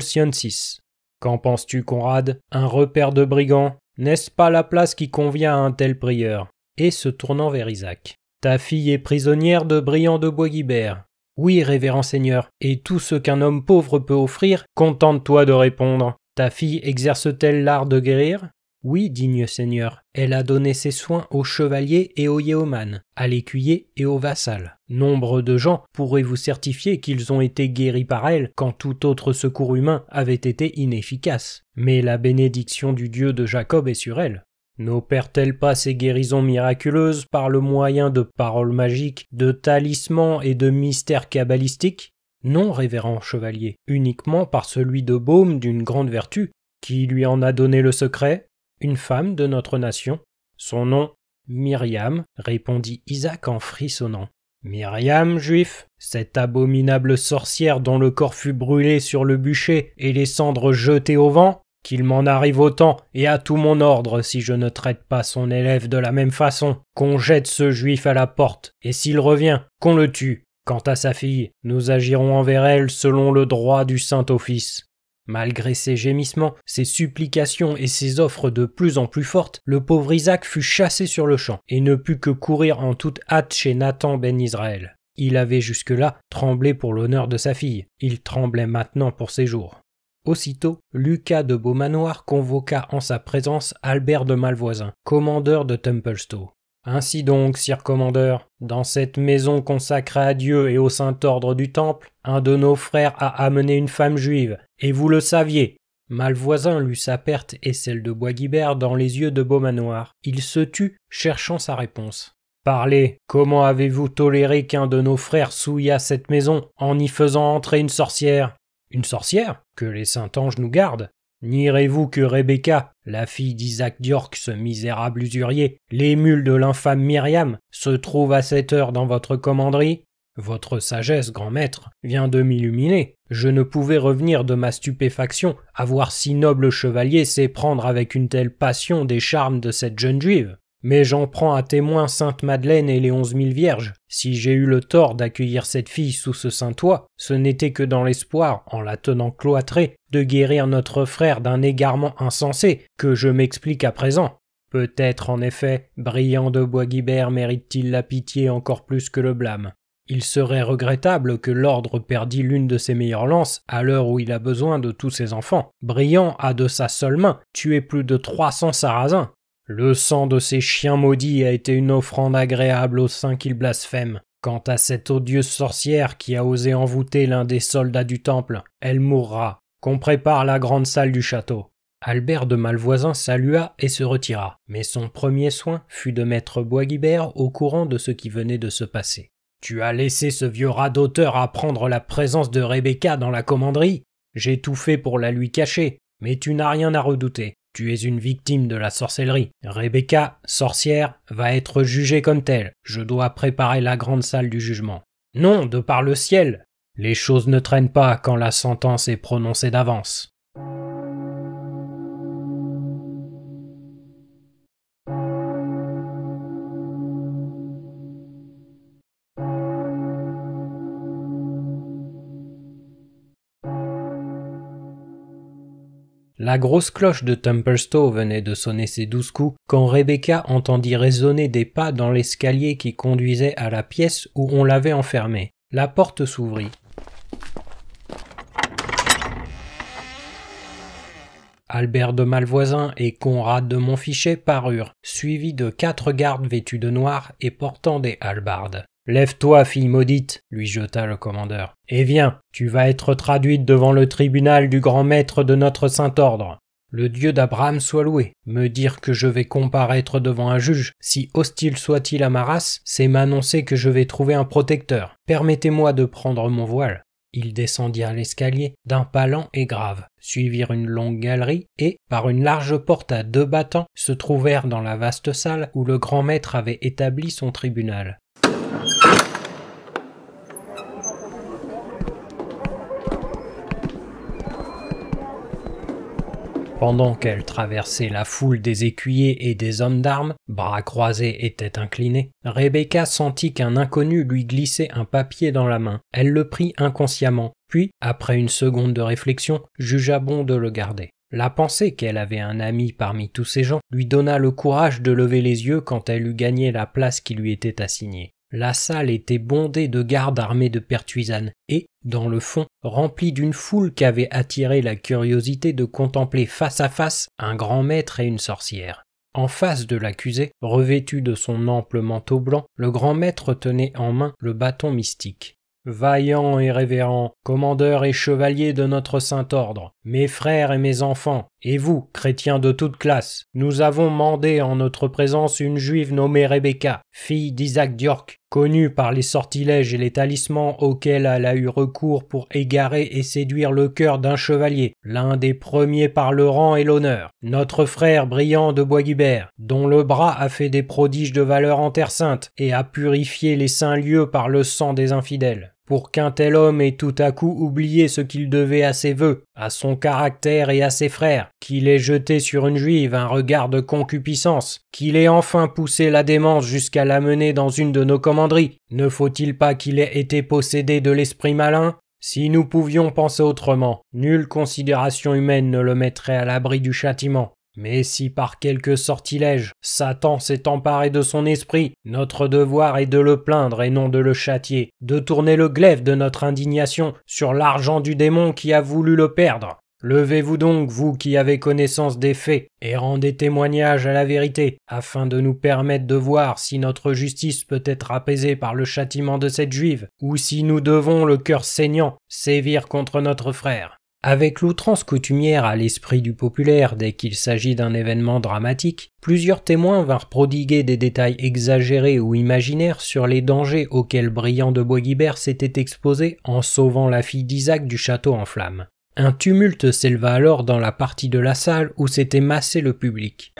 Qu'en penses-tu, Conrad Un repère de brigands N'est-ce pas la place qui convient à un tel prieur Et se tournant vers Isaac. Ta fille est prisonnière de Briand de Boisguibert. Oui, révérend Seigneur, et tout ce qu'un homme pauvre peut offrir, contente-toi de répondre. Ta fille exerce-t-elle l'art de guérir Oui, digne Seigneur, elle a donné ses soins aux chevaliers et aux yeoman, à l'écuyer et au vassal. Nombre de gens pourraient vous certifier qu'ils ont été guéris par elle quand tout autre secours humain avait été inefficace. Mais la bénédiction du Dieu de Jacob est sur elle. N'opère-t-elle pas ces guérisons miraculeuses par le moyen de paroles magiques, de talismans et de mystères cabalistiques Non, révérend chevalier, uniquement par celui de baume d'une grande vertu, qui lui en a donné le secret Une femme de notre nation. Son nom Myriam, répondit Isaac en frissonnant. Myriam, juif, cette abominable sorcière dont le corps fut brûlé sur le bûcher et les cendres jetées au vent qu'il m'en arrive autant et à tout mon ordre si je ne traite pas son élève de la même façon, qu'on jette ce juif à la porte, et s'il revient, qu'on le tue. Quant à sa fille, nous agirons envers elle selon le droit du Saint-Office. Malgré ses gémissements, ses supplications et ses offres de plus en plus fortes, le pauvre Isaac fut chassé sur le champ et ne put que courir en toute hâte chez Nathan ben Israël. Il avait jusque-là tremblé pour l'honneur de sa fille, il tremblait maintenant pour ses jours. Aussitôt, Lucas de Beaumanoir convoqua en sa présence Albert de Malvoisin, commandeur de Templestowe. Ainsi donc, sire commandeur, dans cette maison consacrée à Dieu et au saint ordre du temple, un de nos frères a amené une femme juive, et vous le saviez. Malvoisin lut sa perte et celle de Boisguibert dans les yeux de Beaumanoir. Il se tut, cherchant sa réponse. Parlez, comment avez-vous toléré qu'un de nos frères souillât cette maison en y faisant entrer une sorcière une sorcière, que les saints anges nous gardent. nirez vous que Rebecca, la fille d'Isaac d'York, ce misérable usurier, l'émule de l'infâme Myriam, se trouve à cette heure dans votre commanderie Votre sagesse, grand maître, vient de m'illuminer. Je ne pouvais revenir de ma stupéfaction à voir si noble chevalier s'éprendre avec une telle passion des charmes de cette jeune juive. Mais j'en prends à témoin Sainte Madeleine et les onze mille vierges. Si j'ai eu le tort d'accueillir cette fille sous ce saint toit, ce n'était que dans l'espoir, en la tenant cloîtrée, de guérir notre frère d'un égarement insensé, que je m'explique à présent. Peut-être en effet, Brillant de guibert mérite-t-il la pitié encore plus que le blâme. Il serait regrettable que l'ordre perdît l'une de ses meilleures lances à l'heure où il a besoin de tous ses enfants. Brillant a de sa seule main tué plus de trois cents sarrasins. Le sang de ces chiens maudits a été une offrande agréable au saint qu'ils blasphèment. Quant à cette odieuse sorcière qui a osé envoûter l'un des soldats du temple, elle mourra. Qu'on prépare la grande salle du château. Albert de Malvoisin salua et se retira, mais son premier soin fut de mettre Boisguibert au courant de ce qui venait de se passer. Tu as laissé ce vieux rat d'auteur apprendre la présence de Rebecca dans la commanderie J'ai tout fait pour la lui cacher, mais tu n'as rien à redouter. Tu es une victime de la sorcellerie. Rebecca, sorcière, va être jugée comme telle. Je dois préparer la grande salle du jugement. Non, de par le ciel. Les choses ne traînent pas quand la sentence est prononcée d'avance. La grosse cloche de Templestowe venait de sonner ses douze coups quand Rebecca entendit résonner des pas dans l'escalier qui conduisait à la pièce où on l'avait enfermée. La porte s'ouvrit. Albert de Malvoisin et Conrad de Montfichet parurent, suivis de quatre gardes vêtus de noir et portant des halbardes. Lève-toi, fille maudite, lui jeta le commandeur, et viens, tu vas être traduite devant le tribunal du grand maître de notre saint ordre. Le Dieu d'Abraham soit loué. Me dire que je vais comparaître devant un juge, si hostile soit-il à ma race, c'est m'annoncer que je vais trouver un protecteur. Permettez-moi de prendre mon voile. Ils descendirent l'escalier d'un pas lent et grave, suivirent une longue galerie et, par une large porte à deux battants, se trouvèrent dans la vaste salle où le grand maître avait établi son tribunal. Pendant qu'elle traversait la foule des écuyers et des hommes d'armes, bras croisés et tête inclinée, Rebecca sentit qu'un inconnu lui glissait un papier dans la main. Elle le prit inconsciemment, puis, après une seconde de réflexion, jugea bon de le garder. La pensée qu'elle avait un ami parmi tous ces gens lui donna le courage de lever les yeux quand elle eut gagné la place qui lui était assignée. La salle était bondée de gardes armés de pertuisanes et, dans le fond, remplie d'une foule qu'avait attiré la curiosité de contempler face à face un grand maître et une sorcière. En face de l'accusé, revêtu de son ample manteau blanc, le grand maître tenait en main le bâton mystique. Vaillant et révérend, commandeur et chevalier de notre saint ordre, mes frères et mes enfants, et vous, chrétiens de toute classe, nous avons mandé en notre présence une juive nommée Rebecca, fille d'Isaac d'York, Connue par les sortilèges et les talismans auxquels elle a eu recours pour égarer et séduire le cœur d'un chevalier, l'un des premiers par le rang et l'honneur, notre frère brillant de Boisguibert, dont le bras a fait des prodiges de valeur en terre sainte et a purifié les saints lieux par le sang des infidèles pour qu'un tel homme ait tout à coup oublié ce qu'il devait à ses vœux, à son caractère et à ses frères, qu'il ait jeté sur une juive un regard de concupiscence, qu'il ait enfin poussé la démence jusqu'à l'amener dans une de nos commanderies. Ne faut-il pas qu'il ait été possédé de l'esprit malin Si nous pouvions penser autrement, nulle considération humaine ne le mettrait à l'abri du châtiment. Mais si par quelque sortilège Satan s'est emparé de son esprit, notre devoir est de le plaindre et non de le châtier, de tourner le glaive de notre indignation sur l'argent du démon qui a voulu le perdre. Levez-vous donc, vous qui avez connaissance des faits, et rendez témoignage à la vérité, afin de nous permettre de voir si notre justice peut être apaisée par le châtiment de cette juive, ou si nous devons, le cœur saignant, sévir contre notre frère. Avec l'outrance coutumière à l'esprit du populaire dès qu'il s'agit d'un événement dramatique, plusieurs témoins vinrent prodiguer des détails exagérés ou imaginaires sur les dangers auxquels brillant de Boisguibert s'était exposé en sauvant la fille d'Isaac du château en flammes. Un tumulte s'éleva alors dans la partie de la salle où s'était massé le public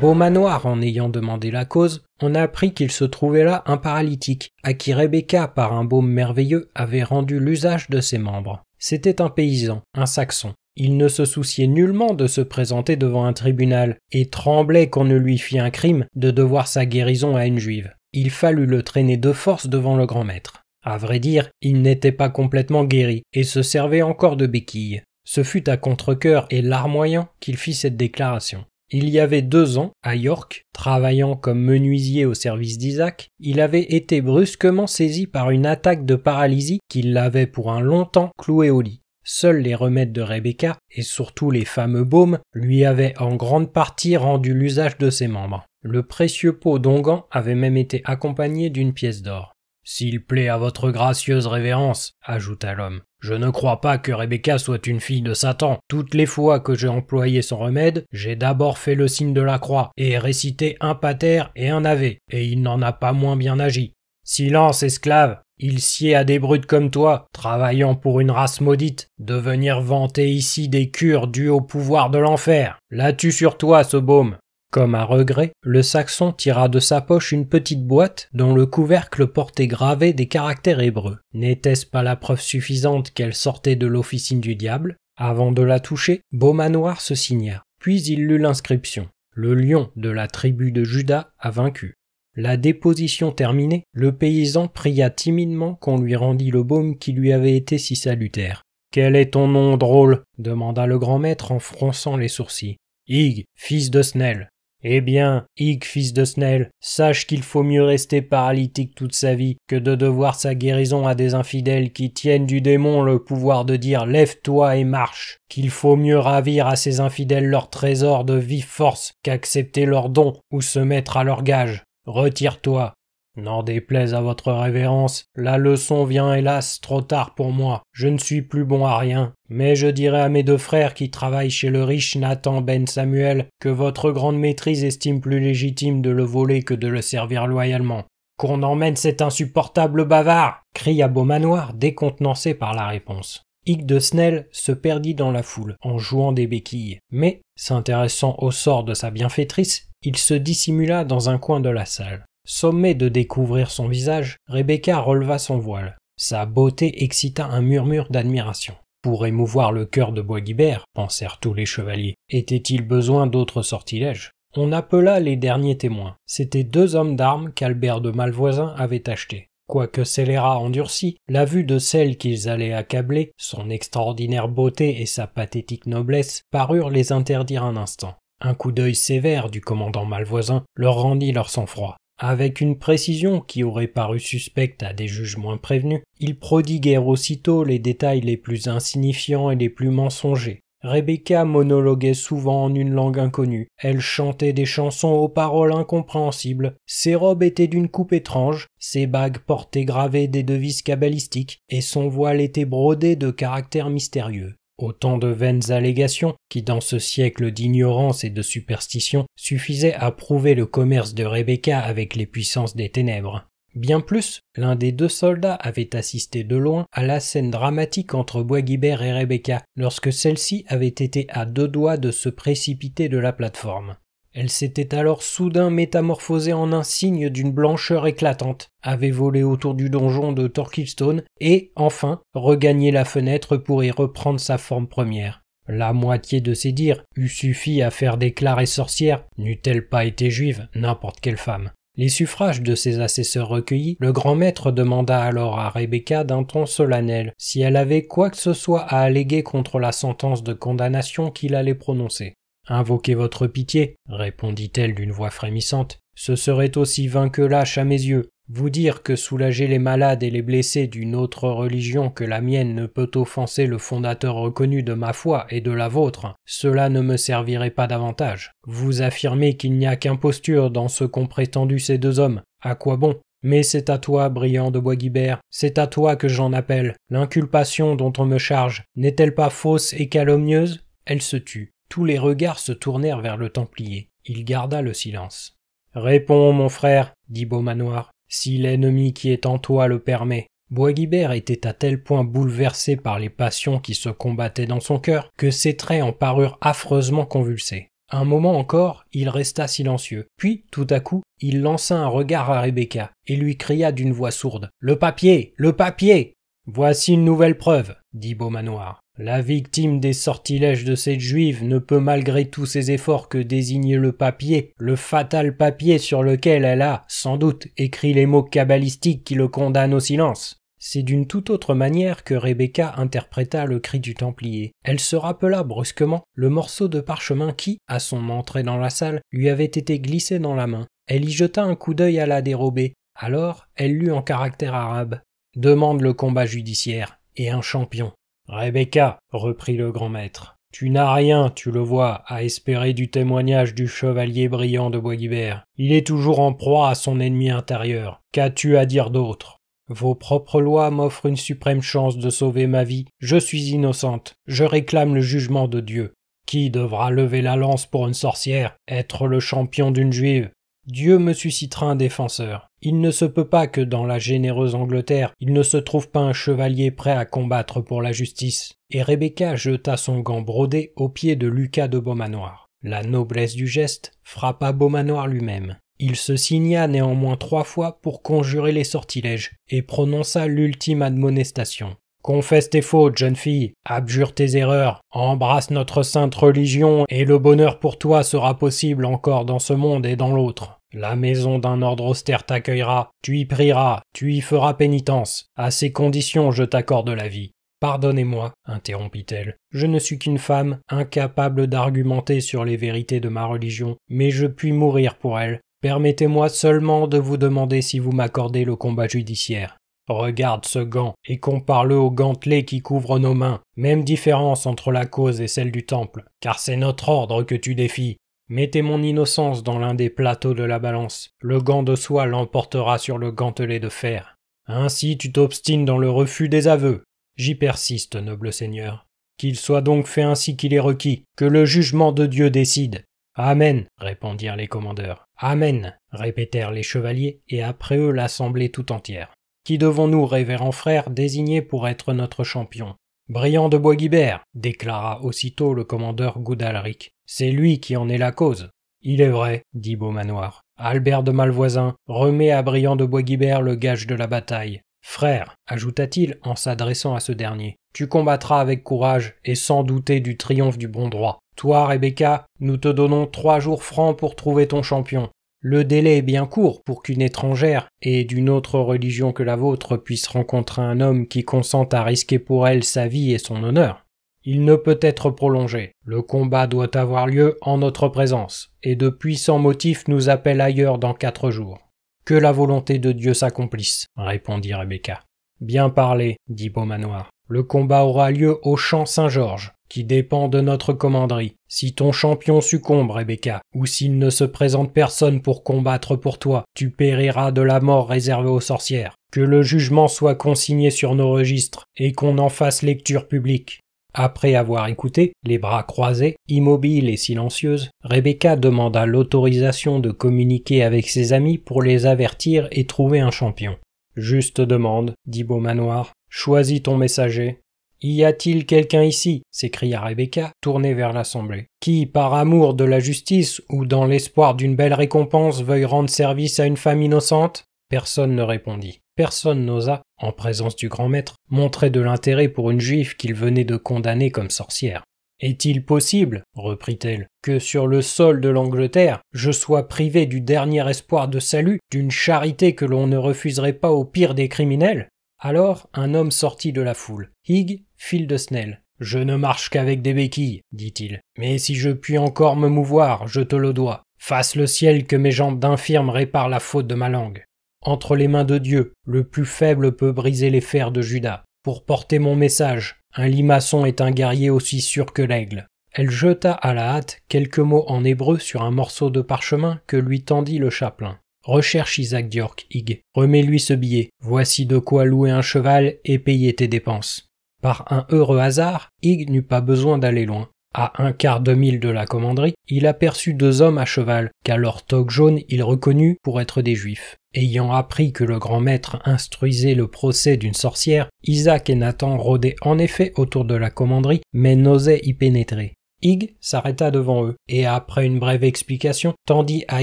beau manoir en ayant demandé la cause, on a appris qu'il se trouvait là un paralytique, à qui Rebecca, par un baume merveilleux, avait rendu l'usage de ses membres. C'était un paysan, un saxon. Il ne se souciait nullement de se présenter devant un tribunal, et tremblait qu'on ne lui fît un crime de devoir sa guérison à une juive. Il fallut le traîner de force devant le grand maître. À vrai dire, il n'était pas complètement guéri, et se servait encore de béquilles. Ce fut à contre et larmoyant qu'il fit cette déclaration. Il y avait deux ans, à York, travaillant comme menuisier au service d'Isaac, il avait été brusquement saisi par une attaque de paralysie qui l'avait pour un long temps cloué au lit. Seuls les remèdes de Rebecca, et surtout les fameux baumes, lui avaient en grande partie rendu l'usage de ses membres. Le précieux pot d'ongan avait même été accompagné d'une pièce d'or. S'il plaît à votre gracieuse révérence, ajouta l'homme, je ne crois pas que Rebecca soit une fille de Satan. Toutes les fois que j'ai employé son remède, j'ai d'abord fait le signe de la croix et récité un pater et un ave, et il n'en a pas moins bien agi. Silence, esclave Il sied à des brutes comme toi, travaillant pour une race maudite, de venir vanter ici des cures dues au pouvoir de l'enfer. L'as-tu sur toi, ce baume comme à regret, le Saxon tira de sa poche une petite boîte dont le couvercle portait gravé des caractères hébreux. N'était-ce pas la preuve suffisante qu'elle sortait de l'officine du diable Avant de la toucher, Beaumanoir se signa. Puis il lut l'inscription. Le lion de la tribu de Judas a vaincu. La déposition terminée, le paysan pria timidement qu'on lui rendît le baume qui lui avait été si salutaire. Quel est ton nom drôle demanda le grand maître en fronçant les sourcils. Hig, fils de Snell, eh bien, Ig, fils de Snell, sache qu'il faut mieux rester paralytique toute sa vie que de devoir sa guérison à des infidèles qui tiennent du démon le pouvoir de dire lève-toi et marche, qu'il faut mieux ravir à ces infidèles leur trésor de vive force qu'accepter leurs dons ou se mettre à leur gage. Retire-toi, N'en déplaise à votre révérence, la leçon vient hélas trop tard pour moi. Je ne suis plus bon à rien. Mais je dirai à mes deux frères qui travaillent chez le riche Nathan Ben Samuel que votre grande maîtrise estime plus légitime de le voler que de le servir loyalement. Qu'on emmène cet insupportable bavard cria Beaumanoir décontenancé par la réponse. Hic de Snell se perdit dans la foule en jouant des béquilles, mais, s'intéressant au sort de sa bienfaitrice, il se dissimula dans un coin de la salle. Sommée de découvrir son visage, Rebecca releva son voile. Sa beauté excita un murmure d'admiration. Pour émouvoir le cœur de Guibert, pensèrent tous les chevaliers, était-il besoin d'autres sortilèges On appela les derniers témoins. C'étaient deux hommes d'armes qu'Albert de Malvoisin avait achetés. Quoique scélérat endurci, la vue de celle qu'ils allaient accabler, son extraordinaire beauté et sa pathétique noblesse parurent les interdire un instant. Un coup d'œil sévère du commandant Malvoisin leur rendit leur sang-froid. Avec une précision qui aurait paru suspecte à des juges moins prévenus, ils prodiguèrent aussitôt les détails les plus insignifiants et les plus mensongers. Rebecca monologuait souvent en une langue inconnue, elle chantait des chansons aux paroles incompréhensibles, ses robes étaient d'une coupe étrange, ses bagues portaient gravées des devises cabalistiques, et son voile était brodé de caractères mystérieux. Autant de vaines allégations qui, dans ce siècle d'ignorance et de superstition, suffisaient à prouver le commerce de Rebecca avec les puissances des ténèbres. Bien plus, l'un des deux soldats avait assisté de loin à la scène dramatique entre Guibert et Rebecca, lorsque celle-ci avait été à deux doigts de se précipiter de la plateforme. Elle s'était alors soudain métamorphosée en un signe d'une blancheur éclatante, avait volé autour du donjon de Torquilstone et, enfin, regagné la fenêtre pour y reprendre sa forme première. La moitié de ses dires eût suffi à faire déclarer sorcière, n'eût-elle pas été juive, n'importe quelle femme. Les suffrages de ses assesseurs recueillis, le grand maître demanda alors à Rebecca d'un ton solennel si elle avait quoi que ce soit à alléguer contre la sentence de condamnation qu'il allait prononcer. Invoquez votre pitié, répondit-elle d'une voix frémissante. Ce serait aussi vain que lâche à mes yeux. Vous dire que soulager les malades et les blessés d'une autre religion que la mienne ne peut offenser le fondateur reconnu de ma foi et de la vôtre, cela ne me servirait pas davantage. Vous affirmez qu'il n'y a qu'imposture dans ce qu'ont prétendu ces deux hommes. À quoi bon mais c'est à toi, brillant de Boisguibert, c'est à toi que j'en appelle. L'inculpation dont on me charge n'est-elle pas fausse et calomnieuse Elle se tut. Tous les regards se tournèrent vers le Templier. Il garda le silence. Réponds, mon frère, dit Beaumanoir, si l'ennemi qui est en toi le permet. Boisguibert était à tel point bouleversé par les passions qui se combattaient dans son cœur que ses traits en parurent affreusement convulsés. Un moment encore, il resta silencieux, puis, tout à coup, il lança un regard à Rebecca et lui cria d'une voix sourde Le papier Le papier Voici une nouvelle preuve, dit Beaumanoir. La victime des sortilèges de cette juive ne peut malgré tous ses efforts que désigner le papier, le fatal papier sur lequel elle a, sans doute, écrit les mots cabalistiques qui le condamnent au silence. C'est d'une toute autre manière que Rebecca interpréta le cri du Templier. Elle se rappela brusquement le morceau de parchemin qui, à son entrée dans la salle, lui avait été glissé dans la main. Elle y jeta un coup d'œil à la dérobée. Alors, elle lut en caractère arabe. Demande le combat judiciaire et un champion. Rebecca, reprit le grand maître, tu n'as rien, tu le vois, à espérer du témoignage du chevalier brillant de Boisguibert. Il est toujours en proie à son ennemi intérieur. Qu'as-tu à dire d'autre Vos propres lois m'offrent une suprême chance de sauver ma vie. Je suis innocente. Je réclame le jugement de Dieu. Qui devra lever la lance pour une sorcière, être le champion d'une juive, Dieu me suscitera un défenseur. Il ne se peut pas que dans la généreuse Angleterre il ne se trouve pas un chevalier prêt à combattre pour la justice. Et Rebecca jeta son gant brodé aux pieds de Lucas de Beaumanoir. La noblesse du geste frappa Beaumanoir lui-même. Il se signa néanmoins trois fois pour conjurer les sortilèges, et prononça l'ultime admonestation. Confesse tes fautes, jeune fille, abjure tes erreurs, embrasse notre sainte religion, et le bonheur pour toi sera possible encore dans ce monde et dans l'autre. La maison d'un ordre austère t'accueillera, tu y prieras, tu y feras pénitence. À ces conditions, je t'accorde la vie. Pardonnez-moi, interrompit-elle, je ne suis qu'une femme, incapable d'argumenter sur les vérités de ma religion, mais je puis mourir pour elle. Permettez-moi seulement de vous demander si vous m'accordez le combat judiciaire. Regarde ce gant et compare-le au gantelet qui couvre nos mains. Même différence entre la cause et celle du temple, car c'est notre ordre que tu défies. Mettez mon innocence dans l'un des plateaux de la balance, le gant de soie l'emportera sur le gantelet de fer. Ainsi tu t'obstines dans le refus des aveux. J'y persiste, noble Seigneur. Qu'il soit donc fait ainsi qu'il est requis, que le jugement de Dieu décide. Amen, répondirent les commandeurs. Amen, répétèrent les chevaliers, et après eux l'assemblée tout entière. Qui devons-nous, révérend frère, désigner pour être notre champion Brillant de bois Guibert! déclara aussitôt le commandeur Goudalric. C'est lui qui en est la cause. Il est vrai, dit Beaumanoir. Albert de Malvoisin remet à Briand de Boisguibert le gage de la bataille. Frère, ajouta-t-il en s'adressant à ce dernier, tu combattras avec courage et sans douter du triomphe du bon droit. Toi, Rebecca, nous te donnons trois jours francs pour trouver ton champion. Le délai est bien court pour qu'une étrangère et d'une autre religion que la vôtre puisse rencontrer un homme qui consente à risquer pour elle sa vie et son honneur. Il ne peut être prolongé. Le combat doit avoir lieu en notre présence, et de puissants motifs nous appellent ailleurs dans quatre jours. Que la volonté de Dieu s'accomplisse, répondit Rebecca. Bien parlé, dit Beaumanoir. Le combat aura lieu au champ Saint-Georges, qui dépend de notre commanderie. Si ton champion succombe, Rebecca, ou s'il ne se présente personne pour combattre pour toi, tu périras de la mort réservée aux sorcières. Que le jugement soit consigné sur nos registres et qu'on en fasse lecture publique. Après avoir écouté, les bras croisés, immobile et silencieuse, Rebecca demanda l'autorisation de communiquer avec ses amis pour les avertir et trouver un champion. Juste demande, dit Beaumanoir. Choisis ton messager. Y a-t-il quelqu'un ici s'écria Rebecca, tournée vers l'assemblée, qui, par amour de la justice ou dans l'espoir d'une belle récompense, veuille rendre service à une femme innocente Personne ne répondit. Personne n'osa, en présence du grand maître, montrait de l'intérêt pour une juive qu'il venait de condamner comme sorcière. Est-il possible, reprit-elle, que sur le sol de l'Angleterre je sois privé du dernier espoir de salut, d'une charité que l'on ne refuserait pas au pire des criminels Alors un homme sortit de la foule. Higg, fil de Snell. Je ne marche qu'avec des béquilles, dit-il. Mais si je puis encore me mouvoir, je te le dois. Fasse le ciel que mes jambes d'infirme réparent la faute de ma langue entre les mains de Dieu, le plus faible peut briser les fers de Judas. Pour porter mon message, un limaçon est un guerrier aussi sûr que l'aigle. Elle jeta à la hâte quelques mots en hébreu sur un morceau de parchemin que lui tendit le chapelain. Recherche Isaac Diorc, Hig. Remets-lui ce billet. Voici de quoi louer un cheval et payer tes dépenses. Par un heureux hasard, Hig n'eut pas besoin d'aller loin. À un quart de mille de la commanderie, il aperçut deux hommes à cheval, qu'à leur toque jaune il reconnut pour être des juifs. Ayant appris que le grand maître instruisait le procès d'une sorcière, Isaac et Nathan rôdaient en effet autour de la commanderie, mais n'osaient y pénétrer. Hig s'arrêta devant eux, et après une brève explication, tendit à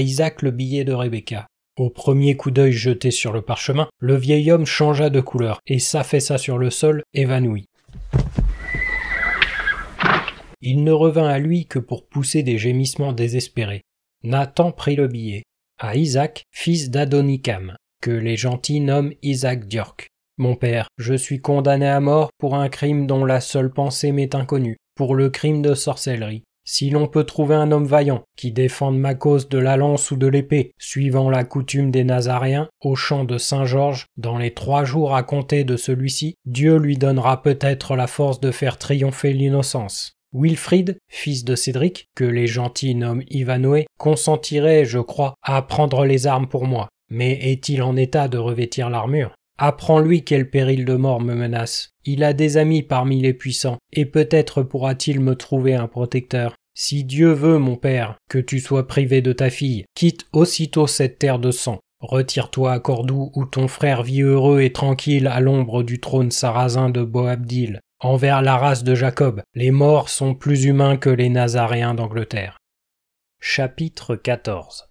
Isaac le billet de Rebecca. Au premier coup d'œil jeté sur le parchemin, le vieil homme changea de couleur et s'affaissa sur le sol, évanoui. Il ne revint à lui que pour pousser des gémissements désespérés. Nathan prit le billet, à Isaac, fils d'Adonicam, que les gentils nomment Isaac Diorc. Mon père, je suis condamné à mort pour un crime dont la seule pensée m'est inconnue, pour le crime de sorcellerie. Si l'on peut trouver un homme vaillant qui défende ma cause de la lance ou de l'épée, suivant la coutume des Nazaréens, au champ de Saint-Georges, dans les trois jours à compter de celui-ci, Dieu lui donnera peut-être la force de faire triompher l'innocence. Wilfrid, fils de Cédric, que les gentils nomment Ivanoé, consentirait, je crois, à prendre les armes pour moi. Mais est-il en état de revêtir l'armure Apprends-lui quel péril de mort me menace. Il a des amis parmi les puissants, et peut-être pourra-t-il me trouver un protecteur. Si Dieu veut, mon père, que tu sois privé de ta fille, quitte aussitôt cette terre de sang. Retire-toi à Cordoue où ton frère vit heureux et tranquille à l'ombre du trône sarrasin de Boabdil envers la race de Jacob. Les morts sont plus humains que les Nazaréens d'Angleterre. Chapitre XIV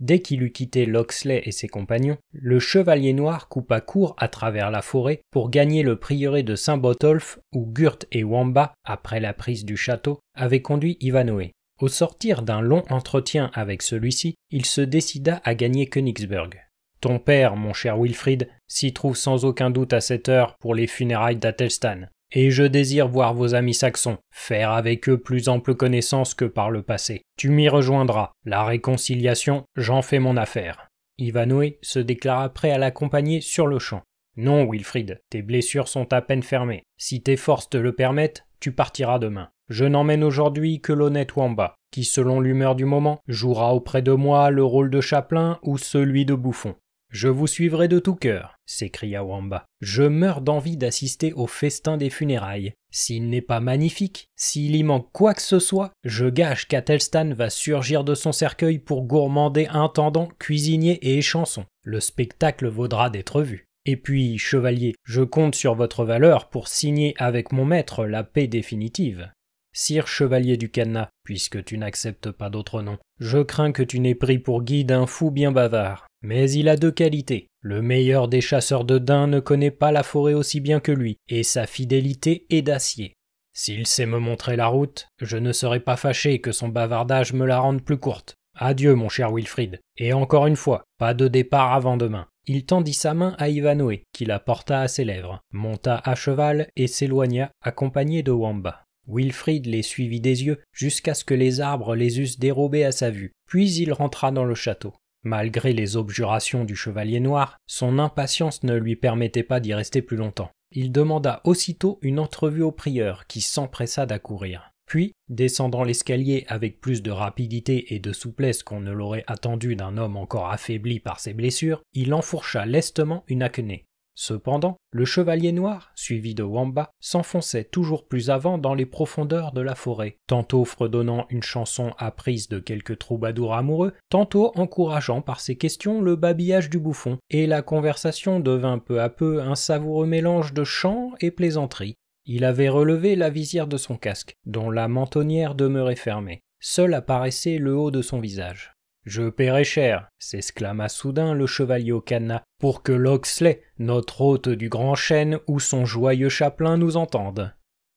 Dès qu'il eut quitté Loxley et ses compagnons, le chevalier noir coupa court à travers la forêt pour gagner le prieuré de saint Botolph, où Gurt et Wamba, après la prise du château, avaient conduit Ivanoé. Au sortir d'un long entretien avec celui-ci, il se décida à gagner Königsberg. Ton père, mon cher Wilfrid, s'y trouve sans aucun doute à cette heure pour les funérailles d'Athelstan. Et je désire voir vos amis saxons, faire avec eux plus ample connaissance que par le passé. Tu m'y rejoindras. La réconciliation, j'en fais mon affaire. Ivanhoe se déclara prêt à l'accompagner sur le champ. Non, Wilfrid, tes blessures sont à peine fermées. Si tes forces te le permettent, tu partiras demain. Je n'emmène aujourd'hui que l'honnête Wamba, qui, selon l'humeur du moment, jouera auprès de moi le rôle de chapelain ou celui de bouffon. Je vous suivrai de tout cœur, s'écria Wamba. Je meurs d'envie d'assister au festin des funérailles. S'il n'est pas magnifique, s'il y manque quoi que ce soit, je gâche qu'Atelstan va surgir de son cercueil pour gourmander intendant, cuisinier et échanson. Le spectacle vaudra d'être vu. Et puis, chevalier, je compte sur votre valeur pour signer avec mon maître la paix définitive. Sire Chevalier du Cadenas, puisque tu n'acceptes pas d'autre nom, je crains que tu n'aies pris pour guide un fou bien bavard. Mais il a deux qualités. Le meilleur des chasseurs de daims ne connaît pas la forêt aussi bien que lui, et sa fidélité est d'acier. S'il sait me montrer la route, je ne serai pas fâché que son bavardage me la rende plus courte. Adieu, mon cher Wilfrid. Et encore une fois, pas de départ avant demain. Il tendit sa main à Ivanoé, qui la porta à ses lèvres, monta à cheval et s'éloigna, accompagné de Wamba. Wilfrid les suivit des yeux jusqu'à ce que les arbres les eussent dérobés à sa vue, puis il rentra dans le château. Malgré les objurations du chevalier noir, son impatience ne lui permettait pas d'y rester plus longtemps. Il demanda aussitôt une entrevue au prieur, qui s'empressa d'accourir. Puis, descendant l'escalier avec plus de rapidité et de souplesse qu'on ne l'aurait attendu d'un homme encore affaibli par ses blessures, il enfourcha lestement une acnée. Cependant, le chevalier noir, suivi de Wamba, s'enfonçait toujours plus avant dans les profondeurs de la forêt, tantôt fredonnant une chanson apprise de quelques troubadours amoureux, tantôt encourageant par ses questions le babillage du bouffon, et la conversation devint peu à peu un savoureux mélange de chants et plaisanteries. Il avait relevé la visière de son casque, dont la mentonnière demeurait fermée. Seul apparaissait le haut de son visage. Je paierai cher, s'exclama soudain le chevalier au cadenas, pour que l'Oxley, notre hôte du grand chêne ou son joyeux chapelain nous entende.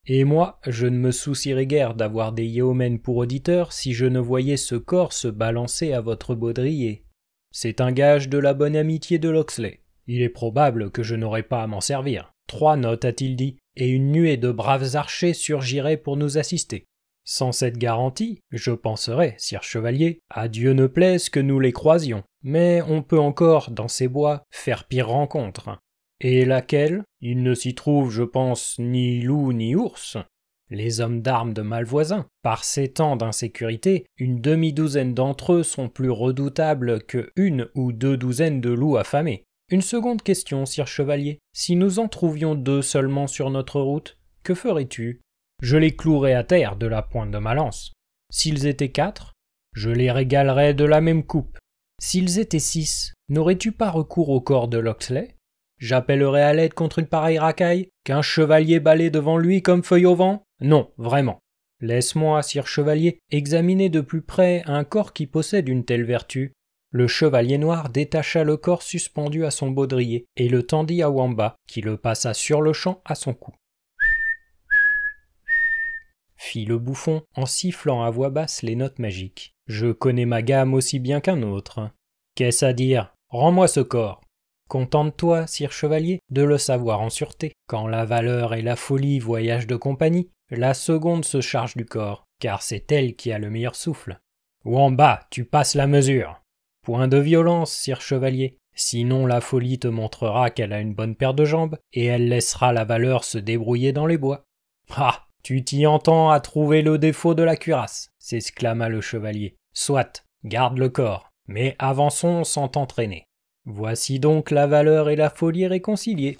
Et moi, je ne me soucierais guère d'avoir des yeomen pour auditeurs si je ne voyais ce corps se balancer à votre baudrier. C'est un gage de la bonne amitié de l'Oxley. Il est probable que je n'aurai pas à m'en servir. Trois notes, a-t-il dit, et une nuée de braves archers surgirait pour nous assister. Sans cette garantie, je penserais, sire chevalier, à Dieu ne plaise que nous les croisions, mais on peut encore, dans ces bois, faire pire rencontre. Et laquelle Il ne s'y trouve, je pense, ni loup ni ours. Les hommes d'armes de Malvoisin, par ces temps d'insécurité, une demi-douzaine d'entre eux sont plus redoutables que une ou deux douzaines de loups affamés. Une seconde question, sire chevalier. Si nous en trouvions deux seulement sur notre route, que ferais-tu je les clouerai à terre de la pointe de ma lance. S'ils étaient quatre, je les régalerais de la même coupe. S'ils étaient six, n'aurais-tu pas recours au corps de Loxley J'appellerais à l'aide contre une pareille racaille Qu'un chevalier balait devant lui comme feuille au vent Non, vraiment. Laisse-moi, sire chevalier, examiner de plus près un corps qui possède une telle vertu. Le chevalier noir détacha le corps suspendu à son baudrier et le tendit à Wamba, qui le passa sur le champ à son cou fit le bouffon en sifflant à voix basse les notes magiques. Je connais ma gamme aussi bien qu'un autre. Qu'est-ce à dire Rends-moi ce corps. Contente-toi, sire chevalier, de le savoir en sûreté. Quand la valeur et la folie voyagent de compagnie, la seconde se charge du corps, car c'est elle qui a le meilleur souffle. Ou en bas, tu passes la mesure. Point de violence, sire chevalier, sinon la folie te montrera qu'elle a une bonne paire de jambes, et elle laissera la valeur se débrouiller dans les bois. Ah. Tu t'y entends à trouver le défaut de la cuirasse, s'exclama le chevalier. Soit, garde le corps, mais avançons sans t'entraîner. Voici donc la valeur et la folie réconciliées.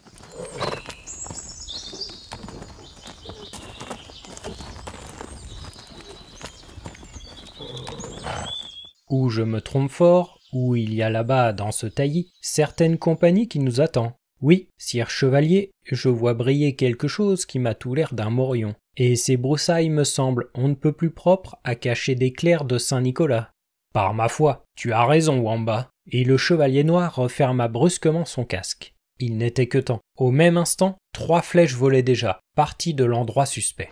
Ou je me trompe fort, ou il y a là-bas, dans ce taillis, certaine compagnie qui nous attend. Oui, sire chevalier, je vois briller quelque chose qui m'a tout l'air d'un morion. Et ces broussailles me semblent on ne peut plus propres à cacher des clercs de Saint-Nicolas. Par ma foi, tu as raison, Wamba. Et le chevalier noir referma brusquement son casque. Il n'était que temps. Au même instant, trois flèches volaient déjà, parties de l'endroit suspect.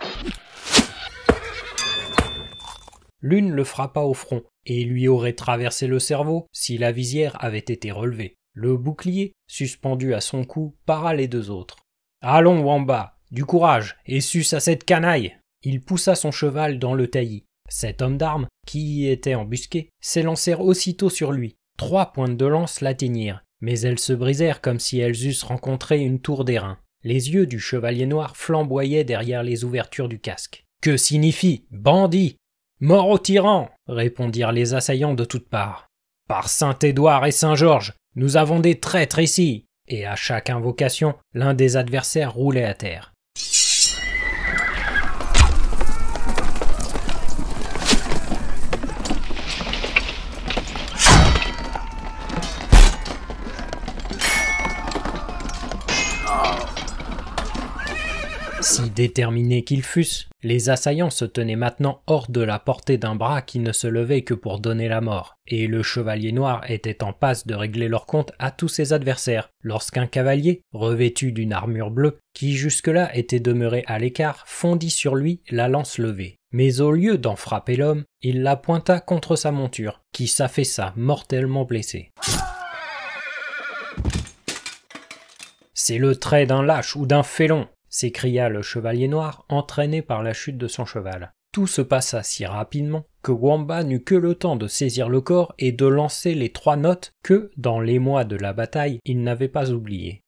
L'une le frappa au front, et lui aurait traversé le cerveau si la visière avait été relevée. Le bouclier, suspendu à son cou, para les deux autres. Allons, Wamba, du courage, et suce à cette canaille Il poussa son cheval dans le taillis. Cet homme d'armes, qui y était embusqué, s'élancèrent aussitôt sur lui. Trois pointes de lance l'atteignirent, mais elles se brisèrent comme si elles eussent rencontré une tour d'airain. Les yeux du chevalier noir flamboyaient derrière les ouvertures du casque. Que signifie bandit Mort au tyran répondirent les assaillants de toutes parts. Par Saint-Édouard et Saint-Georges, nous avons des traîtres ici Et à chaque invocation, l'un des adversaires roulait à terre. Si déterminés qu'ils fussent, les assaillants se tenaient maintenant hors de la portée d'un bras qui ne se levait que pour donner la mort, et le chevalier noir était en passe de régler leur compte à tous ses adversaires, lorsqu'un cavalier, revêtu d'une armure bleue, qui jusque-là était demeuré à l'écart, fondit sur lui la lance levée. Mais au lieu d'en frapper l'homme, il la pointa contre sa monture, qui s'affaissa mortellement blessée. C'est le trait d'un lâche ou d'un félon, s'écria le chevalier noir, entraîné par la chute de son cheval. Tout se passa si rapidement que Wamba n'eut que le temps de saisir le corps et de lancer les trois notes que, dans les mois de la bataille, il n'avait pas oubliées.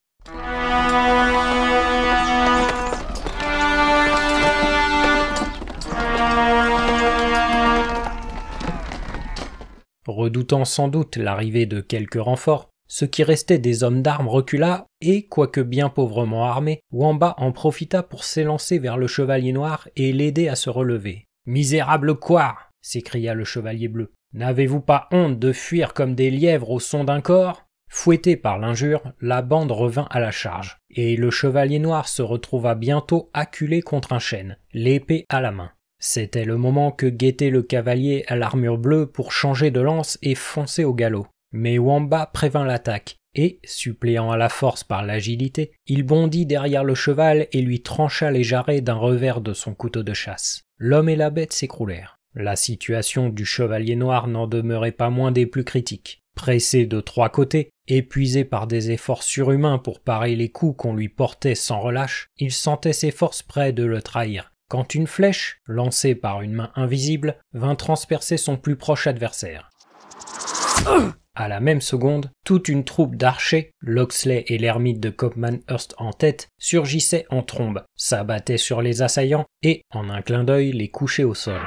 Redoutant sans doute l'arrivée de quelques renforts, ce qui restait des hommes d'armes recula et, quoique bien pauvrement armé, Wamba en profita pour s'élancer vers le chevalier noir et l'aider à se relever. Misérable quoi s'écria le chevalier bleu. N'avez-vous pas honte de fuir comme des lièvres au son d'un corps Fouetté par l'injure, la bande revint à la charge, et le chevalier noir se retrouva bientôt acculé contre un chêne, l'épée à la main. C'était le moment que guettait le cavalier à l'armure bleue pour changer de lance et foncer au galop. Mais Wamba prévint l'attaque, et, suppléant à la force par l'agilité, il bondit derrière le cheval et lui trancha les jarrets d'un revers de son couteau de chasse. L'homme et la bête s'écroulèrent. La situation du chevalier noir n'en demeurait pas moins des plus critiques. Pressé de trois côtés, épuisé par des efforts surhumains pour parer les coups qu'on lui portait sans relâche, il sentait ses forces près de le trahir, quand une flèche, lancée par une main invisible, vint transpercer son plus proche adversaire. À la même seconde, toute une troupe d'archers, Loxley et l'ermite de Copmanhurst en tête, surgissait en trombe, s'abattait sur les assaillants et, en un clin d'œil, les couchait au sol.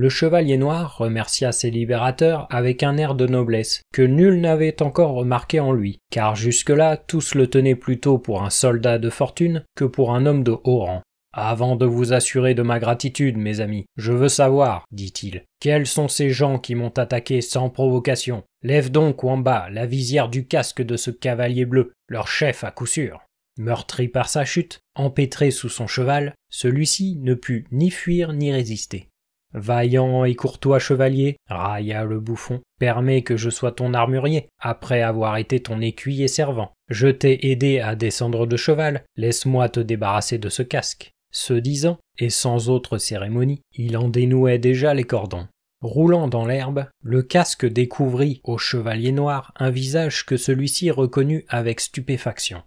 Le chevalier noir remercia ses libérateurs avec un air de noblesse que nul n'avait encore remarqué en lui, car jusque-là tous le tenaient plutôt pour un soldat de fortune que pour un homme de haut rang. Avant de vous assurer de ma gratitude, mes amis, je veux savoir, dit-il, quels sont ces gens qui m'ont attaqué sans provocation. Lève donc en bas la visière du casque de ce cavalier bleu, leur chef à coup sûr. Meurtri par sa chute, empêtré sous son cheval, celui-ci ne put ni fuir ni résister. Vaillant et courtois chevalier, railla le bouffon, permets que je sois ton armurier, après avoir été ton écuyer servant. Je t'ai aidé à descendre de cheval, laisse-moi te débarrasser de ce casque. Ce disant, et sans autre cérémonie, il en dénouait déjà les cordons. Roulant dans l'herbe, le casque découvrit au chevalier noir un visage que celui-ci reconnut avec stupéfaction.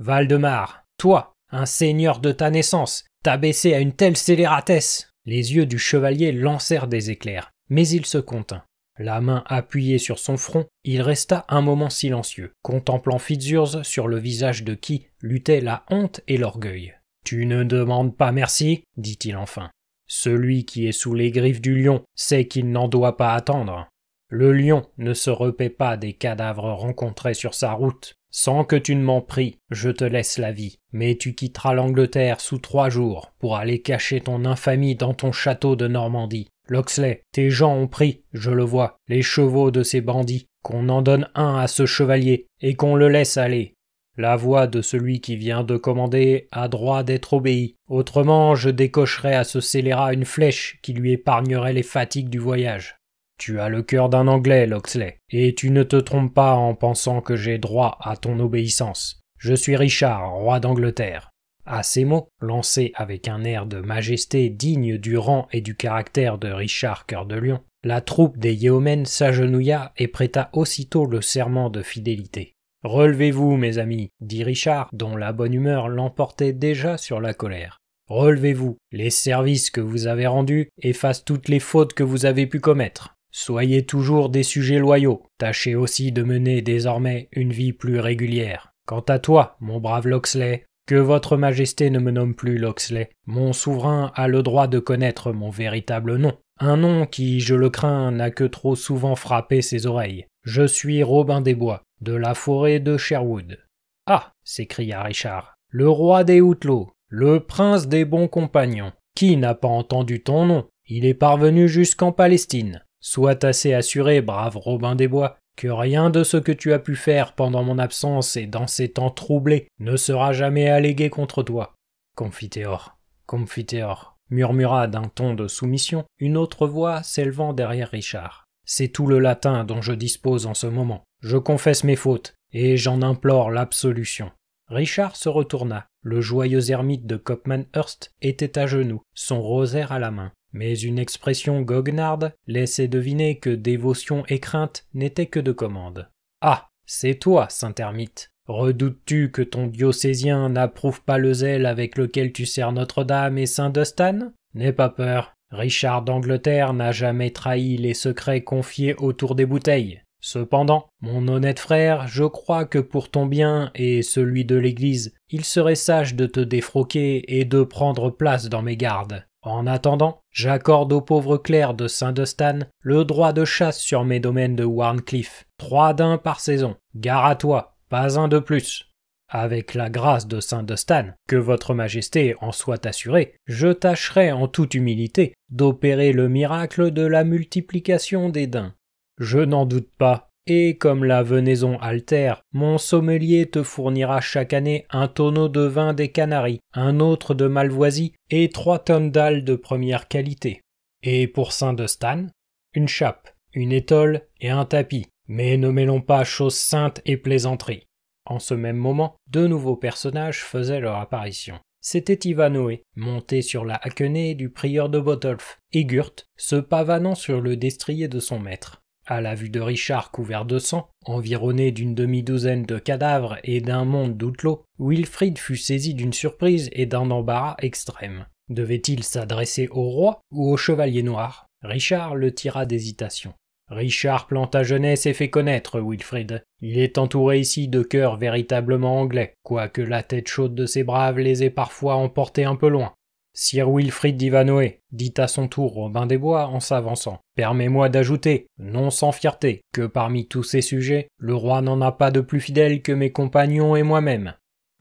Valdemar, toi, un seigneur de ta naissance, baissé à une telle scélératesse les yeux du chevalier lancèrent des éclairs, mais il se contint. La main appuyée sur son front, il resta un moment silencieux, contemplant Fitzurse sur le visage de qui luttait la honte et l'orgueil. Tu ne demandes pas merci dit-il enfin. Celui qui est sous les griffes du lion sait qu'il n'en doit pas attendre. Le lion ne se repaît pas des cadavres rencontrés sur sa route. Sans que tu ne m'en pries, je te laisse la vie, mais tu quitteras l'Angleterre sous trois jours pour aller cacher ton infamie dans ton château de Normandie. Loxley, tes gens ont pris, je le vois, les chevaux de ces bandits, qu'on en donne un à ce chevalier, et qu'on le laisse aller. La voix de celui qui vient de commander a droit d'être obéie, autrement je décocherais à ce scélérat une flèche qui lui épargnerait les fatigues du voyage. Tu as le cœur d'un Anglais, Loxley, et tu ne te trompes pas en pensant que j'ai droit à ton obéissance. Je suis Richard, roi d'Angleterre. À ces mots, lancés avec un air de majesté digne du rang et du caractère de Richard Cœur de Lion, la troupe des yeomen s'agenouilla et prêta aussitôt le serment de fidélité. Relevez-vous, mes amis, dit Richard, dont la bonne humeur l'emportait déjà sur la colère. Relevez-vous, les services que vous avez rendus effacent toutes les fautes que vous avez pu commettre. Soyez toujours des sujets loyaux, tâchez aussi de mener désormais une vie plus régulière. Quant à toi, mon brave Loxley, que votre majesté ne me nomme plus Loxley, mon souverain a le droit de connaître mon véritable nom, un nom qui, je le crains, n'a que trop souvent frappé ses oreilles. Je suis Robin des Bois, de la forêt de Sherwood. Ah s'écria Richard, le roi des Outlaws, le prince des bons compagnons. Qui n'a pas entendu ton nom Il est parvenu jusqu'en Palestine. Sois assez assuré, brave Robin des Bois, que rien de ce que tu as pu faire pendant mon absence et dans ces temps troublés ne sera jamais allégué contre toi. Confiteor, Confiteor, murmura d'un ton de soumission une autre voix s'élevant derrière Richard. C'est tout le latin dont je dispose en ce moment. Je confesse mes fautes, et j'en implore l'absolution. Richard se retourna. Le joyeux ermite de Copmanhurst était à genoux, son rosaire à la main mais une expression goguenarde laissait deviner que dévotion et crainte n'étaient que de commande. Ah, c'est toi, saint ermite. Redoutes-tu que ton diocésien n'approuve pas le zèle avec lequel tu sers Notre-Dame et saint Dostan N'aie pas peur. Richard d'Angleterre n'a jamais trahi les secrets confiés autour des bouteilles. Cependant, mon honnête frère, je crois que pour ton bien et celui de l'Église, il serait sage de te défroquer et de prendre place dans mes gardes. En attendant, j'accorde au pauvre clerc de saint dostan le droit de chasse sur mes domaines de Warncliffe, trois dins par saison. Gare à toi, pas un de plus. Avec la grâce de saint dostan que votre majesté en soit assurée, je tâcherai en toute humilité d'opérer le miracle de la multiplication des dins. Je n'en doute pas, et comme la venaison altère, mon sommelier te fournira chaque année un tonneau de vin des Canaries, un autre de Malvoisie et trois tonnes d'al de première qualité. Et pour saint Stan, une chape, une étole et un tapis. Mais ne mêlons pas choses saintes et plaisanteries. En ce même moment, deux nouveaux personnages faisaient leur apparition. C'était Ivanoé, monté sur la haquenée du prieur de Botolph, et Gurt, se pavanant sur le destrier de son maître. À la vue de Richard couvert de sang, environné d'une demi-douzaine de cadavres et d'un monde d'outelots, Wilfrid fut saisi d'une surprise et d'un embarras extrême. Devait-il s'adresser au roi ou au chevalier noir Richard le tira d'hésitation. Richard jeunesse et fait connaître, Wilfrid. Il est entouré ici de cœurs véritablement anglais, quoique la tête chaude de ses braves les ait parfois emportés un peu loin. Sir Wilfrid d'Ivanoé, dit à son tour Robin des Bois en s'avançant. Permets-moi d'ajouter, non sans fierté, que parmi tous ces sujets, le roi n'en a pas de plus fidèle que mes compagnons et moi-même.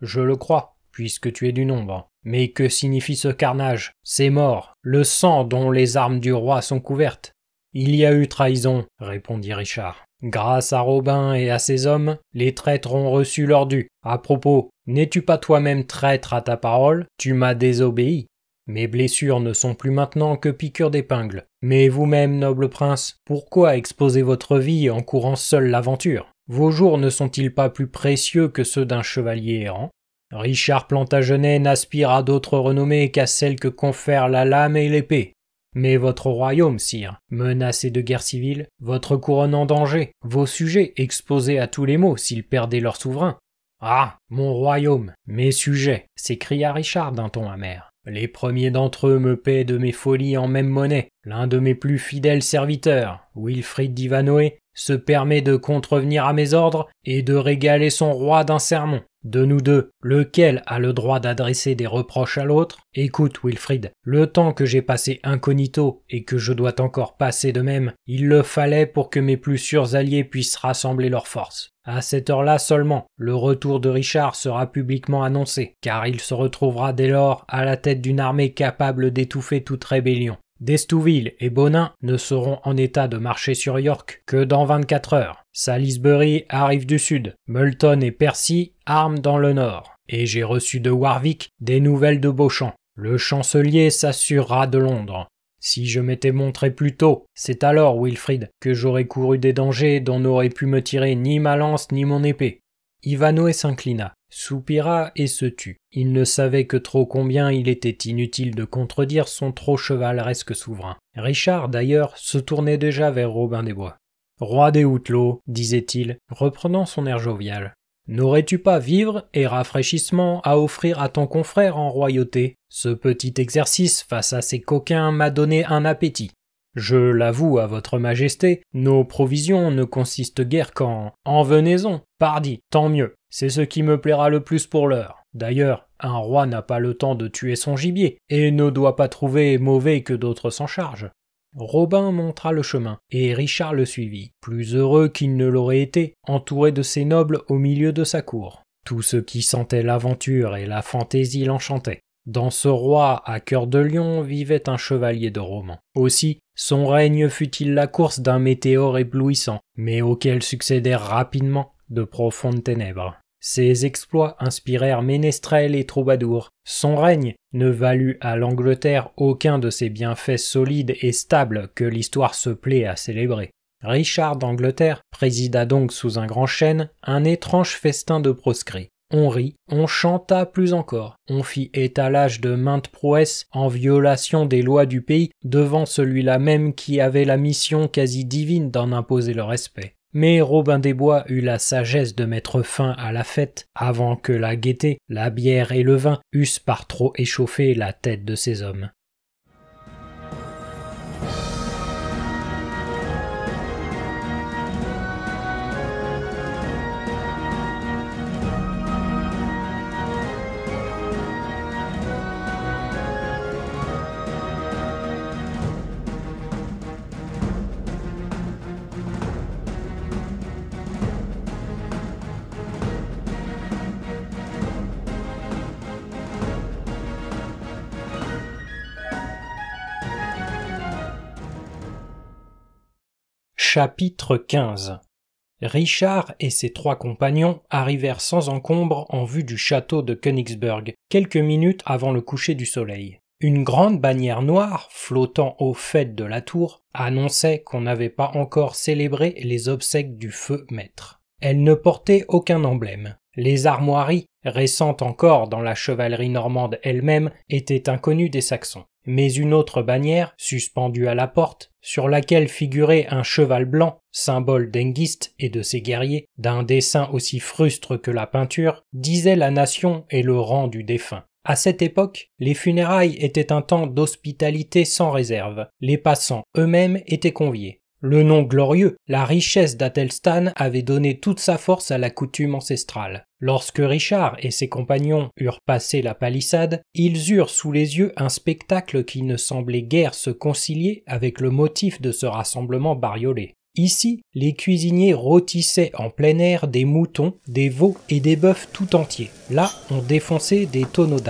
Je le crois, puisque tu es du nombre. Mais que signifie ce carnage, ces morts, le sang dont les armes du roi sont couvertes Il y a eu trahison, répondit Richard. Grâce à Robin et à ses hommes, les traîtres ont reçu leur dû. À propos, n'es-tu pas toi-même traître à ta parole Tu m'as désobéi. Mes blessures ne sont plus maintenant que piqûres d'épingle. Mais vous-même, noble prince, pourquoi exposer votre vie en courant seul l'aventure Vos jours ne sont-ils pas plus précieux que ceux d'un chevalier errant Richard Plantagenet n'aspire à d'autres renommées qu'à celles que confèrent la lame et l'épée. Mais votre royaume, sire, menacé de guerre civile, votre couronne en danger, vos sujets exposés à tous les maux s'ils perdaient leur souverain. Ah. Mon royaume, mes sujets, s'écria Richard d'un ton amer. Les premiers d'entre eux me paient de mes folies en même monnaie, l'un de mes plus fidèles serviteurs, Wilfrid Divanoé, se permet de contrevenir à mes ordres et de régaler son roi d'un sermon. De nous deux, lequel a le droit d'adresser des reproches à l'autre Écoute, Wilfrid, le temps que j'ai passé incognito et que je dois encore passer de même, il le fallait pour que mes plus sûrs alliés puissent rassembler leurs forces. À cette heure-là seulement, le retour de Richard sera publiquement annoncé, car il se retrouvera dès lors à la tête d'une armée capable d'étouffer toute rébellion. Destouville et Bonin ne seront en état de marcher sur York que dans vingt-quatre heures. Salisbury arrive du sud, Moulton et Percy arment dans le nord. Et j'ai reçu de Warwick des nouvelles de Beauchamp. Le chancelier s'assurera de Londres. Si je m'étais montré plus tôt, c'est alors, Wilfrid, que j'aurais couru des dangers dont n'aurait pu me tirer ni ma lance ni mon épée. Ivano s'inclina soupira et se tut. Il ne savait que trop combien il était inutile de contredire son trop chevaleresque souverain. Richard, d'ailleurs, se tournait déjà vers Robin des Bois. Roi des Houtelots, disait-il, reprenant son air jovial. N'aurais-tu pas vivre et rafraîchissement à offrir à ton confrère en royauté Ce petit exercice face à ces coquins m'a donné un appétit. Je l'avoue à votre majesté, nos provisions ne consistent guère qu'en venaison. Pardi, tant mieux. C'est ce qui me plaira le plus pour l'heure. D'ailleurs, un roi n'a pas le temps de tuer son gibier, et ne doit pas trouver mauvais que d'autres s'en chargent. Robin montra le chemin, et Richard le suivit, plus heureux qu'il ne l'aurait été, entouré de ses nobles au milieu de sa cour. Tout ce qui sentait l'aventure et la fantaisie l'enchantait. Dans ce roi à cœur de lion vivait un chevalier de roman. Aussi, son règne fut-il la course d'un météore éblouissant, mais auquel succédèrent rapidement de profondes ténèbres. Ses exploits inspirèrent Ménestrel et Troubadour. Son règne ne valut à l'Angleterre aucun de ces bienfaits solides et stables que l'histoire se plaît à célébrer. Richard d'Angleterre présida donc sous un grand chêne un étrange festin de proscrits. On rit, on chanta plus encore, on fit étalage de maintes prouesses en violation des lois du pays devant celui-là même qui avait la mission quasi divine d'en imposer le respect. Mais Robin des Bois eut la sagesse de mettre fin à la fête avant que la gaieté, la bière et le vin eussent par trop échauffé la tête de ses hommes. Chapitre 15 Richard et ses trois compagnons arrivèrent sans encombre en vue du château de Königsberg, quelques minutes avant le coucher du soleil. Une grande bannière noire, flottant au faîte de la tour, annonçait qu'on n'avait pas encore célébré les obsèques du feu maître. Elle ne portait aucun emblème. Les armoiries, récentes encore dans la chevalerie normande elle-même, étaient inconnues des Saxons mais une autre bannière, suspendue à la porte, sur laquelle figurait un cheval blanc, symbole d'Engist et de ses guerriers, d'un dessin aussi frustre que la peinture, disait la nation et le rang du défunt. À cette époque, les funérailles étaient un temps d'hospitalité sans réserve. Les passants eux-mêmes étaient conviés. Le nom glorieux, la richesse d'Atelstan avait donné toute sa force à la coutume ancestrale. Lorsque Richard et ses compagnons eurent passé la palissade, ils eurent sous les yeux un spectacle qui ne semblait guère se concilier avec le motif de ce rassemblement bariolé. Ici, les cuisiniers rôtissaient en plein air des moutons, des veaux et des bœufs tout entiers. Là, on défonçait des tonneaux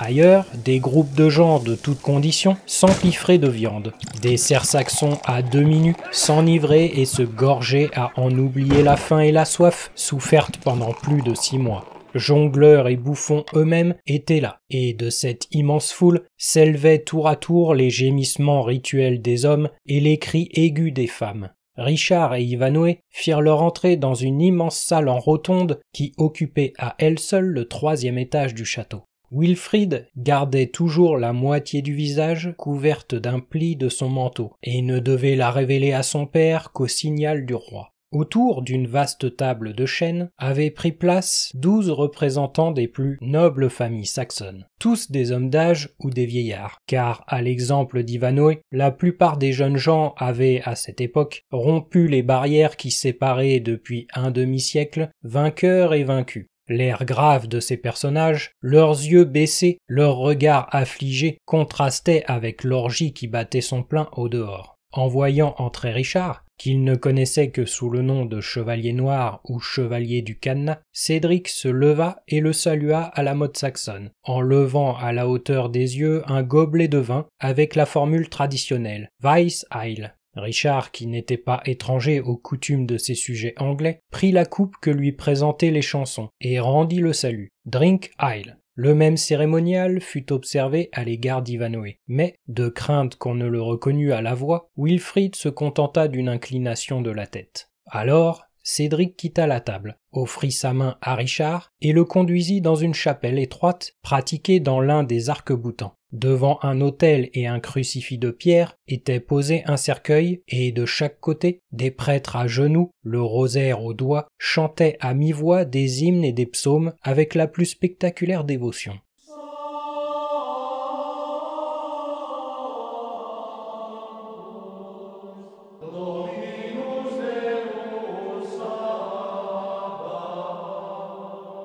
ailleurs des groupes de gens de toutes conditions s'empiffraient de viande. Des cerfs-saxons à deux minutes s'enivraient et se gorgeaient à en oublier la faim et la soif souffertes pendant plus de six mois. Jongleurs et bouffons eux-mêmes étaient là, et de cette immense foule s'élevaient tour à tour les gémissements rituels des hommes et les cris aigus des femmes. Richard et Ivanoué firent leur entrée dans une immense salle en rotonde qui occupait à elle seule le troisième étage du château. Wilfrid gardait toujours la moitié du visage couverte d'un pli de son manteau, et ne devait la révéler à son père qu'au signal du roi. Autour d'une vaste table de chêne avaient pris place douze représentants des plus nobles familles saxonnes, tous des hommes d'âge ou des vieillards, car, à l'exemple d'Ivanoé, la plupart des jeunes gens avaient, à cette époque, rompu les barrières qui séparaient depuis un demi-siècle vainqueurs et vaincus. L'air grave de ces personnages, leurs yeux baissés, leurs regards affligés contrastaient avec l'orgie qui battait son plein au dehors. En voyant entrer Richard, qu'il ne connaissait que sous le nom de Chevalier Noir ou Chevalier du Cadenas, Cédric se leva et le salua à la mode saxonne, en levant à la hauteur des yeux un gobelet de vin avec la formule traditionnelle Weiss Heil, Richard, qui n'était pas étranger aux coutumes de ses sujets anglais, prit la coupe que lui présentaient les chansons et rendit le salut. Drink Isle. Le même cérémonial fut observé à l'égard d'Ivanoé, mais, de crainte qu'on ne le reconnût à la voix, Wilfrid se contenta d'une inclination de la tête. Alors, Cédric quitta la table, offrit sa main à Richard et le conduisit dans une chapelle étroite pratiquée dans l'un des arcs-boutants. Devant un autel et un crucifix de pierre était posé un cercueil, et de chaque côté, des prêtres à genoux, le rosaire aux doigts, chantaient à mi-voix des hymnes et des psaumes avec la plus spectaculaire dévotion.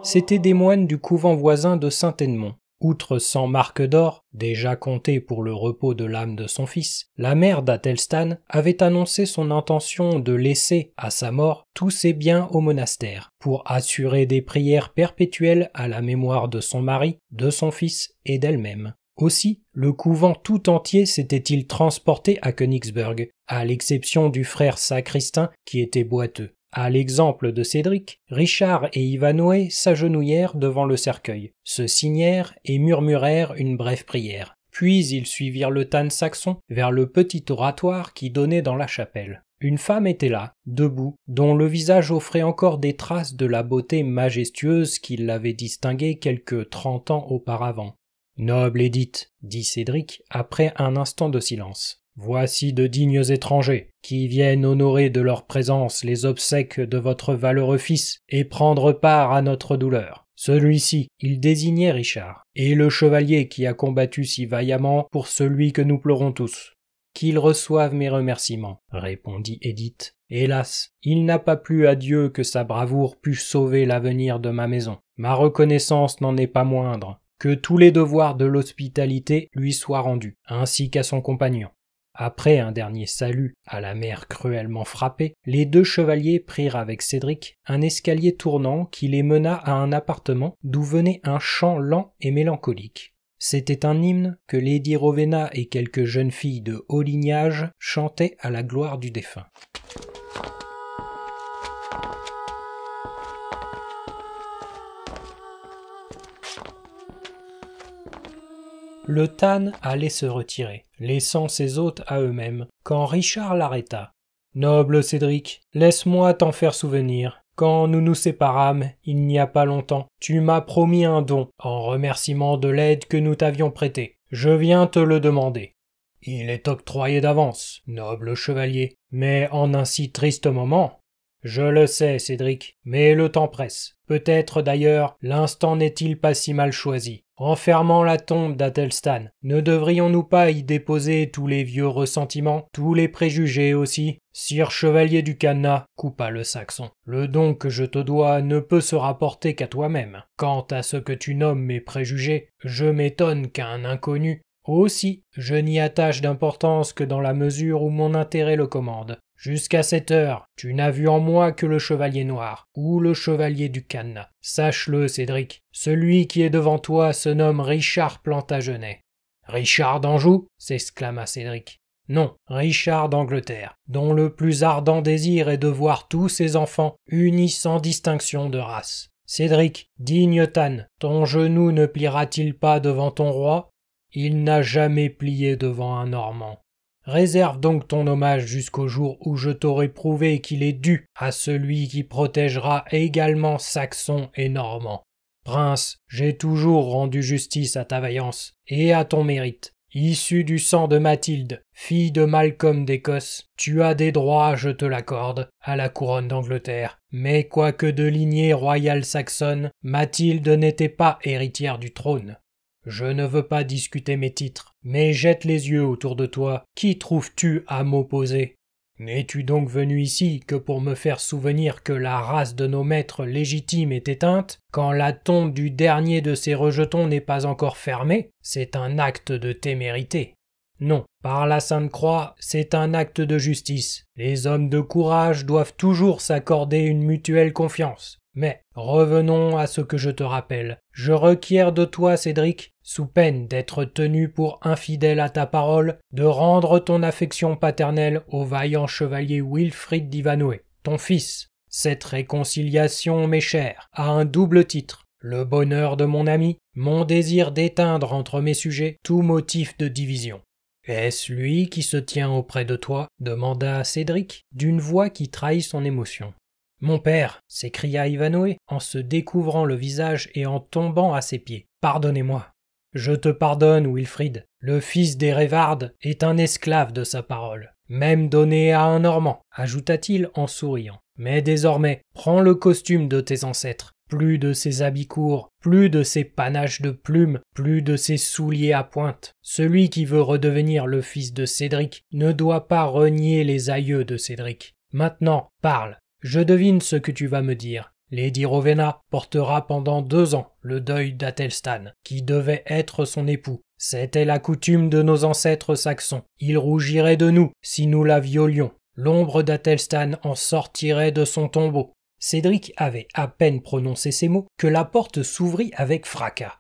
C'étaient des moines du couvent voisin de Saint-Edmond. Outre cent marques d'or, déjà comptées pour le repos de l'âme de son fils, la mère d'Athelstan avait annoncé son intention de laisser, à sa mort, tous ses biens au monastère, pour assurer des prières perpétuelles à la mémoire de son mari, de son fils et d'elle-même. Aussi, le couvent tout entier s'était-il transporté à Königsberg, à l'exception du frère sacristain qui était boiteux. À l'exemple de Cédric, Richard et Ivanoué s'agenouillèrent devant le cercueil, se signèrent et murmurèrent une brève prière. Puis ils suivirent le tan saxon vers le petit oratoire qui donnait dans la chapelle. Une femme était là, debout, dont le visage offrait encore des traces de la beauté majestueuse qui l'avait distinguée quelque trente ans auparavant. Noble Édith, dit Cédric après un instant de silence. Voici de dignes étrangers qui viennent honorer de leur présence les obsèques de votre valeureux fils et prendre part à notre douleur. Celui-ci, il désignait Richard, et le chevalier qui a combattu si vaillamment pour celui que nous pleurons tous. Qu'il reçoive mes remerciements, répondit Edith. Hélas, il n'a pas plu à Dieu que sa bravoure pût sauver l'avenir de ma maison. Ma reconnaissance n'en est pas moindre. Que tous les devoirs de l'hospitalité lui soient rendus, ainsi qu'à son compagnon. Après un dernier salut à la mère cruellement frappée, les deux chevaliers prirent avec Cédric un escalier tournant qui les mena à un appartement d'où venait un chant lent et mélancolique. C'était un hymne que Lady Rowena et quelques jeunes filles de haut lignage chantaient à la gloire du défunt. le Tan allait se retirer, laissant ses hôtes à eux-mêmes, quand Richard l'arrêta. Noble Cédric, laisse-moi t'en faire souvenir. Quand nous nous séparâmes, il n'y a pas longtemps, tu m'as promis un don, en remerciement de l'aide que nous t'avions prêtée. Je viens te le demander. Il est octroyé d'avance, noble chevalier, mais en un si triste moment. Je le sais, Cédric, mais le temps presse. Peut-être d'ailleurs, l'instant n'est-il pas si mal choisi. En fermant la tombe d'Athelstan, ne devrions-nous pas y déposer tous les vieux ressentiments, tous les préjugés aussi Sire Chevalier du Cana, coupa le Saxon, le don que je te dois ne peut se rapporter qu'à toi-même. Quant à ce que tu nommes mes préjugés, je m'étonne qu'un inconnu aussi, je n'y attache d'importance que dans la mesure où mon intérêt le commande. Jusqu'à cette heure, tu n'as vu en moi que le chevalier noir, ou le chevalier du canne. Sache-le, Cédric, celui qui est devant toi se nomme Richard Plantagenet. Richard d'Anjou s'exclama Cédric. Non, Richard d'Angleterre, dont le plus ardent désir est de voir tous ses enfants unis sans distinction de race. Cédric, digne Tan, ton genou ne pliera-t-il pas devant ton roi Il n'a jamais plié devant un Normand. Réserve donc ton hommage jusqu'au jour où je t'aurai prouvé qu'il est dû à celui qui protégera également Saxon et Normand. Prince, j'ai toujours rendu justice à ta vaillance et à ton mérite. Issu du sang de Mathilde, fille de Malcolm d'Écosse, tu as des droits, je te l'accorde, à la couronne d'Angleterre. Mais quoique de lignée royale saxonne, Mathilde n'était pas héritière du trône. Je ne veux pas discuter mes titres, mais jette les yeux autour de toi. Qui trouves-tu à m'opposer N'es-tu donc venu ici que pour me faire souvenir que la race de nos maîtres légitimes est éteinte, quand la tombe du dernier de ces rejetons n'est pas encore fermée C'est un acte de témérité. Non, par la Sainte Croix, c'est un acte de justice. Les hommes de courage doivent toujours s'accorder une mutuelle confiance. Mais revenons à ce que je te rappelle. Je requiers de toi, Cédric, sous peine d'être tenu pour infidèle à ta parole, de rendre ton affection paternelle au vaillant chevalier Wilfrid d'Ivanoé, ton fils. Cette réconciliation, mes chers, a un double titre le bonheur de mon ami, mon désir d'éteindre entre mes sujets tout motif de division. Est-ce lui qui se tient auprès de toi demanda Cédric, d'une voix qui trahit son émotion. Mon père, s'écria Ivanoué en se découvrant le visage et en tombant à ses pieds. Pardonnez-moi. Je te pardonne, Wilfrid. Le fils des Révardes est un esclave de sa parole, même donné à un Normand, ajouta-t-il en souriant. Mais désormais, prends le costume de tes ancêtres. Plus de ces habits courts, plus de ces panaches de plumes, plus de ces souliers à pointe. Celui qui veut redevenir le fils de Cédric ne doit pas renier les aïeux de Cédric. Maintenant, parle, je devine ce que tu vas me dire. Lady Rovena portera pendant deux ans le deuil d'Athelstan, qui devait être son époux. C'était la coutume de nos ancêtres saxons. Il rougirait de nous si nous la violions. L'ombre d'Athelstan en sortirait de son tombeau. Cédric avait à peine prononcé ces mots que la porte s'ouvrit avec fracas.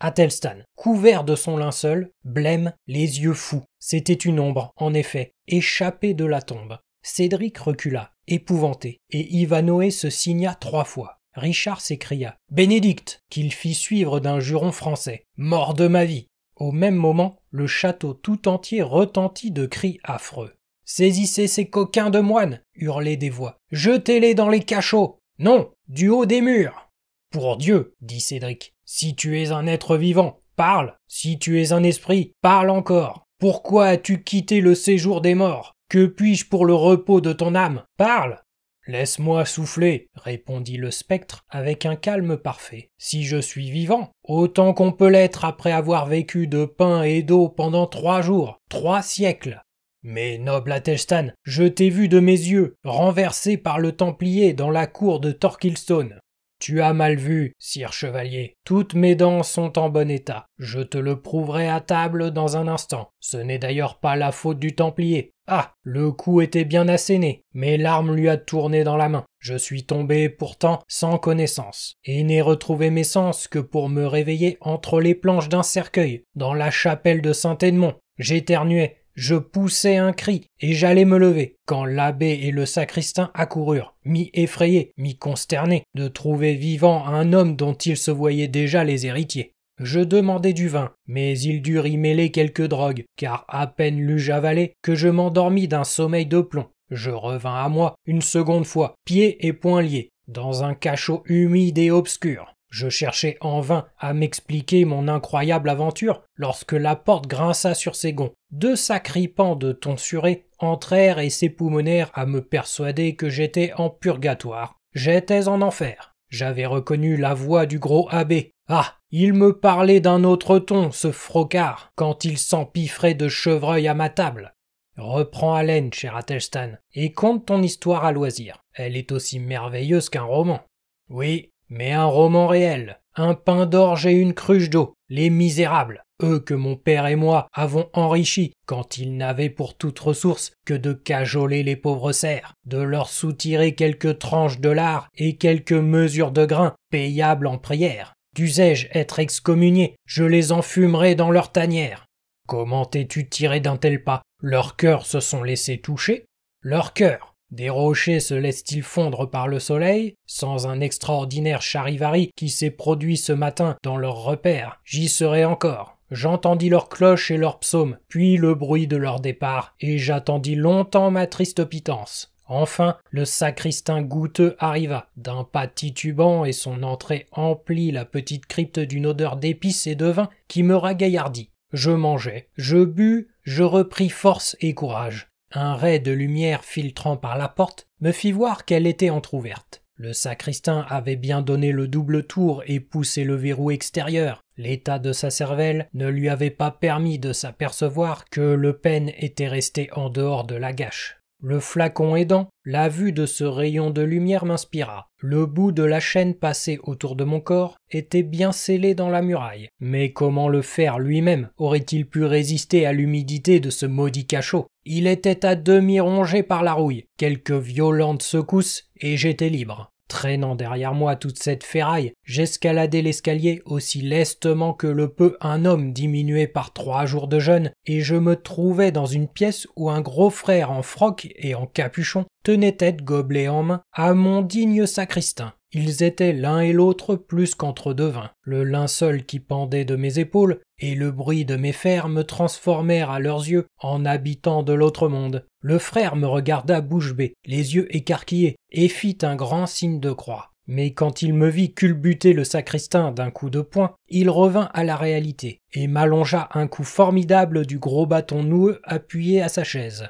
Athelstan, couvert de son linceul, blême, les yeux fous. C'était une ombre, en effet, échappée de la tombe. Cédric recula, épouvanté, et Ivanoé se signa trois fois. Richard s'écria Bénédicte qu'il fit suivre d'un juron français. Mort de ma vie Au même moment, le château tout entier retentit de cris affreux. Saisissez ces coquins de moines hurlaient des voix. Jetez-les dans les cachots Non Du haut des murs Pour Dieu dit Cédric, si tu es un être vivant, parle Si tu es un esprit, parle encore Pourquoi as-tu quitté le séjour des morts que puis-je pour le repos de ton âme Parle Laisse-moi souffler, répondit le spectre avec un calme parfait. Si je suis vivant, autant qu'on peut l'être après avoir vécu de pain et d'eau pendant trois jours, trois siècles. Mais noble Athelstan, je t'ai vu de mes yeux, renversé par le Templier dans la cour de Torquilstone. Tu as mal vu, sire chevalier. Toutes mes dents sont en bon état. Je te le prouverai à table dans un instant. Ce n'est d'ailleurs pas la faute du Templier. Ah Le coup était bien asséné, mais l'arme lui a tourné dans la main. Je suis tombé pourtant sans connaissance, et n'ai retrouvé mes sens que pour me réveiller entre les planches d'un cercueil, dans la chapelle de Saint-Edmond. J'éternuais, je poussai un cri, et j'allais me lever, quand l'abbé et le sacristain accoururent, mi effrayés, mi consternés, de trouver vivant un homme dont ils se voyaient déjà les héritiers. Je demandai du vin, mais il dut y mêler quelques drogues, car à peine l'eus avalé que je m'endormis d'un sommeil de plomb. Je revins à moi une seconde fois, pieds et poings liés, dans un cachot humide et obscur. Je cherchais en vain à m'expliquer mon incroyable aventure lorsque la porte grinça sur ses gonds. Deux sacripants de tonsurés entrèrent et s'époumonèrent à me persuader que j'étais en purgatoire. J'étais en enfer. J'avais reconnu la voix du gros abbé. Ah Il me parlait d'un autre ton, ce frocard, quand il s'empiffrait de chevreuil à ma table. Reprends haleine, cher Athelstan, et conte ton histoire à loisir. Elle est aussi merveilleuse qu'un roman. Oui, mais un roman réel. Un pain d'orge et une cruche d'eau. Les misérables eux que mon père et moi avons enrichis quand ils n'avaient pour toute ressource que de cajoler les pauvres serfs, de leur soutirer quelques tranches de lard et quelques mesures de grains payables en prière. Dusais-je être excommunié, je les enfumerai dans leur tanière. Comment tes tu tiré d'un tel pas Leurs cœurs se sont laissés toucher Leurs cœurs des rochers se laissent-ils fondre par le soleil Sans un extraordinaire charivari qui s'est produit ce matin dans leur repère, j'y serai encore. J'entendis leurs cloches et leurs psaumes, puis le bruit de leur départ, et j'attendis longtemps ma triste pitance. Enfin, le sacristain goûteux arriva. D'un pas titubant et son entrée emplit la petite crypte d'une odeur d'épices et de vin qui me ragaillardit. Je mangeai, je bus, je repris force et courage. Un ray de lumière filtrant par la porte me fit voir qu'elle était entr'ouverte. Le sacristain avait bien donné le double tour et poussé le verrou extérieur. L'état de sa cervelle ne lui avait pas permis de s'apercevoir que Le Pen était resté en dehors de la gâche. Le flacon aidant, la vue de ce rayon de lumière m'inspira. Le bout de la chaîne passée autour de mon corps était bien scellé dans la muraille. Mais comment le fer lui-même aurait-il pu résister à l'humidité de ce maudit cachot Il était à demi rongé par la rouille. Quelques violentes secousses et j'étais libre traînant derrière moi toute cette ferraille, j'escaladai l'escalier aussi lestement que le peut un homme diminué par trois jours de jeûne, et je me trouvai dans une pièce où un gros frère en froc et en capuchon tenait tête gobelet en main à mon digne sacristain. Ils étaient l'un et l'autre plus qu'entre deux vins. Le linceul qui pendait de mes épaules et le bruit de mes fers me transformèrent à leurs yeux en habitants de l'autre monde. Le frère me regarda bouche bée, les yeux écarquillés, et fit un grand signe de croix. Mais quand il me vit culbuter le sacristain d'un coup de poing, il revint à la réalité, et m'allongea un coup formidable du gros bâton noueux appuyé à sa chaise.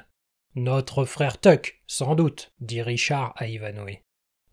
Notre frère Tuck, sans doute, dit Richard à Ivanoué.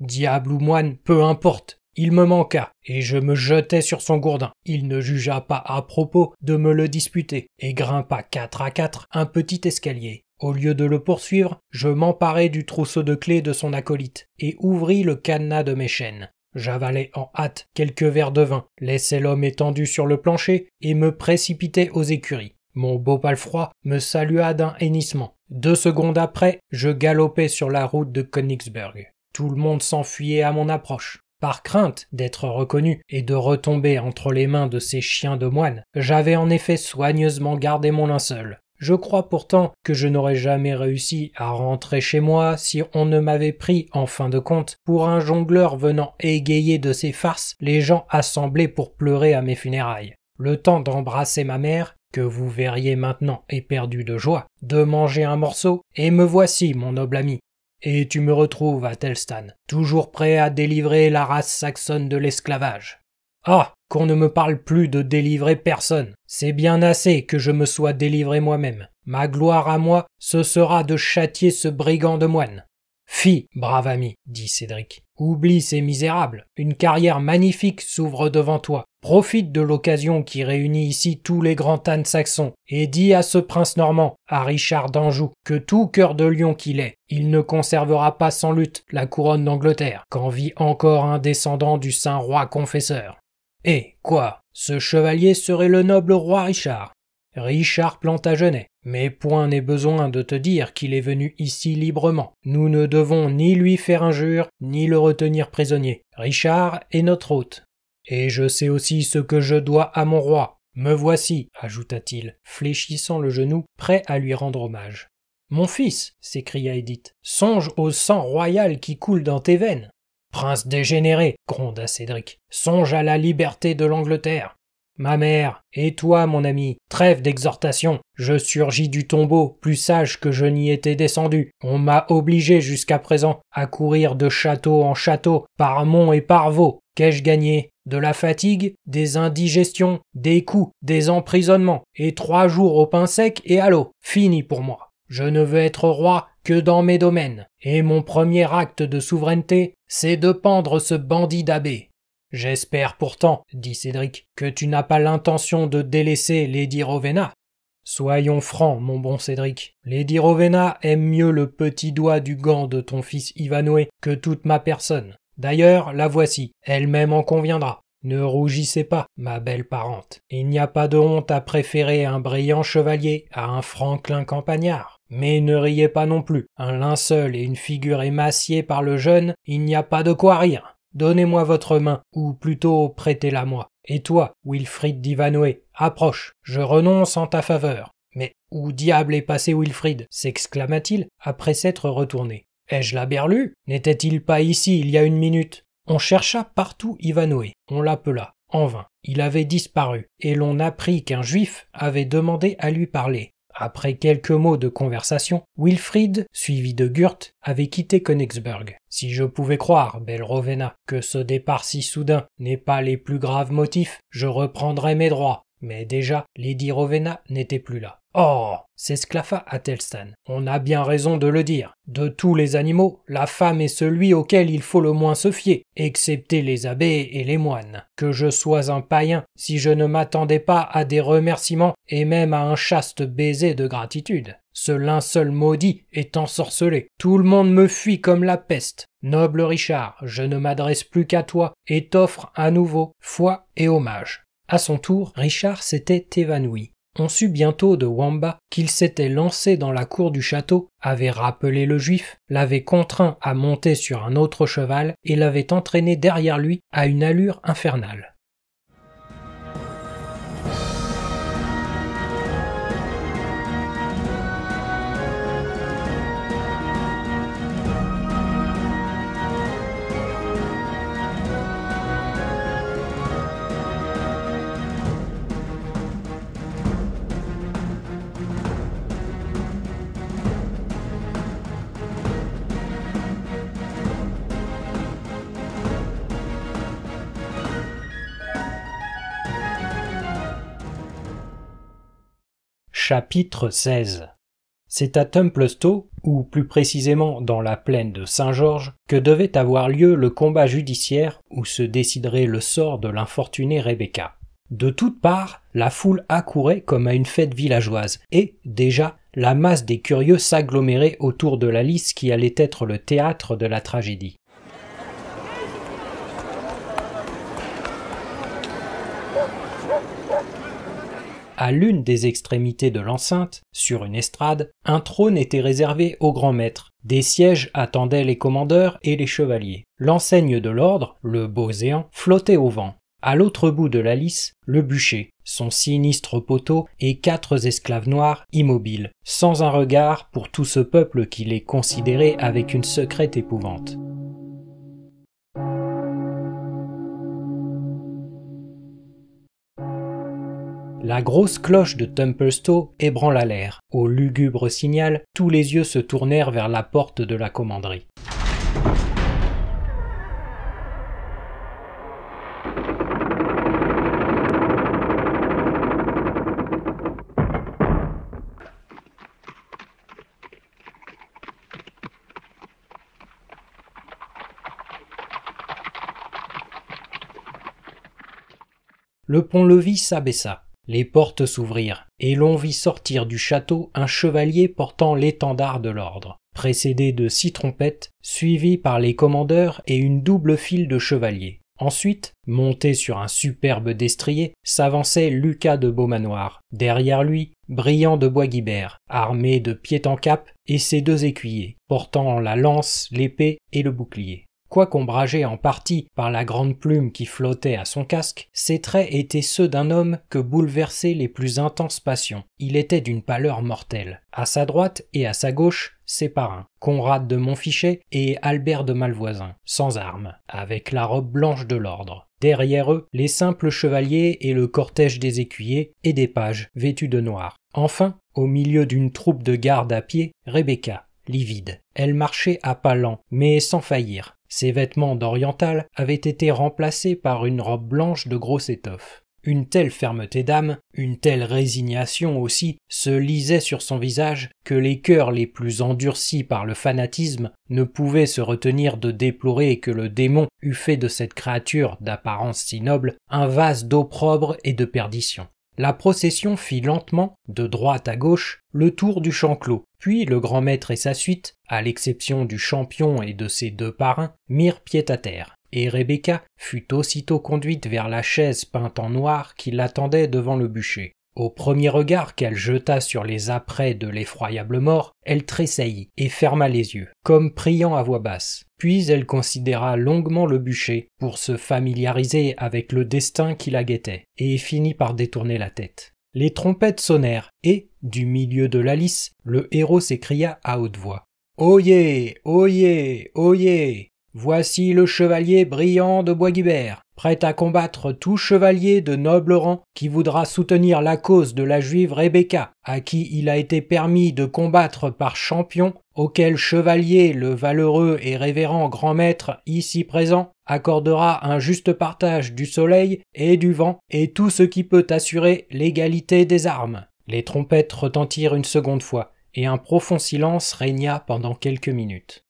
Diable ou moine, peu importe. Il me manqua, et je me jetai sur son gourdin. Il ne jugea pas à propos de me le disputer, et grimpa quatre à quatre un petit escalier. Au lieu de le poursuivre, je m'emparai du trousseau de clés de son acolyte et ouvris le cadenas de mes chaînes. J'avalai en hâte quelques verres de vin, laissai l'homme étendu sur le plancher et me précipitai aux écuries. Mon beau palefroi me salua d'un hennissement. Deux secondes après, je galopai sur la route de Königsberg. Tout le monde s'enfuyait à mon approche. Par crainte d'être reconnu et de retomber entre les mains de ces chiens de moine, j'avais en effet soigneusement gardé mon linceul. Je crois pourtant que je n'aurais jamais réussi à rentrer chez moi si on ne m'avait pris, en fin de compte, pour un jongleur venant égayer de ses farces les gens assemblés pour pleurer à mes funérailles. Le temps d'embrasser ma mère, que vous verriez maintenant éperdue de joie, de manger un morceau, et me voici, mon noble ami. Et tu me retrouves à Telstan, toujours prêt à délivrer la race saxonne de l'esclavage. Ah qu'on ne me parle plus de délivrer personne. C'est bien assez que je me sois délivré moi-même. Ma gloire à moi, ce sera de châtier ce brigand de moine. Fi, brave ami, dit Cédric. Oublie ces misérables. Une carrière magnifique s'ouvre devant toi. Profite de l'occasion qui réunit ici tous les grands ânes saxons, et dis à ce prince normand, à Richard d'Anjou, que tout cœur de lion qu'il est, il ne conservera pas sans lutte la couronne d'Angleterre, quand vit encore un descendant du saint roi confesseur. Eh, quoi Ce chevalier serait le noble roi Richard. Richard Plantagenet. Mais point n'est besoin de te dire qu'il est venu ici librement. Nous ne devons ni lui faire injure, ni le retenir prisonnier. Richard est notre hôte. Et je sais aussi ce que je dois à mon roi. Me voici, ajouta-t-il, fléchissant le genou, prêt à lui rendre hommage. Mon fils, s'écria Edith, « songe au sang royal qui coule dans tes veines. Prince dégénéré, gronda Cédric, songe à la liberté de l'Angleterre. Ma mère, et toi, mon ami, trêve d'exhortation. Je surgis du tombeau, plus sage que je n'y étais descendu. On m'a obligé jusqu'à présent à courir de château en château, par mont et par vaux. Qu'ai-je gagné De la fatigue, des indigestions, des coups, des emprisonnements, et trois jours au pain sec et à l'eau. Fini pour moi. Je ne veux être roi que dans mes domaines, et mon premier acte de souveraineté, c'est de pendre ce bandit d'abbé. J'espère pourtant, dit Cédric, que tu n'as pas l'intention de délaisser Lady Rovena. Soyons francs, mon bon Cédric. Lady Rovena aime mieux le petit doigt du gant de ton fils Ivanoué que toute ma personne. D'ailleurs, la voici, elle-même en conviendra. Ne rougissez pas, ma belle parente. Il n'y a pas de honte à préférer un brillant chevalier à un franklin campagnard. Mais ne riez pas non plus. Un linceul et une figure émaciée par le jeûne, il n'y a pas de quoi rire. Donnez-moi votre main, ou plutôt prêtez-la moi. Et toi, Wilfrid d'Ivanoé, approche, je renonce en ta faveur. Mais où diable est passé Wilfrid s'exclama-t-il après s'être retourné. Ai-je la berlue N'était-il pas ici il y a une minute On chercha partout Ivanoé, on l'appela, en vain. Il avait disparu, et l'on apprit qu'un juif avait demandé à lui parler. Après quelques mots de conversation, Wilfried, suivi de Gurt, avait quitté Königsberg. Si je pouvais croire, belle Rovena, que ce départ si soudain n'est pas les plus graves motifs, je reprendrais mes droits. Mais déjà, Lady Rovena n'était plus là. Oh s'esclaffa Athelstan. On a bien raison de le dire. De tous les animaux, la femme est celui auquel il faut le moins se fier, excepté les abbés et les moines. Que je sois un païen, si je ne m'attendais pas à des remerciements et même à un chaste baiser de gratitude. Ce linceul maudit est ensorcelé. Tout le monde me fuit comme la peste. Noble Richard, je ne m'adresse plus qu'à toi et t'offre à nouveau foi et hommage. À son tour, Richard s'était évanoui. On sut bientôt de Wamba qu'il s'était lancé dans la cour du château, avait rappelé le juif, l'avait contraint à monter sur un autre cheval et l'avait entraîné derrière lui à une allure infernale. Chapitre 16 C'est à Templestowe, ou plus précisément dans la plaine de Saint-Georges, que devait avoir lieu le combat judiciaire où se déciderait le sort de l'infortunée Rebecca. De toutes parts, la foule accourait comme à une fête villageoise, et, déjà, la masse des curieux s'agglomérait autour de la lice qui allait être le théâtre de la tragédie. À l'une des extrémités de l'enceinte, sur une estrade, un trône était réservé au grand maître. Des sièges attendaient les commandeurs et les chevaliers. L'enseigne de l'ordre, le boséan, flottait au vent. À l'autre bout de la lice le bûcher, son sinistre poteau et quatre esclaves noirs immobiles, sans un regard pour tout ce peuple qui les considérait avec une secrète épouvante. La grosse cloche de Templestowe ébranla l'air. Au lugubre signal, tous les yeux se tournèrent vers la porte de la commanderie. Le pont-levis s'abaissa. Les portes s'ouvrirent, et l'on vit sortir du château un chevalier portant l'étendard de l'ordre, précédé de six trompettes, suivi par les commandeurs et une double file de chevaliers. Ensuite, monté sur un superbe destrier, s'avançait Lucas de Beaumanoir, derrière lui, Brillant de Bois Guibert, armé de pied en cap, et ses deux écuyers, portant la lance, l'épée et le bouclier. Quoique en partie par la grande plume qui flottait à son casque, ses traits étaient ceux d'un homme que bouleversaient les plus intenses passions. Il était d'une pâleur mortelle. À sa droite et à sa gauche, ses parrains, Conrad de Montfichet et Albert de Malvoisin, sans armes, avec la robe blanche de l'ordre. Derrière eux, les simples chevaliers et le cortège des écuyers et des pages vêtus de noir. Enfin, au milieu d'une troupe de gardes à pied, Rebecca, livide. Elle marchait à pas lents, mais sans faillir, ses vêtements d'oriental avaient été remplacés par une robe blanche de grosse étoffe. Une telle fermeté d'âme, une telle résignation aussi, se lisait sur son visage que les cœurs les plus endurcis par le fanatisme ne pouvaient se retenir de déplorer que le démon eût fait de cette créature d'apparence si noble un vase d'opprobre et de perdition la procession fit lentement, de droite à gauche, le tour du champ clos, puis le grand maître et sa suite, à l'exception du champion et de ses deux parrains, mirent pied à terre, et Rebecca fut aussitôt conduite vers la chaise peinte en noir qui l'attendait devant le bûcher. Au premier regard qu'elle jeta sur les apprêts de l'effroyable mort, elle tressaillit et ferma les yeux, comme priant à voix basse. Puis elle considéra longuement le bûcher pour se familiariser avec le destin qui la guettait, et finit par détourner la tête. Les trompettes sonnèrent, et, du milieu de la lice, le héros s'écria à haute voix. Oyez, oyez, oyez Voici le chevalier brillant de Boisguibert, prêt à combattre tout chevalier de noble rang qui voudra soutenir la cause de la juive Rebecca, à qui il a été permis de combattre par champion, auquel chevalier le valeureux et révérend grand maître ici présent accordera un juste partage du soleil et du vent et tout ce qui peut assurer l'égalité des armes. Les trompettes retentirent une seconde fois, et un profond silence régna pendant quelques minutes.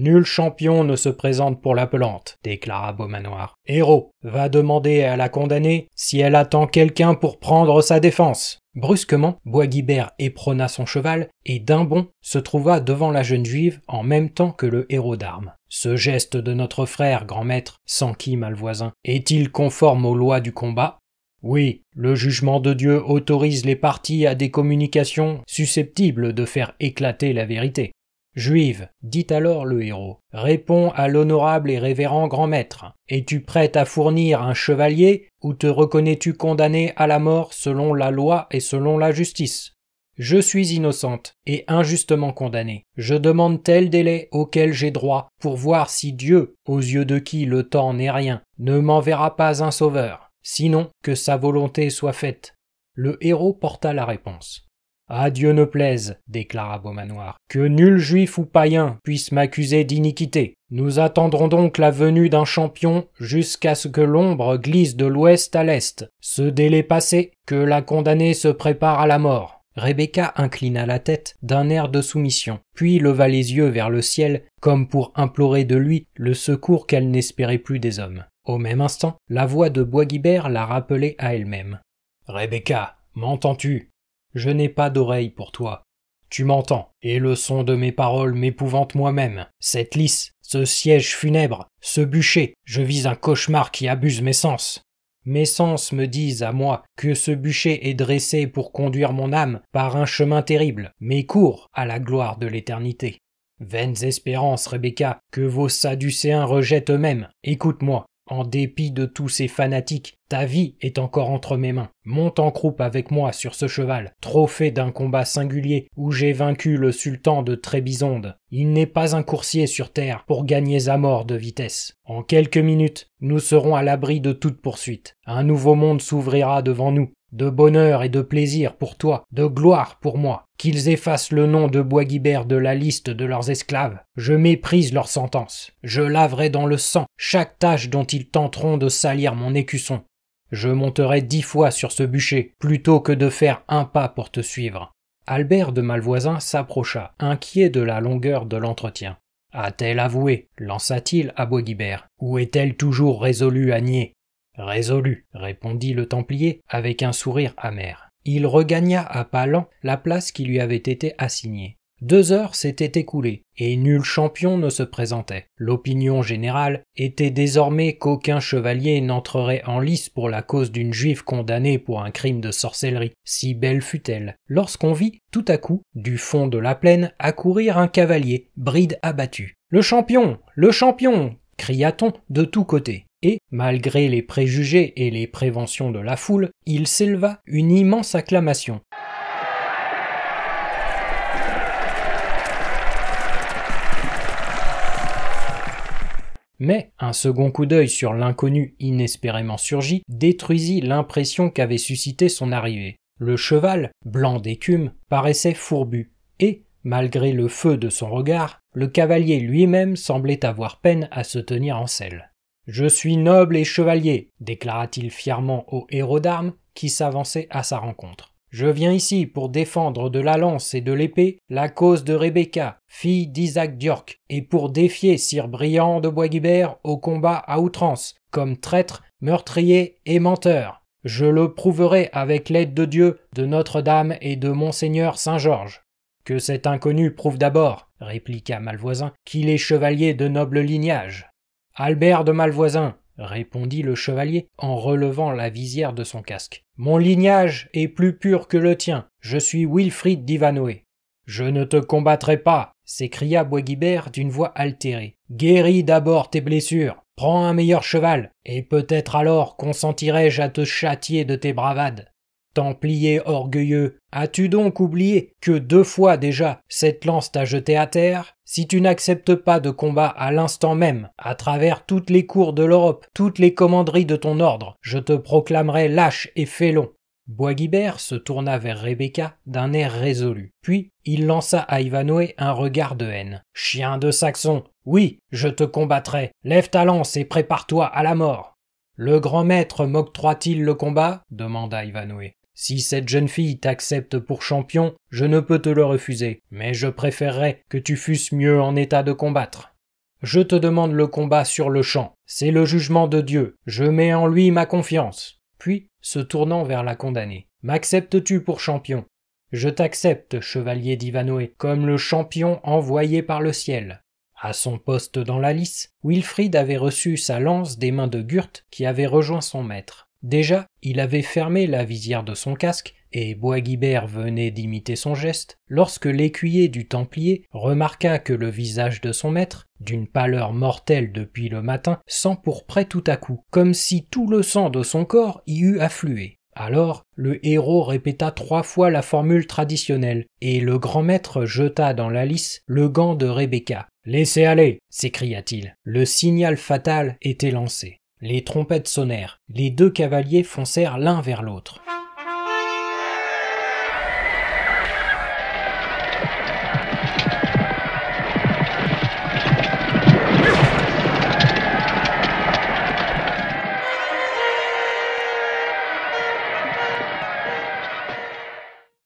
Nul champion ne se présente pour la l'appelante, déclara Beaumanoir. Héros, va demander à la condamnée si elle attend quelqu'un pour prendre sa défense. Brusquement, Boisguibert éperonna son cheval et d'un bond se trouva devant la jeune juive en même temps que le héros d'armes. Ce geste de notre frère, grand maître, sans qui, malvoisin, est-il conforme aux lois du combat oui, le jugement de Dieu autorise les parties à des communications susceptibles de faire éclater la vérité. Juive, dit alors le héros, réponds à l'honorable et révérend grand maître. Es-tu prête à fournir un chevalier, ou te reconnais-tu condamné à la mort selon la loi et selon la justice je suis innocente et injustement condamnée. Je demande tel délai auquel j'ai droit pour voir si Dieu, aux yeux de qui le temps n'est rien, ne m'enverra pas un sauveur, sinon que sa volonté soit faite. Le héros porta la réponse. « Adieu Dieu ne plaise, déclara Beaumanoir, que nul juif ou païen puisse m'accuser d'iniquité. Nous attendrons donc la venue d'un champion jusqu'à ce que l'ombre glisse de l'ouest à l'est. Ce délai passé, que la condamnée se prépare à la mort. Rebecca inclina la tête d'un air de soumission, puis leva les yeux vers le ciel, comme pour implorer de lui le secours qu'elle n'espérait plus des hommes. Au même instant, la voix de Guibert la rappelait à elle-même. Rebecca, m'entends-tu je n'ai pas d'oreille pour toi. Tu m'entends, et le son de mes paroles m'épouvante moi-même. Cette lisse, ce siège funèbre, ce bûcher, je vise un cauchemar qui abuse mes sens. Mes sens me disent à moi que ce bûcher est dressé pour conduire mon âme par un chemin terrible, mais court à la gloire de l'éternité. Vaines espérances, Rebecca, que vos Sadducéens rejettent eux-mêmes. Écoute-moi, en dépit de tous ces fanatiques, ta vie est encore entre mes mains. Monte en croupe avec moi sur ce cheval, trophée d'un combat singulier où j'ai vaincu le sultan de Trébizonde. Il n'est pas un coursier sur terre pour gagner sa mort de vitesse. En quelques minutes, nous serons à l'abri de toute poursuite. Un nouveau monde s'ouvrira devant nous, de bonheur et de plaisir pour toi, de gloire pour moi qu'ils effacent le nom de Boisguibert de la liste de leurs esclaves. Je méprise leur sentence. Je laverai dans le sang chaque tâche dont ils tenteront de salir mon écusson. Je monterai dix fois sur ce bûcher, plutôt que de faire un pas pour te suivre. Albert de Malvoisin s'approcha, inquiet de la longueur de l'entretien. A-t-elle avoué lança-t-il à Boisguibert. Ou est-elle toujours résolue à nier Résolue, répondit le Templier avec un sourire amer il regagna à pas lents la place qui lui avait été assignée. Deux heures s'étaient écoulées, et nul champion ne se présentait. L'opinion générale était désormais qu'aucun chevalier n'entrerait en lice pour la cause d'une juive condamnée pour un crime de sorcellerie, si belle fut-elle, lorsqu'on vit, tout à coup, du fond de la plaine, accourir un cavalier, bride abattue. « Le champion Le champion cria-t-on de tous côtés et, malgré les préjugés et les préventions de la foule, il s'éleva une immense acclamation. Mais un second coup d'œil sur l'inconnu inespérément surgi détruisit l'impression qu'avait suscité son arrivée. Le cheval, blanc d'écume, paraissait fourbu, et, malgré le feu de son regard, le cavalier lui-même semblait avoir peine à se tenir en selle. Je suis noble et chevalier, déclara-t-il fièrement au héros d'armes qui s'avançait à sa rencontre. Je viens ici pour défendre de la lance et de l'épée la cause de Rebecca, fille d'Isaac d'York, et pour défier Sir Briand de Boisguibert au combat à outrance, comme traître, meurtrier et menteur. Je le prouverai avec l'aide de Dieu, de Notre-Dame et de Monseigneur Saint-Georges. Que cet inconnu prouve d'abord, répliqua Malvoisin, qu'il est chevalier de noble lignage. Albert de Malvoisin, répondit le chevalier en relevant la visière de son casque. Mon lignage est plus pur que le tien. Je suis Wilfrid d'Ivanoé. Je ne te combattrai pas, s'écria Boisguibert d'une voix altérée. Guéris d'abord tes blessures, prends un meilleur cheval, et peut-être alors consentirai-je à te châtier de tes bravades. Templier orgueilleux, as-tu donc oublié que deux fois déjà cette lance t'a jeté à terre Si tu n'acceptes pas de combat à l'instant même, à travers toutes les cours de l'Europe, toutes les commanderies de ton ordre, je te proclamerai lâche et félon. Guibert se tourna vers Rebecca d'un air résolu, puis il lança à Ivanoé un regard de haine. Chien de Saxon, oui, je te combattrai. Lève ta lance et prépare-toi à la mort. Le grand maître m'octroie-t-il le combat demanda Ivanoé. Si cette jeune fille t'accepte pour champion, je ne peux te le refuser, mais je préférerais que tu fusses mieux en état de combattre. Je te demande le combat sur le champ, c'est le jugement de Dieu, je mets en lui ma confiance. Puis, se tournant vers la condamnée, m'acceptes-tu pour champion Je t'accepte, chevalier d'Ivanoé, comme le champion envoyé par le ciel. À son poste dans la lice, Wilfrid avait reçu sa lance des mains de Gurt qui avait rejoint son maître. Déjà, il avait fermé la visière de son casque, et Guibert venait d'imiter son geste, lorsque l'écuyer du Templier remarqua que le visage de son maître, d'une pâleur mortelle depuis le matin, s'empourprait tout à coup, comme si tout le sang de son corps y eût afflué. Alors, le héros répéta trois fois la formule traditionnelle, et le grand maître jeta dans la lice le gant de Rebecca. Laissez aller s'écria-t-il. Le signal fatal était lancé. Les trompettes sonnèrent, les deux cavaliers foncèrent l'un vers l'autre.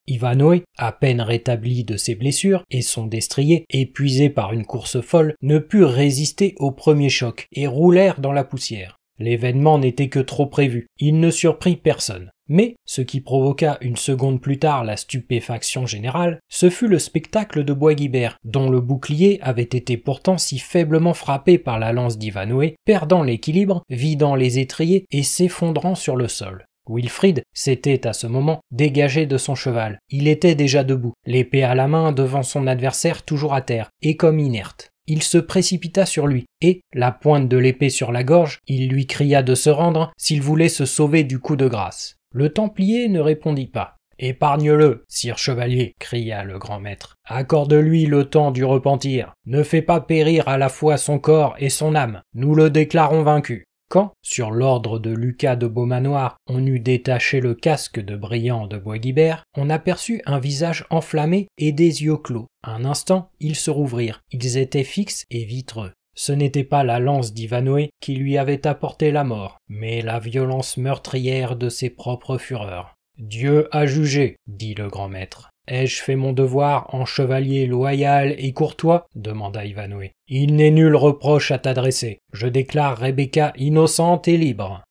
Ivanoé, à peine rétabli de ses blessures, et son destrier, épuisé par une course folle, ne put résister au premier choc et roulèrent dans la poussière. L'événement n'était que trop prévu, il ne surprit personne. Mais ce qui provoqua une seconde plus tard la stupéfaction générale, ce fut le spectacle de Bois Guibert, dont le bouclier avait été pourtant si faiblement frappé par la lance d'Ivanoué, perdant l'équilibre, vidant les étriers et s'effondrant sur le sol. Wilfrid s'était à ce moment dégagé de son cheval. Il était déjà debout, l'épée à la main devant son adversaire toujours à terre, et comme inerte. Il se précipita sur lui, et, la pointe de l'épée sur la gorge, il lui cria de se rendre s'il voulait se sauver du coup de grâce. Le Templier ne répondit pas. Épargne-le, sire chevalier, cria le grand maître. Accorde-lui le temps du repentir. Ne fais pas périr à la fois son corps et son âme. Nous le déclarons vaincu. Quand, sur l'ordre de Lucas de Beaumanoir, on eut détaché le casque de brillant de Boisguibert, on aperçut un visage enflammé et des yeux clos. Un instant, ils se rouvrirent. Ils étaient fixes et vitreux. Ce n'était pas la lance d'Ivanoé qui lui avait apporté la mort, mais la violence meurtrière de ses propres fureurs. Dieu a jugé, dit le grand maître. Ai-je fait mon devoir en chevalier loyal et courtois demanda Ivanoué. Il n'est nul reproche à t'adresser. Je déclare Rebecca innocente et libre.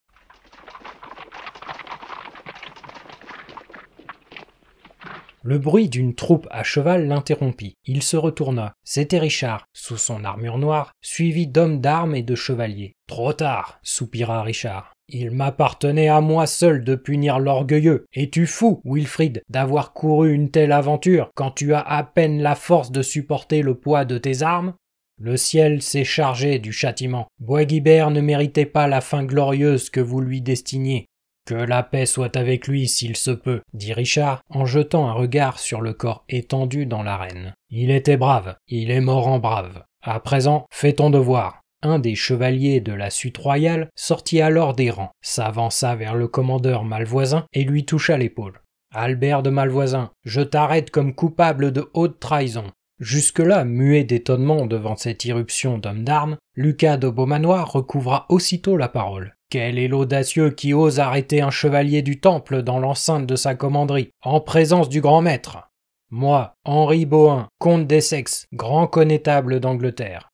Le bruit d'une troupe à cheval l'interrompit. Il se retourna. C'était Richard, sous son armure noire, suivi d'hommes d'armes et de chevaliers. Trop tard, soupira Richard. Il m'appartenait à moi seul de punir l'orgueilleux. Es-tu fou, Wilfrid, d'avoir couru une telle aventure quand tu as à peine la force de supporter le poids de tes armes le ciel s'est chargé du châtiment. Guibert ne méritait pas la fin glorieuse que vous lui destiniez. Que la paix soit avec lui s'il se peut, dit Richard en jetant un regard sur le corps étendu dans l'arène. Il était brave, il est mort en brave. À présent, fais ton devoir. Un des chevaliers de la suite royale sortit alors des rangs, s'avança vers le commandeur Malvoisin et lui toucha l'épaule. Albert de Malvoisin, je t'arrête comme coupable de haute trahison. Jusque-là, muet d'étonnement devant cette irruption d'homme d'armes, Lucas de Beaumanoir recouvra aussitôt la parole. Quel est l'audacieux qui ose arrêter un chevalier du temple dans l'enceinte de sa commanderie, en présence du grand maître Moi, Henri Bohain, comte d'Essex, grand connétable d'Angleterre,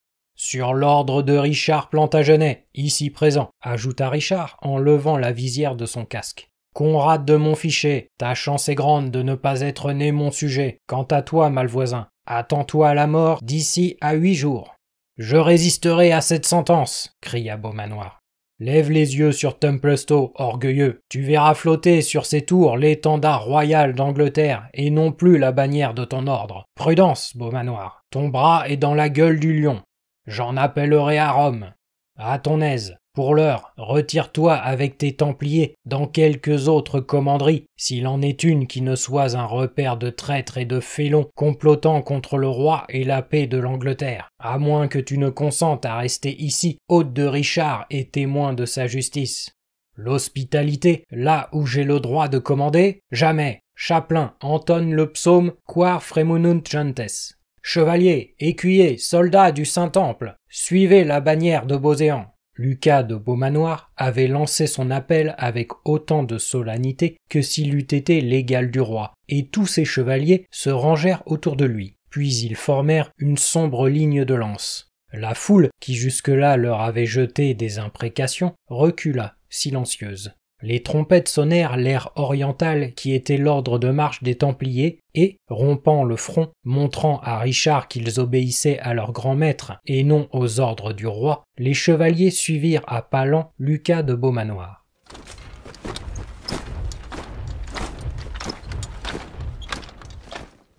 sur l'ordre de Richard Plantagenet, ici présent, ajouta Richard en levant la visière de son casque. Conrad de Montfichet, ta chance est grande de ne pas être né mon sujet. Quant à toi, malvoisin, attends-toi à la mort d'ici à huit jours. Je résisterai à cette sentence, cria Beaumanoir. Lève les yeux sur Templestowe, orgueilleux. Tu verras flotter sur ses tours l'étendard royal d'Angleterre et non plus la bannière de ton ordre. Prudence, Beaumanoir, Ton bras est dans la gueule du lion. J'en appellerai à Rome. À ton aise. Pour l'heure, retire-toi avec tes Templiers dans quelques autres commanderies, s'il en est une qui ne soit un repère de traîtres et de félons complotant contre le roi et la paix de l'Angleterre, à moins que tu ne consentes à rester ici, hôte de Richard et témoin de sa justice. L'hospitalité, là où j'ai le droit de commander Jamais. Chaplain, Anton le psaume Quar fremununt gentes. Chevaliers, écuyers, soldats du Saint-Temple, suivez la bannière de Beauséant. Lucas de Beaumanoir avait lancé son appel avec autant de solennité que s'il eût été l'égal du roi, et tous ses chevaliers se rangèrent autour de lui, puis ils formèrent une sombre ligne de lance. La foule, qui jusque-là leur avait jeté des imprécations, recula, silencieuse. Les trompettes sonnèrent l'air oriental qui était l'ordre de marche des Templiers, et, rompant le front, montrant à Richard qu'ils obéissaient à leur grand maître et non aux ordres du roi, les chevaliers suivirent à pas lents Lucas de Beaumanoir.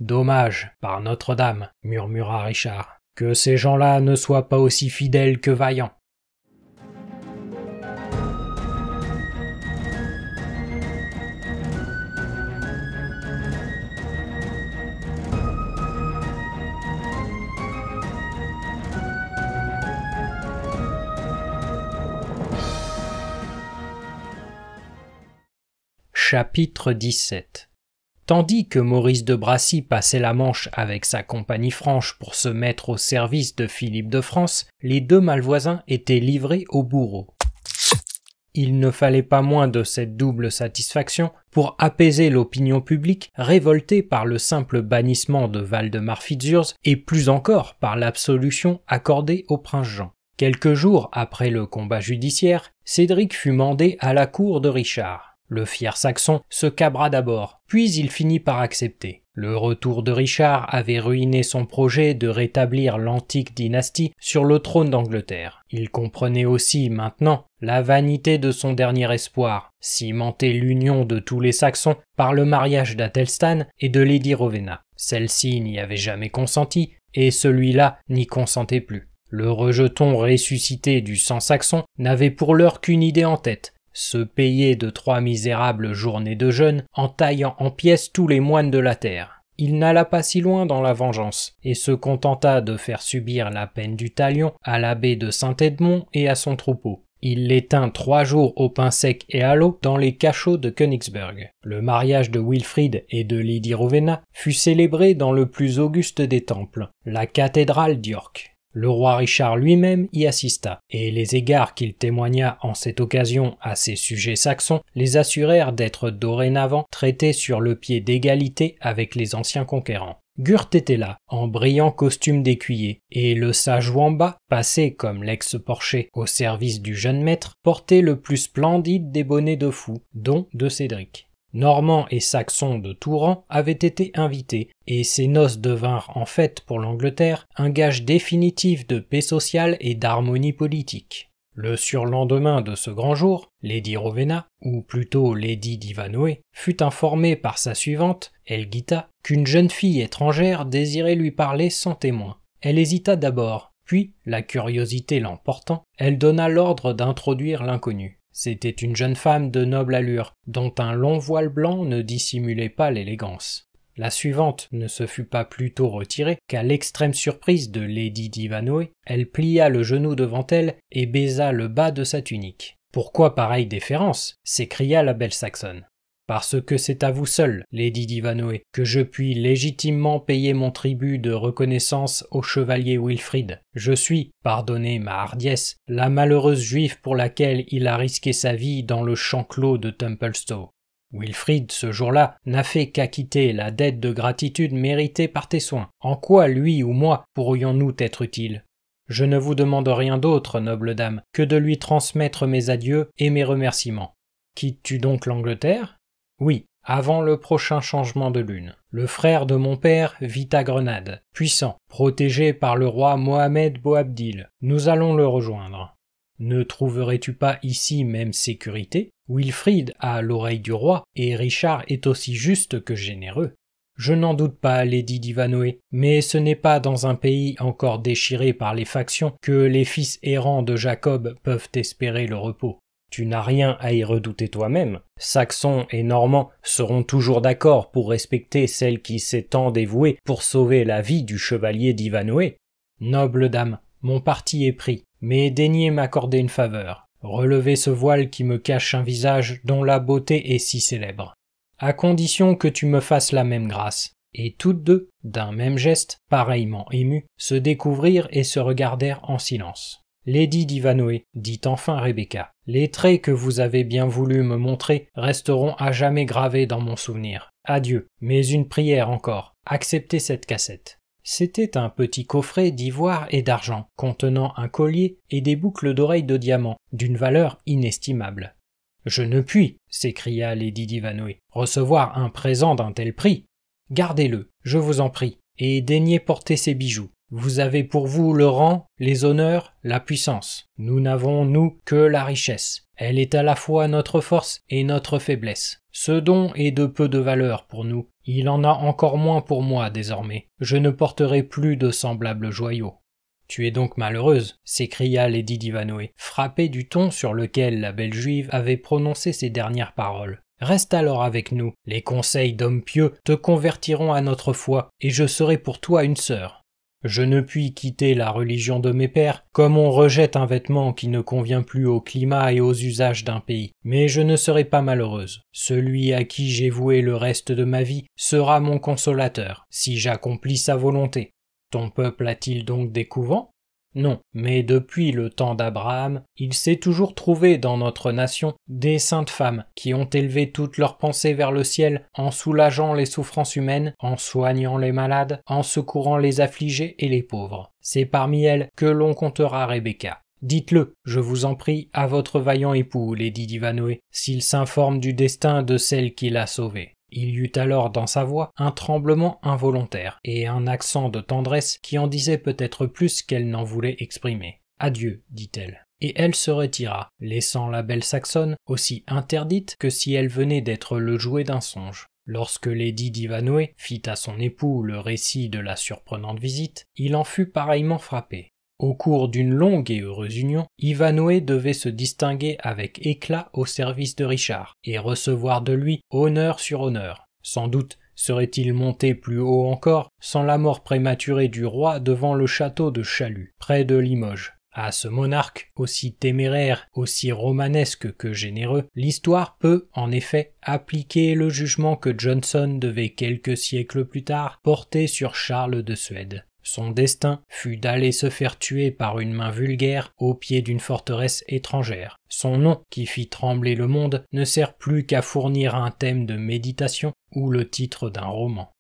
Dommage, par Notre-Dame, murmura Richard, que ces gens-là ne soient pas aussi fidèles que vaillants. Chapitre 17 Tandis que Maurice de Brassy passait la Manche avec sa compagnie franche pour se mettre au service de Philippe de France, les deux Malvoisins étaient livrés au bourreau. Il ne fallait pas moins de cette double satisfaction pour apaiser l'opinion publique révoltée par le simple bannissement de Valdemar Fitzurz et plus encore par l'absolution accordée au prince Jean. Quelques jours après le combat judiciaire, Cédric fut mandé à la cour de Richard. Le fier saxon se cabra d'abord, puis il finit par accepter. Le retour de Richard avait ruiné son projet de rétablir l'antique dynastie sur le trône d'Angleterre. Il comprenait aussi maintenant la vanité de son dernier espoir, cimenter l'union de tous les Saxons par le mariage d'Athelstan et de Lady Rowena. Celle-ci n'y avait jamais consenti, et celui-là n'y consentait plus. Le rejeton ressuscité du sang saxon n'avait pour l'heure qu'une idée en tête, se payer de trois misérables journées de jeûne en taillant en pièces tous les moines de la terre. Il n'alla pas si loin dans la vengeance, et se contenta de faire subir la peine du talion à l'abbé de Saint-Edmond et à son troupeau. Il l'éteint trois jours au pain sec et à l'eau dans les cachots de Königsberg. Le mariage de Wilfrid et de Lady Rowena fut célébré dans le plus auguste des temples, la cathédrale d'York. Le roi Richard lui-même y assista, et les égards qu'il témoigna en cette occasion à ses sujets saxons les assurèrent d'être dorénavant traités sur le pied d'égalité avec les anciens conquérants. Gurt était là, en brillant costume d'écuyer, et le sage Wamba, passé comme l'ex-porcher au service du jeune maître, portait le plus splendide des bonnets de fou, dont de Cédric. Normands et Saxons de Touran avaient été invités, et ces noces devinrent en fait pour l'Angleterre un gage définitif de paix sociale et d'harmonie politique. Le surlendemain de ce grand jour, Lady Rovena, ou plutôt Lady d'Ivanoé, fut informée par sa suivante, Elgita, qu'une jeune fille étrangère désirait lui parler sans témoin. Elle hésita d'abord, puis, la curiosité l'emportant, elle donna l'ordre d'introduire l'inconnu. C'était une jeune femme de noble allure, dont un long voile blanc ne dissimulait pas l'élégance. La suivante ne se fut pas plus tôt retirée qu'à l'extrême surprise de Lady Divanoe, elle plia le genou devant elle et baisa le bas de sa tunique. Pourquoi pareille déférence s'écria la belle saxonne parce que c'est à vous seul, Lady Divanoé, que je puis légitimement payer mon tribut de reconnaissance au chevalier Wilfrid. Je suis, pardonnez ma hardiesse, la malheureuse juive pour laquelle il a risqué sa vie dans le champ clos de Templestowe. Wilfrid, ce jour-là, n'a fait qu'acquitter la dette de gratitude méritée par tes soins. En quoi lui ou moi pourrions-nous être utiles Je ne vous demande rien d'autre, noble dame, que de lui transmettre mes adieux et mes remerciements. Quittes-tu donc l'Angleterre oui, avant le prochain changement de lune. Le frère de mon père vit à Grenade, puissant, protégé par le roi Mohamed Boabdil. Nous allons le rejoindre. Ne trouverais-tu pas ici même sécurité Wilfrid a l'oreille du roi, et Richard est aussi juste que généreux. Je n'en doute pas, Lady Divanoé, mais ce n'est pas dans un pays encore déchiré par les factions que les fils errants de Jacob peuvent espérer le repos. Tu n'as rien à y redouter toi-même. Saxons et Normands seront toujours d'accord pour respecter celle qui s'est tant dévouée pour sauver la vie du chevalier d'Ivanoé. Noble dame, mon parti est pris, mais daignez m'accorder une faveur. Relevez ce voile qui me cache un visage dont la beauté est si célèbre. À condition que tu me fasses la même grâce. Et toutes deux, d'un même geste, pareillement émues, se découvrirent et se regardèrent en silence. Lady Divanoé, dit enfin Rebecca, les traits que vous avez bien voulu me montrer resteront à jamais gravés dans mon souvenir. Adieu, mais une prière encore. Acceptez cette cassette. C'était un petit coffret d'ivoire et d'argent, contenant un collier et des boucles d'oreilles de diamant, d'une valeur inestimable. Je ne puis, s'écria Lady Divanoé, recevoir un présent d'un tel prix. Gardez-le, je vous en prie, et daignez porter ces bijoux. Vous avez pour vous le rang, les honneurs, la puissance. Nous n'avons, nous, que la richesse. Elle est à la fois notre force et notre faiblesse. Ce don est de peu de valeur pour nous. Il en a encore moins pour moi désormais. Je ne porterai plus de semblables joyaux. Tu es donc malheureuse, s'écria Lady Divanoé, frappée du ton sur lequel la belle juive avait prononcé ses dernières paroles. Reste alors avec nous. Les conseils d'hommes pieux te convertiront à notre foi, et je serai pour toi une sœur. Je ne puis quitter la religion de mes pères, comme on rejette un vêtement qui ne convient plus au climat et aux usages d'un pays. Mais je ne serai pas malheureuse. Celui à qui j'ai voué le reste de ma vie sera mon consolateur, si j'accomplis sa volonté. Ton peuple a-t-il donc des couvents non, mais depuis le temps d'Abraham, il s'est toujours trouvé dans notre nation des saintes femmes qui ont élevé toutes leurs pensées vers le ciel en soulageant les souffrances humaines, en soignant les malades, en secourant les affligés et les pauvres. C'est parmi elles que l'on comptera Rebecca. Dites-le, je vous en prie, à votre vaillant époux, Lady Divanoé, s'il s'informe du destin de celle qui l'a sauvée. Il y eut alors dans sa voix un tremblement involontaire et un accent de tendresse qui en disait peut-être plus qu'elle n'en voulait exprimer. Adieu, dit-elle. Et elle se retira, laissant la belle saxonne aussi interdite que si elle venait d'être le jouet d'un songe. Lorsque Lady Divanoé fit à son époux le récit de la surprenante visite, il en fut pareillement frappé. Au cours d'une longue et heureuse union, Ivanhoe devait se distinguer avec éclat au service de Richard, et recevoir de lui honneur sur honneur. Sans doute serait-il monté plus haut encore sans la mort prématurée du roi devant le château de Chalut, près de Limoges. À ce monarque, aussi téméraire, aussi romanesque que généreux, l'histoire peut, en effet, appliquer le jugement que Johnson devait quelques siècles plus tard porter sur Charles de Suède. Son destin fut d'aller se faire tuer par une main vulgaire au pied d'une forteresse étrangère. Son nom, qui fit trembler le monde, ne sert plus qu'à fournir un thème de méditation ou le titre d'un roman.